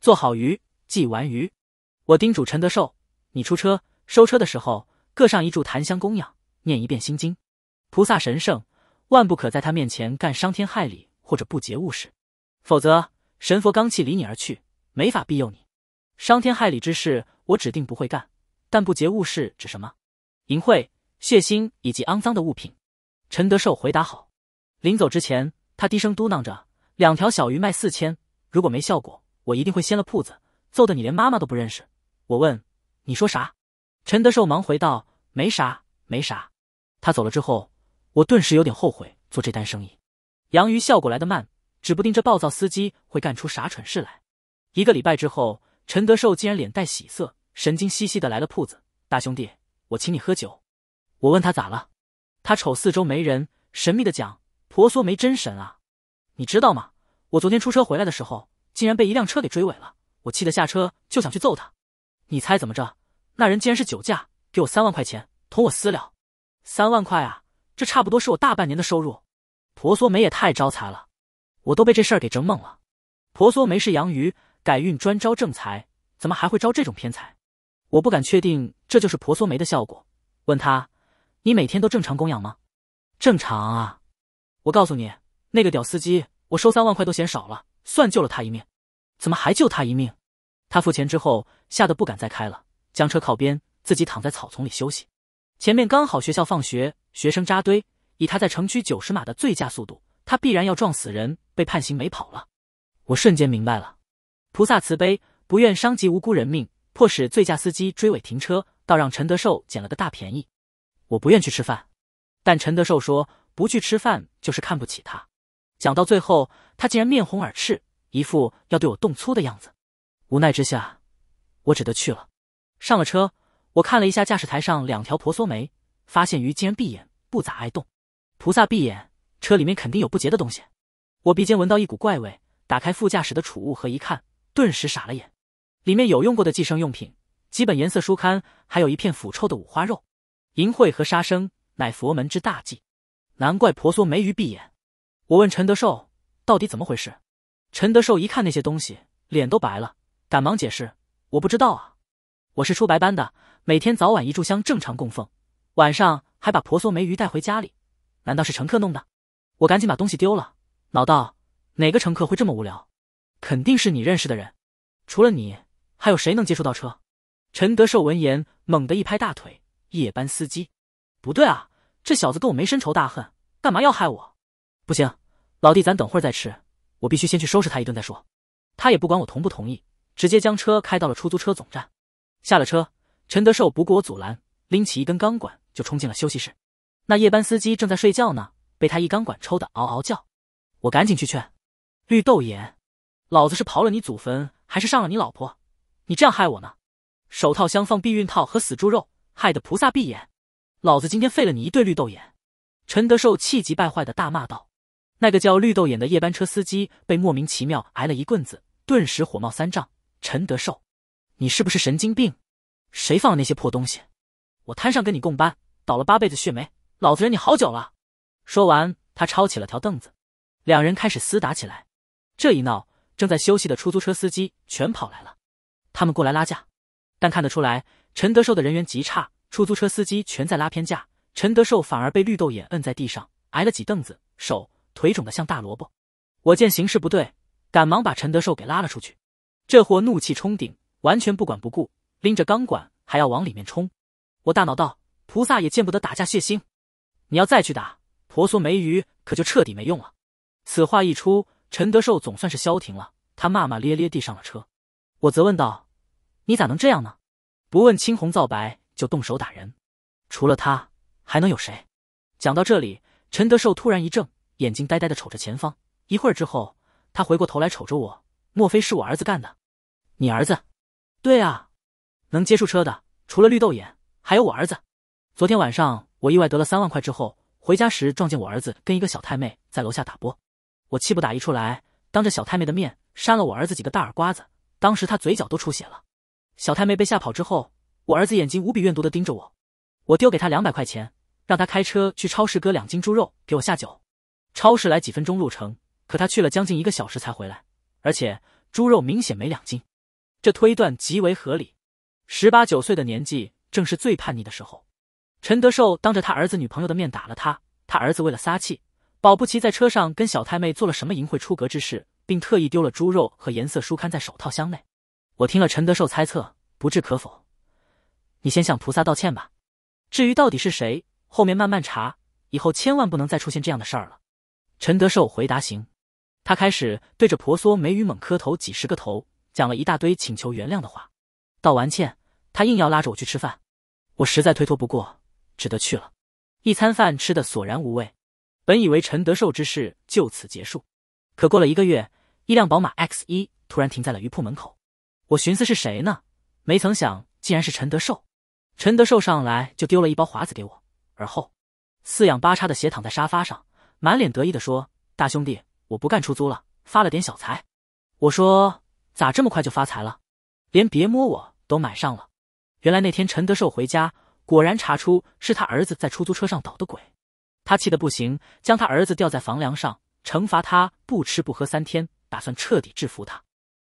做好鱼，即完鱼，我叮嘱陈德寿：你出车、收车的时候，各上一炷檀香供养，念一遍心经。菩萨神圣，万不可在他面前干伤天害理或者不洁物事，否则神佛罡气离你而去，没法庇佑你。伤天害理之事，我指定不会干。但不洁物是指什么？淫秽、血腥以及肮脏的物品。陈德寿回答好。临走之前，他低声嘟囔着：“两条小鱼卖四千，如果没效果，我一定会掀了铺子，揍得你连妈妈都不认识。”我问：“你说啥？”陈德寿忙回道：“没啥，没啥。”他走了之后，我顿时有点后悔做这单生意。洋鱼效果来得慢，指不定这暴躁司机会干出啥蠢事来。一个礼拜之后，陈德寿竟然脸带喜色。神经兮兮的来了铺子，大兄弟，我请你喝酒。我问他咋了，他瞅四周没人，神秘的讲：“婆娑梅真神啊，你知道吗？我昨天出车回来的时候，竟然被一辆车给追尾了。我气得下车就想去揍他。你猜怎么着？那人竟然是酒驾，给我三万块钱同我私了。三万块啊，这差不多是我大半年的收入。婆娑梅也太招财了，我都被这事儿给整懵了。婆娑梅是杨鱼改运专招正财，怎么还会招这种偏财？”我不敢确定这就是婆娑梅的效果。问他：“你每天都正常供养吗？”“正常啊。”我告诉你，那个屌司机，我收三万块都嫌少了，算救了他一命。怎么还救他一命？他付钱之后，吓得不敢再开了，将车靠边，自己躺在草丛里休息。前面刚好学校放学，学生扎堆，以他在城区九十码的最佳速度，他必然要撞死人，被判刑没跑了。我瞬间明白了，菩萨慈悲，不愿伤及无辜人命。迫使醉驾司机追尾停车，倒让陈德寿捡了个大便宜。我不愿去吃饭，但陈德寿说不去吃饭就是看不起他。讲到最后，他竟然面红耳赤，一副要对我动粗的样子。无奈之下，我只得去了。上了车，我看了一下驾驶台上两条婆娑眉，发现鱼竟然闭眼，不咋爱动。菩萨闭眼，车里面肯定有不洁的东西。我鼻尖闻到一股怪味，打开副驾驶的储物盒一看，顿时傻了眼。里面有用过的寄生用品、几本颜色书刊，还有一片腐臭的五花肉。淫秽和杀生乃佛门之大忌，难怪婆娑没鱼闭眼。我问陈德寿到底怎么回事，陈德寿一看那些东西，脸都白了，赶忙解释：“我不知道啊，我是出白班的，每天早晚一炷香正常供奉，晚上还把婆娑梅鱼带回家里。难道是乘客弄的？”我赶紧把东西丢了。老道，哪个乘客会这么无聊？肯定是你认识的人，除了你。还有谁能接触到车？陈德寿闻言猛地一拍大腿，夜班司机，不对啊，这小子跟我没深仇大恨，干嘛要害我？不行，老弟，咱等会儿再吃，我必须先去收拾他一顿再说。他也不管我同不同意，直接将车开到了出租车总站。下了车，陈德寿不顾我阻拦，拎起一根钢管就冲进了休息室。那夜班司机正在睡觉呢，被他一钢管抽的嗷嗷叫。我赶紧去劝，绿豆眼，老子是刨了你祖坟，还是上了你老婆？你这样害我呢！手套箱放避孕套和死猪肉，害得菩萨闭眼。老子今天废了你一对绿豆眼！陈德寿气急败坏的大骂道：“那个叫绿豆眼的夜班车司机被莫名其妙挨了一棍子，顿时火冒三丈。陈德寿，你是不是神经病？谁放了那些破东西？我摊上跟你共班，倒了八辈子血霉，老子忍你好久了！”说完，他抄起了条凳子，两人开始厮打起来。这一闹，正在休息的出租车司机全跑来了。他们过来拉架，但看得出来，陈德寿的人缘极差，出租车司机全在拉偏架，陈德寿反而被绿豆眼摁在地上，挨了几凳子，手腿肿得像大萝卜。我见形势不对，赶忙把陈德寿给拉了出去。这货怒气冲顶，完全不管不顾，拎着钢管还要往里面冲。我大脑道：“菩萨也见不得打架血腥，你要再去打，婆娑没鱼可就彻底没用了。”此话一出，陈德寿总算是消停了。他骂骂咧咧地上了车。我责问道：“你咋能这样呢？不问青红皂白就动手打人，除了他还能有谁？”讲到这里，陈德寿突然一怔，眼睛呆呆的瞅着前方。一会儿之后，他回过头来瞅着我：“莫非是我儿子干的？”“你儿子？”“对啊，能接触车的除了绿豆眼，还有我儿子。昨天晚上我意外得了三万块之后，回家时撞见我儿子跟一个小太妹在楼下打波，我气不打一处来，当着小太妹的面扇了我儿子几个大耳刮子。”当时他嘴角都出血了，小太妹被吓跑之后，我儿子眼睛无比怨毒的盯着我，我丢给他两百块钱，让他开车去超市割两斤猪肉给我下酒。超市来几分钟路程，可他去了将近一个小时才回来，而且猪肉明显没两斤，这推断极为合理。十八九岁的年纪正是最叛逆的时候，陈德寿当着他儿子女朋友的面打了他，他儿子为了撒气，保不齐在车上跟小太妹做了什么淫秽出格之事。并特意丢了猪肉和颜色书刊在手套箱内。我听了陈德寿猜测，不置可否。你先向菩萨道歉吧。至于到底是谁，后面慢慢查。以后千万不能再出现这样的事儿了。陈德寿回答：“行。”他开始对着婆娑眉宇猛磕头，几十个头，讲了一大堆请求原谅的话。道完歉，他硬要拉着我去吃饭。我实在推脱不过，只得去了。一餐饭吃的索然无味。本以为陈德寿之事就此结束，可过了一个月。一辆宝马 X1 突然停在了鱼铺门口，我寻思是谁呢？没曾想，竟然是陈德寿。陈德寿上来就丢了一包华子给我，而后四仰八叉的斜躺在沙发上，满脸得意的说：“大兄弟，我不干出租了，发了点小财。”我说：“咋这么快就发财了？连别摸我都买上了？”原来那天陈德寿回家，果然查出是他儿子在出租车上捣的鬼，他气得不行，将他儿子吊在房梁上，惩罚他不吃不喝三天。打算彻底制服他。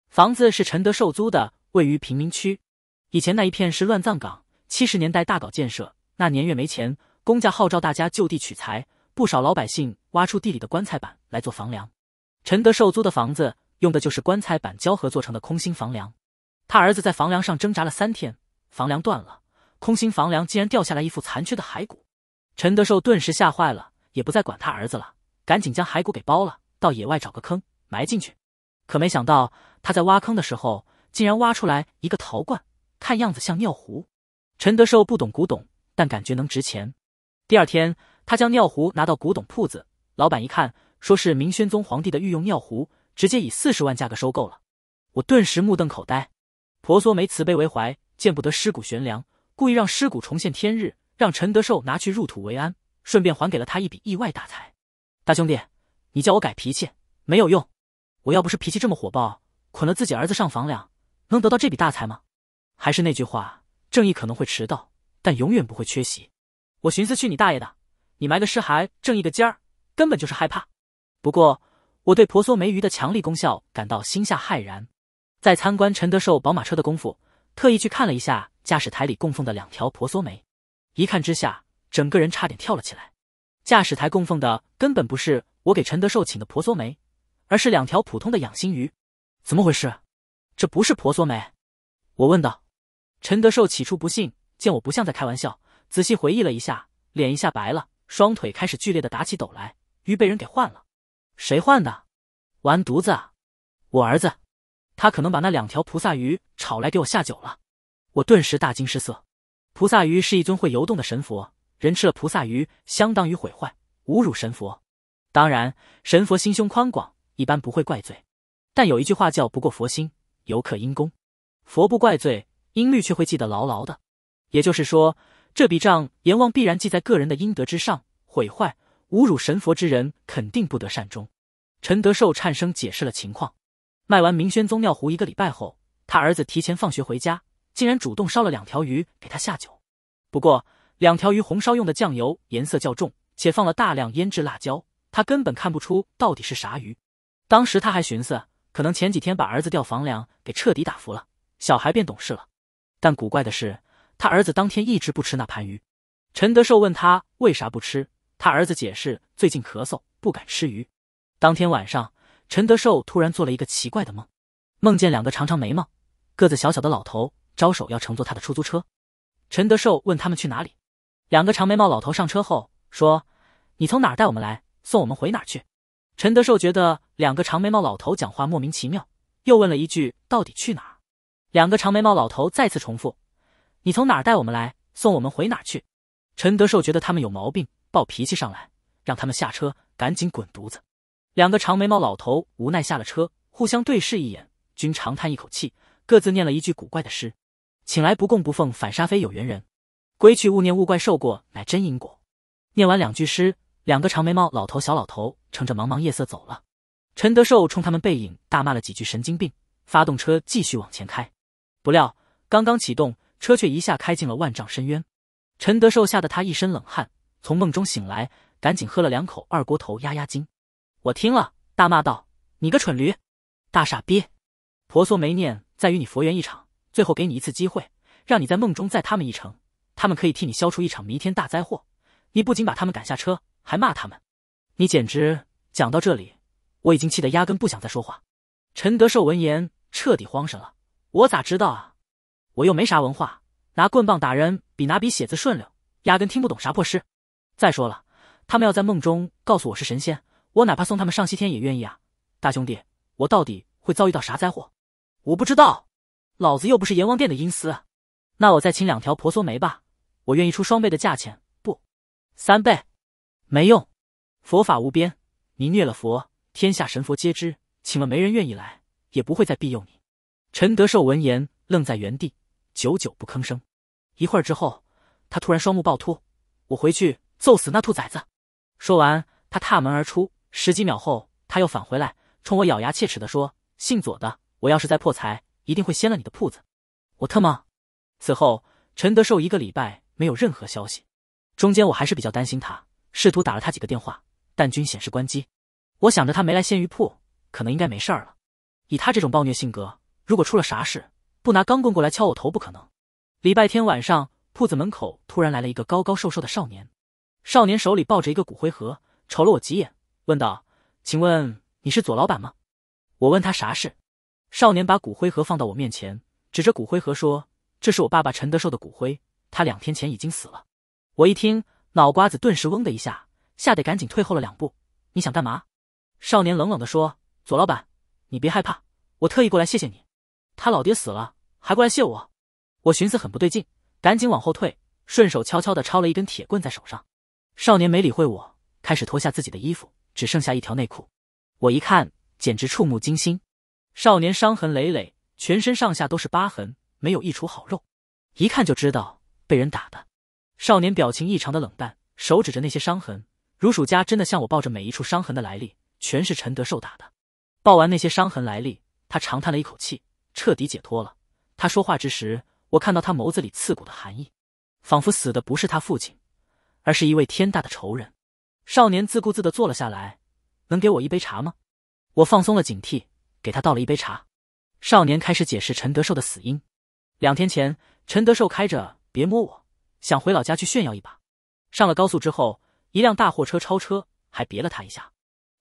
房子是陈德寿租的，位于贫民区。以前那一片是乱葬岗。七十年代大搞建设，那年月没钱，公家号召大家就地取材，不少老百姓挖出地里的棺材板来做房梁。陈德寿租的房子用的就是棺材板胶合做成的空心房梁。他儿子在房梁上挣扎了三天，房梁断了，空心房梁竟然掉下来一副残缺的骸骨。陈德寿顿时吓坏了，也不再管他儿子了，赶紧将骸骨给包了，到野外找个坑。埋进去，可没想到他在挖坑的时候，竟然挖出来一个陶罐，看样子像尿壶。陈德寿不懂古董，但感觉能值钱。第二天，他将尿壶拿到古董铺子，老板一看，说是明宣宗皇帝的御用尿壶，直接以四十万价格收购了。我顿时目瞪口呆。婆娑梅慈悲为怀，见不得尸骨悬梁，故意让尸骨重现天日，让陈德寿拿去入土为安，顺便还给了他一笔意外大财。大兄弟，你叫我改脾气没有用。我要不是脾气这么火爆，捆了自己儿子上房梁，能得到这笔大财吗？还是那句话，正义可能会迟到，但永远不会缺席。我寻思去你大爷的，你埋个尸骸，正一个尖儿，根本就是害怕。不过我对婆娑梅鱼的强力功效感到心下骇然。在参观陈德寿宝马车的功夫，特意去看了一下驾驶台里供奉的两条婆娑梅，一看之下，整个人差点跳了起来。驾驶台供奉的根本不是我给陈德寿请的婆娑梅。而是两条普通的养心鱼，怎么回事？这不是婆娑梅，我问道。陈德寿起初不信，见我不像在开玩笑，仔细回忆了一下，脸一下白了，双腿开始剧烈的打起抖来。鱼被人给换了，谁换的？完犊子啊！我儿子，他可能把那两条菩萨鱼炒来给我下酒了。我顿时大惊失色。菩萨鱼是一尊会游动的神佛，人吃了菩萨鱼相当于毁坏、侮辱神佛。当然，神佛心胸宽广。一般不会怪罪，但有一句话叫“不过佛心，犹可因功”。佛不怪罪，音律却会记得牢牢的。也就是说，这笔账阎王必然记在个人的阴德之上。毁坏、侮辱神佛之人，肯定不得善终。陈德寿颤声解释了情况：卖完明宣宗尿壶一个礼拜后，他儿子提前放学回家，竟然主动烧了两条鱼给他下酒。不过，两条鱼红烧用的酱油颜色较重，且放了大量腌制辣椒，他根本看不出到底是啥鱼。当时他还寻思，可能前几天把儿子吊房梁给彻底打服了，小孩便懂事了。但古怪的是，他儿子当天一直不吃那盘鱼。陈德寿问他为啥不吃，他儿子解释最近咳嗽，不敢吃鱼。当天晚上，陈德寿突然做了一个奇怪的梦，梦见两个长长眉毛、个子小小的老头招手要乘坐他的出租车。陈德寿问他们去哪里，两个长眉毛老头上车后说：“你从哪儿带我们来，送我们回哪儿去。”陈德寿觉得两个长眉毛老头讲话莫名其妙，又问了一句：“到底去哪儿？”两个长眉毛老头再次重复：“你从哪儿带我们来？送我们回哪儿去？”陈德寿觉得他们有毛病，暴脾气上来，让他们下车，赶紧滚犊子。两个长眉毛老头无奈下了车，互相对视一眼，均长叹一口气，各自念了一句古怪的诗：“请来不供不奉，反杀非有缘人；归去勿念勿怪，受过乃真因果。”念完两句诗。两个长眉毛老头、小老头乘着茫茫夜色走了。陈德寿冲他们背影大骂了几句神经病，发动车继续往前开。不料刚刚启动，车却一下开进了万丈深渊。陈德寿吓得他一身冷汗，从梦中醒来，赶紧喝了两口二锅头压压惊。我听了大骂道：“你个蠢驴，大傻逼！婆娑没念再与你佛缘一场，最后给你一次机会，让你在梦中载他们一程，他们可以替你消除一场弥天大灾祸。你不仅把他们赶下车。”还骂他们，你简直讲到这里，我已经气得压根不想再说话。陈德寿闻言彻底慌神了，我咋知道啊？我又没啥文化，拿棍棒打人比拿笔写字顺溜，压根听不懂啥破诗。再说了，他们要在梦中告诉我是神仙，我哪怕送他们上西天也愿意啊。大兄弟，我到底会遭遇到啥灾祸？我不知道，老子又不是阎王殿的阴司。那我再请两条婆娑梅吧，我愿意出双倍的价钱。不，三倍。没用，佛法无边，你虐了佛，天下神佛皆知，请了没人愿意来，也不会再庇佑你。陈德寿闻言愣在原地，久久不吭声。一会儿之后，他突然双目暴突：“我回去揍死那兔崽子！”说完，他踏门而出。十几秒后，他又返回来，冲我咬牙切齿的说：“姓左的，我要是再破财，一定会掀了你的铺子！”我特么……此后，陈德寿一个礼拜没有任何消息，中间我还是比较担心他。试图打了他几个电话，但均显示关机。我想着他没来鲜鱼铺，可能应该没事儿了。以他这种暴虐性格，如果出了啥事，不拿钢棍过来敲我头不可能。礼拜天晚上，铺子门口突然来了一个高高瘦瘦的少年，少年手里抱着一个骨灰盒，瞅了我几眼，问道：“请问你是左老板吗？”我问他啥事，少年把骨灰盒放到我面前，指着骨灰盒说：“这是我爸爸陈德寿的骨灰，他两天前已经死了。”我一听。脑瓜子顿时嗡的一下，吓得赶紧退后了两步。你想干嘛？少年冷冷地说：“左老板，你别害怕，我特意过来谢谢你。他老爹死了，还过来谢我？我寻思很不对劲，赶紧往后退，顺手悄悄地抄了一根铁棍在手上。少年没理会我，开始脱下自己的衣服，只剩下一条内裤。我一看，简直触目惊心。少年伤痕累累，全身上下都是疤痕，没有一处好肉，一看就知道被人打的。”少年表情异常的冷淡，手指着那些伤痕，如数家珍的向我报着每一处伤痕的来历，全是陈德寿打的。报完那些伤痕来历，他长叹了一口气，彻底解脱了。他说话之时，我看到他眸子里刺骨的寒意，仿佛死的不是他父亲，而是一位天大的仇人。少年自顾自的坐了下来，能给我一杯茶吗？我放松了警惕，给他倒了一杯茶。少年开始解释陈德寿的死因。两天前，陈德寿开着别摸我。想回老家去炫耀一把，上了高速之后，一辆大货车超车，还别了他一下。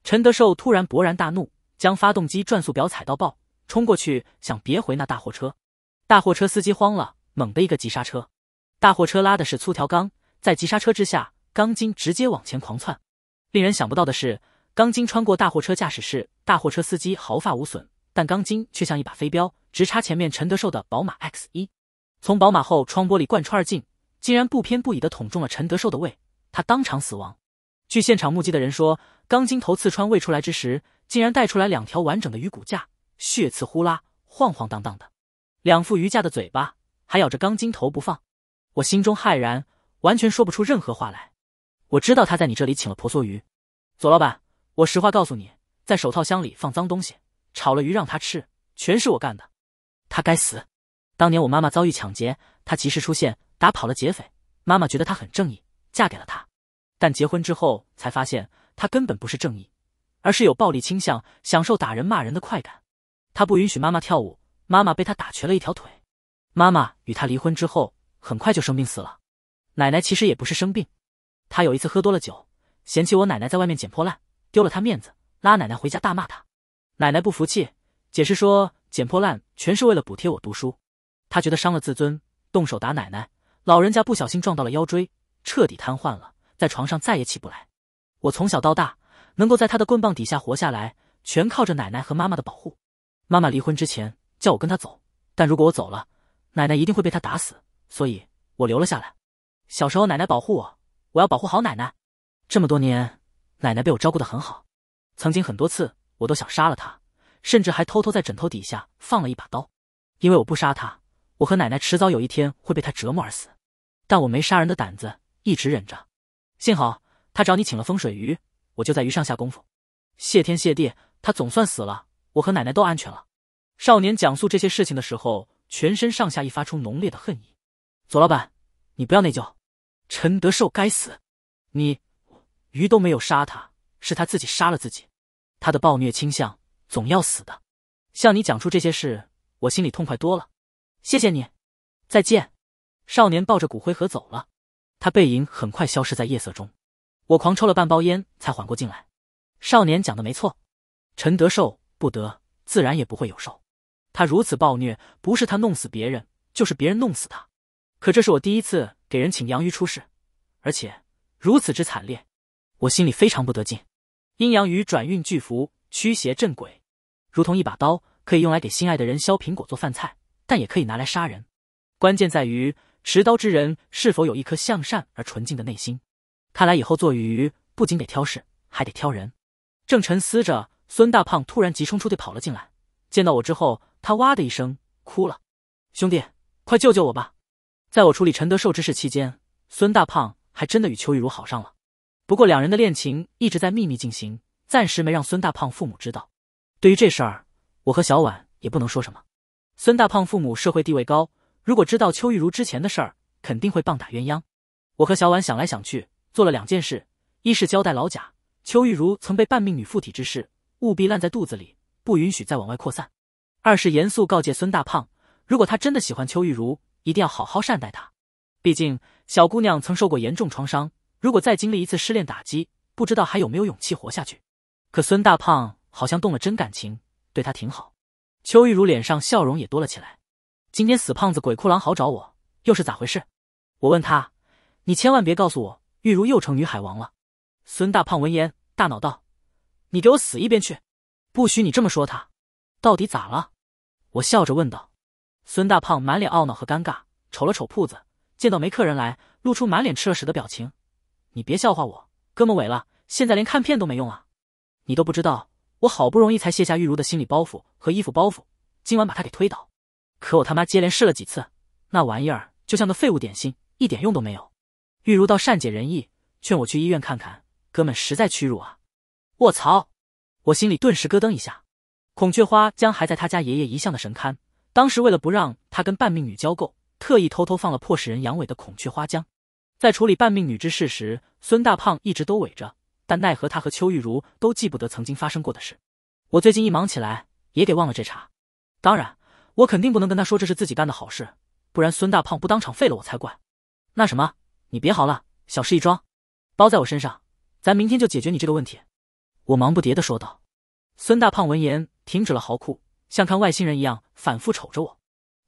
陈德寿突然勃然大怒，将发动机转速表踩到爆，冲过去想别回那大货车。大货车司机慌了，猛地一个急刹车。大货车拉的是粗条钢，在急刹车之下，钢筋直接往前狂窜。令人想不到的是，钢筋穿过大货车驾驶室，大货车司机毫发无损，但钢筋却像一把飞镖，直插前面陈德寿的宝马 X1，从宝马后窗玻璃贯穿而进。竟然不偏不倚的捅中了陈德寿的胃，他当场死亡。据现场目击的人说，钢筋头刺穿胃出来之时，竟然带出来两条完整的鱼骨架，血刺呼啦晃晃荡荡的，两副鱼架的嘴巴还咬着钢筋头不放。我心中骇然，完全说不出任何话来。我知道他在你这里请了婆娑鱼，左老板，我实话告诉你，在手套箱里放脏东西，炒了鱼让他吃，全是我干的。他该死！当年我妈妈遭遇抢劫，他及时出现。打跑了劫匪，妈妈觉得他很正义，嫁给了他。但结婚之后才发现，他根本不是正义，而是有暴力倾向，享受打人骂人的快感。他不允许妈妈跳舞，妈妈被他打瘸了一条腿。妈妈与他离婚之后，很快就生病死了。奶奶其实也不是生病，他有一次喝多了酒，嫌弃我奶奶在外面捡破烂，丢了他面子，拉奶奶回家大骂他。奶奶不服气，解释说捡破烂全是为了补贴我读书。他觉得伤了自尊，动手打奶奶。老人家不小心撞到了腰椎，彻底瘫痪了，在床上再也起不来。我从小到大能够在他的棍棒底下活下来，全靠着奶奶和妈妈的保护。妈妈离婚之前叫我跟他走，但如果我走了，奶奶一定会被他打死，所以我留了下来。小时候奶奶保护我，我要保护好奶奶。这么多年，奶奶被我照顾得很好。曾经很多次，我都想杀了她，甚至还偷偷在枕头底下放了一把刀，因为我不杀他，我和奶奶迟早有一天会被他折磨而死。但我没杀人的胆子，一直忍着。幸好他找你请了风水鱼，我就在鱼上下功夫。谢天谢地，他总算死了，我和奶奶都安全了。少年讲述这些事情的时候，全身上下一发出浓烈的恨意。左老板，你不要内疚，陈德寿该死。你鱼都没有杀他，是他自己杀了自己。他的暴虐倾向总要死的。向你讲出这些事，我心里痛快多了。谢谢你，再见。少年抱着骨灰盒走了，他背影很快消失在夜色中。我狂抽了半包烟才缓过劲来。少年讲的没错，陈德寿不得，自然也不会有寿。他如此暴虐，不是他弄死别人，就是别人弄死他。可这是我第一次给人请杨鱼出事，而且如此之惨烈，我心里非常不得劲。阴阳鱼转运巨符驱邪镇鬼，如同一把刀，可以用来给心爱的人削苹果做饭菜，但也可以拿来杀人。关键在于。持刀之人是否有一颗向善而纯净的内心？看来以后做鱼不仅得挑事，还得挑人。正沉思着，孙大胖突然急冲冲地跑了进来。见到我之后，他哇的一声哭了：“兄弟，快救救我吧！”在我处理陈德寿之事期间，孙大胖还真的与邱玉茹好上了。不过两人的恋情一直在秘密进行，暂时没让孙大胖父母知道。对于这事儿，我和小婉也不能说什么。孙大胖父母社会地位高。如果知道邱玉如之前的事儿，肯定会棒打鸳鸯。我和小婉想来想去，做了两件事：一是交代老贾，邱玉如曾被半命女附体之事，务必烂在肚子里，不允许再往外扩散；二是严肃告诫孙大胖，如果他真的喜欢邱玉如，一定要好好善待她。毕竟小姑娘曾受过严重创伤，如果再经历一次失恋打击，不知道还有没有勇气活下去。可孙大胖好像动了真感情，对她挺好。邱玉如脸上笑容也多了起来。今天死胖子鬼哭狼嚎找我，又是咋回事？我问他：“你千万别告诉我，玉如又成女海王了。”孙大胖闻言大恼道：“你给我死一边去！不许你这么说她！到底咋了？”我笑着问道。孙大胖满脸懊恼和尴尬，瞅了瞅铺子，见到没客人来，露出满脸吃了屎的表情。“你别笑话我，哥们萎了，现在连看片都没用啊！你都不知道，我好不容易才卸下玉如的心理包袱和衣服包袱，今晚把她给推倒。”可我他妈接连试了几次，那玩意儿就像个废物点心，一点用都没有。玉如道善解人意，劝我去医院看看。哥们实在屈辱啊！卧槽！我心里顿时咯噔一下。孔雀花浆还在他家爷爷遗像的神龛。当时为了不让他跟半命女交媾，特意偷偷放了迫使人阳痿的孔雀花浆。在处理半命女之事时，孙大胖一直都萎着，但奈何他和邱玉如都记不得曾经发生过的事。我最近一忙起来，也给忘了这茬。当然。我肯定不能跟他说这是自己干的好事，不然孙大胖不当场废了我才怪。那什么，你别嚎了，小事一桩，包在我身上，咱明天就解决你这个问题。我忙不迭的说道。孙大胖闻言停止了嚎哭，像看外星人一样反复瞅着我，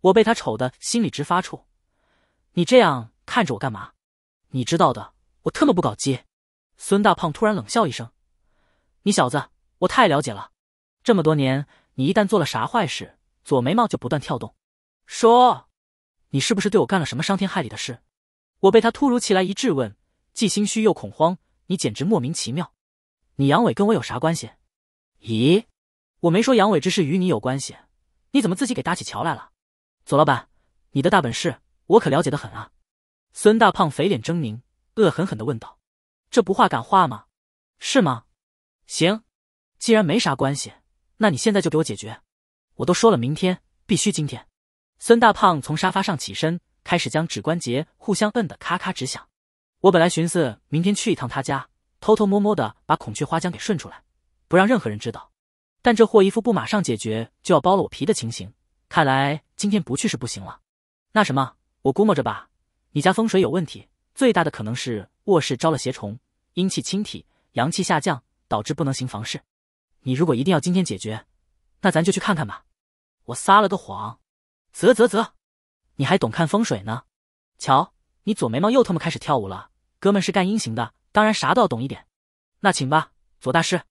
我被他瞅得心里直发怵。你这样看着我干嘛？你知道的，我特么不搞基。孙大胖突然冷笑一声：“你小子，我太了解了，这么多年，你一旦做了啥坏事。”左眉毛就不断跳动，说：“你是不是对我干了什么伤天害理的事？”我被他突如其来一质问，既心虚又恐慌。你简直莫名其妙！你阳痿跟我有啥关系？咦，我没说阳痿之事与你有关系，你怎么自己给搭起桥来了？左老板，你的大本事我可了解的很啊！”孙大胖肥脸狰狞，恶狠狠的问道：“这不画敢画吗？是吗？行，既然没啥关系，那你现在就给我解决。”我都说了，明天必须今天。孙大胖从沙发上起身，开始将指关节互相摁得咔咔直响。我本来寻思明天去一趟他家，偷偷摸摸的把孔雀花浆给顺出来，不让任何人知道。但这货一副不马上解决就要剥了我皮的情形，看来今天不去是不行了。那什么，我估摸着吧，你家风水有问题，最大的可能是卧室招了邪虫，阴气清体，阳气下降，导致不能行房事。你如果一定要今天解决，那咱就去看看吧。我撒了个谎，啧啧啧，你还懂看风水呢？瞧你左眉毛又他妈开始跳舞了，哥们是干阴行的，当然啥都要懂一点。那请吧，左大师。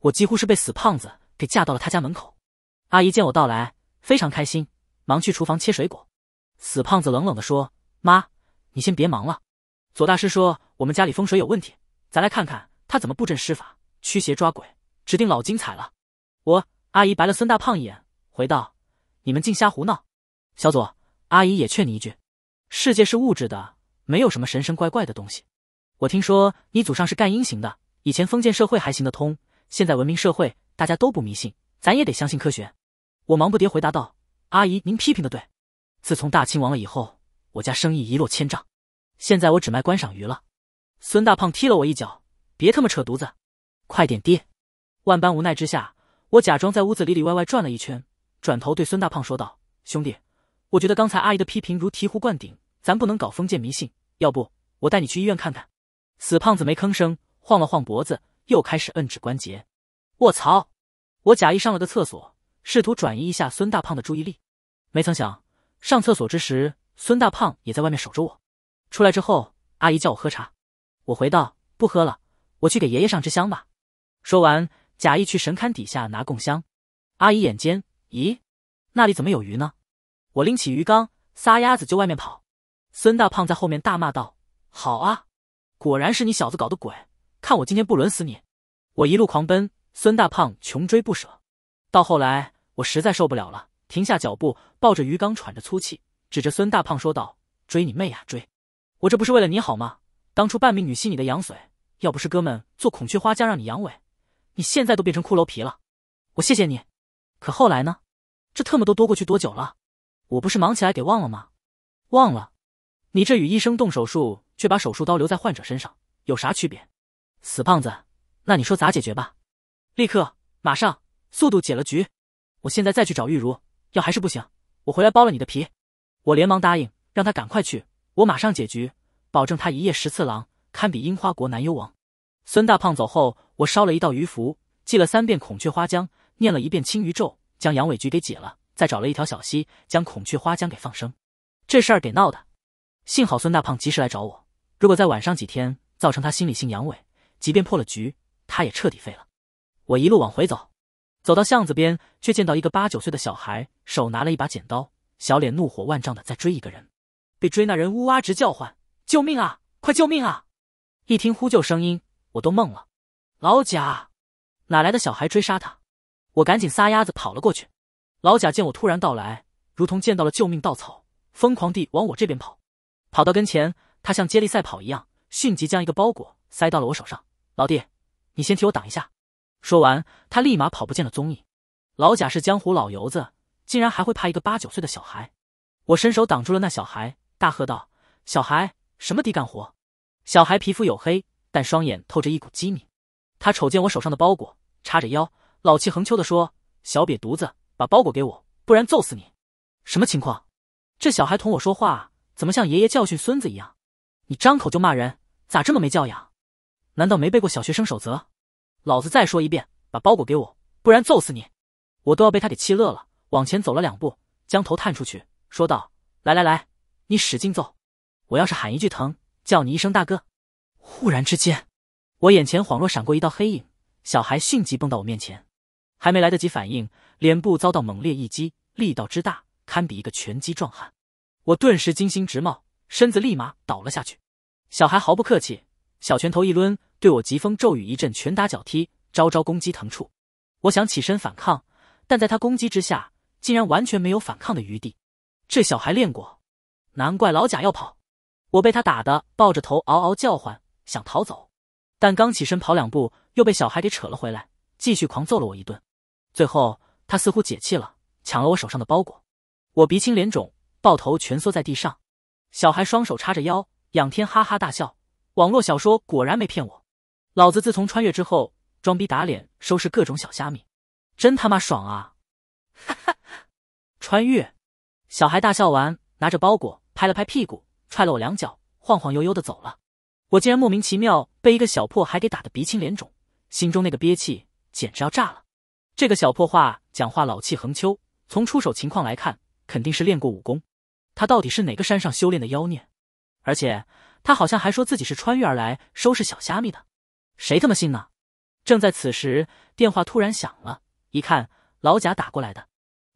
我几乎是被死胖子给架到了他家门口。阿姨见我到来，非常开心，忙去厨房切水果。死胖子冷冷的说：“妈，你先别忙了。”左大师说：“我们家里风水有问题，咱来看看他怎么布阵施法驱邪抓鬼。”指定老精彩了。我阿姨白了孙大胖一眼，回道。你们净瞎胡闹，小左阿姨也劝你一句，世界是物质的，没有什么神神怪怪的东西。我听说你祖上是干阴行的，以前封建社会还行得通，现在文明社会大家都不迷信，咱也得相信科学。我忙不迭回答道：“阿姨，您批评的对。自从大清亡了以后，我家生意一落千丈，现在我只卖观赏鱼了。”孙大胖踢了我一脚，别他妈扯犊子，快点跌。万般无奈之下，我假装在屋子里里外外转了一圈。转头对孙大胖说道：“兄弟，我觉得刚才阿姨的批评如醍醐灌顶，咱不能搞封建迷信。要不我带你去医院看看。”死胖子没吭声，晃了晃脖子，又开始摁指关节。卧槽！我假意上了个厕所，试图转移一下孙大胖的注意力。没曾想上厕所之时，孙大胖也在外面守着我。出来之后，阿姨叫我喝茶，我回道：“不喝了，我去给爷爷上支香吧。”说完，假意去神龛底下拿供香。阿姨眼尖。咦，那里怎么有鱼呢？我拎起鱼缸，撒丫子就外面跑。孙大胖在后面大骂道：“好啊，果然是你小子搞的鬼！看我今天不轮死你！”我一路狂奔，孙大胖穷追不舍。到后来，我实在受不了了，停下脚步，抱着鱼缸喘着粗气，指着孙大胖说道：“追你妹呀！追！我这不是为了你好吗？当初半命女吸你的羊水，要不是哥们做孔雀花浆让你阳痿，你现在都变成骷髅皮了。我谢谢你。”可后来呢？这特么都多过去多久了？我不是忙起来给忘了吗？忘了？你这与医生动手术却把手术刀留在患者身上有啥区别？死胖子，那你说咋解决吧？立刻，马上，速度解了局。我现在再去找玉茹，要还是不行，我回来剥了你的皮。我连忙答应，让他赶快去，我马上解局，保证他一夜十次郎，堪比樱花国南幽王。孙大胖走后，我烧了一道鱼符，祭了三遍孔雀花浆。念了一遍青鱼咒，将阳痿局给解了，再找了一条小溪，将孔雀花浆给放生。这事儿给闹的，幸好孙大胖及时来找我，如果再晚上几天，造成他心理性阳痿，即便破了局，他也彻底废了。我一路往回走，走到巷子边，却见到一个八九岁的小孩，手拿了一把剪刀，小脸怒火万丈的在追一个人，被追那人呜哇直叫唤：“救命啊！快救命啊！”一听呼救声音，我都懵了，老贾，哪来的小孩追杀他？我赶紧撒丫子跑了过去，老贾见我突然到来，如同见到了救命稻草，疯狂地往我这边跑。跑到跟前，他像接力赛跑一样迅即将一个包裹塞到了我手上。老弟，你先替我挡一下。说完，他立马跑不见了踪影。老贾是江湖老油子，竟然还会怕一个八九岁的小孩。我伸手挡住了那小孩，大喝道：“小孩，什么地干活？”小孩皮肤黝黑，但双眼透着一股机敏。他瞅见我手上的包裹，叉着腰。老气横秋的说：“小瘪犊子，把包裹给我，不然揍死你！”什么情况？这小孩同我说话，怎么像爷爷教训孙子一样？你张口就骂人，咋这么没教养？难道没背过小学生守则？老子再说一遍，把包裹给我，不然揍死你！我都要被他给气乐了，往前走了两步，将头探出去，说道：“来来来，你使劲揍！我要是喊一句疼，叫你一声大哥！”忽然之间，我眼前恍若闪过一道黑影，小孩迅即蹦到我面前。还没来得及反应，脸部遭到猛烈一击，力道之大，堪比一个拳击壮汉。我顿时惊心直冒，身子立马倒了下去。小孩毫不客气，小拳头一抡，对我疾风骤雨一阵拳打脚踢，招招攻击，疼处。我想起身反抗，但在他攻击之下，竟然完全没有反抗的余地。这小孩练过，难怪老贾要跑。我被他打的抱着头嗷嗷叫唤，想逃走，但刚起身跑两步，又被小孩给扯了回来，继续狂揍了我一顿。最后，他似乎解气了，抢了我手上的包裹。我鼻青脸肿，抱头蜷缩在地上。小孩双手叉着腰，仰天哈哈大笑。网络小说果然没骗我，老子自从穿越之后，装逼打脸，收拾各种小虾米，真他妈爽啊！哈哈，穿越！小孩大笑完，拿着包裹拍了拍屁股，踹了我两脚，晃晃悠悠的走了。我竟然莫名其妙被一个小破孩给打得鼻青脸肿，心中那个憋气简直要炸了。这个小破话，讲话老气横秋。从出手情况来看，肯定是练过武功。他到底是哪个山上修炼的妖孽？而且他好像还说自己是穿越而来收拾小虾米的，谁他妈信呢？正在此时，电话突然响了，一看老贾打过来的，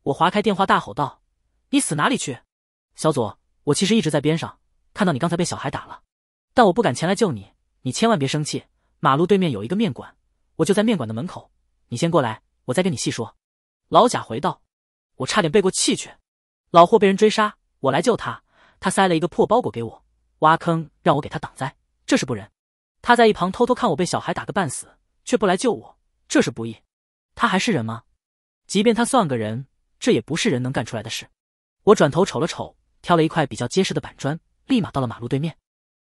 我划开电话大吼道：“你死哪里去，小左？我其实一直在边上，看到你刚才被小孩打了，但我不敢前来救你。你千万别生气。马路对面有一个面馆，我就在面馆的门口，你先过来。”我再跟你细说。老贾回道：“我差点背过气去。老霍被人追杀，我来救他。他塞了一个破包裹给我，挖坑让我给他挡灾，这是不仁。他在一旁偷偷看我被小孩打个半死，却不来救我，这是不义。他还是人吗？即便他算个人，这也不是人能干出来的事。”我转头瞅了瞅，挑了一块比较结实的板砖，立马到了马路对面。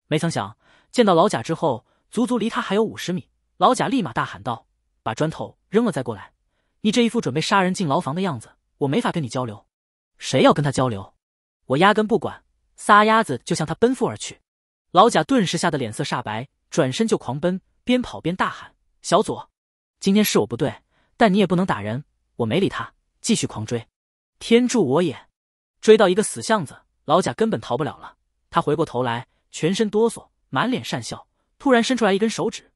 没曾想，见到老贾之后，足足离他还有五十米，老贾立马大喊道：“把砖头扔了再过来！”你这一副准备杀人进牢房的样子，我没法跟你交流。谁要跟他交流，我压根不管，撒丫子就向他奔赴而去。老贾顿时吓得脸色煞白，转身就狂奔，边跑边大喊：“小左，今天是我不对，但你也不能打人。”我没理他，继续狂追。天助我也！追到一个死巷子，老贾根本逃不了了。他回过头来，全身哆嗦，满脸讪笑，突然伸出来一根手指：“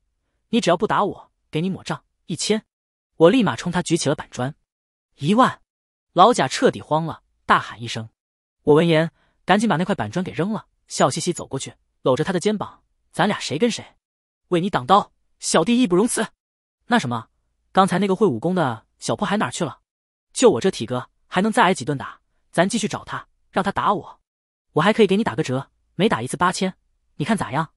你只要不打我，给你抹账一千。”我立马冲他举起了板砖，一万！老贾彻底慌了，大喊一声。我闻言赶紧把那块板砖给扔了，笑嘻嘻走过去，搂着他的肩膀：“咱俩谁跟谁？为你挡刀，小弟义不容辞。”那什么，刚才那个会武功的小破孩哪去了？就我这体格，还能再挨几顿打？咱继续找他，让他打我，我还可以给你打个折，每打一次八千，你看咋样？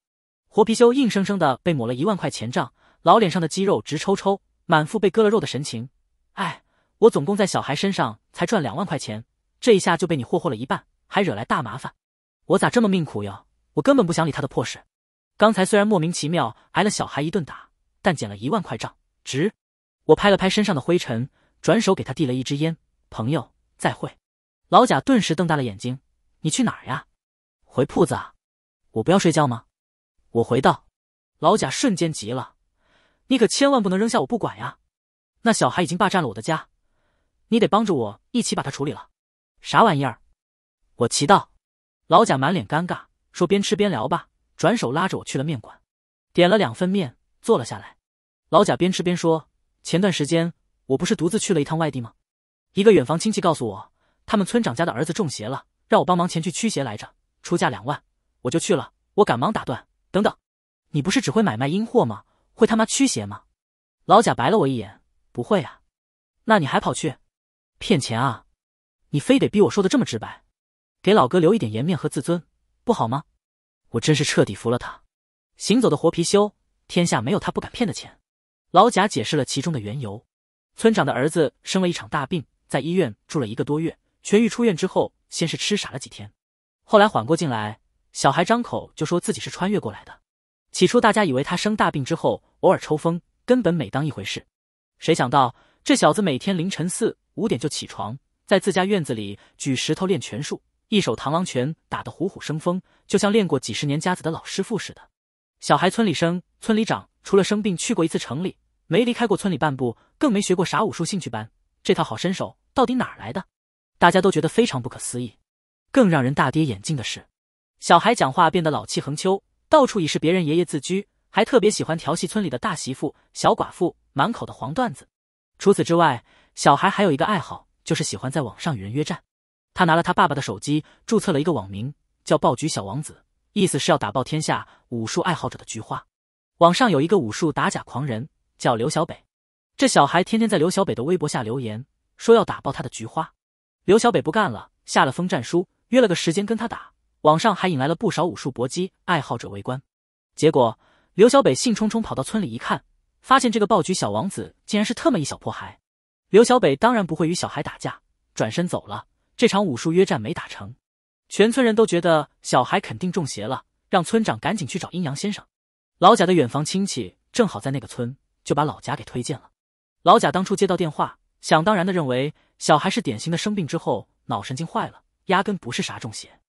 活皮修硬生生的被抹了一万块钱账，老脸上的肌肉直抽抽。满腹被割了肉的神情，哎，我总共在小孩身上才赚两万块钱，这一下就被你霍霍了一半，还惹来大麻烦，我咋这么命苦哟？我根本不想理他的破事。刚才虽然莫名其妙挨了小孩一顿打，但捡了一万块账，值。我拍了拍身上的灰尘，转手给他递了一支烟，朋友，再会。老贾顿时瞪大了眼睛，你去哪儿呀？回铺子啊？我不要睡觉吗？我回道。老贾瞬间急了。你可千万不能扔下我不管呀！那小孩已经霸占了我的家，你得帮着我一起把他处理了。啥玩意儿？我奇道。老贾满脸尴尬，说：“边吃边聊吧。”转手拉着我去了面馆，点了两份面，坐了下来。老贾边吃边说：“前段时间我不是独自去了一趟外地吗？一个远房亲戚告诉我，他们村长家的儿子中邪了，让我帮忙前去驱邪来着，出价两万，我就去了。”我赶忙打断：“等等，你不是只会买卖阴货吗？”会他妈驱邪吗？老贾白了我一眼，不会啊，那你还跑去骗钱啊？你非得逼我说的这么直白，给老哥留一点颜面和自尊，不好吗？我真是彻底服了他，行走的活貔貅，天下没有他不敢骗的钱。老贾解释了其中的缘由：村长的儿子生了一场大病，在医院住了一个多月，痊愈出院之后，先是痴傻了几天，后来缓过劲来，小孩张口就说自己是穿越过来的。起初大家以为他生大病之后偶尔抽风，根本没当一回事。谁想到这小子每天凌晨四五点就起床，在自家院子里举石头练拳术，一手螳螂拳打得虎虎生风，就像练过几十年家子的老师傅似的。小孩村里生，村里长，除了生病去过一次城里，没离开过村里半步，更没学过啥武术兴趣班。这套好身手到底哪儿来的？大家都觉得非常不可思议。更让人大跌眼镜的是，小孩讲话变得老气横秋。到处以是别人爷爷自居，还特别喜欢调戏村里的大媳妇、小寡妇，满口的黄段子。除此之外，小孩还有一个爱好，就是喜欢在网上与人约战。他拿了他爸爸的手机，注册了一个网名叫“爆菊小王子”，意思是要打爆天下武术爱好者的菊花。网上有一个武术打假狂人，叫刘小北。这小孩天天在刘小北的微博下留言，说要打爆他的菊花。刘小北不干了，下了封战书，约了个时间跟他打。网上还引来了不少武术搏击爱好者围观，结果刘小北兴冲冲跑到村里一看，发现这个暴菊小王子竟然是特么一小破孩。刘小北当然不会与小孩打架，转身走了。这场武术约战没打成，全村人都觉得小孩肯定中邪了，让村长赶紧去找阴阳先生。老贾的远房亲戚正好在那个村，就把老贾给推荐了。老贾当初接到电话，想当然的认为小孩是典型的生病之后脑神经坏了，压根不是啥中邪。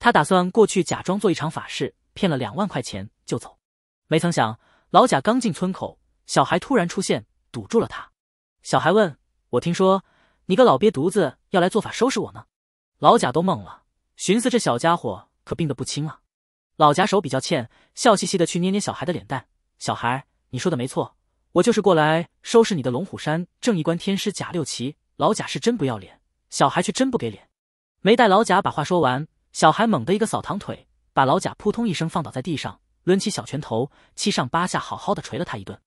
他打算过去假装做一场法事，骗了两万块钱就走。没曾想，老贾刚进村口，小孩突然出现，堵住了他。小孩问：“我听说你个老瘪犊子要来做法收拾我呢？”老贾都懵了，寻思这小家伙可病得不轻啊。老贾手比较欠，笑嘻嘻的去捏捏小孩的脸蛋。小孩：“你说的没错，我就是过来收拾你的龙虎山正义观天师贾六奇。”老贾是真不要脸，小孩却真不给脸。没待老贾把话说完。小孩猛地一个扫堂腿，把老贾扑通一声放倒在地上，抡起小拳头七上八下，好好的捶了他一顿。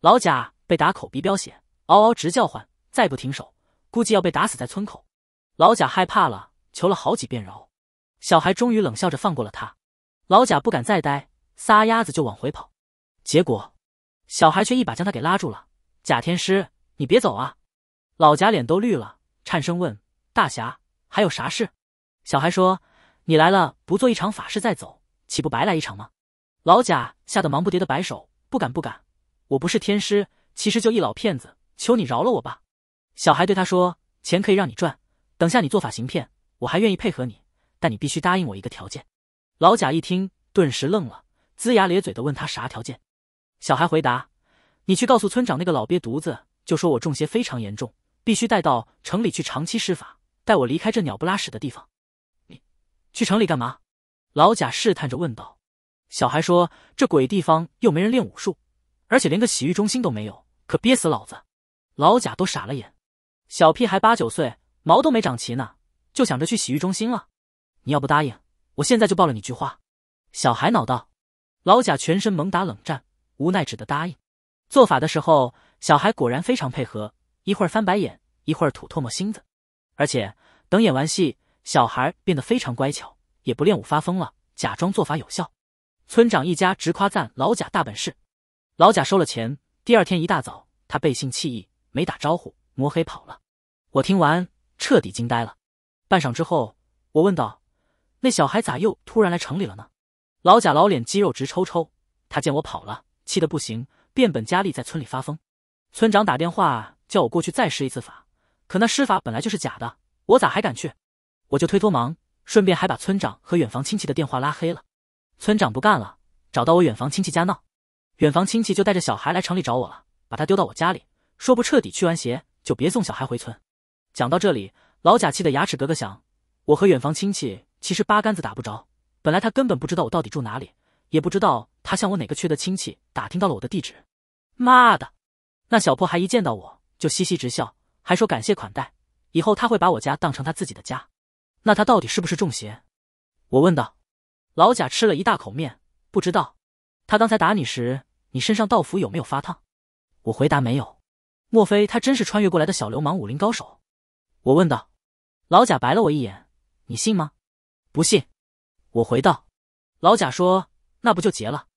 老贾被打口鼻飙血，嗷嗷直叫唤，再不停手，估计要被打死在村口。老贾害怕了，求了好几遍饶，小孩终于冷笑着放过了他。老贾不敢再呆，撒丫子就往回跑，结果小孩却一把将他给拉住了：“贾天师，你别走啊！”老贾脸都绿了，颤声问：“大侠，还有啥事？”小孩说。你来了不做一场法事再走，岂不白来一场吗？老贾吓得忙不迭的摆手，不敢不敢，我不是天师，其实就一老骗子，求你饶了我吧。小孩对他说：“钱可以让你赚，等下你做法行骗，我还愿意配合你，但你必须答应我一个条件。”老贾一听，顿时愣了，龇牙咧嘴的问他啥条件。小孩回答：“你去告诉村长那个老鳖犊子，就说我中邪非常严重，必须带到城里去长期施法，带我离开这鸟不拉屎的地方。”去城里干嘛？老贾试探着问道。小孩说：“这鬼地方又没人练武术，而且连个洗浴中心都没有，可憋死老子！”老贾都傻了眼。小屁孩八九岁，毛都没长齐呢，就想着去洗浴中心了。你要不答应，我现在就爆了你菊花！”小孩恼道。老贾全身猛打冷战，无奈只得答应。做法的时候，小孩果然非常配合，一会儿翻白眼，一会儿吐唾沫星子，而且等演完戏。小孩变得非常乖巧，也不练武发疯了，假装做法有效。村长一家直夸赞老贾大本事，老贾收了钱。第二天一大早，他背信弃义，没打招呼，摸黑跑了。我听完彻底惊呆了。半晌之后，我问道：“那小孩咋又突然来城里了呢？”老贾老脸肌肉直抽抽，他见我跑了，气得不行，变本加厉在村里发疯。村长打电话叫我过去再施一次法，可那施法本来就是假的，我咋还敢去？我就推脱忙，顺便还把村长和远房亲戚的电话拉黑了。村长不干了，找到我远房亲戚家闹，远房亲戚就带着小孩来城里找我了，把他丢到我家里，说不彻底驱完邪就别送小孩回村。讲到这里，老贾气得牙齿咯咯响。我和远房亲戚其实八竿子打不着，本来他根本不知道我到底住哪里，也不知道他向我哪个区的亲戚打听到了我的地址。妈的，那小破孩一见到我就嘻嘻直笑，还说感谢款待，以后他会把我家当成他自己的家。那他到底是不是中邪？我问道。老贾吃了一大口面，不知道。他刚才打你时，你身上道符有没有发烫？我回答没有。莫非他真是穿越过来的小流氓武林高手？我问道。老贾白了我一眼。你信吗？不信。我回道。老贾说：“那不就结了？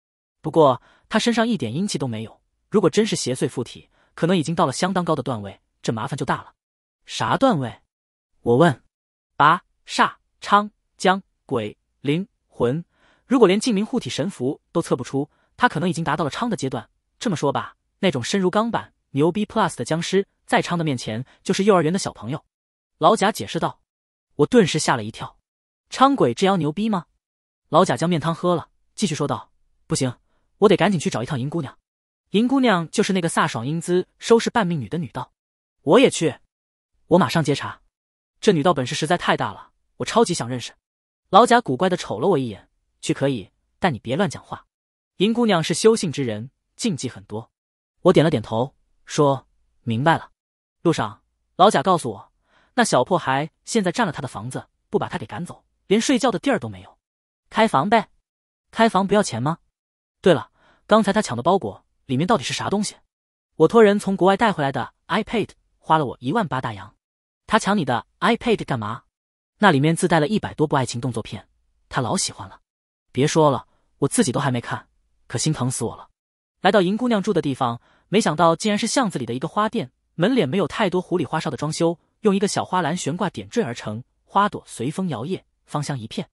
不过他身上一点阴气都没有。如果真是邪祟附体，可能已经到了相当高的段位，这麻烦就大了。”啥段位？我问。八。煞昌将、鬼灵魂，如果连净明护体神符都测不出，他可能已经达到了昌的阶段。这么说吧，那种身如钢板、牛逼 plus 的僵尸，在昌的面前就是幼儿园的小朋友。老贾解释道。我顿时吓了一跳，昌鬼这妖牛逼吗？老贾将面汤喝了，继续说道：“不行，我得赶紧去找一趟银姑娘。银姑娘就是那个飒爽英姿、收拾半命女的女道。我也去，我马上接茬。这女道本事实在太大了。”我超级想认识，老贾古怪的瞅了我一眼，去可以，但你别乱讲话。银姑娘是修性之人，禁忌很多。我点了点头，说明白了。路上，老贾告诉我，那小破孩现在占了他的房子，不把他给赶走，连睡觉的地儿都没有。开房呗，开房不要钱吗？对了，刚才他抢的包裹里面到底是啥东西？我托人从国外带回来的 iPad，花了我一万八大洋。他抢你的 iPad 干嘛？那里面自带了一百多部爱情动作片，他老喜欢了。别说了，我自己都还没看，可心疼死我了。来到银姑娘住的地方，没想到竟然是巷子里的一个花店，门脸没有太多花里花哨的装修，用一个小花篮悬挂点缀而成，花朵随风摇曳，芳香一片。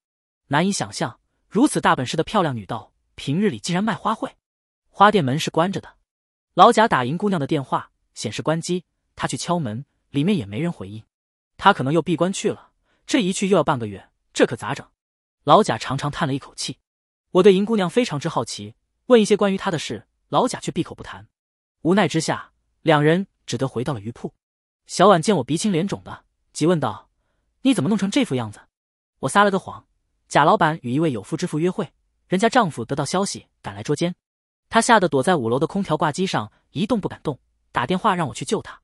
难以想象，如此大本事的漂亮女道，平日里竟然卖花卉。花店门是关着的，老贾打银姑娘的电话显示关机，他去敲门，里面也没人回应，她可能又闭关去了。这一去又要半个月，这可咋整？老贾长长叹了一口气。我对银姑娘非常之好奇，问一些关于她的事，老贾却闭口不谈。无奈之下，两人只得回到了鱼铺。小婉见我鼻青脸肿的，急问道：“你怎么弄成这副样子？”我撒了个谎：贾老板与一位有夫之妇约会，人家丈夫得到消息赶来捉奸，他吓得躲在五楼的空调挂机上一动不敢动，打电话让我去救他。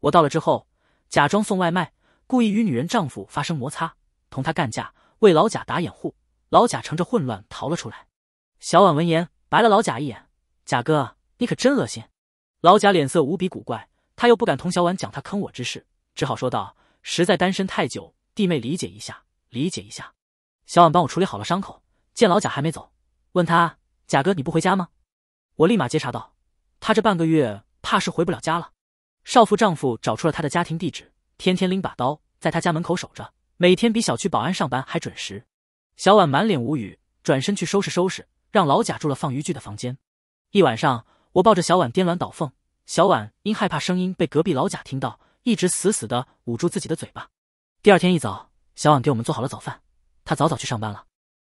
我到了之后，假装送外卖。故意与女人丈夫发生摩擦，同他干架，为老贾打掩护。老贾乘着混乱逃了出来。小婉闻言白了老贾一眼：“贾哥，你可真恶心。”老贾脸色无比古怪，他又不敢同小婉讲他坑我之事，只好说道：“实在单身太久，弟妹理解一下，理解一下。”小婉帮我处理好了伤口，见老贾还没走，问他：“贾哥，你不回家吗？”我立马接茬道：“他这半个月怕是回不了家了。”少妇丈夫找出了他的家庭地址。天天拎把刀在他家门口守着，每天比小区保安上班还准时。小婉满脸无语，转身去收拾收拾，让老贾住了放渔具的房间。一晚上，我抱着小婉颠鸾倒凤，小婉因害怕声音被隔壁老贾听到，一直死死的捂住自己的嘴巴。第二天一早，小婉给我们做好了早饭，她早早去上班了。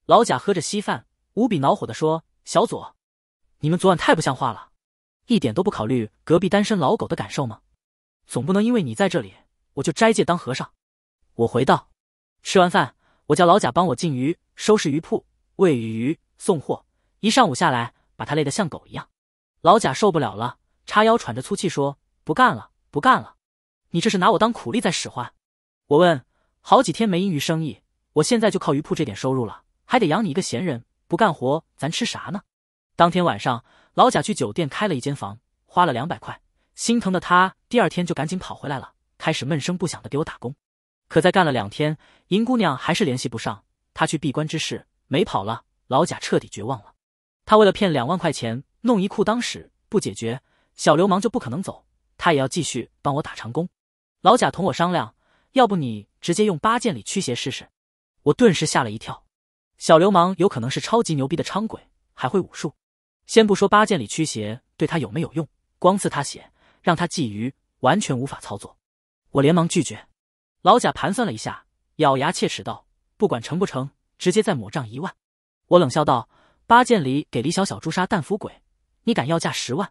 老贾喝着稀饭，无比恼火的说：“小左，你们昨晚太不像话了，一点都不考虑隔壁单身老狗的感受吗？总不能因为你在这里。”我就斋戒当和尚。我回道：吃完饭，我叫老贾帮我进鱼、收拾鱼铺、喂鱼、送货。一上午下来，把他累得像狗一样。老贾受不了了，叉腰喘着粗气说：“不干了，不干了！你这是拿我当苦力在使唤。”我问：“好几天没银鱼生意，我现在就靠鱼铺这点收入了，还得养你一个闲人，不干活咱吃啥呢？”当天晚上，老贾去酒店开了一间房，花了两百块，心疼的他第二天就赶紧跑回来了。开始闷声不响的给我打工，可再干了两天，银姑娘还是联系不上她去闭关之事没跑了。老贾彻底绝望了。他为了骗两万块钱，弄一裤裆屎不解决，小流氓就不可能走。他也要继续帮我打长工。老贾同我商量，要不你直接用八剑里驱邪试试。我顿时吓了一跳，小流氓有可能是超级牛逼的伥鬼，还会武术。先不说八剑里驱邪对他有没有用，光刺他血，让他觊觎，完全无法操作。我连忙拒绝，老贾盘算了一下，咬牙切齿道：“不管成不成，直接再抹账一万。”我冷笑道：“八件里给李小小诛杀蛋斧鬼，你敢要价十万？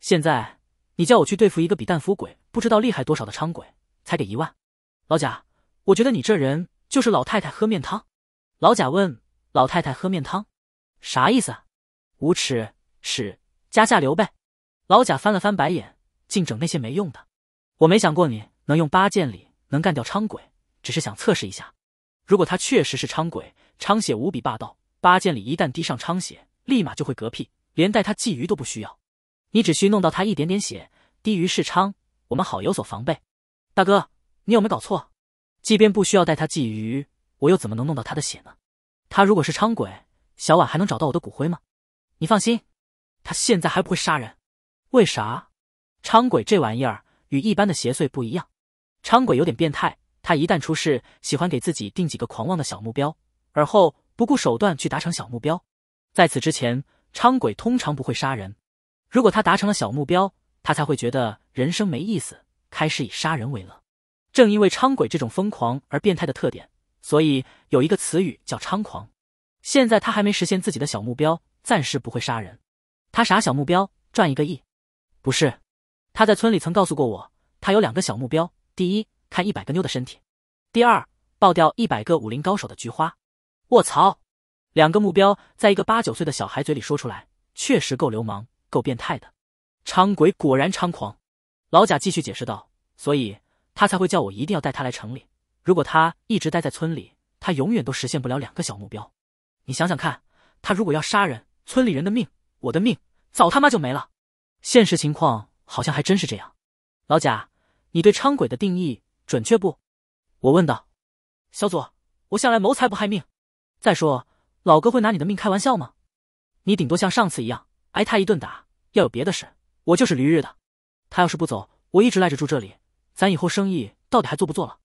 现在你叫我去对付一个比蛋斧鬼不知道厉害多少的昌鬼，才给一万。”老贾，我觉得你这人就是老太太喝面汤。老贾问：“老太太喝面汤，啥意思？”无耻，耻加下流呗。老贾翻了翻白眼，净整那些没用的。我没想过你。能用八剑里能干掉伥鬼，只是想测试一下。如果他确实是伥鬼，伥血无比霸道，八剑里一旦滴上伥血，立马就会嗝屁，连带他觊觎都不需要。你只需弄到他一点点血，低于是娼，我们好有所防备。大哥，你有没有搞错？即便不需要带他觊觎，我又怎么能弄到他的血呢？他如果是伥鬼，小婉还能找到我的骨灰吗？你放心，他现在还不会杀人。为啥？伥鬼这玩意儿与一般的邪祟不一样。昌鬼有点变态，他一旦出事，喜欢给自己定几个狂妄的小目标，而后不顾手段去达成小目标。在此之前，昌鬼通常不会杀人。如果他达成了小目标，他才会觉得人生没意思，开始以杀人为乐。正因为昌鬼这种疯狂而变态的特点，所以有一个词语叫“猖狂”。现在他还没实现自己的小目标，暂时不会杀人。他啥小目标？赚一个亿？不是，他在村里曾告诉过我，他有两个小目标。第一，看一百个妞的身体；第二，爆掉一百个武林高手的菊花。卧槽！两个目标在一个八九岁的小孩嘴里说出来，确实够流氓，够变态的。猖鬼果然猖狂。老贾继续解释道：“所以他才会叫我一定要带他来城里。如果他一直待在村里，他永远都实现不了两个小目标。你想想看，他如果要杀人，村里人的命，我的命，早他妈就没了。现实情况好像还真是这样。”老贾。你对昌鬼的定义准确不？我问道。小左，我向来谋财不害命。再说老哥会拿你的命开玩笑吗？你顶多像上次一样挨他一顿打。要有别的事，我就是驴日的。他要是不走，我一直赖着住这里，咱以后生意到底还做不做了？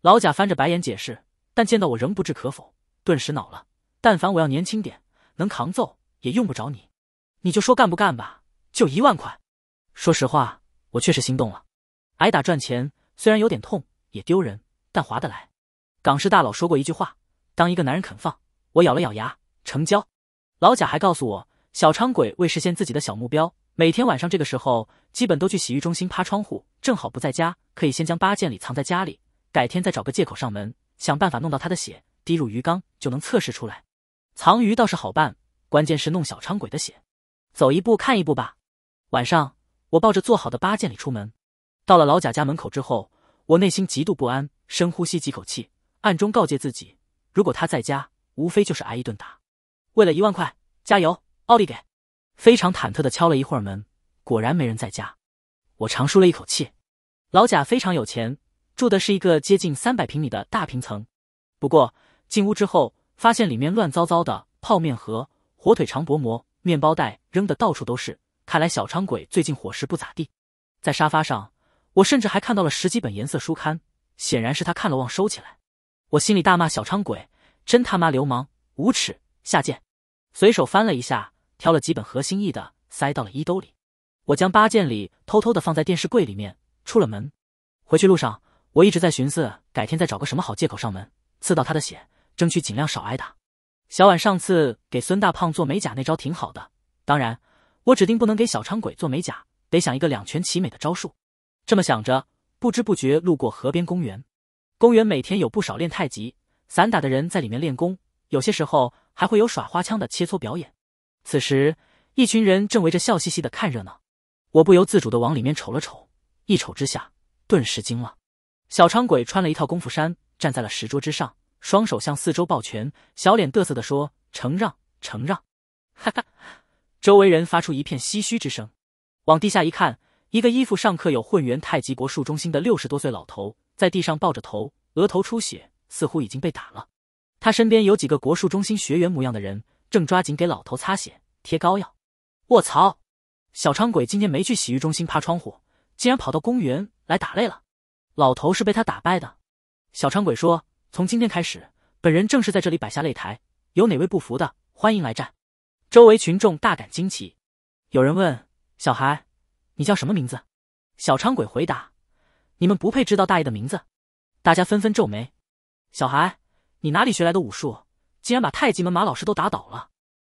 老贾翻着白眼解释，但见到我仍不置可否，顿时恼了。但凡我要年轻点，能扛揍，也用不着你。你就说干不干吧，就一万块。说实话，我确实心动了。挨打赚钱，虽然有点痛，也丢人，但划得来。港式大佬说过一句话：“当一个男人肯放。”我咬了咬牙，成交。老贾还告诉我，小昌鬼为实现自己的小目标，每天晚上这个时候基本都去洗浴中心趴窗户，正好不在家，可以先将八件里藏在家里，改天再找个借口上门，想办法弄到他的血，滴入鱼缸就能测试出来。藏鱼倒是好办，关键是弄小昌鬼的血。走一步看一步吧。晚上，我抱着做好的八件里出门。到了老贾家门口之后，我内心极度不安，深呼吸几口气，暗中告诫自己：如果他在家，无非就是挨一顿打。为了一万块，加油，奥利给！非常忐忑的敲了一会儿门，果然没人在家。我长舒了一口气。老贾非常有钱，住的是一个接近三百平米的大平层。不过进屋之后，发现里面乱糟糟的，泡面盒、火腿肠薄膜、面包袋扔的到处都是，看来小昌鬼最近伙食不咋地。在沙发上。我甚至还看到了十几本颜色书刊，显然是他看了忘收起来。我心里大骂小昌鬼，真他妈流氓无耻下贱。随手翻了一下，挑了几本合心意的，塞到了衣兜里。我将八件里偷偷的放在电视柜里面，出了门。回去路上，我一直在寻思，改天再找个什么好借口上门，刺到他的血，争取尽量少挨打。小婉上次给孙大胖做美甲那招挺好的，当然，我指定不能给小昌鬼做美甲，得想一个两全其美的招数。这么想着，不知不觉路过河边公园。公园每天有不少练太极、散打的人在里面练功，有些时候还会有耍花枪的切磋表演。此时，一群人正围着笑嘻嘻的看热闹。我不由自主的往里面瞅了瞅，一瞅之下，顿时惊了。小昌鬼穿了一套功夫衫，站在了石桌之上，双手向四周抱拳，小脸嘚瑟的说：“承让，承让。” 哈哈，周围人发出一片唏嘘之声。往地下一看。一个衣服上刻有“混元太极国术中心”的六十多岁老头，在地上抱着头，额头出血，似乎已经被打了。他身边有几个国术中心学员模样的人，正抓紧给老头擦血、贴膏药。卧槽！小昌鬼今天没去洗浴中心趴窗户，竟然跑到公园来打擂了。老头是被他打败的。小昌鬼说：“从今天开始，本人正式在这里摆下擂台，有哪位不服的，欢迎来战。”周围群众大感惊奇，有人问：“小孩？”你叫什么名字？小昌鬼回答：“你们不配知道大爷的名字。”大家纷纷皱眉。小孩，你哪里学来的武术？竟然把太极门马老师都打倒了！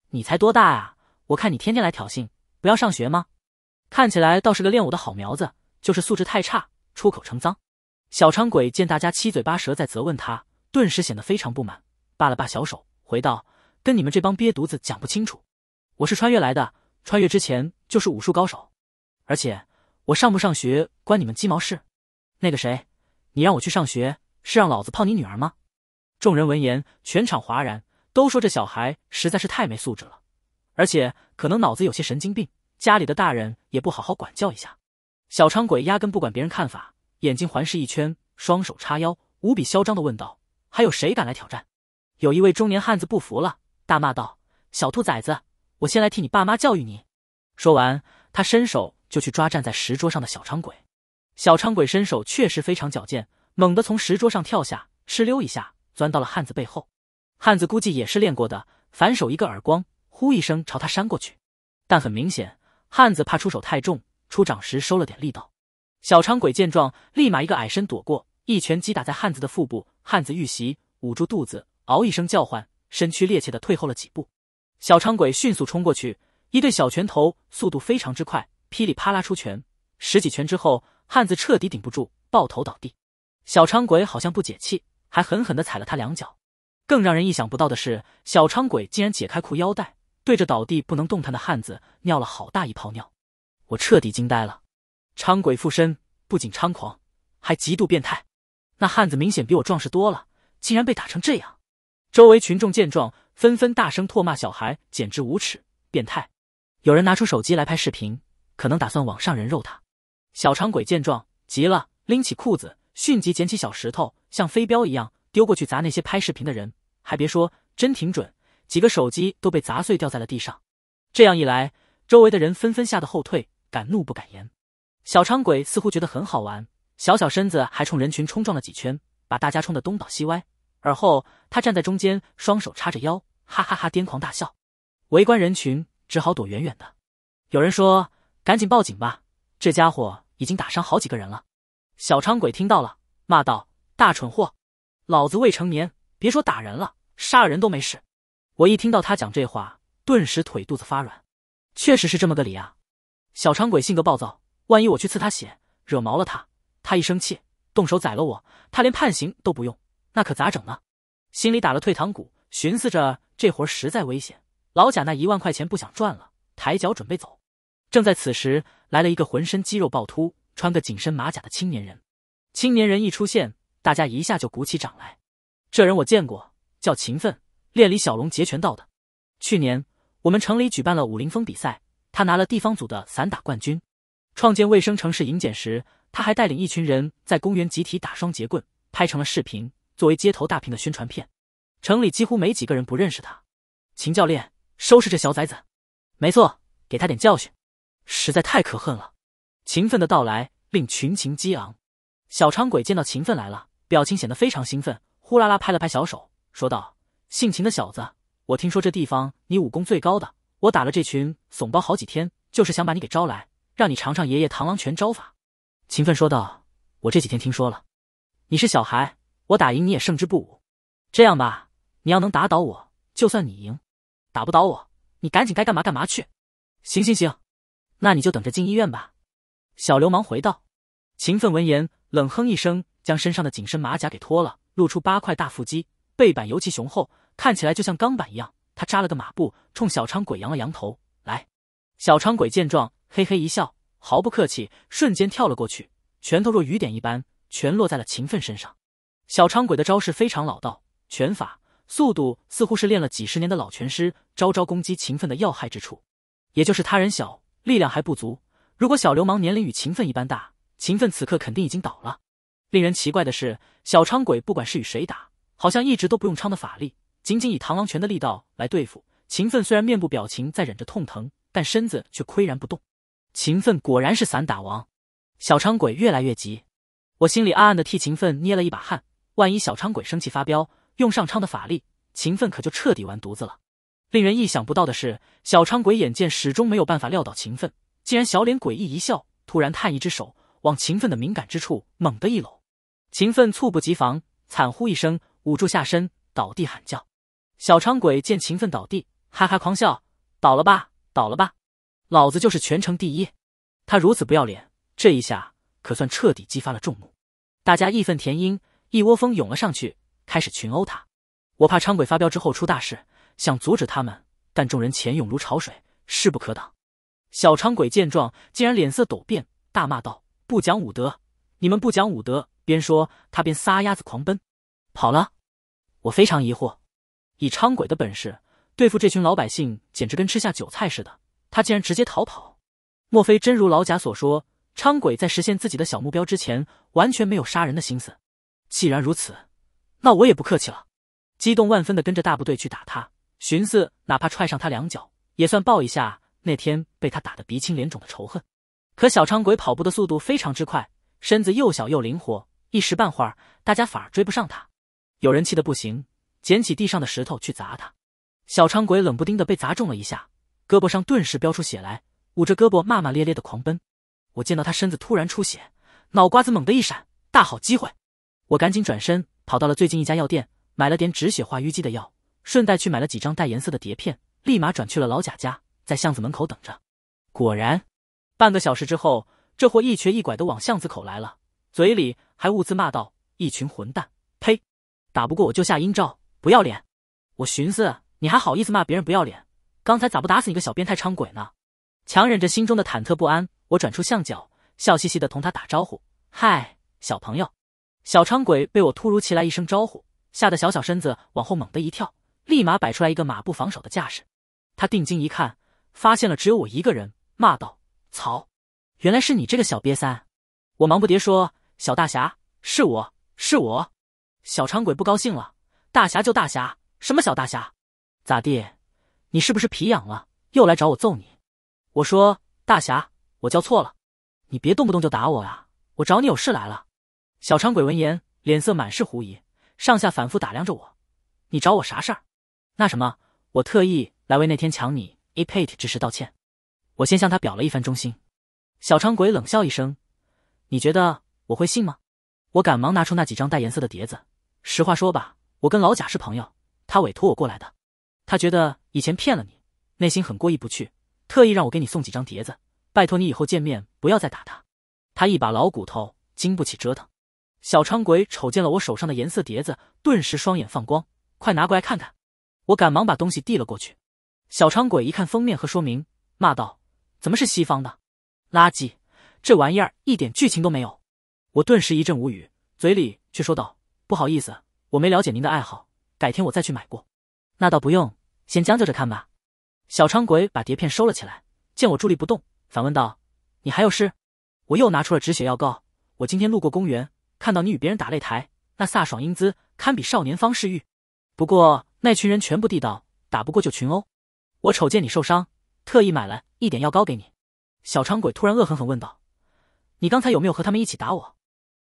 你才多大呀？我看你天天来挑衅，不要上学吗？看起来倒是个练武的好苗子，就是素质太差，出口成脏。小昌鬼见大家七嘴八舌在责问他，顿时显得非常不满，罢了罢小手，回道：“跟你们这帮瘪犊子讲不清楚。我是穿越来的，穿越之前就是武术高手。”而且我上不上学关你们鸡毛事？那个谁，你让我去上学是让老子泡你女儿吗？众人闻言，全场哗然，都说这小孩实在是太没素质了，而且可能脑子有些神经病，家里的大人也不好好管教一下。小昌鬼压根不管别人看法，眼睛环视一圈，双手叉腰，无比嚣张的问道：“还有谁敢来挑战？”有一位中年汉子不服了，大骂道：“小兔崽子，我先来替你爸妈教育你！”说完，他伸手。就去抓站在石桌上的小昌鬼。小昌鬼身手确实非常矫健，猛地从石桌上跳下，哧溜一下钻到了汉子背后。汉子估计也是练过的，反手一个耳光，呼一声朝他扇过去。但很明显，汉子怕出手太重，出掌时收了点力道。小昌鬼见状，立马一个矮身躲过，一拳击打在汉子的腹部。汉子遇袭，捂住肚子，嗷一声叫唤，身躯趔趄的退后了几步。小昌鬼迅速冲过去，一对小拳头速度非常之快。噼里啪啦出拳，十几拳之后，汉子彻底顶不住，抱头倒地。小昌鬼好像不解气，还狠狠地踩了他两脚。更让人意想不到的是，小昌鬼竟然解开裤腰带，对着倒地不能动弹的汉子尿了好大一泡尿。我彻底惊呆了。昌鬼附身不仅猖狂，还极度变态。那汉子明显比我壮实多了，竟然被打成这样。周围群众见状，纷纷大声唾骂小孩，简直无耻变态。有人拿出手机来拍视频。可能打算网上人肉他。小长鬼见状急了，拎起裤子，迅即捡起小石头，像飞镖一样丢过去砸那些拍视频的人。还别说，真挺准，几个手机都被砸碎，掉在了地上。这样一来，周围的人纷纷吓得后退，敢怒不敢言。小长鬼似乎觉得很好玩，小小身子还冲人群冲撞了几圈，把大家冲得东倒西歪。而后他站在中间，双手叉着腰，哈哈哈癫狂大笑。围观人群只好躲远远的。有人说。赶紧报警吧！这家伙已经打伤好几个人了。小昌鬼听到了，骂道：“大蠢货，老子未成年，别说打人了，杀了人都没事。”我一听到他讲这话，顿时腿肚子发软。确实是这么个理啊！小昌鬼性格暴躁，万一我去刺他血，惹毛了他，他一生气动手宰了我，他连判刑都不用，那可咋整呢？心里打了退堂鼓，寻思着这活儿实在危险，老贾那一万块钱不想赚了，抬脚准备走。正在此时，来了一个浑身肌肉暴突、穿个紧身马甲的青年人。青年人一出现，大家一下就鼓起掌来。这人我见过，叫秦奋，练李小龙截拳道的。去年我们城里举办了武林风比赛，他拿了地方组的散打冠军。创建卫生城市迎检时，他还带领一群人在公园集体打双截棍，拍成了视频，作为街头大屏的宣传片。城里几乎没几个人不认识他。秦教练，收拾这小崽子！没错，给他点教训。实在太可恨了！秦奋的到来令群情激昂。小昌鬼见到秦奋来了，表情显得非常兴奋，呼啦啦拍了拍小手，说道：“姓秦的小子，我听说这地方你武功最高，的我打了这群怂包好几天，就是想把你给招来，让你尝尝爷爷螳螂拳招法。”秦奋说道：“我这几天听说了，你是小孩，我打赢你也胜之不武。这样吧，你要能打倒我，就算你赢；打不倒我，你赶紧该干嘛干嘛去。行行行。”那你就等着进医院吧。”小流氓回道。秦奋闻言冷哼一声，将身上的紧身马甲给脱了，露出八块大腹肌，背板尤其雄厚，看起来就像钢板一样。他扎了个马步，冲小昌鬼扬了扬头：“来！”小昌鬼见状，嘿嘿一笑，毫不客气，瞬间跳了过去，拳头若雨点一般，全落在了秦奋身上。小昌鬼的招式非常老道，拳法速度似乎是练了几十年的老拳师，招招攻击秦奋的要害之处，也就是他人小。力量还不足。如果小流氓年龄与勤奋一般大，勤奋此刻肯定已经倒了。令人奇怪的是，小昌鬼不管是与谁打，好像一直都不用昌的法力，仅仅以螳螂拳的力道来对付勤奋。虽然面部表情在忍着痛疼，但身子却岿然不动。勤奋果然是散打王。小昌鬼越来越急，我心里暗暗的替勤奋捏了一把汗。万一小昌鬼生气发飙，用上昌的法力，勤奋可就彻底完犊子了。令人意想不到的是，小昌鬼眼见始终没有办法撂倒秦奋，竟然小脸诡异一笑，突然探一只手往秦奋的敏感之处猛地一搂。秦奋猝不及防，惨呼一声，捂住下身倒地喊叫。小昌鬼见秦奋倒地，哈哈狂笑：“倒了吧，倒了吧，老子就是全城第一！”他如此不要脸，这一下可算彻底激发了众怒，大家义愤填膺，一窝蜂涌了上去，开始群殴他。我怕昌鬼发飙之后出大事。想阻止他们，但众人前涌如潮水，势不可挡。小昌鬼见状，竟然脸色陡变，大骂道：“不讲武德！你们不讲武德！”边说，他边撒丫子狂奔，跑了。我非常疑惑，以昌鬼的本事，对付这群老百姓，简直跟吃下韭菜似的。他竟然直接逃跑，莫非真如老贾所说，昌鬼在实现自己的小目标之前，完全没有杀人的心思？既然如此，那我也不客气了，激动万分的跟着大部队去打他。寻思，哪怕踹上他两脚，也算报一下那天被他打得鼻青脸肿的仇恨。可小昌鬼跑步的速度非常之快，身子又小又灵活，一时半会儿大家反而追不上他。有人气得不行，捡起地上的石头去砸他。小昌鬼冷不丁的被砸中了一下，胳膊上顿时飙出血来，捂着胳膊骂骂咧咧的狂奔。我见到他身子突然出血，脑瓜子猛地一闪，大好机会，我赶紧转身跑到了最近一家药店，买了点止血化瘀积的药。顺带去买了几张带颜色的碟片，立马转去了老贾家，在巷子门口等着。果然，半个小时之后，这货一瘸一拐的往巷子口来了，嘴里还兀自骂道：“一群混蛋，呸！打不过我就下阴招，不要脸！”我寻思，你还好意思骂别人不要脸？刚才咋不打死你个小变态昌鬼呢？强忍着心中的忐忑不安，我转出巷角，笑嘻嘻的同他打招呼：“嗨，小朋友！”小昌鬼被我突如其来一声招呼吓得小小身子往后猛地一跳。立马摆出来一个马不防守的架势，他定睛一看，发现了只有我一个人，骂道：“操，原来是你这个小瘪三！”我忙不迭说：“小大侠，是我，是我。”小长鬼不高兴了：“大侠就大侠，什么小大侠？咋地？你是不是皮痒了，又来找我揍你？”我说：“大侠，我叫错了，你别动不动就打我啊！我找你有事来了。”小长鬼闻言，脸色满是狐疑，上下反复打量着我：“你找我啥事儿？”那什么，我特意来为那天抢你 a p a e 之事道歉，我先向他表了一番忠心。小昌鬼冷笑一声：“你觉得我会信吗？”我赶忙拿出那几张带颜色的碟子。实话说吧，我跟老贾是朋友，他委托我过来的。他觉得以前骗了你，内心很过意不去，特意让我给你送几张碟子，拜托你以后见面不要再打他。他一把老骨头经不起折腾。小昌鬼瞅见了我手上的颜色碟子，顿时双眼放光，快拿过来看看。我赶忙把东西递了过去，小昌鬼一看封面和说明，骂道：“怎么是西方的？垃圾！这玩意儿一点剧情都没有。”我顿时一阵无语，嘴里却说道：“不好意思，我没了解您的爱好，改天我再去买过。”那倒不用，先将就着看吧。小昌鬼把碟片收了起来，见我伫立不动，反问道：“你还有事？”我又拿出了止血药膏。我今天路过公园，看到你与别人打擂台，那飒爽英姿堪比少年方世玉。不过。那群人全部地道，打不过就群殴。我瞅见你受伤，特意买了一点药膏给你。小昌鬼突然恶狠狠问道：“你刚才有没有和他们一起打我？”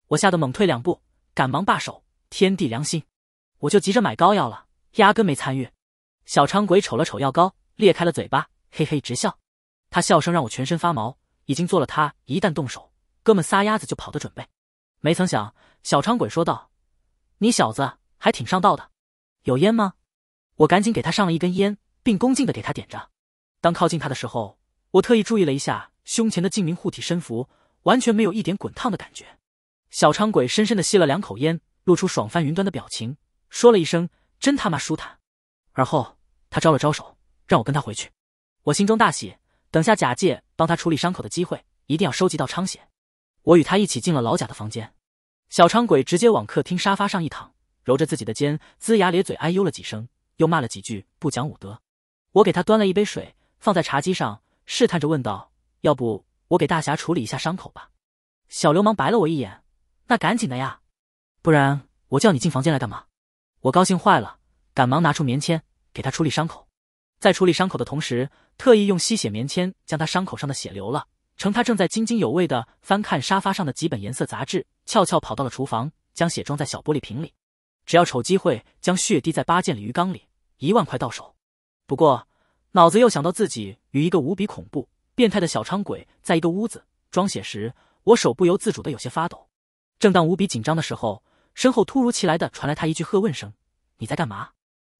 我吓得猛退两步，赶忙罢手。天地良心，我就急着买膏药了，压根没参与。小昌鬼瞅了瞅药膏，裂开了嘴巴，嘿嘿直笑。他笑声让我全身发毛，已经做了他一旦动手，哥们撒丫子就跑的准备。没曾想，小昌鬼说道：“你小子还挺上道的，有烟吗？”我赶紧给他上了一根烟，并恭敬地给他点着。当靠近他的时候，我特意注意了一下胸前的镜明护体身符，完全没有一点滚烫的感觉。小昌鬼深深地吸了两口烟，露出爽翻云端的表情，说了一声：“真他妈舒坦。”而后他招了招手，让我跟他回去。我心中大喜，等下假借帮他处理伤口的机会，一定要收集到昌血。我与他一起进了老贾的房间，小昌鬼直接往客厅沙发上一躺，揉着自己的肩，龇牙咧嘴，哎呦了几声。又骂了几句不讲武德，我给他端了一杯水放在茶几上，试探着问道：“要不我给大侠处理一下伤口吧？”小流氓白了我一眼：“那赶紧的呀，不然我叫你进房间来干嘛？”我高兴坏了，赶忙拿出棉签给他处理伤口，在处理伤口的同时，特意用吸血棉签将他伤口上的血流了。趁他正在津津有味地翻看沙发上的几本颜色杂志，悄悄跑到了厨房，将血装在小玻璃瓶里。只要瞅机会，将血滴在八件鲤鱼缸里，一万块到手。不过，脑子又想到自己与一个无比恐怖、变态的小昌鬼在一个屋子装血时，我手不由自主的有些发抖。正当无比紧张的时候，身后突如其来的传来他一句喝问声：“你在干嘛？”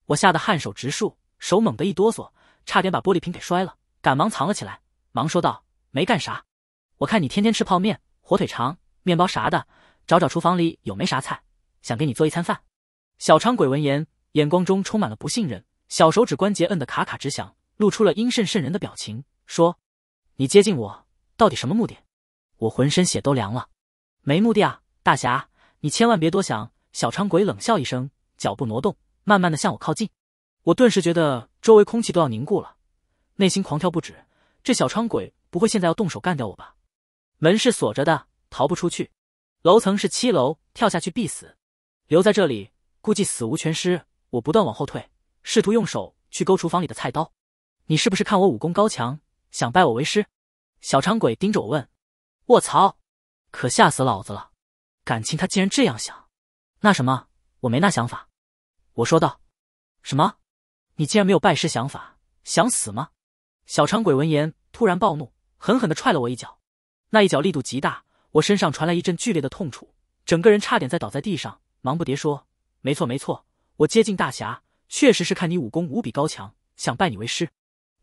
我吓得汗手直竖，手猛地一哆嗦，差点把玻璃瓶给摔了，赶忙藏了起来，忙说道：“没干啥。我看你天天吃泡面、火腿肠、面包啥的，找找厨房里有没啥菜，想给你做一餐饭。”小昌鬼闻言，眼光中充满了不信任，小手指关节摁得咔咔直响，露出了阴甚渗人的表情，说：“你接近我，到底什么目的？”我浑身血都凉了，没目的啊！大侠，你千万别多想。”小昌鬼冷笑一声，脚步挪动，慢慢的向我靠近。我顿时觉得周围空气都要凝固了，内心狂跳不止。这小昌鬼不会现在要动手干掉我吧？门是锁着的，逃不出去。楼层是七楼，跳下去必死。留在这里。估计死无全尸，我不断往后退，试图用手去勾厨房里的菜刀。你是不是看我武功高强，想拜我为师？小长鬼盯着我问。我操，可吓死老子了！感情他竟然这样想？那什么，我没那想法。我说道。什么？你竟然没有拜师想法？想死吗？小长鬼闻言突然暴怒，狠狠的踹了我一脚。那一脚力度极大，我身上传来一阵剧烈的痛楚，整个人差点在倒在地上，忙不迭说。没错，没错，我接近大侠，确实是看你武功无比高强，想拜你为师。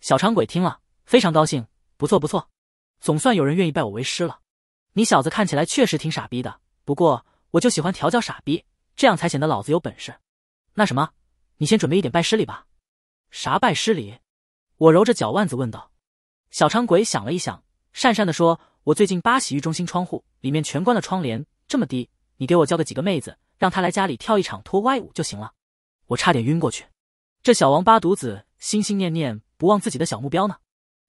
小长鬼听了非常高兴，不错不错，总算有人愿意拜我为师了。你小子看起来确实挺傻逼的，不过我就喜欢调教傻逼，这样才显得老子有本事。那什么，你先准备一点拜师礼吧。啥拜师礼？我揉着脚腕子问道。小长鬼想了一想，讪讪的说：“我最近八洗浴中心窗户里面全关了窗帘，这么低，你给我叫个几个妹子。”让他来家里跳一场脱外舞就行了，我差点晕过去。这小王八犊子心心念念不忘自己的小目标呢。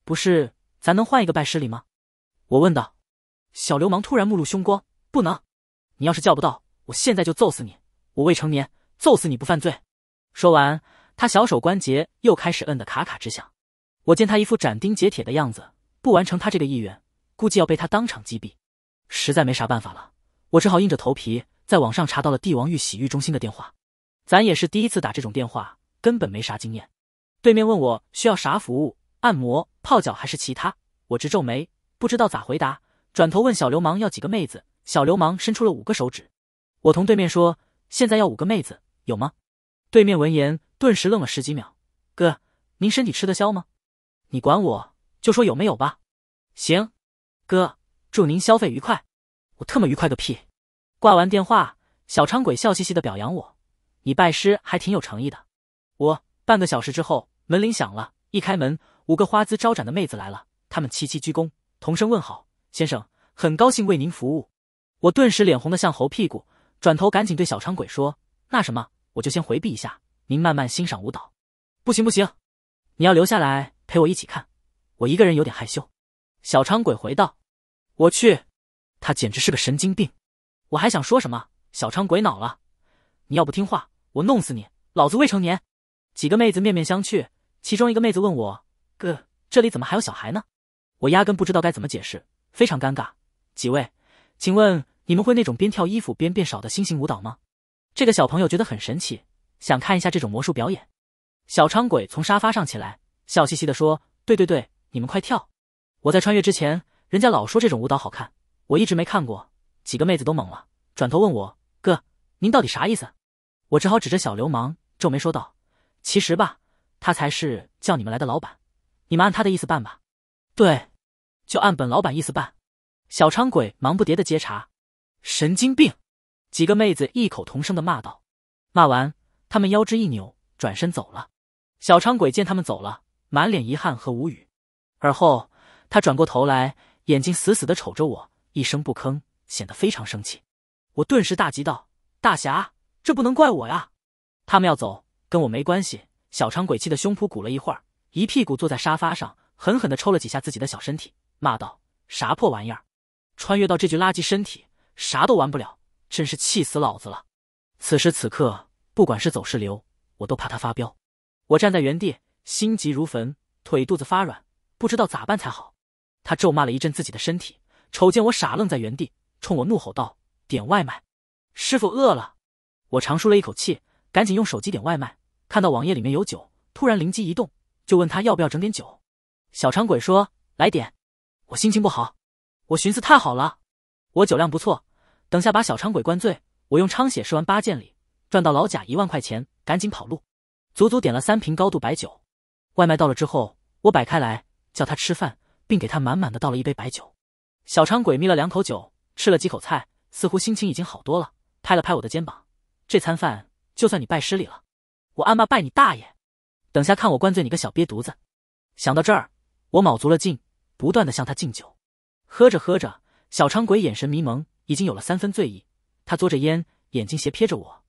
不是，咱能换一个拜师礼吗？我问道。小流氓突然目露凶光：“不能，你要是叫不到，我现在就揍死你！我未成年，揍死你不犯罪。”说完，他小手关节又开始摁得咔咔直响。我见他一副斩钉截铁的样子，不完成他这个意愿，估计要被他当场击毙。实在没啥办法了，我只好硬着头皮。在网上查到了帝王浴洗浴中心的电话，咱也是第一次打这种电话，根本没啥经验。对面问我需要啥服务，按摩、泡脚还是其他？我直皱眉，不知道咋回答。转头问小流氓要几个妹子，小流氓伸出了五个手指。我同对面说：“现在要五个妹子，有吗？”对面闻言顿时愣了十几秒：“哥，您身体吃得消吗？你管我，就说有没有吧。”行，哥，祝您消费愉快。我特么愉快个屁！挂完电话，小昌鬼笑嘻嘻的表扬我：“你拜师还挺有诚意的。”我半个小时之后，门铃响了，一开门，五个花姿招展的妹子来了，她们齐齐鞠躬，同声问好：“先生，很高兴为您服务。”我顿时脸红的像猴屁股，转头赶紧对小昌鬼说：“那什么，我就先回避一下，您慢慢欣赏舞蹈。”“不行不行，你要留下来陪我一起看，我一个人有点害羞。”小昌鬼回道：“我去，他简直是个神经病。”我还想说什么，小昌鬼恼了，你要不听话，我弄死你！老子未成年。几个妹子面面相觑，其中一个妹子问我：“哥，这里怎么还有小孩呢？”我压根不知道该怎么解释，非常尴尬。几位，请问你们会那种边跳衣服边变少的新型舞蹈吗？这个小朋友觉得很神奇，想看一下这种魔术表演。小昌鬼从沙发上起来，笑嘻嘻的说：“对对对，你们快跳！我在穿越之前，人家老说这种舞蹈好看，我一直没看过。”几个妹子都懵了，转头问我：“哥，您到底啥意思？”我只好指着小流氓，皱眉说道：“其实吧，他才是叫你们来的老板，你们按他的意思办吧。”“对，就按本老板意思办。”小昌鬼忙不迭的接茬：“神经病！”几个妹子异口同声的骂道，骂完，他们腰肢一扭，转身走了。小昌鬼见他们走了，满脸遗憾和无语，而后他转过头来，眼睛死死的瞅着我，一声不吭。显得非常生气，我顿时大急道：“大侠，这不能怪我呀！他们要走，跟我没关系。”小昌鬼气的胸脯鼓了一会儿，一屁股坐在沙发上，狠狠地抽了几下自己的小身体，骂道：“啥破玩意儿！穿越到这具垃圾身体，啥都玩不了，真是气死老子了！”此时此刻，不管是走是留，我都怕他发飙。我站在原地，心急如焚，腿肚子发软，不知道咋办才好。他咒骂了一阵自己的身体，瞅见我傻愣在原地。冲我怒吼道：“点外卖，师傅饿了。”我长舒了一口气，赶紧用手机点外卖。看到网页里面有酒，突然灵机一动，就问他要不要整点酒。小长鬼说：“来点。”我心情不好，我寻思太好了，我酒量不错，等下把小长鬼灌醉，我用昌血吃完八件礼，赚到老贾一万块钱，赶紧跑路。足足点了三瓶高度白酒。外卖到了之后，我摆开来叫他吃饭，并给他满满的倒了一杯白酒。小长鬼眯了两口酒。吃了几口菜，似乎心情已经好多了，拍了拍我的肩膀。这餐饭就算你拜师礼了，我暗骂拜你大爷！等下看我灌醉你个小瘪犊子。想到这儿，我卯足了劲，不断的向他敬酒。喝着喝着，小昌鬼眼神迷蒙，已经有了三分醉意。他嘬着烟，眼睛斜瞥着我：“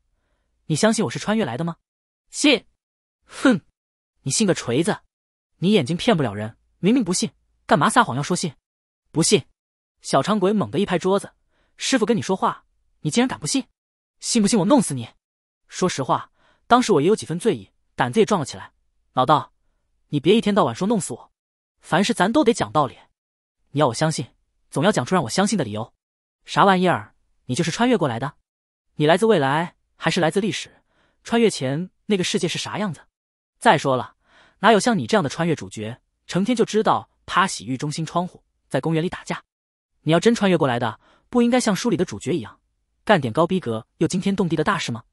你相信我是穿越来的吗？”“信。”“哼，你信个锤子！你眼睛骗不了人，明明不信，干嘛撒谎要说信？不信。”小长鬼猛地一拍桌子：“师傅跟你说话，你竟然敢不信？信不信我弄死你？”说实话，当时我也有几分醉意，胆子也壮了起来。老道，你别一天到晚说弄死我，凡事咱都得讲道理。你要我相信，总要讲出让我相信的理由。啥玩意儿？你就是穿越过来的？你来自未来还是来自历史？穿越前那个世界是啥样子？再说了，哪有像你这样的穿越主角，成天就知道趴洗浴中心窗户，在公园里打架？你要真穿越过来的，不应该像书里的主角一样，干点高逼格又惊天动地的大事吗？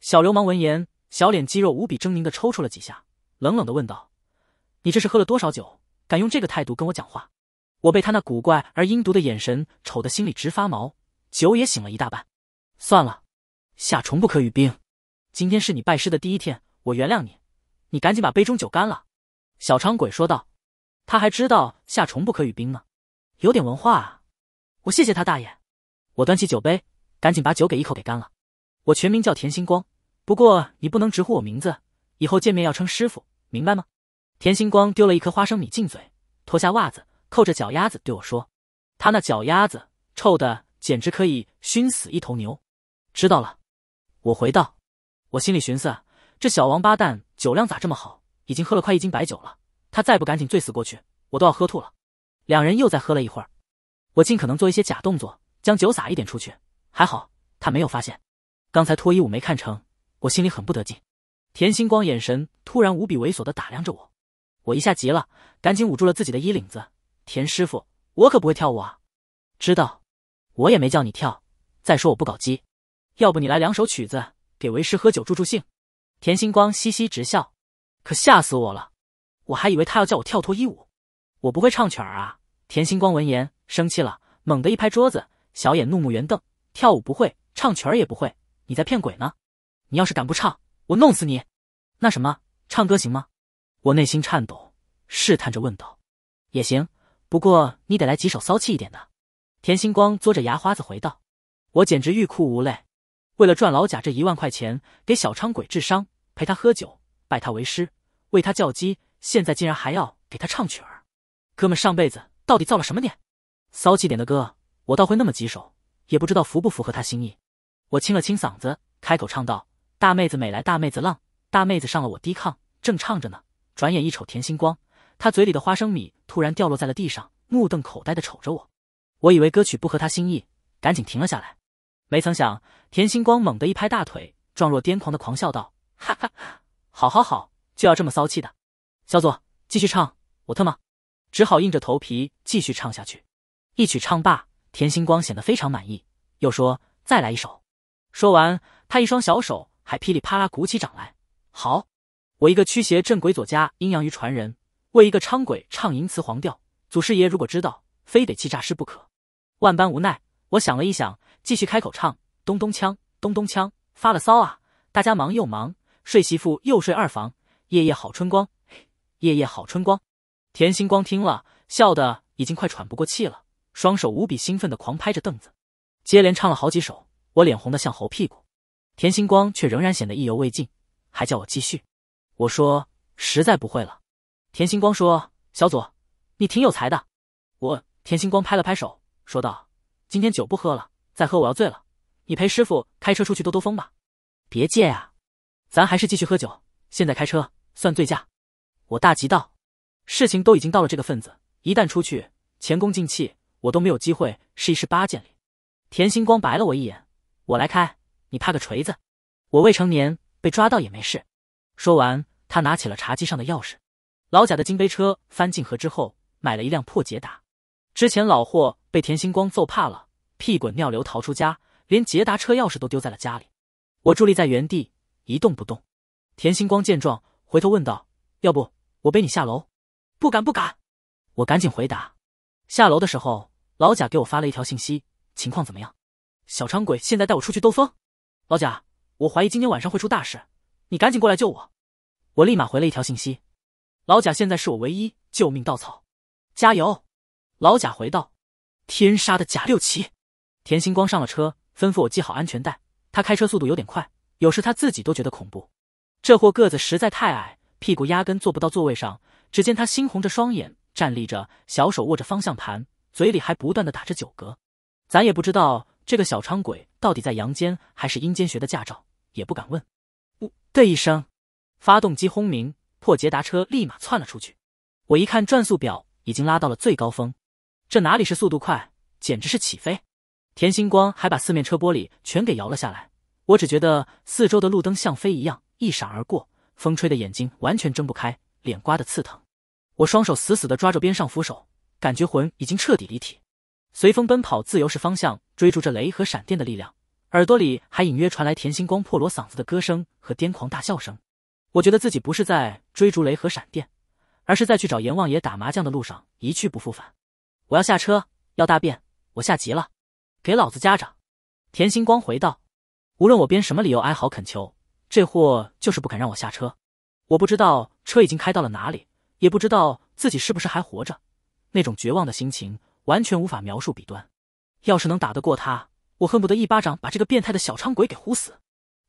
小流氓闻言，小脸肌肉无比狰狞的抽搐了几下，冷冷的问道：“你这是喝了多少酒？敢用这个态度跟我讲话？”我被他那古怪而阴毒的眼神瞅得心里直发毛，酒也醒了一大半。算了，夏虫不可语冰。今天是你拜师的第一天，我原谅你，你赶紧把杯中酒干了。”小昌鬼说道。他还知道夏虫不可语冰呢，有点文化啊。我谢谢他大爷！我端起酒杯，赶紧把酒给一口给干了。我全名叫田星光，不过你不能直呼我名字，以后见面要称师傅，明白吗？田星光丢了一颗花生米进嘴，脱下袜子，扣着脚丫子对我说：“他那脚丫子臭的简直可以熏死一头牛。”知道了，我回道。我心里寻思，这小王八蛋酒量咋这么好？已经喝了快一斤白酒了，他再不赶紧醉死过去，我都要喝吐了。两人又再喝了一会儿。我尽可能做一些假动作，将酒洒一点出去，还好他没有发现。刚才脱衣舞没看成，我心里很不得劲。田星光眼神突然无比猥琐的打量着我，我一下急了，赶紧捂住了自己的衣领子。田师傅，我可不会跳舞啊。知道，我也没叫你跳。再说我不搞基，要不你来两首曲子，给为师喝酒助助兴。田星光嘻嘻直笑，可吓死我了，我还以为他要叫我跳脱衣舞。我不会唱曲儿啊。田星光闻言。生气了，猛地一拍桌子，小眼怒目圆瞪。跳舞不会，唱曲儿也不会，你在骗鬼呢！你要是敢不唱，我弄死你！那什么，唱歌行吗？我内心颤抖，试探着问道。也行，不过你得来几首骚气一点的。田星光嘬着牙花子回道。我简直欲哭无泪。为了赚老贾这一万块钱，给小昌鬼治伤，陪他喝酒，拜他为师，为他叫鸡，现在竟然还要给他唱曲儿。哥们，上辈子到底造了什么孽？骚气点的歌，我倒会那么几首，也不知道符不符合他心意。我清了清嗓子，开口唱道：“大妹子美来，大妹子浪，大妹子上了我低炕，正唱着呢。”转眼一瞅，田星光，他嘴里的花生米突然掉落在了地上，目瞪口呆的瞅着我。我以为歌曲不合他心意，赶紧停了下来。没曾想，田星光猛地一拍大腿，状若癫狂的狂笑道：“哈哈哈，好，好，好，就要这么骚气的。”小左，继续唱，我特么，只好硬着头皮继续唱下去。一曲唱罢，田星光显得非常满意，又说：“再来一首。”说完，他一双小手还噼里啪啦鼓起掌来。好，我一个驱邪镇鬼左家阴阳鱼传人，为一个昌鬼唱淫词黄调，祖师爷如果知道，非得气炸尸不可。万般无奈，我想了一想，继续开口唱：“咚咚锵，咚咚锵，发了骚啊！大家忙又忙，睡媳妇又睡二房，夜夜好春光，夜夜好春光。”田星光听了，笑得已经快喘不过气了。双手无比兴奋的狂拍着凳子，接连唱了好几首，我脸红的像猴屁股，田星光却仍然显得意犹未尽，还叫我继续。我说实在不会了。田星光说：“小左，你挺有才的。”我田星光拍了拍手，说道：“今天酒不喝了，再喝我要醉了。你陪师傅开车出去兜兜风吧，别介啊，咱还是继续喝酒。现在开车算醉驾。”我大急道：“事情都已经到了这个份子，一旦出去前功尽弃。”我都没有机会试一试八件里。田星光白了我一眼，我来开，你怕个锤子！我未成年，被抓到也没事。说完，他拿起了茶几上的钥匙。老贾的金杯车翻进河之后，买了一辆破捷达。之前老霍被田星光揍怕了，屁滚尿流逃出家，连捷达车钥匙都丢在了家里。我伫立在原地一动不动。田星光见状，回头问道：“要不我背你下楼？”“不敢不敢！”我赶紧回答。下楼的时候。老贾给我发了一条信息：“情况怎么样？小昌鬼现在带我出去兜风。”老贾，我怀疑今天晚上会出大事，你赶紧过来救我！我立马回了一条信息：“老贾现在是我唯一救命稻草，加油！”老贾回道：“天杀的贾六奇！”田星光上了车，吩咐我系好安全带。他开车速度有点快，有时他自己都觉得恐怖。这货个子实在太矮，屁股压根坐不到座位上。只见他猩红着双眼站立着，小手握着方向盘。嘴里还不断的打着酒嗝，咱也不知道这个小昌鬼到底在阳间还是阴间学的驾照，也不敢问。呜的一声，发动机轰鸣，破捷达车立马窜了出去。我一看转速表，已经拉到了最高峰，这哪里是速度快，简直是起飞！田星光还把四面车玻璃全给摇了下来，我只觉得四周的路灯像飞一样一闪而过，风吹的眼睛完全睁不开，脸刮的刺疼。我双手死死的抓着边上扶手。感觉魂已经彻底离体，随风奔跑，自由是方向，追逐着雷和闪电的力量。耳朵里还隐约传来甜星光破锣嗓子的歌声和癫狂大笑声。我觉得自己不是在追逐雷和闪电，而是在去找阎王爷打麻将的路上一去不复返。我要下车，要大便，我吓急了，给老子夹着！甜星光回道：“无论我编什么理由哀嚎恳求，这货就是不肯让我下车。我不知道车已经开到了哪里，也不知道自己是不是还活着。”那种绝望的心情完全无法描述彼端。要是能打得过他，我恨不得一巴掌把这个变态的小昌鬼给呼死。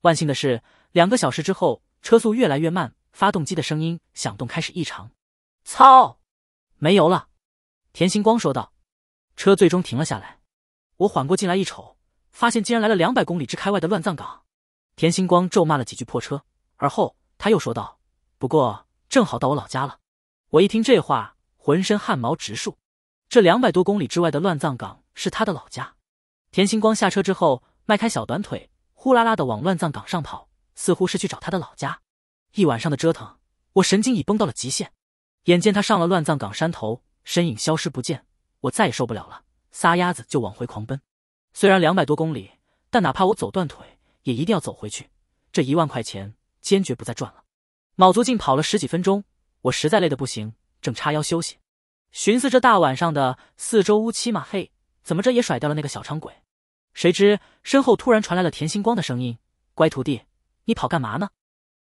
万幸的是，两个小时之后，车速越来越慢，发动机的声音响动开始异常。操！没油了，田星光说道。车最终停了下来。我缓过劲来一瞅，发现竟然来了两百公里之开外的乱葬岗。田星光咒骂了几句破车，而后他又说道：“不过正好到我老家了。”我一听这话。浑身汗毛直竖，这两百多公里之外的乱葬岗是他的老家。田星光下车之后，迈开小短腿，呼啦啦的往乱葬岗上跑，似乎是去找他的老家。一晚上的折腾，我神经已崩到了极限。眼见他上了乱葬岗山头，身影消失不见，我再也受不了了，撒丫子就往回狂奔。虽然两百多公里，但哪怕我走断腿，也一定要走回去。这一万块钱，坚决不再赚了。卯足劲跑了十几分钟，我实在累得不行。正叉腰休息，寻思这大晚上的，四周乌漆嘛黑，怎么着也甩掉了那个小长鬼。谁知身后突然传来了甜心光的声音：“乖徒弟，你跑干嘛呢？”